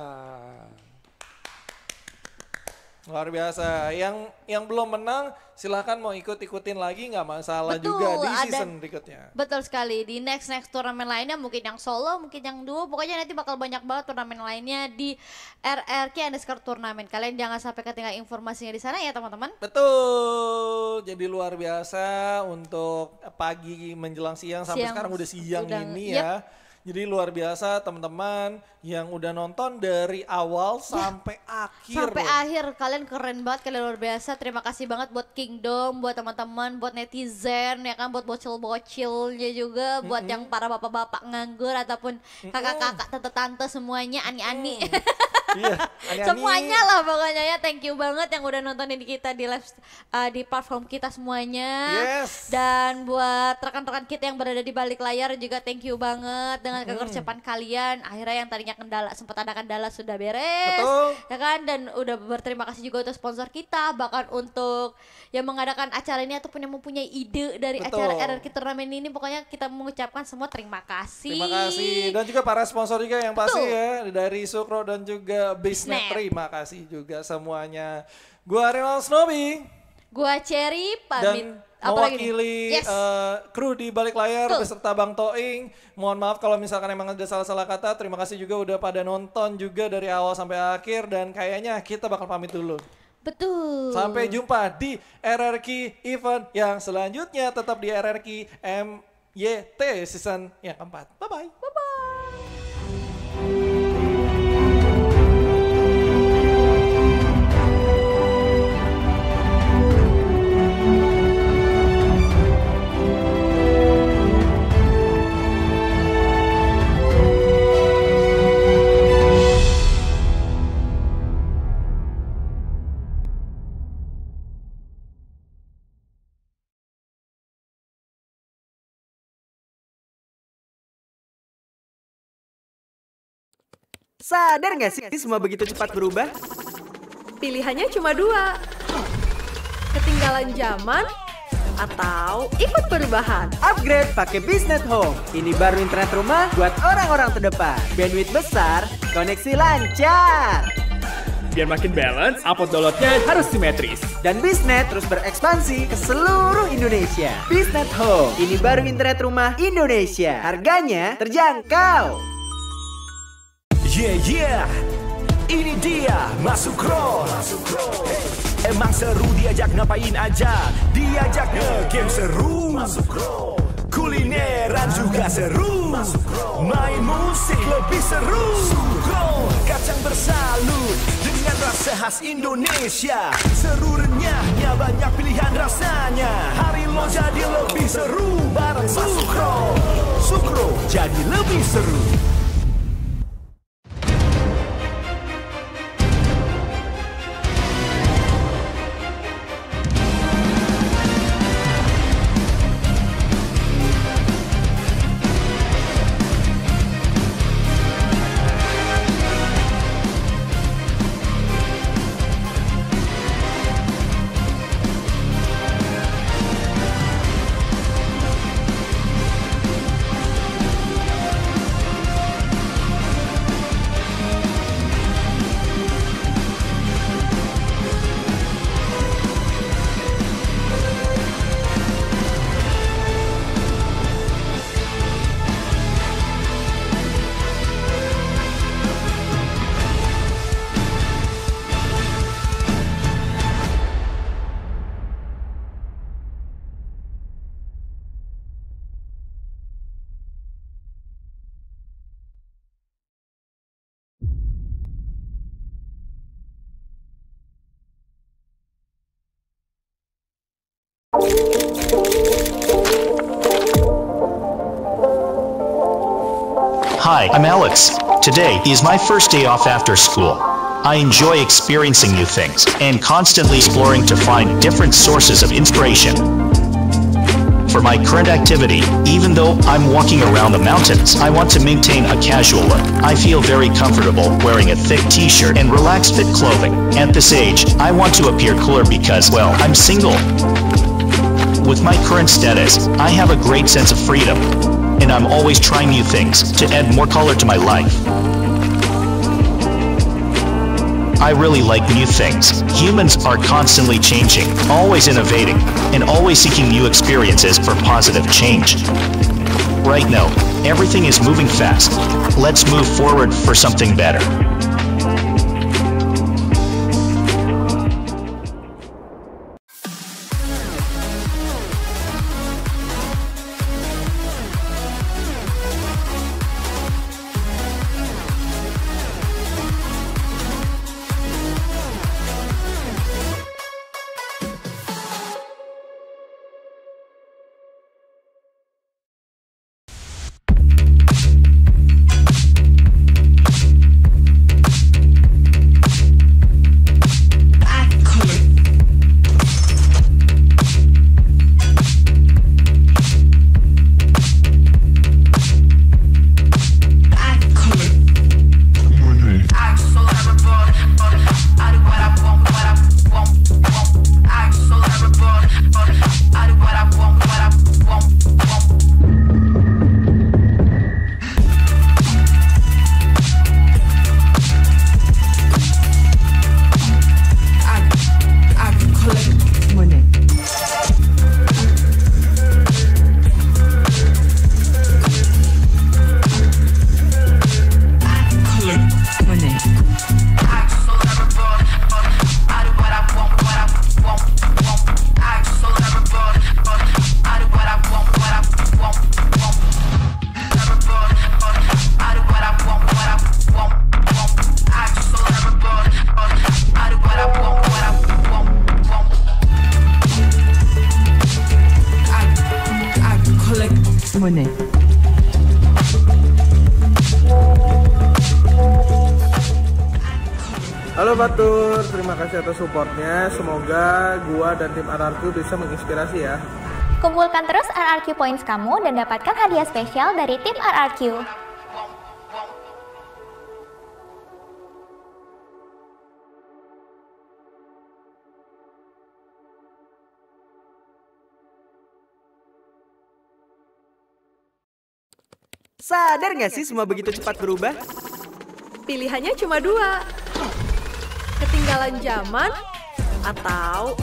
Luar biasa. Yang yang belum menang silahkan mau ikut ikutin lagi nggak masalah betul, juga di season berikutnya. Betul sekali di next next turnamen lainnya mungkin yang solo mungkin yang duo pokoknya nanti bakal banyak banget turnamen lainnya di RRQ underscore turnamen kalian jangan sampai ketinggalan informasinya di sana ya teman-teman. Betul jadi luar biasa untuk pagi menjelang siang sampai sekarang udah siang udah, ini yep. ya jadi luar biasa teman-teman yang udah nonton dari awal ya. sampai akhir. Sampai loh. akhir kalian keren banget, kalian luar biasa. Terima kasih banget buat Kingdom, buat teman-teman, buat netizen ya kan, buat bocil-bocilnya juga, buat mm -hmm. yang para bapak-bapak nganggur ataupun kakak-kakak, tante-tante semuanya, ani-ani. Mm -hmm. iya, semuanya lah pokoknya ya thank you banget yang udah nontonin kita di live uh, di platform kita semuanya yes. dan buat rekan-rekan kita yang berada di balik layar juga thank you banget dengan kekercepan hmm. kalian akhirnya yang tadinya kendala sempat ada kendala sudah beres Betul. ya kan dan udah berterima kasih juga untuk sponsor kita bahkan untuk yang mengadakan acara ini ataupun yang mempunyai ide dari Betul. acara RRQ turnamen ini pokoknya kita mengucapkan semua terima kasih terima kasih dan juga para sponsor juga yang Betul. pasti ya dari Sukro dan juga Iya, Bisnet. Terima kasih juga semuanya. Gua Ariel Snobi, Gua Cherry pamit. Dan mewakili yes. uh, kru di balik layar Tuh. beserta Bang Toing. Mohon maaf kalau misalkan emang ada salah-salah kata. Terima kasih juga udah pada nonton juga dari awal sampai akhir dan kayaknya kita bakal pamit dulu. Betul. Sampai jumpa di RRQ event yang selanjutnya tetap di RRQ MYT season yang keempat. Bye bye. Bye bye. Sadar gak sih semua begitu cepat berubah? Pilihannya cuma dua. Ketinggalan zaman atau ikut perubahan. Upgrade pakai Bisnet Home. Ini baru internet rumah buat orang-orang terdepan. Bandwidth besar, koneksi lancar. Biar makin balance, upload downloadnya harus simetris. Dan Bisnet terus berekspansi ke seluruh Indonesia. Bisnet Home, ini baru internet rumah Indonesia. Harganya terjangkau. Yeah yeah Ini dia Masuk roll hey. Emang seru diajak ngapain aja Diajak nge-game seru Masuk Kulineran juga seru Masuk Main musik lebih seru Sukro. Kacang bersalut Dengan rasa khas Indonesia Seru renyahnya banyak pilihan rasanya Hari lo jadi lebih seru Bareng Sukro. Sukro jadi lebih seru Today is my first day off after school. I enjoy experiencing new things and constantly exploring to find different sources of inspiration. For my current activity, even though I'm walking around the mountains, I want to maintain a casual look. I feel very comfortable wearing a thick t-shirt and relaxed fit clothing. At this age, I want to appear cooler because, well, I'm single. With my current status, I have a great sense of freedom and I'm always trying new things to add more color to my life. I really like new things. Humans are constantly changing, always innovating, and always seeking new experiences for positive change. Right now, everything is moving fast. Let's move forward for something better. dan tim RRQ bisa menginspirasi ya. Kumpulkan terus RRQ Points kamu dan dapatkan hadiah spesial dari tim RRQ. Sadar gak sih semua begitu cepat berubah? Pilihannya cuma dua. Ketinggalan zaman atau